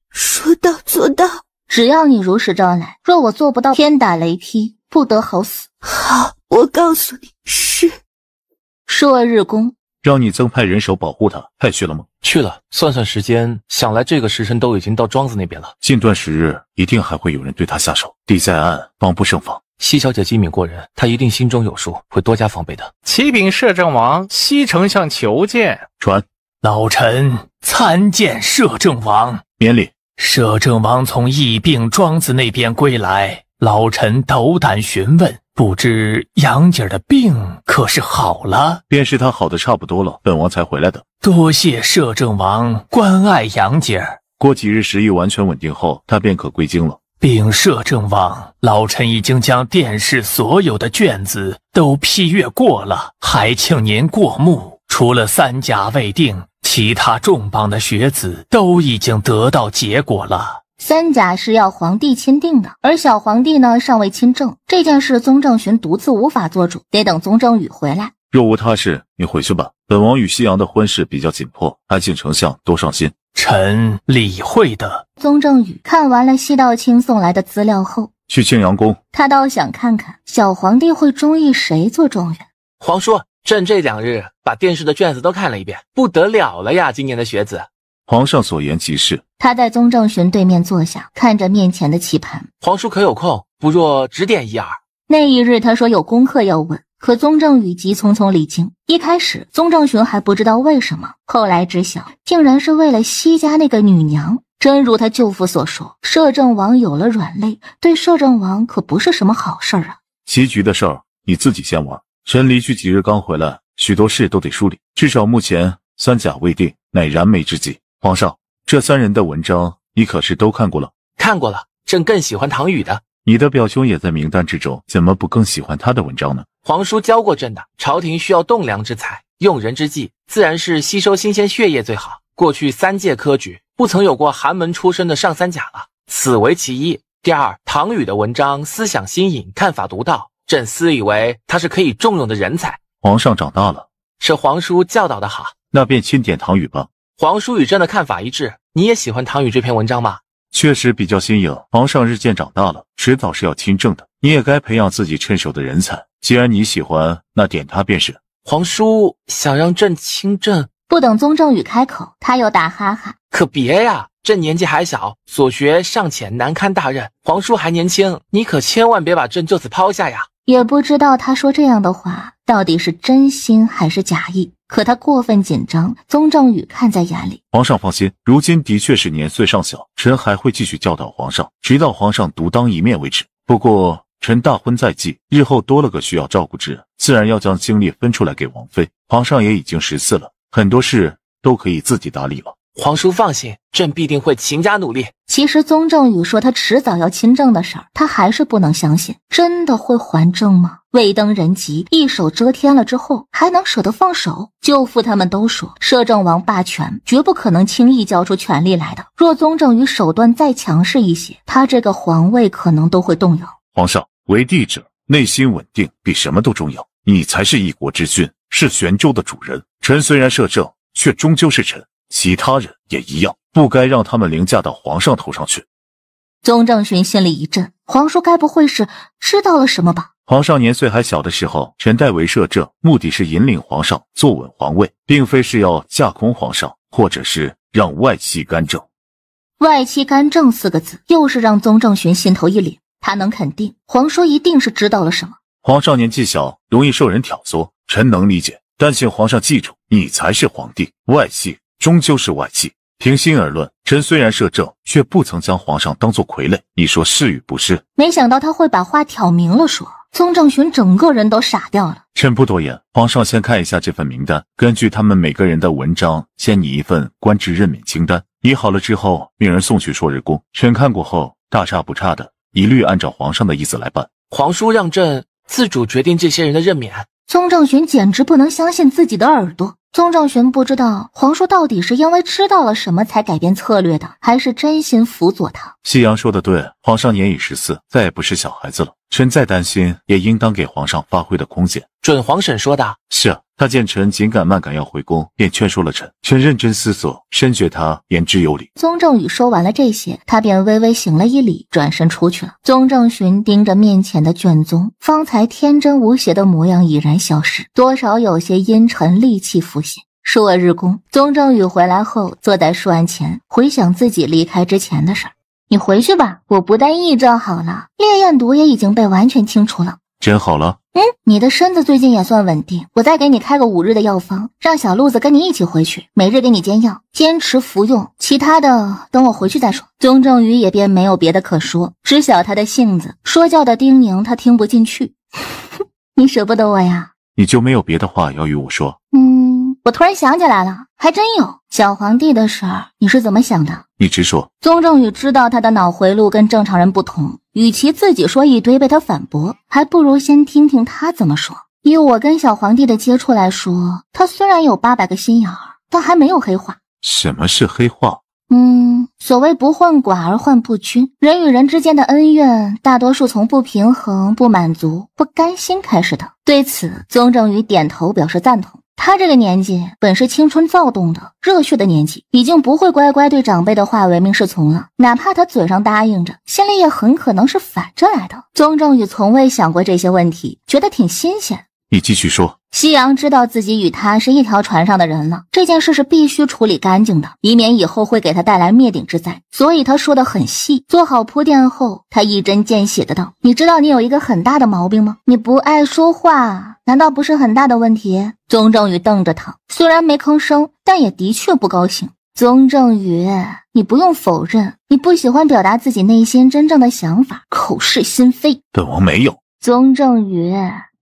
说到做到，只要你如实招来，若我做不到，天打雷劈，不得好死。好，我告诉你，是朔日宫让你增派人手保护他，派去了吗？去了。算算时间，想来这个时辰都已经到庄子那边了。近段时日，一定还会有人对他下手。地在暗，防不胜防。西小姐机敏过人，她一定心中有数，会多加防备的。启禀摄政王，西丞相求见。传，老臣参见摄政王。免礼。摄政王从疫病庄子那边归来，老臣斗胆询问，不知杨姐儿的病可是好了？便是她好的差不多了，本王才回来的。多谢摄政王关爱杨姐儿。过几日食欲完全稳定后，她便可归京了。禀摄政王，老臣已经将殿试所有的卷子都批阅过了，还请您过目。除了三甲未定，其他重磅的学子都已经得到结果了。三甲是要皇帝钦定的，而小皇帝呢，尚未亲政，这件事宗正寻独自无法做主，得等宗正宇回来。若无他事，你回去吧。本王与西阳的婚事比较紧迫，还请丞相多上心。臣理会的。宗正宇看完了西道清送来的资料后，去庆阳宫。他倒想看看小皇帝会中意谁做状元。皇叔，朕这两日把殿试的卷子都看了一遍，不得了了呀！今年的学子，皇上所言极是。他在宗正寻对面坐下，看着面前的棋盘。皇叔可有空？不若指点一二。那一日，他说有功课要问。可宗正宇急匆匆离京，一开始宗正雄还不知道为什么，后来知晓，竟然是为了西家那个女娘。真如他舅父所说，摄政王有了软肋，对摄政王可不是什么好事儿啊。棋局的事儿你自己先玩，臣离去几日刚回来，许多事都得梳理，至少目前三甲未定，乃燃眉之急。皇上，这三人的文章你可是都看过了？看过了，朕更喜欢唐宇的。你的表兄也在名单之中，怎么不更喜欢他的文章呢？皇叔教过朕的，朝廷需要栋梁之才，用人之际自然是吸收新鲜血液最好。过去三届科举不曾有过寒门出身的上三甲了，此为其一。第二，唐禹的文章思想新颖，看法独到，朕私以为他是可以重用的人才。皇上长大了，是皇叔教导的好，那便钦点唐禹吧。皇叔与朕的看法一致，你也喜欢唐禹这篇文章吗？确实比较新颖。皇上日渐长大了，迟早是要亲政的，你也该培养自己趁手的人才。既然你喜欢，那点他便是。皇叔想让朕亲朕。不等宗正宇开口，他又打哈哈。可别呀，朕年纪还小，所学尚浅，难堪大任。皇叔还年轻，你可千万别把朕就此抛下呀。也不知道他说这样的话到底是真心还是假意。可他过分紧张，宗正宇看在眼里。皇上放心，如今的确是年岁尚小，臣还会继续教导皇上，直到皇上独当一面为止。不过，臣大婚在即，日后多了个需要照顾之人，自然要将精力分出来给王妃。皇上也已经十四了，很多事都可以自己打理了。皇叔放心，朕必定会勤加努力。其实宗正宇说他迟早要亲政的事儿，他还是不能相信，真的会还政吗？未登人籍，一手遮天了之后，还能舍得放手？舅父他们都说，摄政王霸权绝不可能轻易交出权力来的。若宗正宇手段再强势一些，他这个皇位可能都会动摇。皇上。为帝者内心稳定比什么都重要。你才是一国之君，是玄州的主人。臣虽然摄政，却终究是臣，其他人也一样，不该让他们凌驾到皇上头上去。宗正寻心里一震，皇叔该不会是知道了什么吧？皇上年岁还小的时候，臣代为摄政，目的是引领皇上坐稳皇位，并非是要架空皇上，或者是让外戚干政。外戚干政四个字，又是让宗正寻心头一凛。他能肯定，皇叔一定是知道了什么。皇上年纪小，容易受人挑唆，臣能理解。但请皇上记住，你才是皇帝，外戚终究是外戚。平心而论，臣虽然摄政，却不曾将皇上当做傀儡。你说是与不是？没想到他会把话挑明了说，宗正寻整个人都傻掉了。臣不多言，皇上先看一下这份名单，根据他们每个人的文章，先拟一份官职任免清单。拟好了之后，命人送去朔日宫臣看过后，大差不差的。一律按照皇上的意思来办。皇叔让朕自主决定这些人的任免。宗正玄简直不能相信自己的耳朵。宗正玄不知道皇叔到底是因为知道了什么才改变策略的，还是真心辅佐他。夕阳说的对，皇上年已十四，再也不是小孩子了。臣再担心，也应当给皇上发挥的空间。准皇婶说的。是啊。他见臣紧赶慢赶要回宫，便劝说了臣。臣认真思索，深觉他言之有理。宗正宇说完了这些，他便微微行了一礼，转身出去了。宗正寻盯着面前的卷宗，方才天真无邪的模样已然消失，多少有些阴沉戾气浮现。恕我日宫，宗正宇回来后，坐在书案前，回想自己离开之前的事儿。你回去吧，我不但义症好了，烈焰毒也已经被完全清除了。真好了。嗯，你的身子最近也算稳定，我再给你开个五日的药方，让小鹿子跟你一起回去，每日给你煎药，坚持服用。其他的等我回去再说。宗正宇也便没有别的可说，知晓他的性子，说教的叮咛他听不进去。你舍不得我呀？你就没有别的话要与我说？嗯。我突然想起来了，还真有小皇帝的事儿。你是怎么想的？你直说。宗正宇知道他的脑回路跟正常人不同，与其自己说一堆被他反驳，还不如先听听他怎么说。以我跟小皇帝的接触来说，他虽然有八百个心眼儿，但还没有黑化。什么是黑化？嗯，所谓不患寡而患不均，人与人之间的恩怨，大多数从不平衡、不满足、不甘心开始的。对此，宗正宇点头表示赞同。他这个年纪本是青春躁动的、热血的年纪，已经不会乖乖对长辈的话唯命是从了。哪怕他嘴上答应着，心里也很可能是反着来的。宗正宇从未想过这些问题，觉得挺新鲜。你继续说。夕阳知道自己与他是一条船上的人了，这件事是必须处理干净的，以免以后会给他带来灭顶之灾。所以他说的很细，做好铺垫后，他一针见血的道：“你知道你有一个很大的毛病吗？你不爱说话。”难道不是很大的问题？宗正宇瞪着他，虽然没吭声，但也的确不高兴。宗正宇，你不用否认，你不喜欢表达自己内心真正的想法，口是心非。本王没有。宗正宇，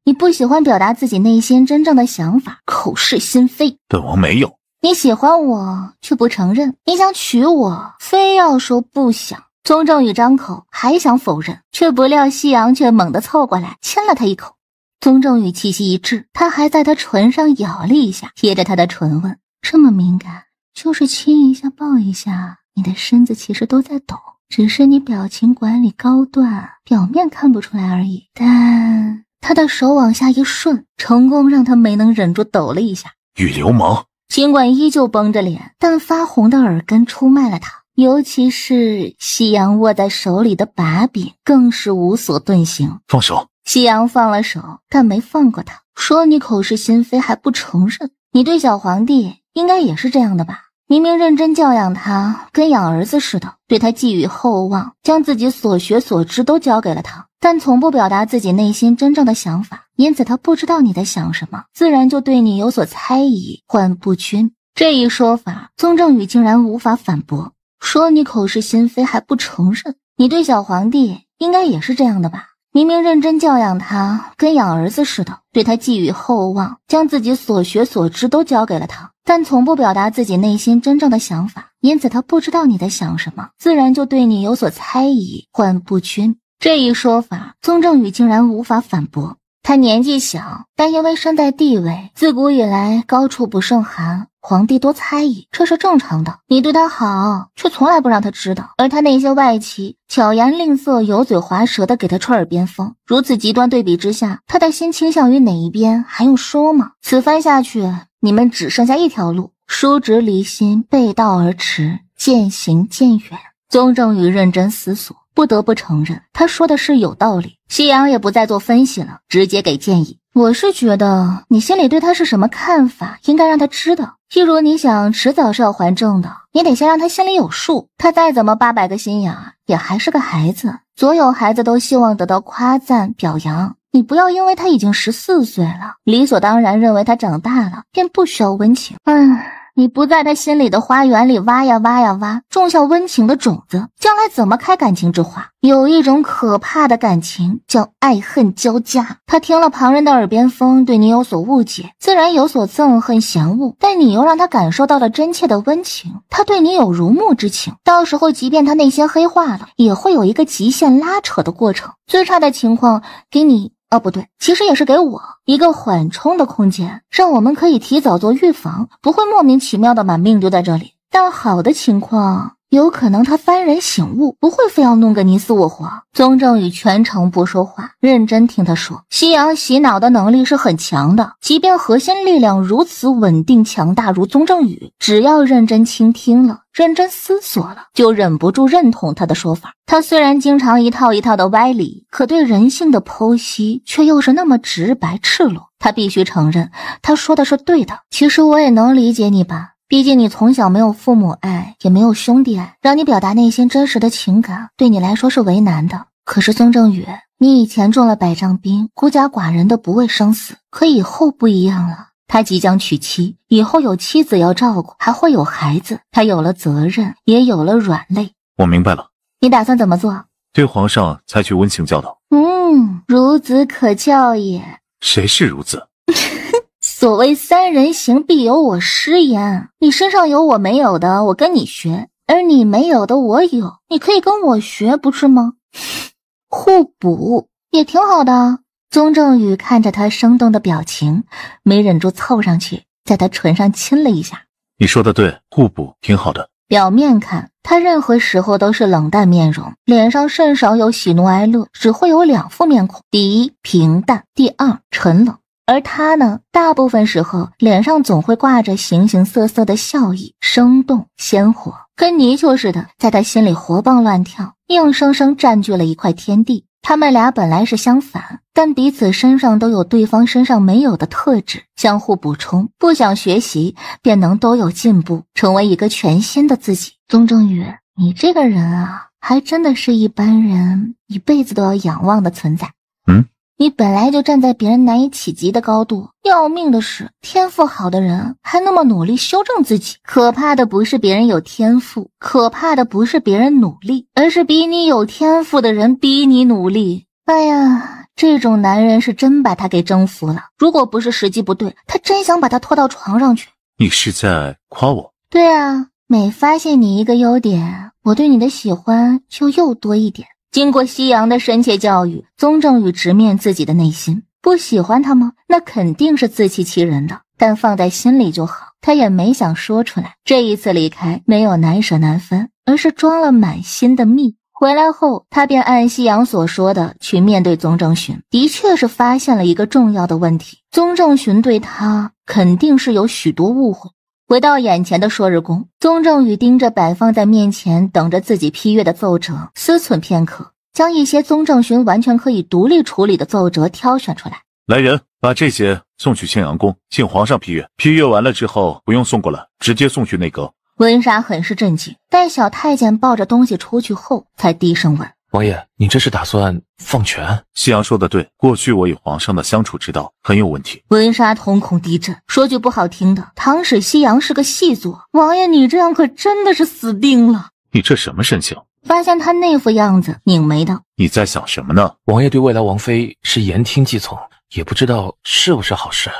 你不喜欢表达自己内心真正的想法，口是心非。本王没有。你喜欢我却不承认，你想娶我非要说不想。宗正宇张口还想否认，却不料夕阳却猛地凑过来亲了他一口。宗正宇气息一滞，他还在他唇上咬了一下，贴着他的唇问：“这么敏感，就是亲一下、抱一下，你的身子其实都在抖，只是你表情管理高段，表面看不出来而已。”但他的手往下一顺，成功让他没能忍住抖了一下。与流氓尽管依旧绷着脸，但发红的耳根出卖了他，尤其是夕阳握在手里的把柄更是无所遁形。放手。夕阳放了手，但没放过他。说你口是心非还不承认，你对小皇帝应该也是这样的吧？明明认真教养他，跟养儿子似的，对他寄予厚望，将自己所学所知都交给了他，但从不表达自己内心真正的想法，因此他不知道你在想什么，自然就对你有所猜疑。患不均这一说法，宗正宇竟然无法反驳。说你口是心非还不承认，你对小皇帝应该也是这样的吧？明明认真教养他，跟养儿子似的，对他寄予厚望，将自己所学所知都交给了他，但从不表达自己内心真正的想法，因此他不知道你在想什么，自然就对你有所猜疑。患不均这一说法，宗正宇竟然无法反驳。他年纪小，但因为身带地位，自古以来高处不胜寒。皇帝多猜疑，这是正常的。你对他好，却从来不让他知道，而他那些外戚巧言令色、油嘴滑舌的给他吹耳边风。如此极端对比之下，他的心倾向于哪一边，还用说吗？此番下去，你们只剩下一条路：叔侄离心，背道而驰，渐行渐远。宗正宇认真思索。不得不承认，他说的是有道理。夕阳也不再做分析了，直接给建议。我是觉得你心里对他是什么看法，应该让他知道。譬如你想迟早是要还账的，你得先让他心里有数。他再怎么八百个心眼，也还是个孩子。所有孩子都希望得到夸赞表扬。你不要因为他已经十四岁了，理所当然认为他长大了，便不需要温情。唉。你不在他心里的花园里挖呀挖呀挖，种下温情的种子，将来怎么开感情之花？有一种可怕的感情叫爱恨交加。他听了旁人的耳边风，对你有所误解，自然有所憎恨嫌恶。但你又让他感受到了真切的温情，他对你有如沐之情。到时候，即便他内心黑化了，也会有一个极限拉扯的过程。最差的情况，给你。哦，不对，其实也是给我一个缓冲的空间，让我们可以提早做预防，不会莫名其妙的把命丢在这里。但好的情况。有可能他幡然醒悟，不会非要弄个你死我活。宗正宇全程不说话，认真听他说。夕阳洗脑的能力是很强的，即便核心力量如此稳定强大如宗正宇，只要认真倾听了，认真思索了，就忍不住认同他的说法。他虽然经常一套一套的歪理，可对人性的剖析却又是那么直白赤裸。他必须承认，他说的是对的。其实我也能理解你吧。毕竟你从小没有父母爱，也没有兄弟爱，让你表达内心真实的情感，对你来说是为难的。可是宋正宇，你以前中了百丈兵，孤家寡人的不畏生死，可以后不一样了。他即将娶妻，以后有妻子要照顾，还会有孩子，他有了责任，也有了软肋。我明白了，你打算怎么做？对皇上采取温情教导。嗯，孺子可教也。谁是孺子？所谓三人行，必有我师焉。你身上有我没有的，我跟你学；而你没有的，我有，你可以跟我学，不是吗？互补也挺好的。宗正宇看着他生动的表情，没忍住凑上去，在他唇上亲了一下。你说的对，互补挺好的。表面看他任何时候都是冷淡面容，脸上甚少有喜怒哀乐，只会有两副面孔：第一平淡，第二沉冷。而他呢，大部分时候脸上总会挂着形形色色的笑意，生动鲜活，跟泥鳅似的，在他心里活蹦乱跳，硬生生占据了一块天地。他们俩本来是相反，但彼此身上都有对方身上没有的特质，相互补充。不想学习，便能都有进步，成为一个全新的自己。宗正宇，你这个人啊，还真的是一般人一辈子都要仰望的存在。嗯。你本来就站在别人难以企及的高度，要命的是天赋好的人还那么努力修正自己。可怕的不是别人有天赋，可怕的不是别人努力，而是比你有天赋的人逼你努力。哎呀，这种男人是真把他给征服了。如果不是时机不对，他真想把他拖到床上去。你是在夸我？对啊，每发现你一个优点，我对你的喜欢就又多一点。经过夕阳的深切教育，宗正宇直面自己的内心，不喜欢他吗？那肯定是自欺欺人的，但放在心里就好。他也没想说出来。这一次离开，没有难舍难分，而是装了满心的蜜。回来后，他便按夕阳所说的去面对宗正寻，的确是发现了一个重要的问题：宗正寻对他肯定是有许多误会。回到眼前的朔日宫，宗正宇盯着摆放在面前、等着自己批阅的奏折，思忖片刻，将一些宗正寻完全可以独立处理的奏折挑选出来。来人，把这些送去庆阳宫，请皇上批阅。批阅完了之后，不用送过来，直接送去内阁。温莎很是震惊，待小太监抱着东西出去后，才低声问。王爷，你这是打算放权？夕阳说的对，过去我与皇上的相处之道很有问题。文沙瞳孔地震，说句不好听的，唐使夕阳是个细作。王爷，你这样可真的是死定了！你这什么神情？发现他那副样子，拧眉道：“你在想什么呢？”王爷对未来王妃是言听计从，也不知道是不是好事。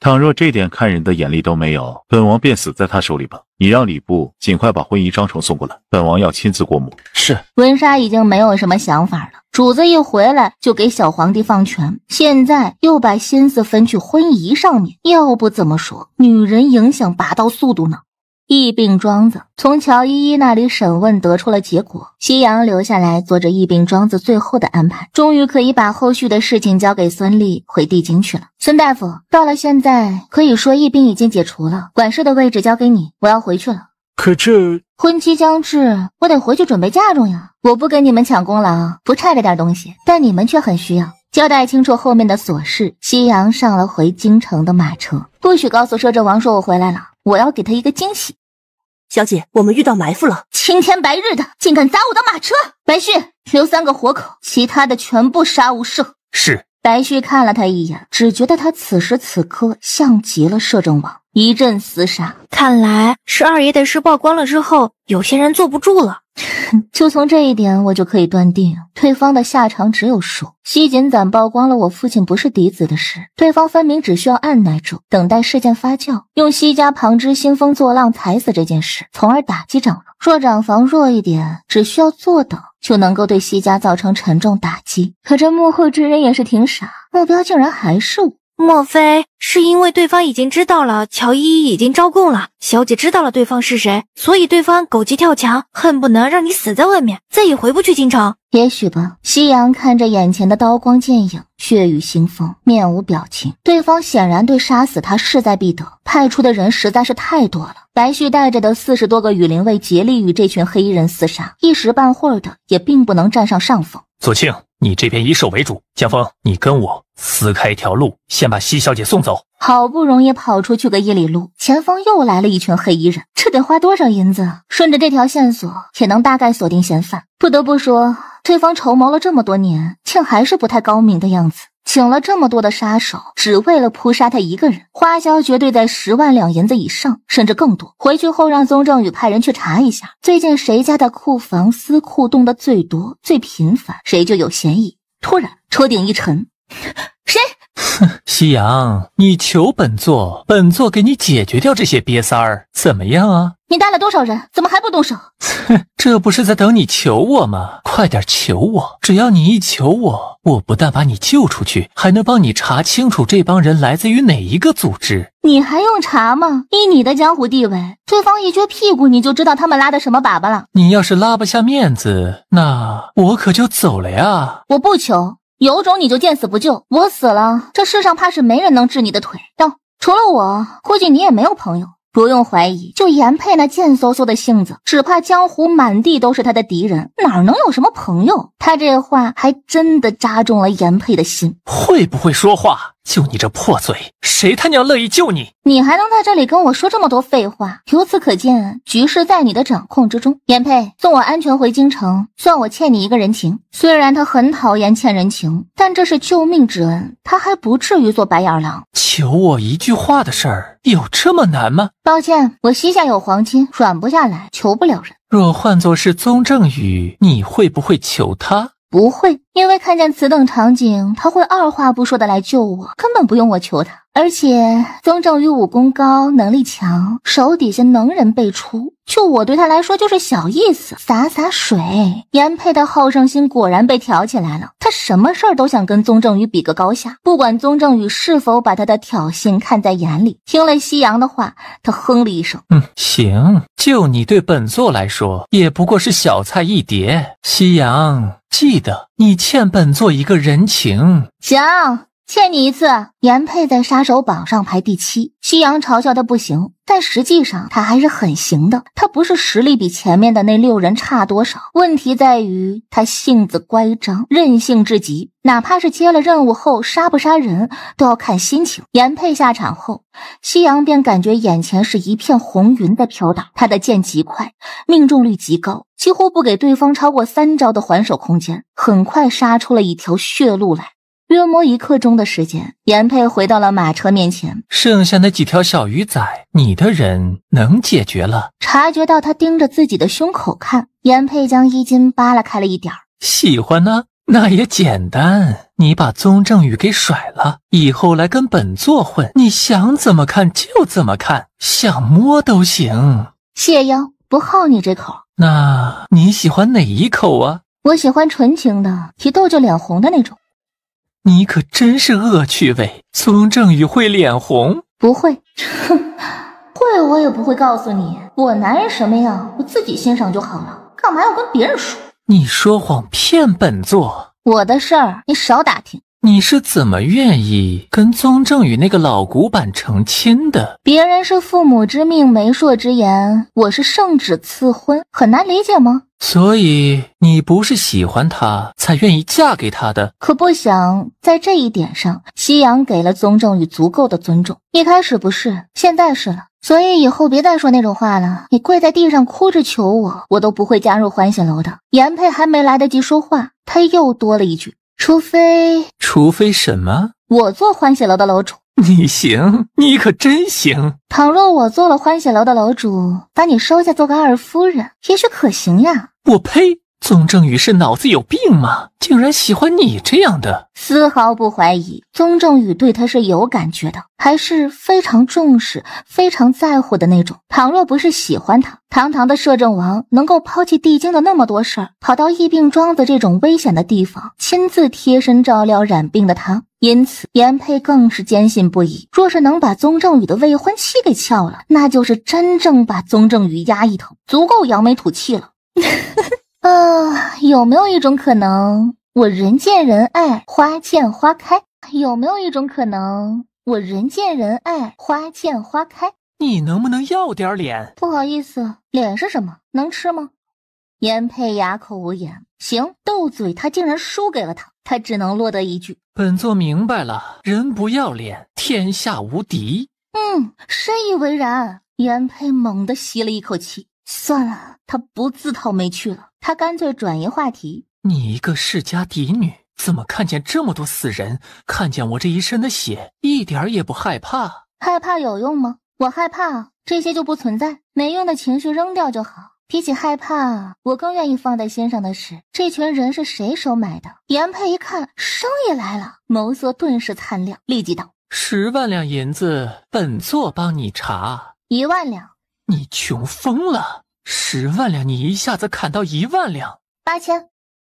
倘若这点看人的眼力都没有，本王便死在他手里吧。你让礼部尽快把婚仪章程送过来，本王要亲自过目。是温莎已经没有什么想法了，主子一回来就给小皇帝放权，现在又把心思分去婚仪上面，要不怎么说女人影响拔刀速度呢？疫病庄子从乔依依那里审问得出了结果，夕阳留下来做着疫病庄子最后的安排，终于可以把后续的事情交给孙俪回帝京去了。孙大夫到了现在可以说疫病已经解除了，管事的位置交给你，我要回去了。可这婚期将至，我得回去准备嫁妆呀。我不跟你们抢功劳，不差这点东西，但你们却很需要交代清楚后面的琐事。夕阳上了回京城的马车，不许告诉摄政王说我回来了，我要给他一个惊喜。小姐，我们遇到埋伏了！青天白日的，竟敢砸我的马车！白旭，留三个活口，其他的全部杀无赦！是。白旭看了他一眼，只觉得他此时此刻像极了摄政王。一阵厮杀，看来是二爷的事曝光了之后，有些人坐不住了。就从这一点，我就可以断定，对方的下场只有输。西锦攒曝光了我父亲不是嫡子的事，对方分明只需要按耐住，等待事件发酵，用西家旁支兴风作浪踩死这件事，从而打击长若长房弱一点，只需要坐等就能够对西家造成沉重打击。可这幕后之人也是挺傻，目标竟然还是我。莫非是因为对方已经知道了乔依依已经招供了？小姐知道了对方是谁，所以对方狗急跳墙，恨不能让你死在外面，再也回不去京城。也许吧。夕阳看着眼前的刀光剑影、血雨腥风，面无表情。对方显然对杀死他势在必得，派出的人实在是太多了。白旭带着的四十多个羽林卫竭力与这群黑衣人厮杀，一时半会儿的也并不能占上上风。左庆。你这边以守为主，江峰，你跟我撕开一条路，先把西小姐送走。好不容易跑出去个一里路，前方又来了一群黑衣人，这得花多少银子？顺着这条线索也能大概锁定嫌犯。不得不说，对方筹谋了这么多年，竟还是不太高明的样子。请了这么多的杀手，只为了扑杀他一个人，花销绝对在十万两银子以上，甚至更多。回去后让宗正宇派人去查一下，最近谁家的库房、私库动的最多、最频繁，谁就有嫌疑。突然，车顶一沉。哼，夕阳，你求本座，本座给你解决掉这些瘪三儿，怎么样啊？你带了多少人，怎么还不动手？哼，这不是在等你求我吗？快点求我！只要你一求我，我不但把你救出去，还能帮你查清楚这帮人来自于哪一个组织。你还用查吗？依你的江湖地位，对方一撅屁股，你就知道他们拉的什么粑粑了。你要是拉不下面子，那我可就走了呀！我不求。有种你就见死不救！我死了，这世上怕是没人能治你的腿哟。除了我，估计你也没有朋友。不用怀疑，就严佩那贱嗖嗖的性子，只怕江湖满地都是他的敌人，哪能有什么朋友？他这话还真的扎中了严佩的心。会不会说话？就你这破嘴，谁他娘乐意救你？你还能在这里跟我说这么多废话？由此可见，局势在你的掌控之中。颜佩送我安全回京城，算我欠你一个人情。虽然他很讨厌欠人情，但这是救命之恩，他还不至于做白眼狼。求我一句话的事儿，有这么难吗？抱歉，我膝下有黄金，软不下来，求不了人。若换做是宗正宇，你会不会求他？不会，因为看见此等场景，他会二话不说的来救我，根本不用我求他。而且宗正宇武功高，能力强，手底下能人辈出。就我对他来说就是小意思，洒洒水。严佩的好胜心果然被挑起来了，他什么事儿都想跟宗正宇比个高下，不管宗正宇是否把他的挑衅看在眼里。听了夕阳的话，他哼了一声：“嗯，行，就你对本座来说也不过是小菜一碟。夕阳，记得你欠本座一个人情。”行。欠你一次，颜佩在杀手榜上排第七。夕阳嘲笑他不行，但实际上他还是很行的。他不是实力比前面的那六人差多少，问题在于他性子乖张，任性至极。哪怕是接了任务后，杀不杀人都要看心情。颜佩下场后，夕阳便感觉眼前是一片红云在飘荡。他的剑极快，命中率极高，几乎不给对方超过三招的还手空间，很快杀出了一条血路来。约摸一刻钟的时间，原佩回到了马车面前。剩下那几条小鱼仔，你的人能解决了。察觉到他盯着自己的胸口看，原佩将衣襟扒拉开了一点儿。喜欢呢？那也简单，你把宗正宇给甩了，以后来跟本座混，你想怎么看就怎么看，想摸都行。谢妖，不好你这口。那你喜欢哪一口啊？我喜欢纯情的，一逗就脸红的那种。你可真是恶趣味！苏正宇会脸红？不会，哼，会我也不会告诉你。我男人什么样，我自己欣赏就好了，干嘛要跟别人说？你说谎骗本座！我的事儿你少打听。你是怎么愿意跟宗正宇那个老古板成亲的？别人是父母之命、媒妁之言，我是圣旨赐婚，很难理解吗？所以你不是喜欢他才愿意嫁给他的，可不想在这一点上，夕阳给了宗正宇足够的尊重。一开始不是，现在是了，所以以后别再说那种话了。你跪在地上哭着求我，我都不会加入欢喜楼的。颜佩还没来得及说话，他又多了一句。除非，除非什么？我做欢喜楼的楼主，你行，你可真行。倘若我做了欢喜楼的楼主，把你收下做个二夫人，也许可行呀。我呸！宗正宇是脑子有病吗？竟然喜欢你这样的？丝毫不怀疑，宗正宇对他是有感觉的，还是非常重视、非常在乎的那种。倘若不是喜欢他，堂堂的摄政王能够抛弃帝京的那么多事儿，跑到疫病庄子这种危险的地方，亲自贴身照料染病的他，因此原佩更是坚信不疑。若是能把宗正宇的未婚妻给撬了，那就是真正把宗正宇压一头，足够扬眉吐气了。啊，有没有一种可能，我人见人爱，花见花开？有没有一种可能，我人见人爱，花见花开？你能不能要点脸？不好意思，脸是什么？能吃吗？颜佩哑口无言。行，斗嘴，他竟然输给了他，他只能落得一句：“本座明白了，人不要脸，天下无敌。”嗯，深以为然。颜佩猛地吸了一口气，算了，他不自讨没趣了。他干脆转移话题。你一个世家嫡女，怎么看见这么多死人？看见我这一身的血，一点儿也不害怕？害怕有用吗？我害怕，这些就不存在，没用的情绪扔掉就好。比起害怕，我更愿意放在心上的是，这群人是谁收买的？严佩一看生意来了，眸色顿时灿亮，立即道：“十万两银子，本座帮你查。”一万两，你穷疯了。十万两，你一下子砍到一万两八千，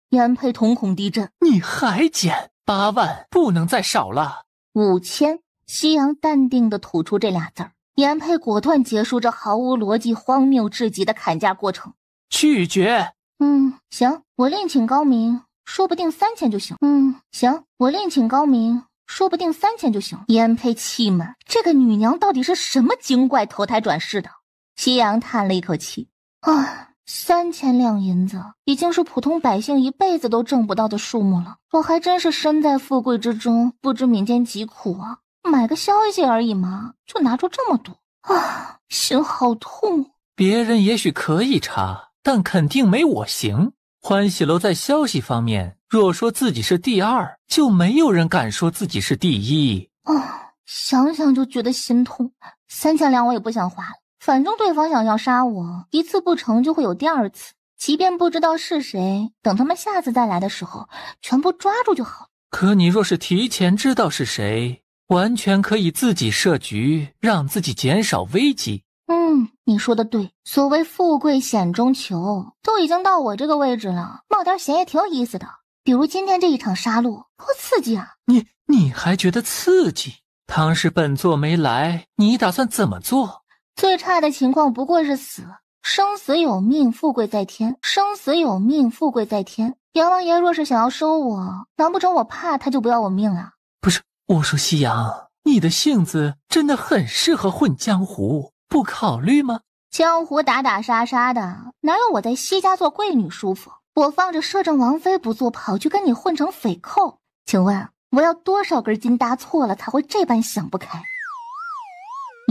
原佩瞳孔地震。你还减八万，不能再少了五千。夕阳淡定的吐出这俩字儿，严佩果断结束这毫无逻辑、荒谬至极的砍价过程，拒绝。嗯，行，我另请高明，说不定三千就行。嗯，行，我另请高明，说不定三千就行。严佩气闷，这个女娘到底是什么精怪投胎转世的？夕阳叹了一口气。啊，三千两银子已经是普通百姓一辈子都挣不到的数目了。我还真是身在富贵之中，不知民间疾苦啊！买个消息而已嘛，就拿出这么多啊，心好痛。别人也许可以查，但肯定没我行。欢喜楼在消息方面，若说自己是第二，就没有人敢说自己是第一。啊，想想就觉得心痛。三千两我也不想花了。反正对方想要杀我一次不成就会有第二次，即便不知道是谁，等他们下次再来的时候全部抓住就好。可你若是提前知道是谁，完全可以自己设局，让自己减少危机。嗯，你说的对，所谓富贵险中求，都已经到我这个位置了，冒点险也挺有意思的。比如今天这一场杀戮，多刺激啊！你你还觉得刺激？当时本座没来，你打算怎么做？最差的情况不过是死，生死有命，富贵在天。生死有命，富贵在天。阎王爷若是想要收我，难不成我怕他就不要我命了？不是，我说夕阳，你的性子真的很适合混江湖，不考虑吗？江湖打打杀杀的，哪有我在西家做贵女舒服？我放着摄政王妃不做，跑去跟你混成匪寇？请问我要多少根筋搭错了才会这般想不开？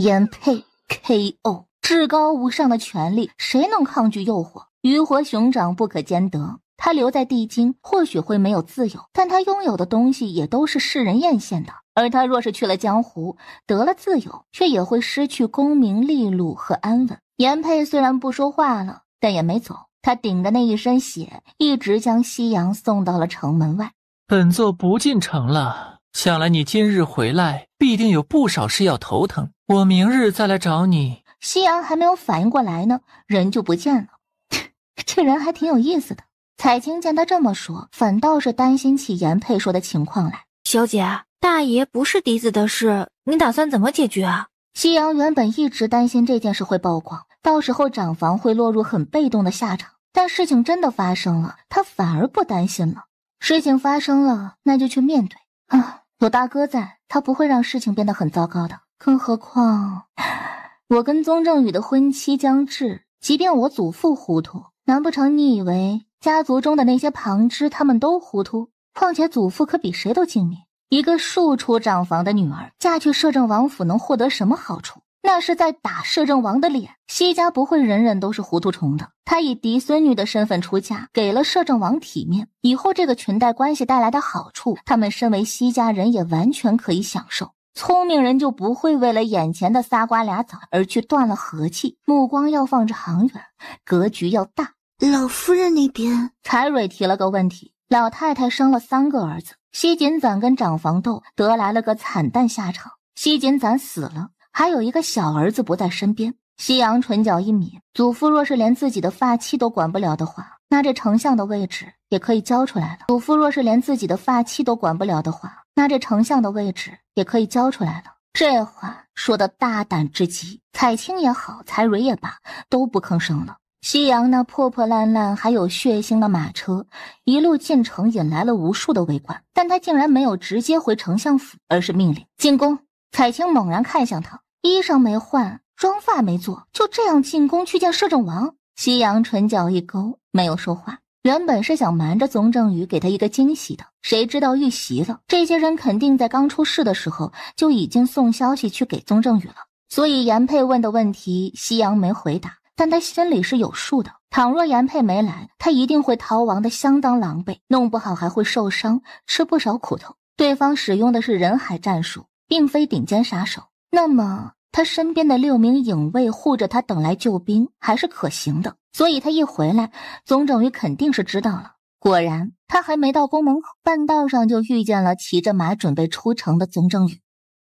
原佩。K.O. 至高无上的权力，谁能抗拒诱惑？鱼和熊掌不可兼得。他留在帝京，或许会没有自由，但他拥有的东西也都是世人艳羡的。而他若是去了江湖，得了自由，却也会失去功名利禄和安稳。严佩虽然不说话了，但也没走。他顶着那一身血，一直将夕阳送到了城门外。本座不进城了。想来你今日回来。必定有不少事要头疼，我明日再来找你。夕阳还没有反应过来呢，人就不见了。这人还挺有意思的。彩青见他这么说，反倒是担心起严佩说的情况来。小姐，大爷不是嫡子的事，你打算怎么解决啊？夕阳原本一直担心这件事会曝光，到时候长房会落入很被动的下场。但事情真的发生了，他反而不担心了。事情发生了，那就去面对啊。有大哥在，他不会让事情变得很糟糕的。更何况，我跟宗正宇的婚期将至，即便我祖父糊涂，难不成你以为家族中的那些旁支他们都糊涂？况且祖父可比谁都精明，一个庶出长房的女儿嫁去摄政王府，能获得什么好处？那是在打摄政王的脸。西家不会人人都是糊涂虫的。他以嫡孙女的身份出嫁，给了摄政王体面。以后这个裙带关系带来的好处，他们身为西家人也完全可以享受。聪明人就不会为了眼前的仨瓜俩枣而去断了和气，目光要放着长远，格局要大。老夫人那边，采蕊提了个问题：老太太生了三个儿子，西锦攒跟长房斗，得来了个惨淡下场。西锦攒死了。还有一个小儿子不在身边，夕阳唇角一抿。祖父若是连自己的发妻都管不了的话，那这丞相的位置也可以交出来了。祖父若是连自己的发妻都管不了的话，那这丞相的位置也可以交出来了。这话说的大胆至极，彩青也好，彩蕊也罢，都不吭声了。夕阳那破破烂烂还有血腥的马车一路进城，引来了无数的围观，但他竟然没有直接回丞相府，而是命令进宫。彩青猛然看向他，衣裳没换，妆发没做，就这样进宫去见摄政王。夕阳唇角一勾，没有说话。原本是想瞒着宗正宇给他一个惊喜的，谁知道遇袭了。这些人肯定在刚出事的时候就已经送消息去给宗正宇了。所以严佩问的问题，夕阳没回答，但他心里是有数的。倘若严佩没来，他一定会逃亡的相当狼狈，弄不好还会受伤，吃不少苦头。对方使用的是人海战术。并非顶尖杀手，那么他身边的六名影卫护着他等来救兵还是可行的。所以他一回来，宗正宇肯定是知道了。果然，他还没到宫门口，半道上就遇见了骑着马准备出城的宗正宇。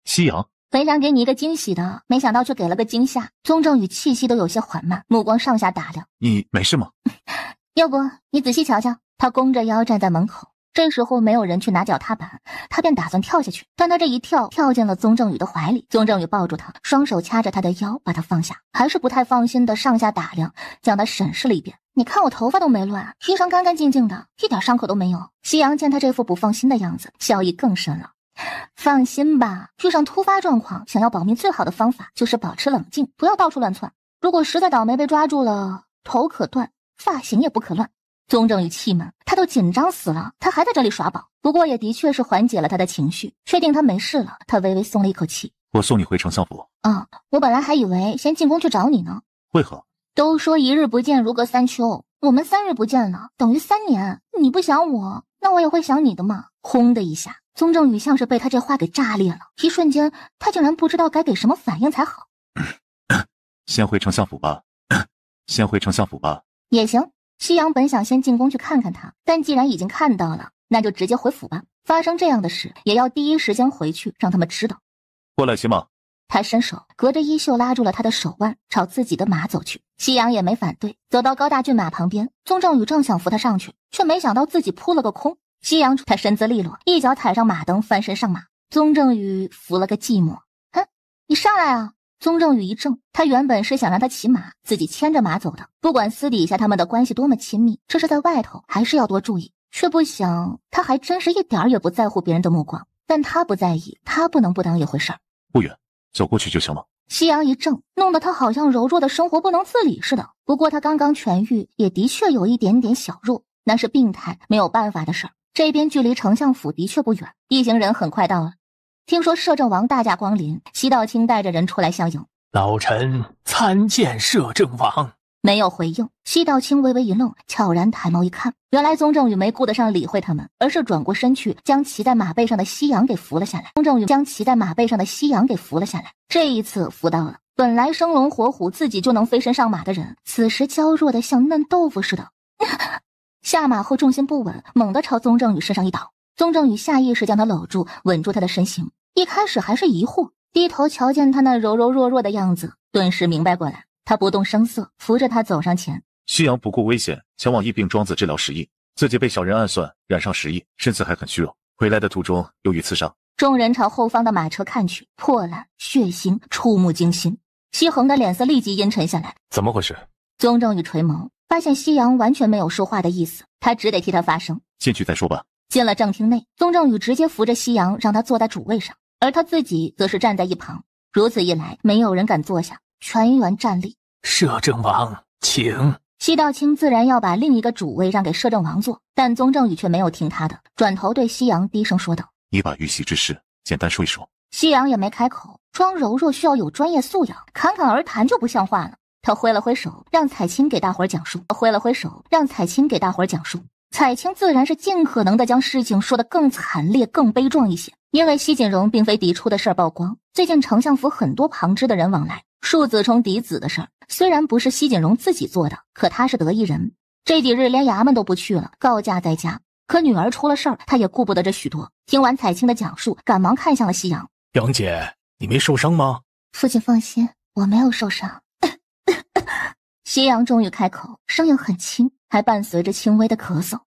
夕阳，本想给你一个惊喜的，没想到却给了个惊吓。宗正宇气息都有些缓慢，目光上下打量：“你没事吗？要不你仔细瞧瞧。”他弓着腰站在门口。这时候没有人去拿脚踏板，他便打算跳下去。但他这一跳，跳进了宗正宇的怀里。宗正宇抱住他，双手掐着他的腰，把他放下，还是不太放心的上下打量，将他审视了一遍。你看我头发都没乱，衣裳干干净净的，一点伤口都没有。夕阳见他这副不放心的样子，笑意更深了。放心吧，遇上突发状况，想要保命最好的方法就是保持冷静，不要到处乱窜。如果实在倒霉被抓住了，头可断，发型也不可乱。宗正宇气闷，他都紧张死了，他还在这里耍宝。不过也的确是缓解了他的情绪，确定他没事了，他微微松了一口气。我送你回丞相府。啊，我本来还以为先进宫去找你呢。为何？都说一日不见如隔三秋，我们三日不见了，等于三年。你不想我，那我也会想你的嘛。轰的一下，宗正宇像是被他这话给炸裂了，一瞬间，他竟然不知道该给什么反应才好。先回丞相府吧。先回丞相府吧。也行。夕阳本想先进宫去看看他，但既然已经看到了，那就直接回府吧。发生这样的事，也要第一时间回去让他们知道。过来西马。他伸手隔着衣袖拉住了他的手腕，朝自己的马走去。夕阳也没反对，走到高大骏马旁边。宗正宇正想扶他上去，却没想到自己扑了个空。夕阳他身姿利落，一脚踩上马蹬，翻身上马。宗正宇扶了个寂寞。哼，你上来啊。宗正宇一怔，他原本是想让他骑马，自己牵着马走的。不管私底下他们的关系多么亲密，这是在外头，还是要多注意。却不想，他还真是一点儿也不在乎别人的目光。但他不在意，他不能不当一回事。不远，走过去就行了。夕阳一怔，弄得他好像柔弱的生活不能自理似的。不过他刚刚痊愈，也的确有一点点小弱，那是病态，没有办法的事儿。这边距离丞相府的确不远，一行人很快到了。听说摄政王大驾光临，西道清带着人出来相迎。老臣参见摄政王。没有回应，西道清微微一愣，悄然抬眸一看，原来宗正宇没顾得上理会他们，而是转过身去将骑在马背上的夕阳给扶了下来。宗正宇将骑在马背上的夕阳给扶了下来。这一次扶到了，本来生龙活虎、自己就能飞身上马的人，此时娇弱的像嫩豆腐似的。下马后重心不稳，猛地朝宗正宇身上一倒。宗正宇下意识将他搂住，稳住他的身形。一开始还是疑惑，低头瞧见他那柔柔弱弱的样子，顿时明白过来。他不动声色，扶着他走上前。夕阳不顾危险，前往疫病庄子治疗时疫，自己被小人暗算，染上时疫，身子还很虚弱。回来的途中，由于刺伤，众人朝后方的马车看去，破烂、血腥，触目惊心。西恒的脸色立即阴沉下来。怎么回事？宗正宇垂眸，发现夕阳完全没有说话的意思，他只得替他发声：“进去再说吧。”进了正厅内，宗正宇直接扶着夕阳，让他坐在主位上。而他自己则是站在一旁，如此一来，没有人敢坐下，全员站立。摄政王，请。西道清自然要把另一个主位让给摄政王坐，但宗正宇却没有听他的，转头对夕阳低声说道：“你把玉玺之事简单说一说。”夕阳也没开口，装柔弱需要有专业素养，侃侃而谈就不像话了。他挥了挥手，让彩青给大伙儿讲述。挥了挥手，让彩青给大伙儿讲述。彩青自然是尽可能的将事情说的更惨烈、更悲壮一些。因为西锦荣并非嫡出的事儿曝光，最近丞相府很多旁支的人往来，庶子冲嫡子的事儿，虽然不是西锦荣自己做的，可他是得益人。这几日连衙门都不去了，告假在家。可女儿出了事儿，他也顾不得这许多。听完彩青的讲述，赶忙看向了夕阳。杨姐，你没受伤吗？父亲放心，我没有受伤。夕阳终于开口，声音很轻，还伴随着轻微的咳嗽，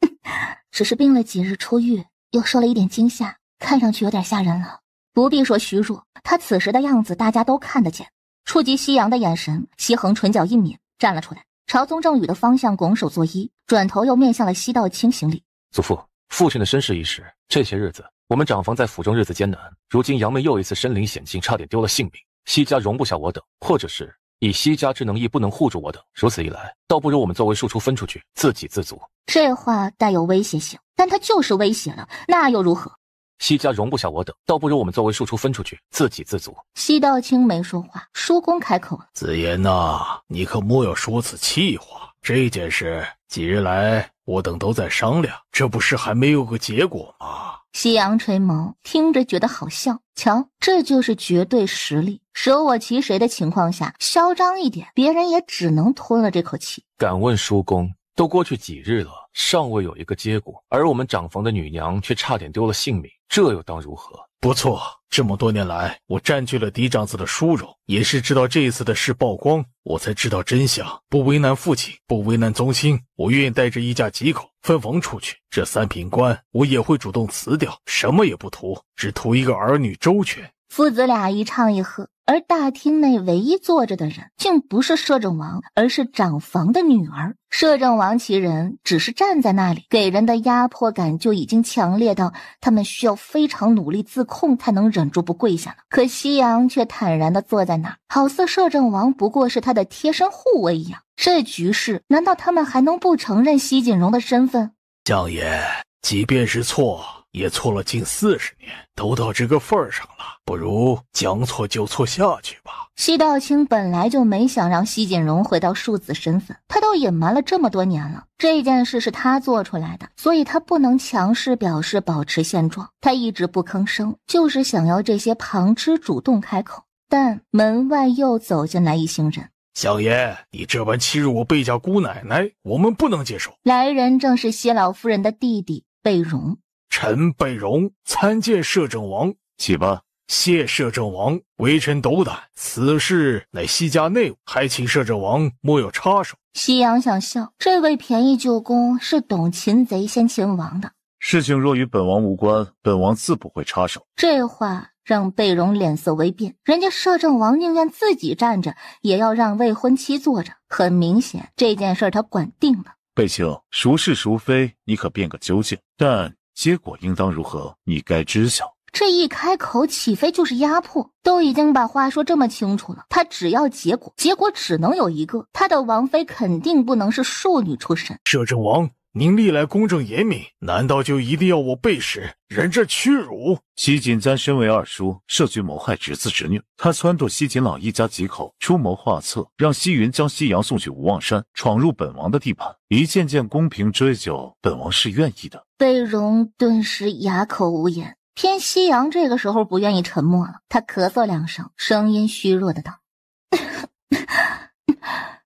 只是病了几日，出狱。又受了一点惊吓，看上去有点吓人了。不必说虚弱，他此时的样子大家都看得见。触及夕阳的眼神，西恒唇角一抿，站了出来，朝宗正宇的方向拱手作揖，转头又面向了西道清行礼。祖父、父亲的身世一事，这些日子我们长房在府中日子艰难，如今杨妹又一次身临险境，差点丢了性命。西家容不下我等，或者是……以西家之能，亦不能护住我等。如此一来，倒不如我们作为庶出分出去，自给自足。这话带有威胁性，但他就是威胁了，那又如何？西家容不下我等，倒不如我们作为庶出分出去，自给自足。西道清没说话，叔公开口了：“子言呐，你可莫要说此气话。这件事几日来我等都在商量，这不是还没有个结果吗？”夕阳垂眸，听着觉得好笑。瞧，这就是绝对实力，舍我其谁的情况下，嚣张一点，别人也只能吞了这口气。敢问叔公，都过去几日了，尚未有一个结果，而我们长房的女娘却差点丢了性命，这又当如何？不错，这么多年来，我占据了嫡长子的殊荣，也是知道这一次的事曝光，我才知道真相。不为难父亲，不为难宗亲，我愿意带着一家几口。分房出去，这三品官我也会主动辞掉，什么也不图，只图一个儿女周全。父子俩一唱一和，而大厅内唯一坐着的人，竟不是摄政王，而是长房的女儿。摄政王其人只是站在那里，给人的压迫感就已经强烈到他们需要非常努力自控，才能忍住不跪下了。可夕阳却坦然地坐在那儿，好似摄政王不过是他的贴身护卫一样。这局势，难道他们还能不承认西锦荣的身份？相爷，即便是错。也错了近四十年，都到这个份儿上了，不如将错就错下去吧。西道清本来就没想让西锦荣回到庶子身份，他都隐瞒了这么多年了，这件事是他做出来的，所以他不能强势表示保持现状。他一直不吭声，就是想要这些旁支主动开口。但门外又走进来一行人，小爷，你这般欺辱我贝家姑奶奶，我们不能接受。来人正是西老夫人的弟弟贝荣。臣贝荣参见摄政王，起吧。谢摄政王，微臣斗胆，此事乃西家内务，还请摄政王莫要插手。夕阳想笑，这位便宜舅公是懂“擒贼先擒王”的。事情若与本王无关，本王自不会插手。这话让贝荣脸色微变，人家摄政王宁愿自己站着，也要让未婚妻坐着，很明显，这件事他管定了。贝兄，孰是孰非，你可辨个究竟。但。结果应当如何？你该知晓。这一开口，岂非就是压迫？都已经把话说这么清楚了，他只要结果，结果只能有一个，他的王妃肯定不能是庶女出身。摄政王。您历来公正严明，难道就一定要我背时忍这屈辱？西锦簪身为二叔，设局谋害侄子侄女，他撺掇西锦老一家几口出谋划策，让西云将西阳送去无望山，闯入本王的地盘。一件件公平追究，本王是愿意的。贝容顿时哑口无言，偏西阳这个时候不愿意沉默了，他咳嗽两声，声音虚弱的道：“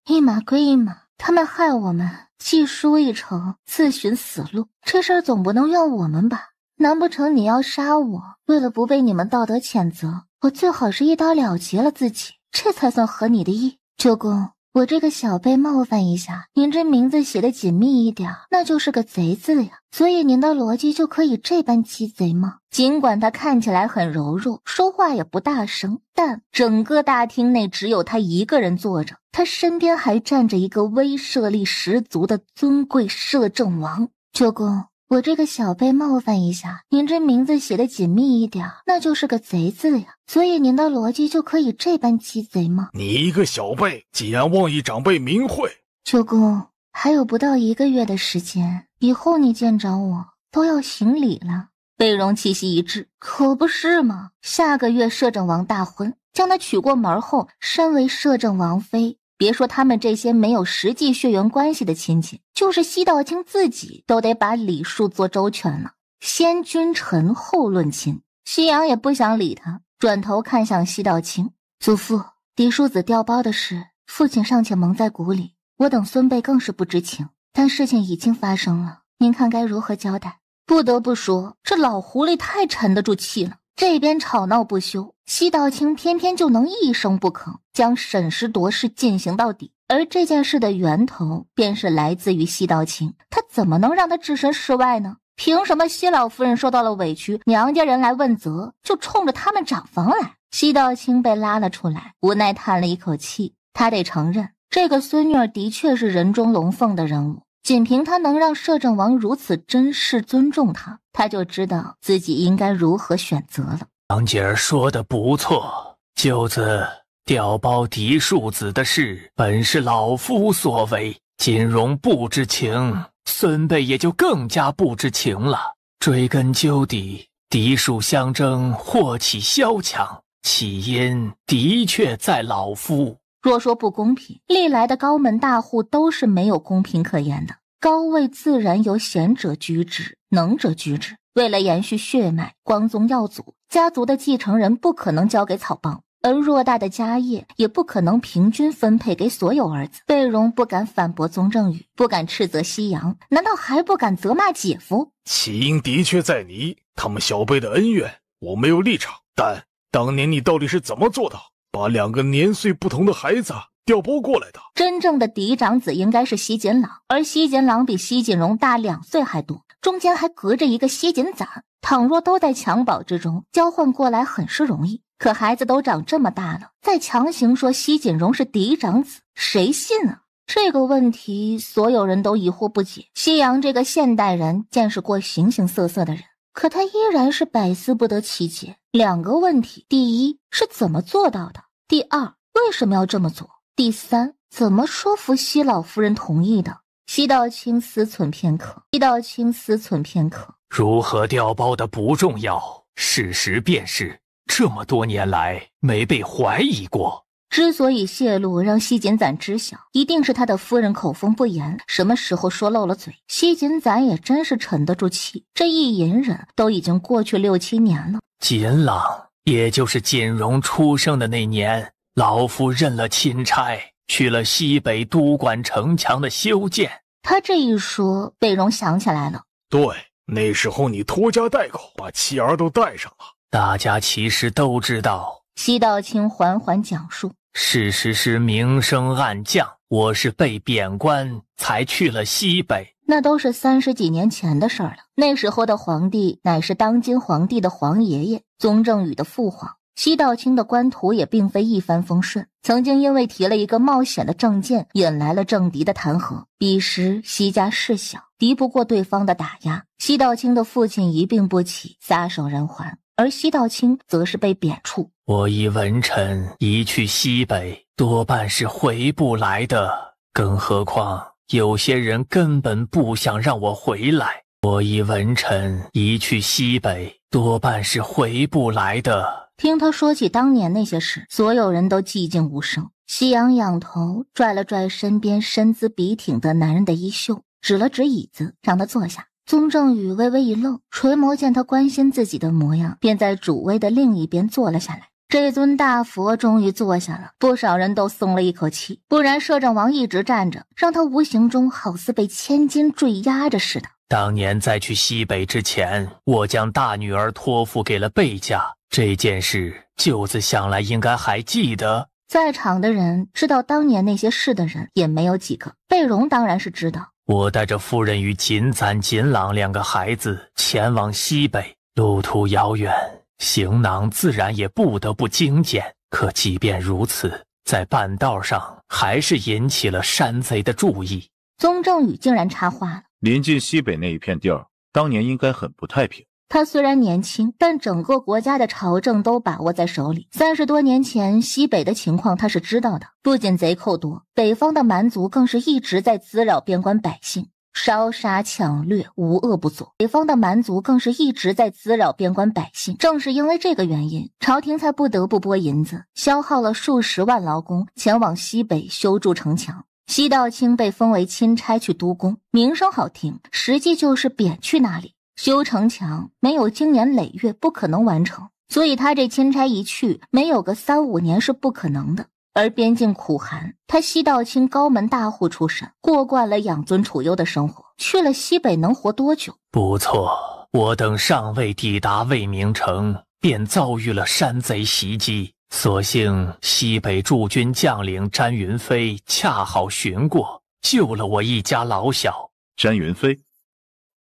一码归一码，他们害我们。”既输一城，自寻死路。这事儿总不能怨我们吧？难不成你要杀我？为了不被你们道德谴责，我最好是一刀了结了自己，这才算合你的意，周公。我这个小辈冒犯一下，您这名字写的紧密一点，那就是个贼字呀。所以您的逻辑就可以这般鸡贼吗？尽管他看起来很柔弱，说话也不大声，但整个大厅内只有他一个人坐着，他身边还站着一个威慑力十足的尊贵摄政王，舅公。我这个小辈冒犯一下，您这名字写的紧密一点，那就是个贼字呀。所以您的逻辑就可以这般鸡贼吗？你一个小辈，竟然妄议长辈名讳，舅公还有不到一个月的时间，以后你见着我都要行礼了。贝容气息一滞，可不是嘛？下个月摄政王大婚，将他娶过门后，身为摄政王妃。别说他们这些没有实际血缘关系的亲戚，就是西道清自己都得把礼数做周全了，先君臣后论亲。西阳也不想理他，转头看向西道清祖父：“嫡庶子调包的事，父亲尚且蒙在鼓里，我等孙辈更是不知情。但事情已经发生了，您看该如何交代？”不得不说，这老狐狸太沉得住气了。这边吵闹不休。西道清偏偏就能一声不吭，将审时度势进行到底。而这件事的源头，便是来自于西道清。他怎么能让他置身事外呢？凭什么西老夫人受到了委屈，娘家人来问责，就冲着他们长房来？西道清被拉了出来，无奈叹了一口气。他得承认，这个孙女儿的确是人中龙凤的人物。仅凭他能让摄政王如此珍视、尊重他，他就知道自己应该如何选择了。王姐儿说的不错，舅子调包嫡庶子的事，本是老夫所为。锦荣不知情，孙辈也就更加不知情了。追根究底，嫡庶相争，祸起萧墙，起因的确在老夫。若说不公平，历来的高门大户都是没有公平可言的。高位自然由贤者居之，能者居之。为了延续血脉，光宗耀祖。家族的继承人不可能交给草帮，而偌大的家业也不可能平均分配给所有儿子。贝荣不敢反驳宗正宇，不敢斥责夕阳，难道还不敢责骂姐夫？起因的确在你，他们小辈的恩怨我没有立场，但当年你到底是怎么做到把两个年岁不同的孩子？调拨过来的，真正的嫡长子应该是西锦郎，而西锦郎比西锦荣大两岁还多，中间还隔着一个西锦攒。倘若都在襁褓之中交换过来，很是容易。可孩子都长这么大了，再强行说西锦荣是嫡长子，谁信啊？这个问题，所有人都疑惑不解。夕阳这个现代人见识过形形色色的人，可他依然是百思不得其解。两个问题：第一是怎么做到的？第二为什么要这么做？第三，怎么说服西老夫人同意的？西道清思忖片刻。西道清思忖片刻，如何调包的不重要，事实便是这么多年来没被怀疑过。之所以泄露让西锦攒知晓，一定是他的夫人口风不严，什么时候说漏了嘴。西锦攒也真是沉得住气，这一隐忍都已经过去六七年了。锦朗，也就是锦荣出生的那年。老夫认了钦差，去了西北督管城墙的修建。他这一说，北荣想起来了。对，那时候你拖家带口，把妻儿都带上了。大家其实都知道。西道清缓缓讲述，事实是明升暗降，我是被贬官才去了西北。那都是三十几年前的事了。那时候的皇帝，乃是当今皇帝的皇爷爷，宗正宇的父皇。西道清的官途也并非一帆风顺，曾经因为提了一个冒险的政见，引来了政敌的弹劾。彼时西家势小，敌不过对方的打压，西道清的父亲一病不起，撒手人寰，而西道清则是被贬黜。我以文臣移去西北，多半是回不来的，更何况有些人根本不想让我回来。我以文臣移去西北，多半是回不来的。听他说起当年那些事，所有人都寂静无声。夕阳仰头拽了拽身边身姿笔挺的男人的衣袖，指了指椅子，让他坐下。宗正宇微微一愣，垂眸见他关心自己的模样，便在主位的另一边坐了下来。这尊大佛终于坐下了，不少人都松了一口气。不然摄政王一直站着，让他无形中好似被千斤坠压着似的。当年在去西北之前，我将大女儿托付给了贝家。这件事，舅子想来应该还记得。在场的人知道当年那些事的人也没有几个。贝容当然是知道。我带着夫人与锦攒、锦朗两个孩子前往西北，路途遥远，行囊自然也不得不精简。可即便如此，在半道上还是引起了山贼的注意。宗正宇竟然插话了：“临近西北那一片地儿，当年应该很不太平。”他虽然年轻，但整个国家的朝政都把握在手里。三十多年前，西北的情况他是知道的，不仅贼寇多，北方的蛮族更是一直在滋扰边关百姓，烧杀抢掠，无恶不作。北方的蛮族更是一直在滋扰边关百姓，正是因为这个原因，朝廷才不得不拨银子，消耗了数十万劳工前往西北修筑城墙。西道清被封为钦差去督工，名声好听，实际就是贬去那里。修城墙没有经年累月，不可能完成。所以他这钦差一去，没有个三五年是不可能的。而边境苦寒，他西道清高门大户出身，过惯了养尊处优的生活，去了西北能活多久？不错，我等尚未抵达未明城，便遭遇了山贼袭击，所幸西北驻军将领詹云飞恰好寻过，救了我一家老小。詹云飞。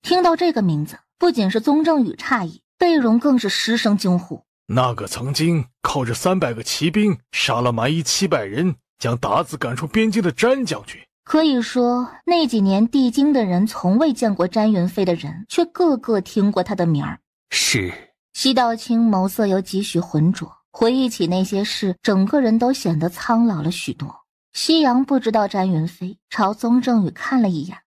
听到这个名字，不仅是宗正宇诧异，贝荣更是失声惊呼：“那个曾经靠着三百个骑兵杀了蛮夷七百人，将达子赶出边境的詹将军，可以说那几年帝京的人从未见过詹云飞的人，却个个听过他的名儿。”是。西道清眸色有几许浑浊，回忆起那些事，整个人都显得苍老了许多。夕阳不知道詹云飞，朝宗正宇看了一眼。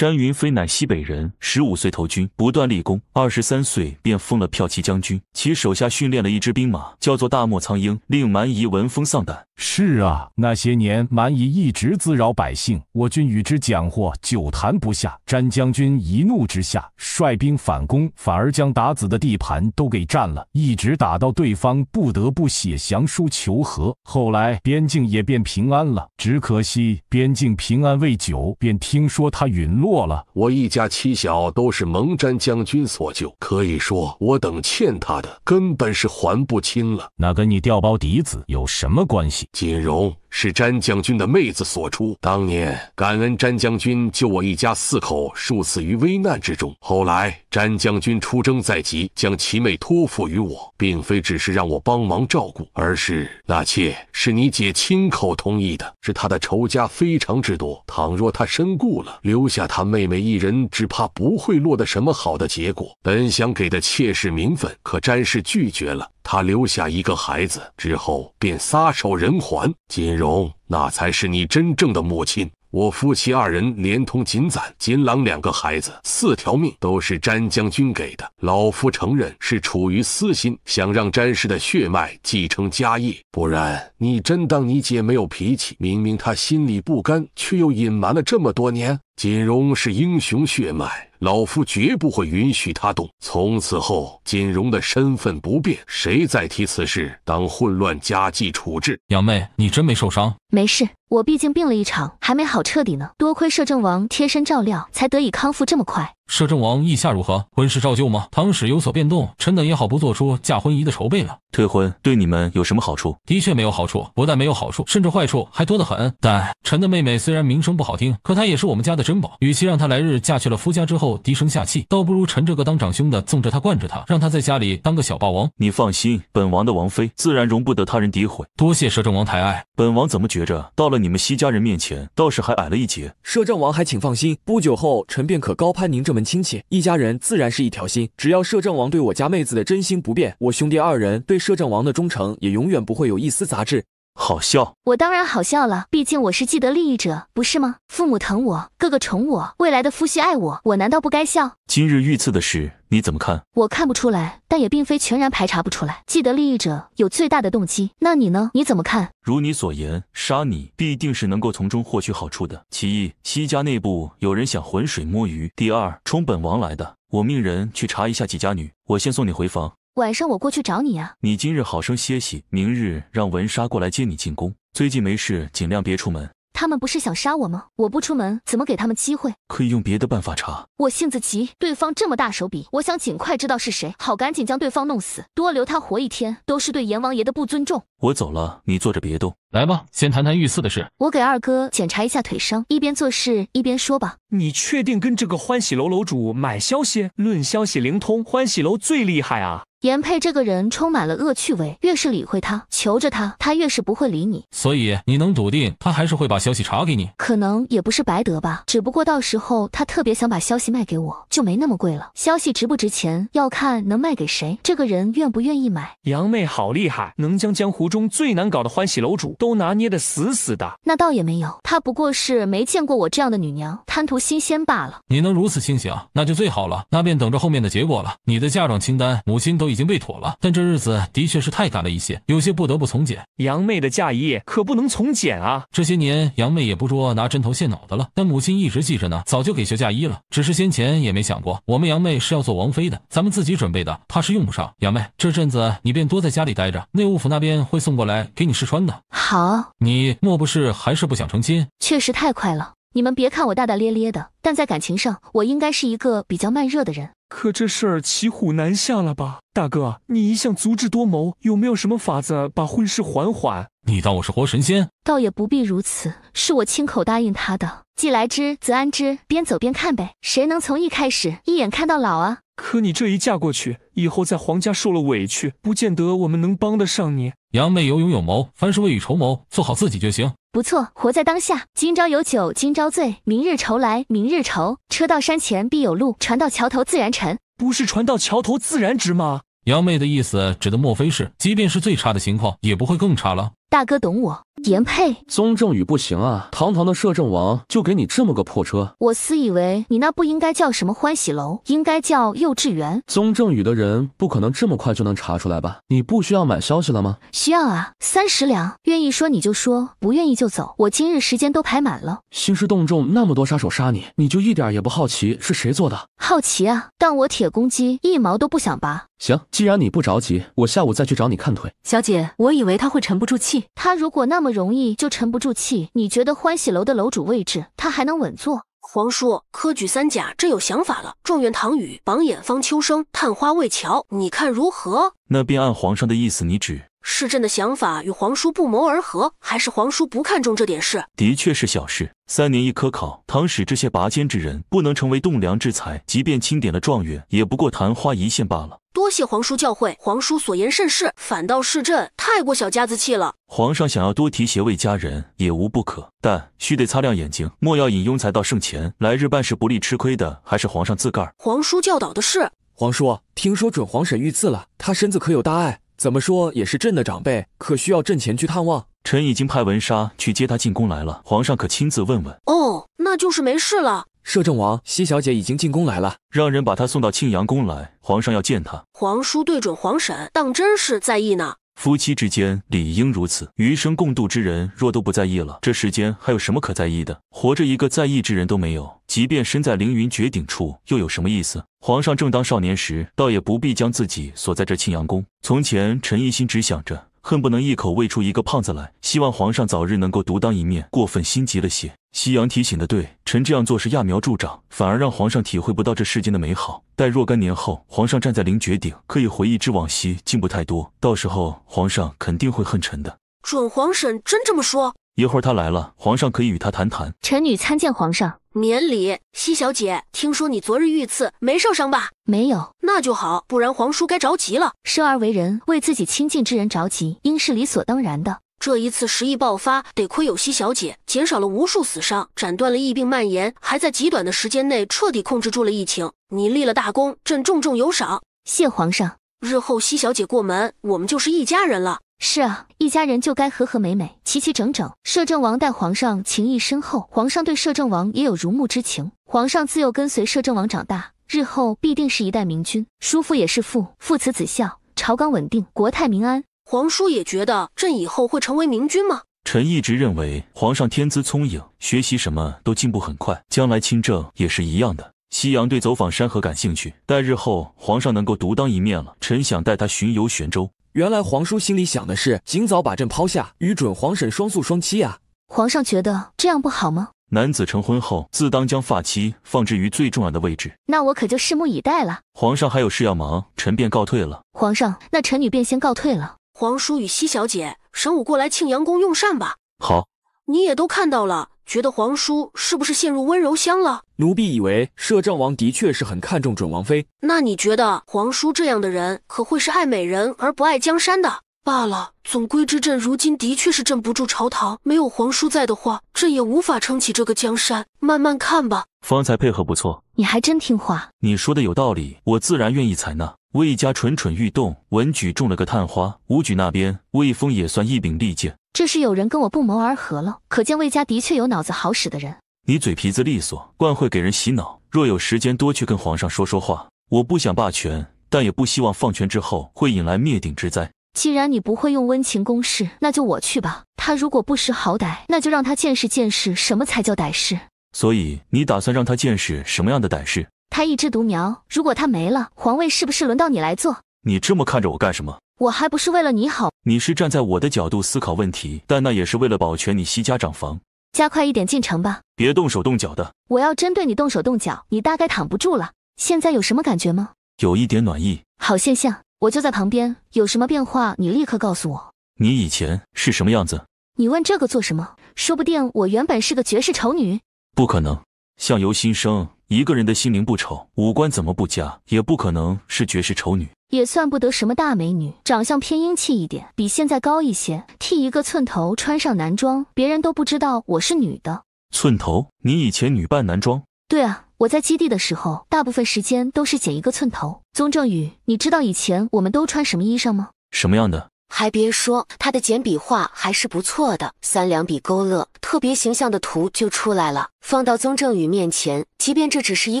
詹云飞乃西北人，十五岁投军，不断立功，二十三岁便封了骠骑将军。其手下训练了一支兵马，叫做“大漠苍鹰”，令蛮夷闻风丧胆。是啊，那些年蛮夷一直滋扰百姓，我军与之讲和，久谈不下。詹将军一怒之下，率兵反攻，反而将达子的地盘都给占了，一直打到对方不得不写降书求和。后来边境也变平安了，只可惜边境平安未久，便听说他陨落了。我一家七小都是蒙詹将军所救，可以说我等欠他的根本是还不清了。那跟你调包嫡子有什么关系？锦荣。是詹将军的妹子所出。当年感恩詹将军救我一家四口数次于危难之中，后来詹将军出征在即，将其妹托付于我，并非只是让我帮忙照顾，而是那妾是你姐亲口同意的，是她的仇家非常之多。倘若她身故了，留下她妹妹一人，只怕不会落得什么好的结果。本想给的妾室名分，可詹氏拒绝了，她留下一个孩子之后便撒手人寰。今。容，那才是你真正的母亲。我夫妻二人连同锦攒、锦郎两个孩子，四条命都是詹将军给的。老夫承认是出于私心，想让詹氏的血脉继承家业。不然，你真当你姐没有脾气？明明她心里不甘，却又隐瞒了这么多年。锦荣是英雄血脉。老夫绝不会允许他动。从此后，锦荣的身份不变。谁再提此事，当混乱加计处置。娘妹，你真没受伤？没事。我毕竟病了一场，还没好彻底呢。多亏摄政王贴身照料，才得以康复这么快。摄政王意下如何？婚事照旧吗？唐使有所变动，臣等也好不做出嫁婚仪的筹备了。退婚对你们有什么好处？的确没有好处，不但没有好处，甚至坏处还多得很。但臣的妹妹虽然名声不好听，可她也是我们家的珍宝。与其让她来日嫁去了夫家之后低声下气，倒不如臣这个当长兄的纵着她惯着她，让她在家里当个小霸王。你放心，本王的王妃自然容不得他人诋毁。多谢摄政王抬爱，本王怎么觉着到了。你们西家人面前倒是还矮了一截，摄政王还请放心，不久后臣便可高攀您这门亲戚，一家人自然是一条心。只要摄政王对我家妹子的真心不变，我兄弟二人对摄政王的忠诚也永远不会有一丝杂质。好笑，我当然好笑了。毕竟我是既得利益者，不是吗？父母疼我，哥哥宠我，未来的夫婿爱我，我难道不该笑？今日遇刺的事你怎么看？我看不出来，但也并非全然排查不出来。既得利益者有最大的动机。那你呢？你怎么看？如你所言，杀你必定是能够从中获取好处的。其一，西家内部有人想浑水摸鱼；第二，冲本王来的。我命人去查一下几家女。我先送你回房。晚上我过去找你呀。你今日好生歇息，明日让文沙过来接你进宫。最近没事，尽量别出门。他们不是想杀我吗？我不出门，怎么给他们机会？可以用别的办法查。我性子急，对方这么大手笔，我想尽快知道是谁，好赶紧将对方弄死。多留他活一天，都是对阎王爷的不尊重。我走了，你坐着别动。来吧，先谈谈御寺的事。我给二哥检查一下腿伤，一边做事一边说吧。你确定跟这个欢喜楼楼主买消息？论消息灵通，欢喜楼最厉害啊。颜佩这个人充满了恶趣味，越是理会他，求着他，他越是不会理你。所以你能笃定他还是会把消息查给你，可能也不是白得吧。只不过到时候他特别想把消息卖给我，就没那么贵了。消息值不值钱，要看能卖给谁，这个人愿不愿意买。杨妹好厉害，能将江湖中最难搞的欢喜楼主都拿捏得死死的。那倒也没有，她不过是没见过我这样的女娘，贪图新鲜罢了。你能如此清醒，那就最好了。那便等着后面的结果了。你的嫁妆清单，母亲都。已经被妥了，但这日子的确是太赶了一些，有些不得不从简。杨妹的嫁衣可不能从简啊！这些年杨妹也不捉拿针头线脑的了，但母亲一直记着呢，早就给学嫁衣了。只是先前也没想过，我们杨妹是要做王妃的，咱们自己准备的，怕是用不上。杨妹，这阵子你便多在家里待着，内务府那边会送过来给你试穿的。好，你莫不是还是不想成亲？确实太快了。你们别看我大大咧咧的，但在感情上，我应该是一个比较慢热的人。可这事儿骑虎难下了吧？大哥，你一向足智多谋，有没有什么法子把婚事缓缓？你当我是活神仙？倒也不必如此，是我亲口答应他的。既来之，则安之，边走边看呗。谁能从一开始一眼看到老啊？可你这一嫁过去。以后在皇家受了委屈，不见得我们能帮得上你。杨妹有勇有谋，凡事未雨绸缪，做好自己就行。不错，活在当下，今朝有酒今朝醉，明日愁来明日愁。车到山前必有路，船到桥头自然沉。不是船到桥头自然直吗？杨妹的意思，指的莫非是，即便是最差的情况，也不会更差了？大哥懂我。颜配宗正宇不行啊！堂堂的摄政王就给你这么个破车。我私以为你那不应该叫什么欢喜楼，应该叫幼稚园。宗正宇的人不可能这么快就能查出来吧？你不需要买消息了吗？需要啊，三十两。愿意说你就说，不愿意就走。我今日时间都排满了。兴师动众那么多杀手杀你，你就一点也不好奇是谁做的？好奇啊，但我铁公鸡一毛都不想拔。行，既然你不着急，我下午再去找你看腿。小姐，我以为他会沉不住气，他如果那么。容易就沉不住气。你觉得欢喜楼的楼主位置，他还能稳坐？皇叔，科举三甲朕有想法了。状元唐宇，榜眼方秋生，探花魏乔，你看如何？那便按皇上的意思，你指。是朕的想法与皇叔不谋而合，还是皇叔不看重这点事？的确是小事。三年一科考，倘使这些拔尖之人不能成为栋梁之才，即便钦点了状元，也不过昙花一现罢了。多谢皇叔教诲，皇叔所言甚是，反倒是朕太过小家子气了。皇上想要多提携位佳人也无不可，但须得擦亮眼睛，莫要引庸才到圣前，来日办事不利，吃亏的还是皇上自个儿。皇叔教导的是。皇叔，听说准皇婶遇刺了，她身子可有大碍？怎么说也是朕的长辈，可需要朕前去探望？臣已经派文莎去接她进宫来了，皇上可亲自问问。哦，那就是没事了。摄政王，西小姐已经进宫来了，让人把她送到庆阳宫来，皇上要见她。皇叔对准皇婶，当真是在意呢。夫妻之间理应如此，余生共度之人若都不在意了，这世间还有什么可在意的？活着一个在意之人都没有，即便身在凌云绝顶处，又有什么意思？皇上正当少年时，倒也不必将自己锁在这青阳宫。从前，臣一心只想着。恨不能一口喂出一个胖子来，希望皇上早日能够独当一面。过分心急了些。夕阳提醒的对，臣这样做是揠苗助长，反而让皇上体会不到这世间的美好。待若干年后，皇上站在凌绝顶，可以回忆之往昔，进步太多，到时候皇上肯定会恨臣的。准皇婶真这么说？一会儿他来了，皇上可以与他谈谈。臣女参见皇上，免礼。西小姐，听说你昨日遇刺，没受伤吧？没有，那就好，不然皇叔该着急了。生而为人，为自己亲近之人着急，应是理所当然的。这一次时疫爆发，得亏有西小姐，减少了无数死伤，斩断了疫病蔓延，还在极短的时间内彻底控制住了疫情。你立了大功，朕重重有赏。谢皇上。日后西小姐过门，我们就是一家人了。是啊，一家人就该和和美美，齐齐整整。摄政王待皇上情谊深厚，皇上对摄政王也有如沐之情。皇上自幼跟随摄政王长大，日后必定是一代明君。叔父也是父，父慈子孝，朝纲稳定，国泰民安。皇叔也觉得朕以后会成为明君吗？臣一直认为皇上天资聪颖，学习什么都进步很快，将来亲政也是一样的。夕阳对走访山河感兴趣，待日后皇上能够独当一面了，臣想带他巡游玄州。原来皇叔心里想的是尽早把朕抛下，与准皇婶双宿双栖啊。皇上觉得这样不好吗？男子成婚后，自当将发妻放置于最重要的位置。那我可就拭目以待了。皇上还有事要忙，臣便告退了。皇上，那臣女便先告退了。皇叔与西小姐，晌午过来庆阳宫用膳吧。好，你也都看到了。觉得皇叔是不是陷入温柔乡了？奴婢以为摄政王的确是很看重准王妃。那你觉得皇叔这样的人，可会是爱美人而不爱江山的？罢了，总归之，朕如今的确是镇不住朝堂。没有皇叔在的话，朕也无法撑起这个江山。慢慢看吧。方才配合不错，你还真听话。你说的有道理，我自然愿意采纳。魏家蠢蠢欲动，文举中了个探花，武举那边魏峰也算一柄利剑。这是有人跟我不谋而合了，可见魏家的确有脑子好使的人。你嘴皮子利索，惯会给人洗脑。若有时间多去跟皇上说说话。我不想霸权，但也不希望放权之后会引来灭顶之灾。既然你不会用温情攻势，那就我去吧。他如果不识好歹，那就让他见识见识什么才叫歹势。所以你打算让他见识什么样的胆识？他一枝独苗，如果他没了，皇位是不是轮到你来做？你这么看着我干什么？我还不是为了你好。你是站在我的角度思考问题，但那也是为了保全你西家长房。加快一点进程吧，别动手动脚的。我要真对你动手动脚，你大概躺不住了。现在有什么感觉吗？有一点暖意，好现象。我就在旁边，有什么变化你立刻告诉我。你以前是什么样子？你问这个做什么？说不定我原本是个绝世丑女。不可能，相由心生，一个人的心灵不丑，五官怎么不佳，也不可能是绝世丑女，也算不得什么大美女，长相偏英气一点，比现在高一些，剃一个寸头，穿上男装，别人都不知道我是女的。寸头？你以前女扮男装？对啊，我在基地的时候，大部分时间都是剪一个寸头。宗正宇，你知道以前我们都穿什么衣裳吗？什么样的？还别说，他的简笔画还是不错的，三两笔勾勒，特别形象的图就出来了。放到宗正宇面前，即便这只是一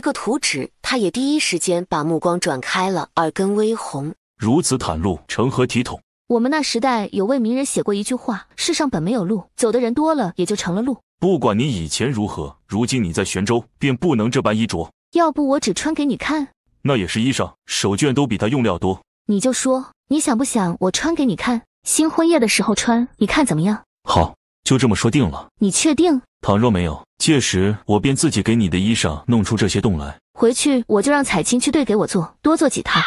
个图纸，他也第一时间把目光转开了，耳根微红。如此袒露，成何体统？我们那时代有位名人写过一句话：世上本没有路，走的人多了，也就成了路。不管你以前如何，如今你在玄州，便不能这般衣着。要不我只穿给你看？那也是衣裳，手绢都比他用料多。你就说你想不想我穿给你看？新婚夜的时候穿，你看怎么样？好，就这么说定了。你确定？倘若没有，届时我便自己给你的衣裳弄出这些洞来。回去我就让彩青去对给我做，多做几套。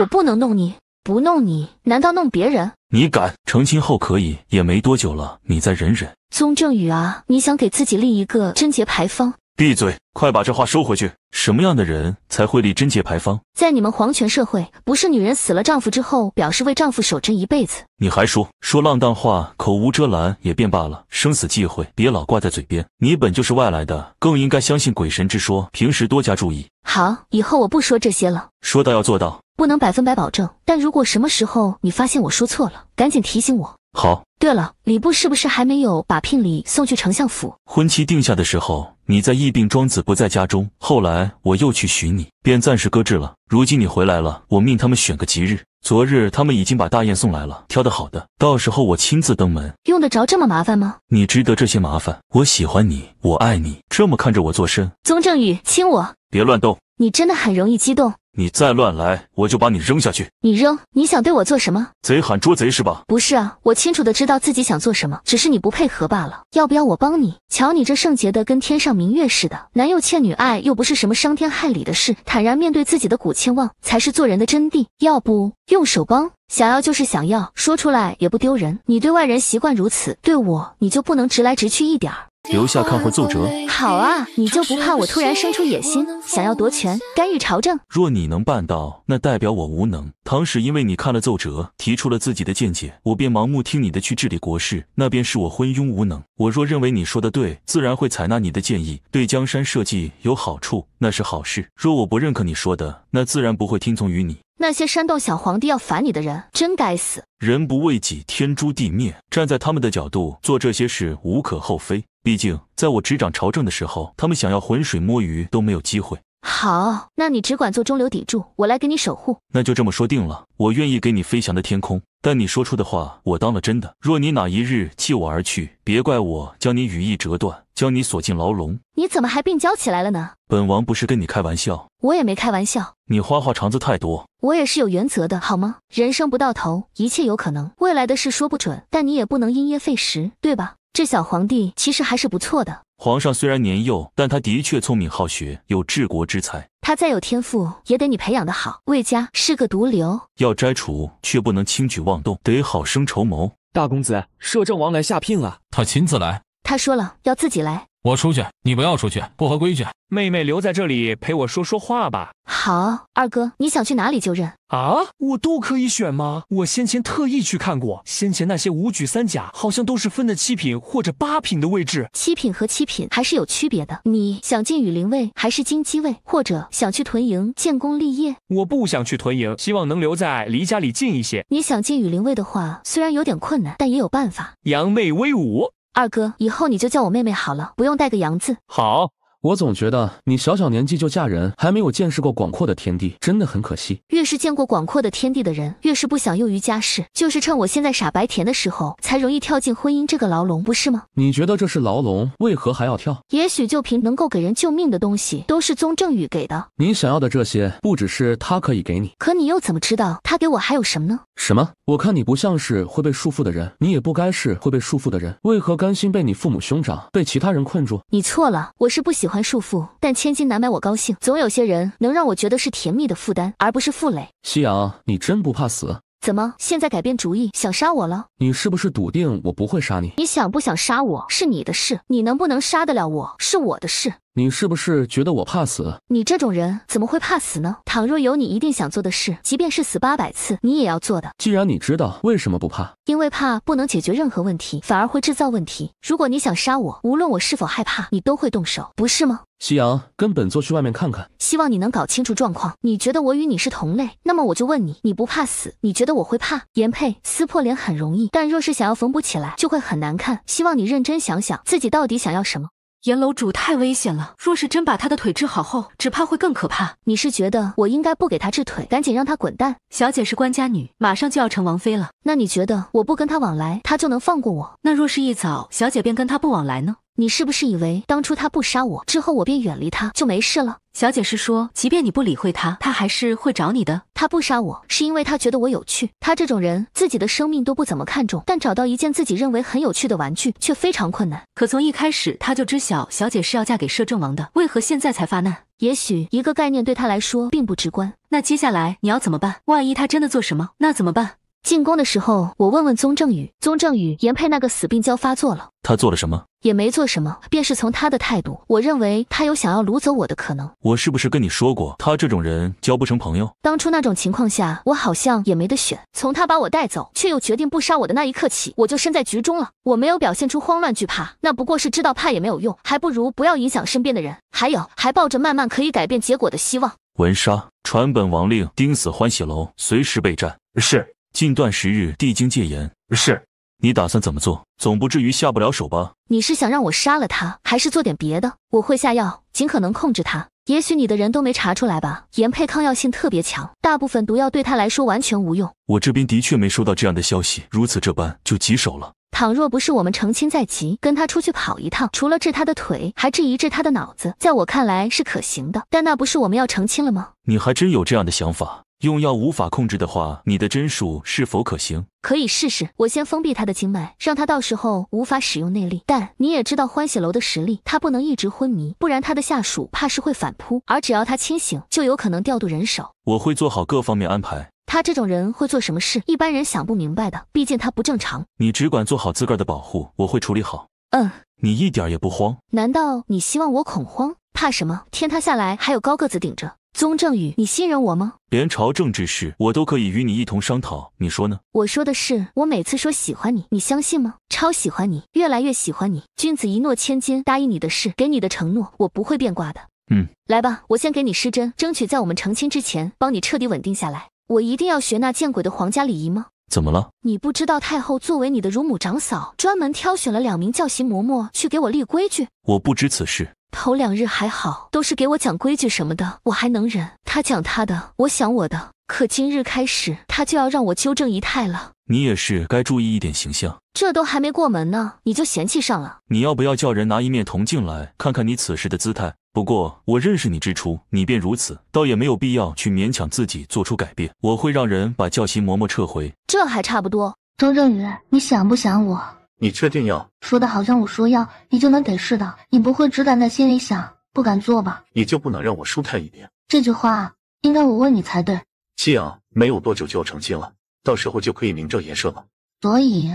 我不能弄你，不弄你，难道弄别人？你敢？成亲后可以，也没多久了，你再忍忍。宗正宇啊，你想给自己立一个贞洁牌坊？闭嘴！快把这话收回去。什么样的人才会立贞洁牌坊？在你们皇权社会，不是女人死了丈夫之后，表示为丈夫守贞一辈子。你还说说浪荡话，口无遮拦也便罢了。生死忌讳，别老挂在嘴边。你本就是外来的，更应该相信鬼神之说。平时多加注意。好，以后我不说这些了。说到要做到，不能百分百保证。但如果什么时候你发现我说错了，赶紧提醒我。好。对了，礼部是不是还没有把聘礼送去丞相府？婚期定下的时候。你在疫病庄子不在家中，后来我又去寻你，便暂时搁置了。如今你回来了，我命他们选个吉日。昨日他们已经把大雁送来了，挑的好的，到时候我亲自登门。用得着这么麻烦吗？你值得这些麻烦。我喜欢你，我爱你。这么看着我做甚？宗正宇，亲我！别乱动。你真的很容易激动。你再乱来，我就把你扔下去。你扔？你想对我做什么？贼喊捉贼是吧？不是啊，我清楚的知道自己想做什么，只是你不配合罢了。要不要我帮你？瞧你这圣洁的，跟天上明月似的，男又欠女爱，又不是什么伤天害理的事，坦然面对自己的古倩望才是做人的真谛。要不用手帮？想要就是想要，说出来也不丢人。你对外人习惯如此，对我你就不能直来直去一点儿？留下看会奏折。好啊，你就不怕我突然生出野心，想要夺权、干预朝政？若你能办到，那代表我无能。唐使因为你看了奏折，提出了自己的见解，我便盲目听你的去治理国事，那便是我昏庸无能。我若认为你说的对，自然会采纳你的建议，对江山社稷有好处，那是好事。若我不认可你说的，那自然不会听从于你。那些煽动小皇帝要反你的人，真该死！人不为己，天诛地灭。站在他们的角度做这些事，无可厚非。毕竟在我执掌朝政的时候，他们想要浑水摸鱼都没有机会。好，那你只管做中流砥柱，我来给你守护。那就这么说定了，我愿意给你飞翔的天空。但你说出的话，我当了真的。若你哪一日弃我而去，别怪我将你羽翼折断，将你锁进牢笼。你怎么还病娇起来了呢？本王不是跟你开玩笑，我也没开玩笑。你花花肠子太多，我也是有原则的，好吗？人生不到头，一切有可能。未来的事说不准，但你也不能因噎废食，对吧？这小皇帝其实还是不错的。皇上虽然年幼，但他的确聪明好学，有治国之才。他再有天赋，也得你培养得好。魏家是个毒瘤，要摘除，却不能轻举妄动，得好生筹谋。大公子，摄政王来下聘了，他亲自来，他说了要自己来。我出去，你不要出去，不合规矩。妹妹留在这里陪我说说话吧。好，二哥，你想去哪里就任啊？我都可以选吗？我先前特意去看过，先前那些五举三甲好像都是分的七品或者八品的位置。七品和七品还是有区别的。你想进羽林卫，还是金鸡卫？或者想去屯营建功立业？我不想去屯营，希望能留在离家里近一些。你想进羽林卫的话，虽然有点困难，但也有办法。杨妹威武。二哥，以后你就叫我妹妹好了，不用带个“杨”字。好。我总觉得你小小年纪就嫁人，还没有见识过广阔的天地，真的很可惜。越是见过广阔的天地的人，越是不想囿于家事。就是趁我现在傻白甜的时候，才容易跳进婚姻这个牢笼，不是吗？你觉得这是牢笼，为何还要跳？也许就凭能够给人救命的东西，都是宗正宇给的。你想要的这些，不只是他可以给你，可你又怎么知道他给我还有什么呢？什么？我看你不像是会被束缚的人，你也不该是会被束缚的人，为何甘心被你父母兄长、被其他人困住？你错了，我是不喜欢。还束缚，但千金难买我高兴。总有些人能让我觉得是甜蜜的负担，而不是负累。夕阳，你真不怕死？怎么？现在改变主意，想杀我了？你是不是笃定我不会杀你？你想不想杀我是你的事，你能不能杀得了我是我的事。你是不是觉得我怕死？你这种人怎么会怕死呢？倘若有你一定想做的事，即便是死八百次，你也要做的。既然你知道，为什么不怕？因为怕不能解决任何问题，反而会制造问题。如果你想杀我，无论我是否害怕，你都会动手，不是吗？夕阳跟本座去外面看看，希望你能搞清楚状况。你觉得我与你是同类，那么我就问你，你不怕死？你觉得我会怕？颜佩撕破脸很容易，但若是想要缝补起来，就会很难看。希望你认真想想，自己到底想要什么。颜楼主太危险了，若是真把他的腿治好后，只怕会更可怕。你是觉得我应该不给他治腿，赶紧让他滚蛋？小姐是官家女，马上就要成王妃了，那你觉得我不跟他往来，他就能放过我？那若是一早，小姐便跟他不往来呢？你是不是以为当初他不杀我之后，我便远离他就没事了？小姐是说，即便你不理会他，他还是会找你的。他不杀我，是因为他觉得我有趣。他这种人，自己的生命都不怎么看重，但找到一件自己认为很有趣的玩具却非常困难。可从一开始他就知晓，小姐是要嫁给摄政王的，为何现在才发难？也许一个概念对他来说并不直观。那接下来你要怎么办？万一他真的做什么，那怎么办？进宫的时候，我问问宗正宇。宗正宇，颜佩那个死病娇发作了。他做了什么？也没做什么，便是从他的态度，我认为他有想要掳走我的可能。我是不是跟你说过，他这种人交不成朋友？当初那种情况下，我好像也没得选。从他把我带走，却又决定不杀我的那一刻起，我就身在局中了。我没有表现出慌乱惧怕，那不过是知道怕也没有用，还不如不要影响身边的人。还有，还抱着慢慢可以改变结果的希望。文杀传本王令，盯死欢喜楼，随时备战。是。近段时日，帝京戒严。是，你打算怎么做？总不至于下不了手吧？你是想让我杀了他，还是做点别的？我会下药，尽可能控制他。也许你的人都没查出来吧？严配抗药性特别强，大部分毒药对他来说完全无用。我这边的确没收到这样的消息，如此这般就棘手了。倘若不是我们成亲在即，跟他出去跑一趟，除了治他的腿，还治一治他的脑子，在我看来是可行的。但那不是我们要成亲了吗？你还真有这样的想法。用药无法控制的话，你的针术是否可行？可以试试，我先封闭他的经脉，让他到时候无法使用内力。但你也知道欢喜楼的实力，他不能一直昏迷，不然他的下属怕是会反扑。而只要他清醒，就有可能调度人手。我会做好各方面安排。他这种人会做什么事，一般人想不明白的，毕竟他不正常。你只管做好自个儿的保护，我会处理好。嗯。你一点也不慌？难道你希望我恐慌？怕什么？天塌下来还有高个子顶着。宗正宇，你信任我吗？连朝政之事，我都可以与你一同商讨。你说呢？我说的是，我每次说喜欢你，你相信吗？超喜欢你，越来越喜欢你。君子一诺千金，答应你的事，给你的承诺，我不会变卦的。嗯，来吧，我先给你施针，争取在我们成亲之前，帮你彻底稳定下来。我一定要学那见鬼的皇家礼仪吗？怎么了？你不知道太后作为你的乳母长嫂，专门挑选了两名教习嬷嬷去给我立规矩。我不知此事。头两日还好，都是给我讲规矩什么的，我还能忍。他讲他的，我想我的。可今日开始，他就要让我纠正仪态了。你也是该注意一点形象。这都还没过门呢，你就嫌弃上了？你要不要叫人拿一面铜镜来看看你此时的姿态？不过，我认识你之初，你便如此，倒也没有必要去勉强自己做出改变。我会让人把教习嬷嬷撤回。这还差不多。周正宇，你想不想我？你确定要？说的好像我说要你就能给似的，你不会只敢在心里想，不敢做吧？你就不能让我舒坦一点？这句话应该我问你才对。夕阳没有多久就要成亲了，到时候就可以名正言顺了。所以，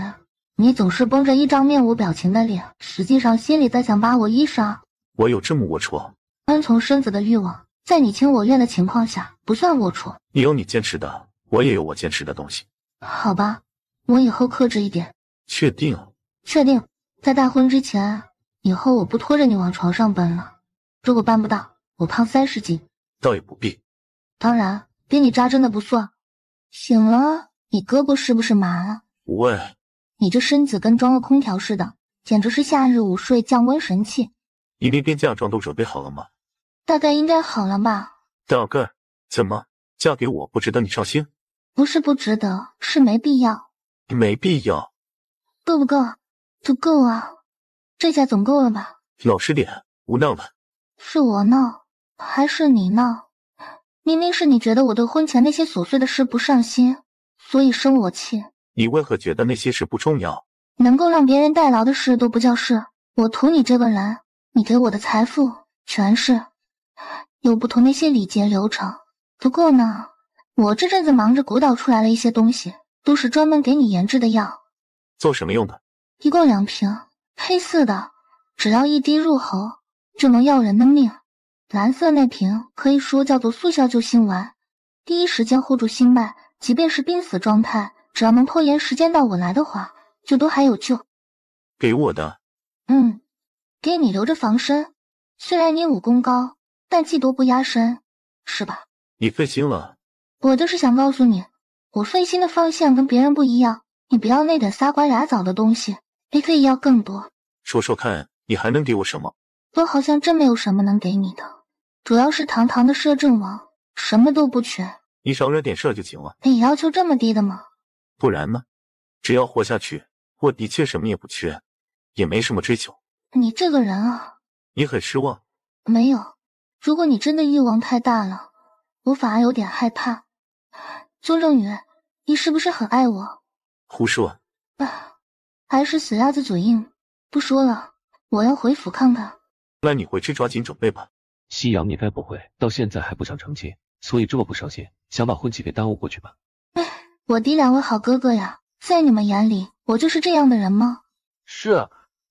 你总是绷着一张面无表情的脸，实际上心里在想把我衣裳。我有这么龌龊？遵从身子的欲望，在你情我愿的情况下不算龌龊。你有你坚持的，我也有我坚持的东西。好吧，我以后克制一点。确定？确定。在大婚之前，以后我不拖着你往床上奔了。如果办不到，我胖三十斤。倒也不必。当然，给你扎针的不算。醒了，你胳膊是不是麻了？不问。你这身子跟装了空调似的，简直是夏日午睡降温神器。你那边嫁妆都准备好了吗？大概应该好了吧。大概怎么？嫁给我不值得你上心？不是不值得，是没必要。没必要。够不够？不够啊。这下总够了吧？老实点，无闹了。是我闹，还是你闹？明明是你觉得我对婚前那些琐碎的事不上心，所以生我气。你为何觉得那些事不重要？能够让别人代劳的事都不叫事。我图你这个人。你给我的财富全是，有不同那些礼节流程。不过呢，我这阵子忙着鼓捣出来了一些东西，都是专门给你研制的药。做什么用的？一共两瓶，黑色的，只要一滴入喉就能要人的命。蓝色那瓶可以说叫做速效救心丸，第一时间护住心脉，即便是濒死状态，只要能拖延时间到我来的话，就都还有救。给我的？嗯。给你留着防身，虽然你武功高，但技多不压身，是吧？你费心了，我就是想告诉你，我费心的方向跟别人不一样。你不要那点仨瓜俩枣的东西，你可以要更多。说说看，你还能给我什么？我好像真没有什么能给你的，主要是堂堂的摄政王，什么都不缺。你少惹点事就行了。你要求这么低的吗？不然呢？只要活下去，我的确什么也不缺，也没什么追求。你这个人啊，你很失望？没有。如果你真的欲望太大了，我反而有点害怕。宗正宇，你是不是很爱我？胡说！啊，还是死鸭子嘴硬。不说了，我要回府看看。那你回去抓紧准备吧。夕阳，你该不会到现在还不想成亲，所以这么不上心，想把婚期给耽误过去吧？哎，我的两位好哥哥呀，在你们眼里，我就是这样的人吗？是。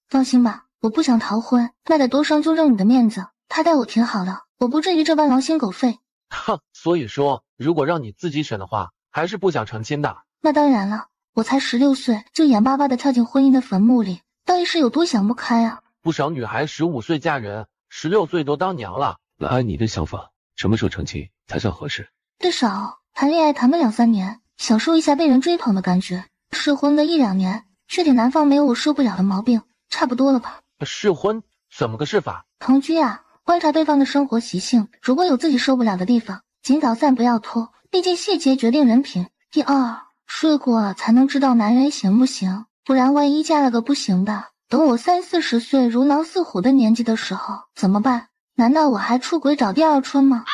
放心吧。我不想逃婚，那得多伤就让你的面子。他待我挺好的，我不至于这般狼心狗肺。哼，所以说，如果让你自己选的话，还是不想成亲的。那当然了，我才十六岁，就眼巴巴的跳进婚姻的坟墓里，到底是有多想不开啊！不少女孩十五岁嫁人，十六岁都当娘了。那按你的想法，什么时候成亲才算合适？至少谈恋爱谈个两三年，享受一下被人追捧的感觉；试婚个一两年，确定男方没有我受不了的毛病，差不多了吧？试婚怎么个试法？同居啊，观察对方的生活习性，如果有自己受不了的地方，尽早散不要拖，毕竟细节决定人品。第二，睡过才能知道男人行不行，不然万一嫁了个不行的，等我三四十岁如狼似虎的年纪的时候怎么办？难道我还出轨找第二春吗？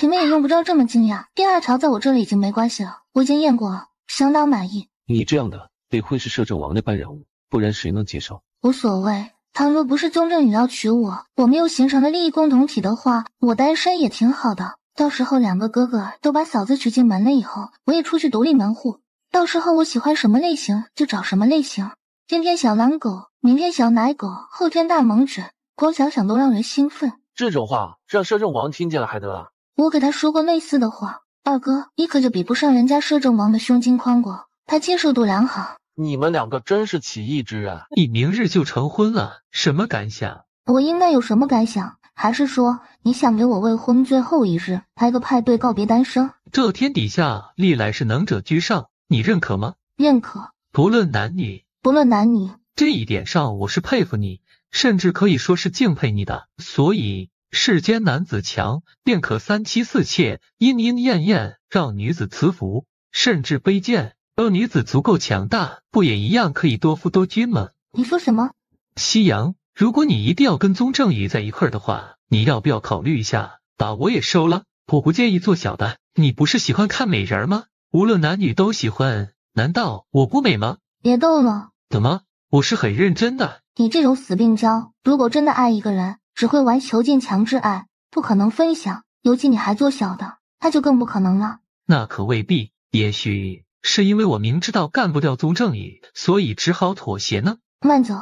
你们也用不着这么惊讶，第二潮在我这里已经没关系了，我已经验过，相当满意。你这样的得会是摄政王那般人物，不然谁能接受？无所谓，倘若不是宗正宇要娶我，我们又形成了利益共同体的话，我单身也挺好的。到时候两个哥哥都把嫂子娶进门了以后，我也出去独立门户。到时候我喜欢什么类型就找什么类型，今天小狼狗，明天小奶狗，后天大萌犬，光想想都让人兴奋。这种话让摄政王听见了还得了？我给他说过类似的话，二哥你可就比不上人家摄政王的胸襟宽广，他接受度良好。你们两个真是奇异之啊！你明日就成婚了，什么感想？我应该有什么感想？还是说你想给我未婚最后一日开个派对，告别单身？这天底下历来是能者居上，你认可吗？认可。不论男女，不论男女，这一点上我是佩服你，甚至可以说是敬佩你的。所以世间男子强，便可三妻四妾，莺莺燕燕，让女子辞福，甚至卑贱。若女子足够强大，不也一样可以多夫多君吗？你说什么？夕阳，如果你一定要跟宗正宇在一块儿的话，你要不要考虑一下，把我也收了？我不介意做小的。你不是喜欢看美人吗？无论男女都喜欢，难道我不美吗？别逗了。怎么？我是很认真的。你这种死病娇，如果真的爱一个人，只会玩囚禁、强制爱，不可能分享。尤其你还做小的，那就更不可能了。那可未必，也许。是因为我明知道干不掉宗正宇，所以只好妥协呢。慢走，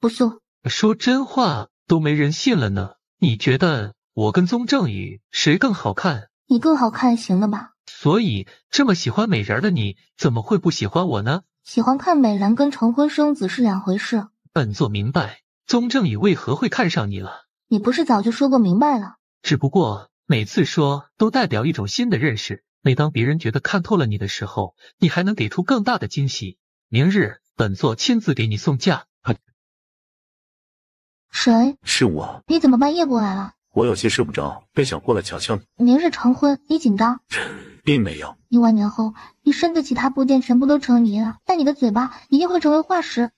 不送。说真话都没人信了呢。你觉得我跟宗正宇谁更好看？你更好看，行了吧？所以这么喜欢美人的你，怎么会不喜欢我呢？喜欢看美人跟成婚生子是两回事。本座明白宗正宇为何会看上你了。你不是早就说过明白了？只不过每次说都代表一种新的认识。每当别人觉得看透了你的时候，你还能给出更大的惊喜。明日本座亲自给你送嫁。谁？是我。你怎么半夜过来了？我有些睡不着，便想过来瞧瞧你。明日成婚，你紧张？并没有。一万年后，你身子其他部件全部都成泥了，但你的嘴巴一定会成为化石。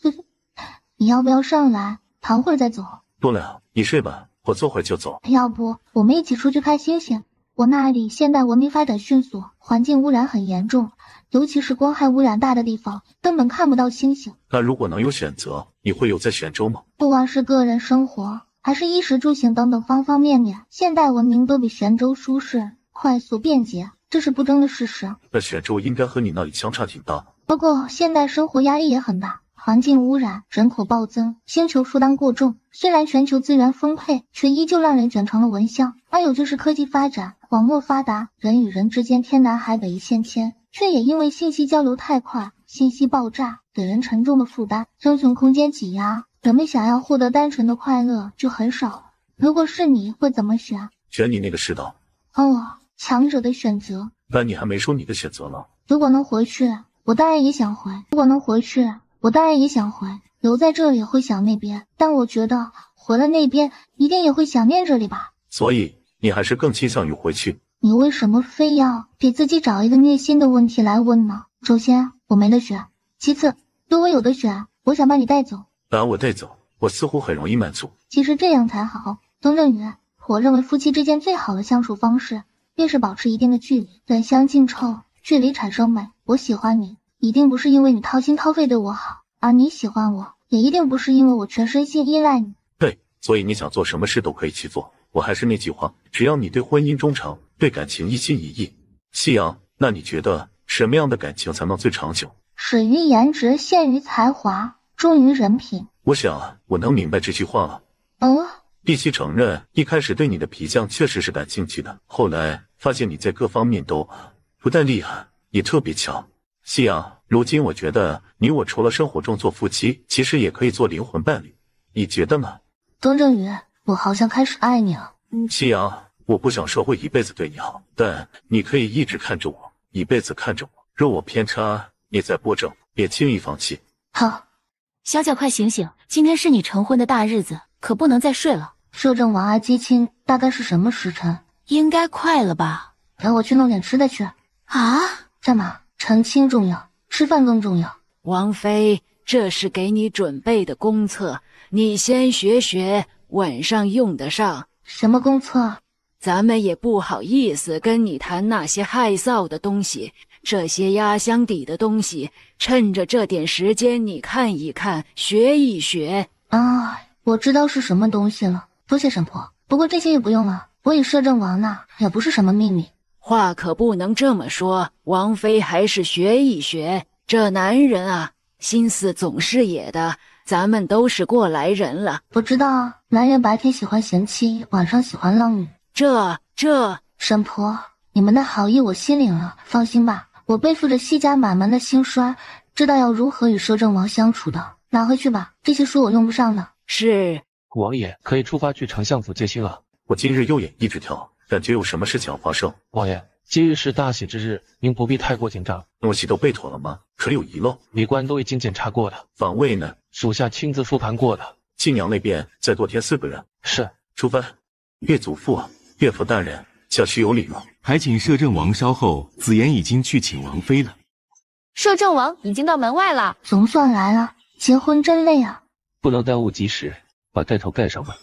你要不要上来躺会再走？不了，你睡吧，我坐会就走。要不我们一起出去看星星？我那里现代文明发展迅速，环境污染很严重，尤其是光害污染大的地方，根本看不到星星。那如果能有选择，你会有在玄州吗？不管是个人生活，还是衣食住行等等方方面面，现代文明都比玄州舒适、快速、便捷，这是不争的事实。那玄州应该和你那里相差挺大，不过现代生活压力也很大。环境污染，人口暴增，星球负担过重。虽然全球资源丰沛，却依旧让人卷成了蚊香。还有就是科技发展，网络发达，人与人之间天南海北一线牵，却也因为信息交流太快，信息爆炸，给人沉重的负担，生存空间挤压，人们想要获得单纯的快乐就很少了。如果是你会怎么选？选你那个世道。哦，强者的选择。那你还没说你的选择呢。如果能回去，我当然也想回。如果能回去。我当然也想回，留在这里会想那边，但我觉得回了那边一定也会想念这里吧。所以你还是更倾向于回去。你为什么非要给自己找一个虐心的问题来问呢？首先我没得选，其次如果有的选，我想把你带走，把我带走，我似乎很容易满足。其实这样才好，东正宇，我认为夫妻之间最好的相处方式便是保持一定的距离，远香近臭，距离产生美。我喜欢你。一定不是因为你掏心掏肺对我好，而你喜欢我也一定不是因为我全身心依赖你。对，所以你想做什么事都可以去做。我还是那句话，只要你对婚姻忠诚，对感情一心一意。夕阳，那你觉得什么样的感情才能最长久？始于颜值，陷于才华，忠于人品。我想我能明白这句话。了。嗯，必须承认，一开始对你的皮匠确实是感兴趣的，后来发现你在各方面都不但厉害，也特别强。夕阳，如今我觉得你我除了生活中做夫妻，其实也可以做灵魂伴侣。你觉得呢？东正宇，我好像开始爱你了。夕阳，我不想说会一辈子对你好，但你可以一直看着我，一辈子看着我。若我偏差，你再纠正，别轻易放弃。好，小小，快醒醒！今天是你成婚的大日子，可不能再睡了。摄政王阿接亲大概是什么时辰？应该快了吧？陪我去弄点吃的去。啊？在吗？成亲重要，吃饭更重要。王妃，这是给你准备的公厕，你先学学，晚上用得上。什么公厕？咱们也不好意思跟你谈那些害臊的东西，这些压箱底的东西，趁着这点时间，你看一看，学一学。啊，我知道是什么东西了，多谢神婆。不过这些也不用了，我与摄政王呢，也不是什么秘密。话可不能这么说，王妃还是学一学，这男人啊，心思总是野的。咱们都是过来人了，我知道男人白天喜欢贤妻，晚上喜欢浪女。这这，沈婆，你们的好意我心领了。放心吧，我背负着西家满门的兴衰，知道要如何与摄政王相处的。拿回去吧，这些书我用不上了。是，王爷可以出发去丞相府接亲了。我今日右眼一直跳。感觉有什么事情要发生？王爷，今日是大喜之日，您不必太过紧张。诺西都备妥了吗？可有遗漏？礼官都已经检查过了，防卫呢？属下亲自复盘过的。晋阳那边再多添四个人。是。出发。岳祖父、岳父大人，小婿有礼了。还请摄政王稍后。紫妍已经去请王妃了。摄政王已经到门外了，总算来了。结婚真累啊！不能耽误，及时把盖头盖上吧。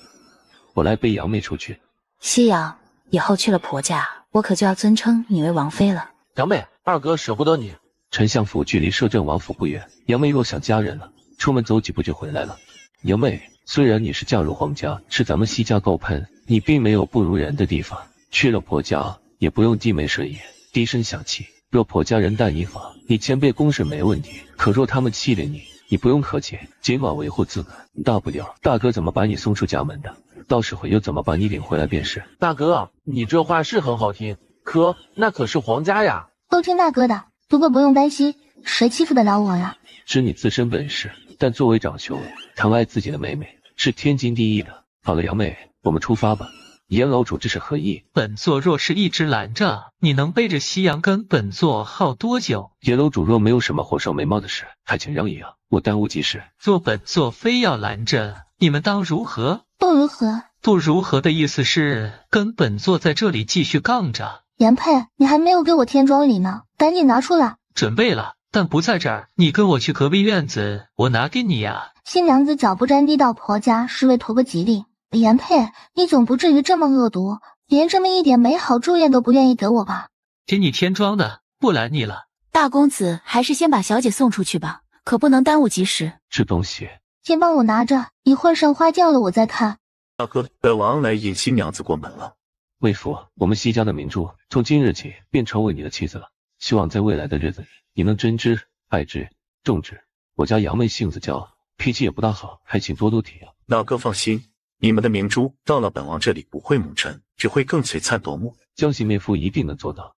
我来背杨妹出去。夕阳。以后去了婆家，我可就要尊称你为王妃了。杨妹，二哥舍不得你。丞相府距离摄政王府不远，杨妹若想家人了，出门走几步就回来了。杨妹，虽然你是嫁入皇家，是咱们西家高攀，你并没有不如人的地方。去了婆家，也不用低眉顺眼、低声下气。若婆家人待你好，你前辈恭顺没问题；可若他们欺凌你，你不用客气，尽管维护自个。大不了大哥怎么把你送出家门的，到时候又怎么把你领回来便是。大哥，你这话是很好听，可那可是皇家呀，都听大哥的。不过不用担心，谁欺负得了我呀？知你自身本事，但作为长兄，疼爱自己的妹妹是天经地义的。好了，杨妹，我们出发吧。严楼主，这是何意？本座若是一直拦着，你能背着夕阳跟本座耗多久？严楼主若没有什么火烧眉毛的事，还请让一让，我耽误急事。做本座非要拦着，你们当如何？不如何？不如何的意思是跟本座在这里继续杠着。颜佩，你还没有给我添妆礼呢，赶紧拿出来。准备了，但不在这儿。你跟我去隔壁院子，我拿给你呀。新娘子脚不沾地到婆家，是为图个吉利。严佩，你总不至于这么恶毒，连这么一点美好祝愿都不愿意给我吧？给你添妆的，不拦你了。大公子，还是先把小姐送出去吧，可不能耽误及时。这东西，先帮我拿着，一会儿上花轿了我再看。大哥，本王来引新娘子过门了。魏府，我们西家的明珠，从今日起便成为你的妻子了。希望在未来的日子里，你能真知、爱之重之。我家杨妹性子娇，脾气也不大好，还请多多体谅。大哥放心。你们的明珠到了本王这里不会蒙尘，只会更璀璨夺目。江西妹夫一定能做到。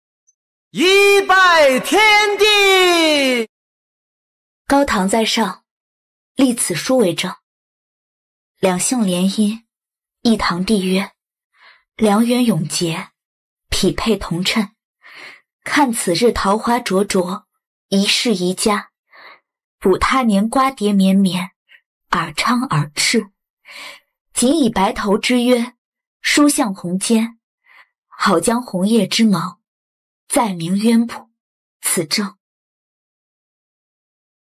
一拜天地，高堂在上，立此书为证。两姓联姻，一堂缔约，良缘永结，匹配同称。看此日桃花灼灼，一世一家；补他年瓜瓞绵绵，尔昌尔炽。谨以白头之约，书向红笺，好将红叶之盟，载明渊谱此证。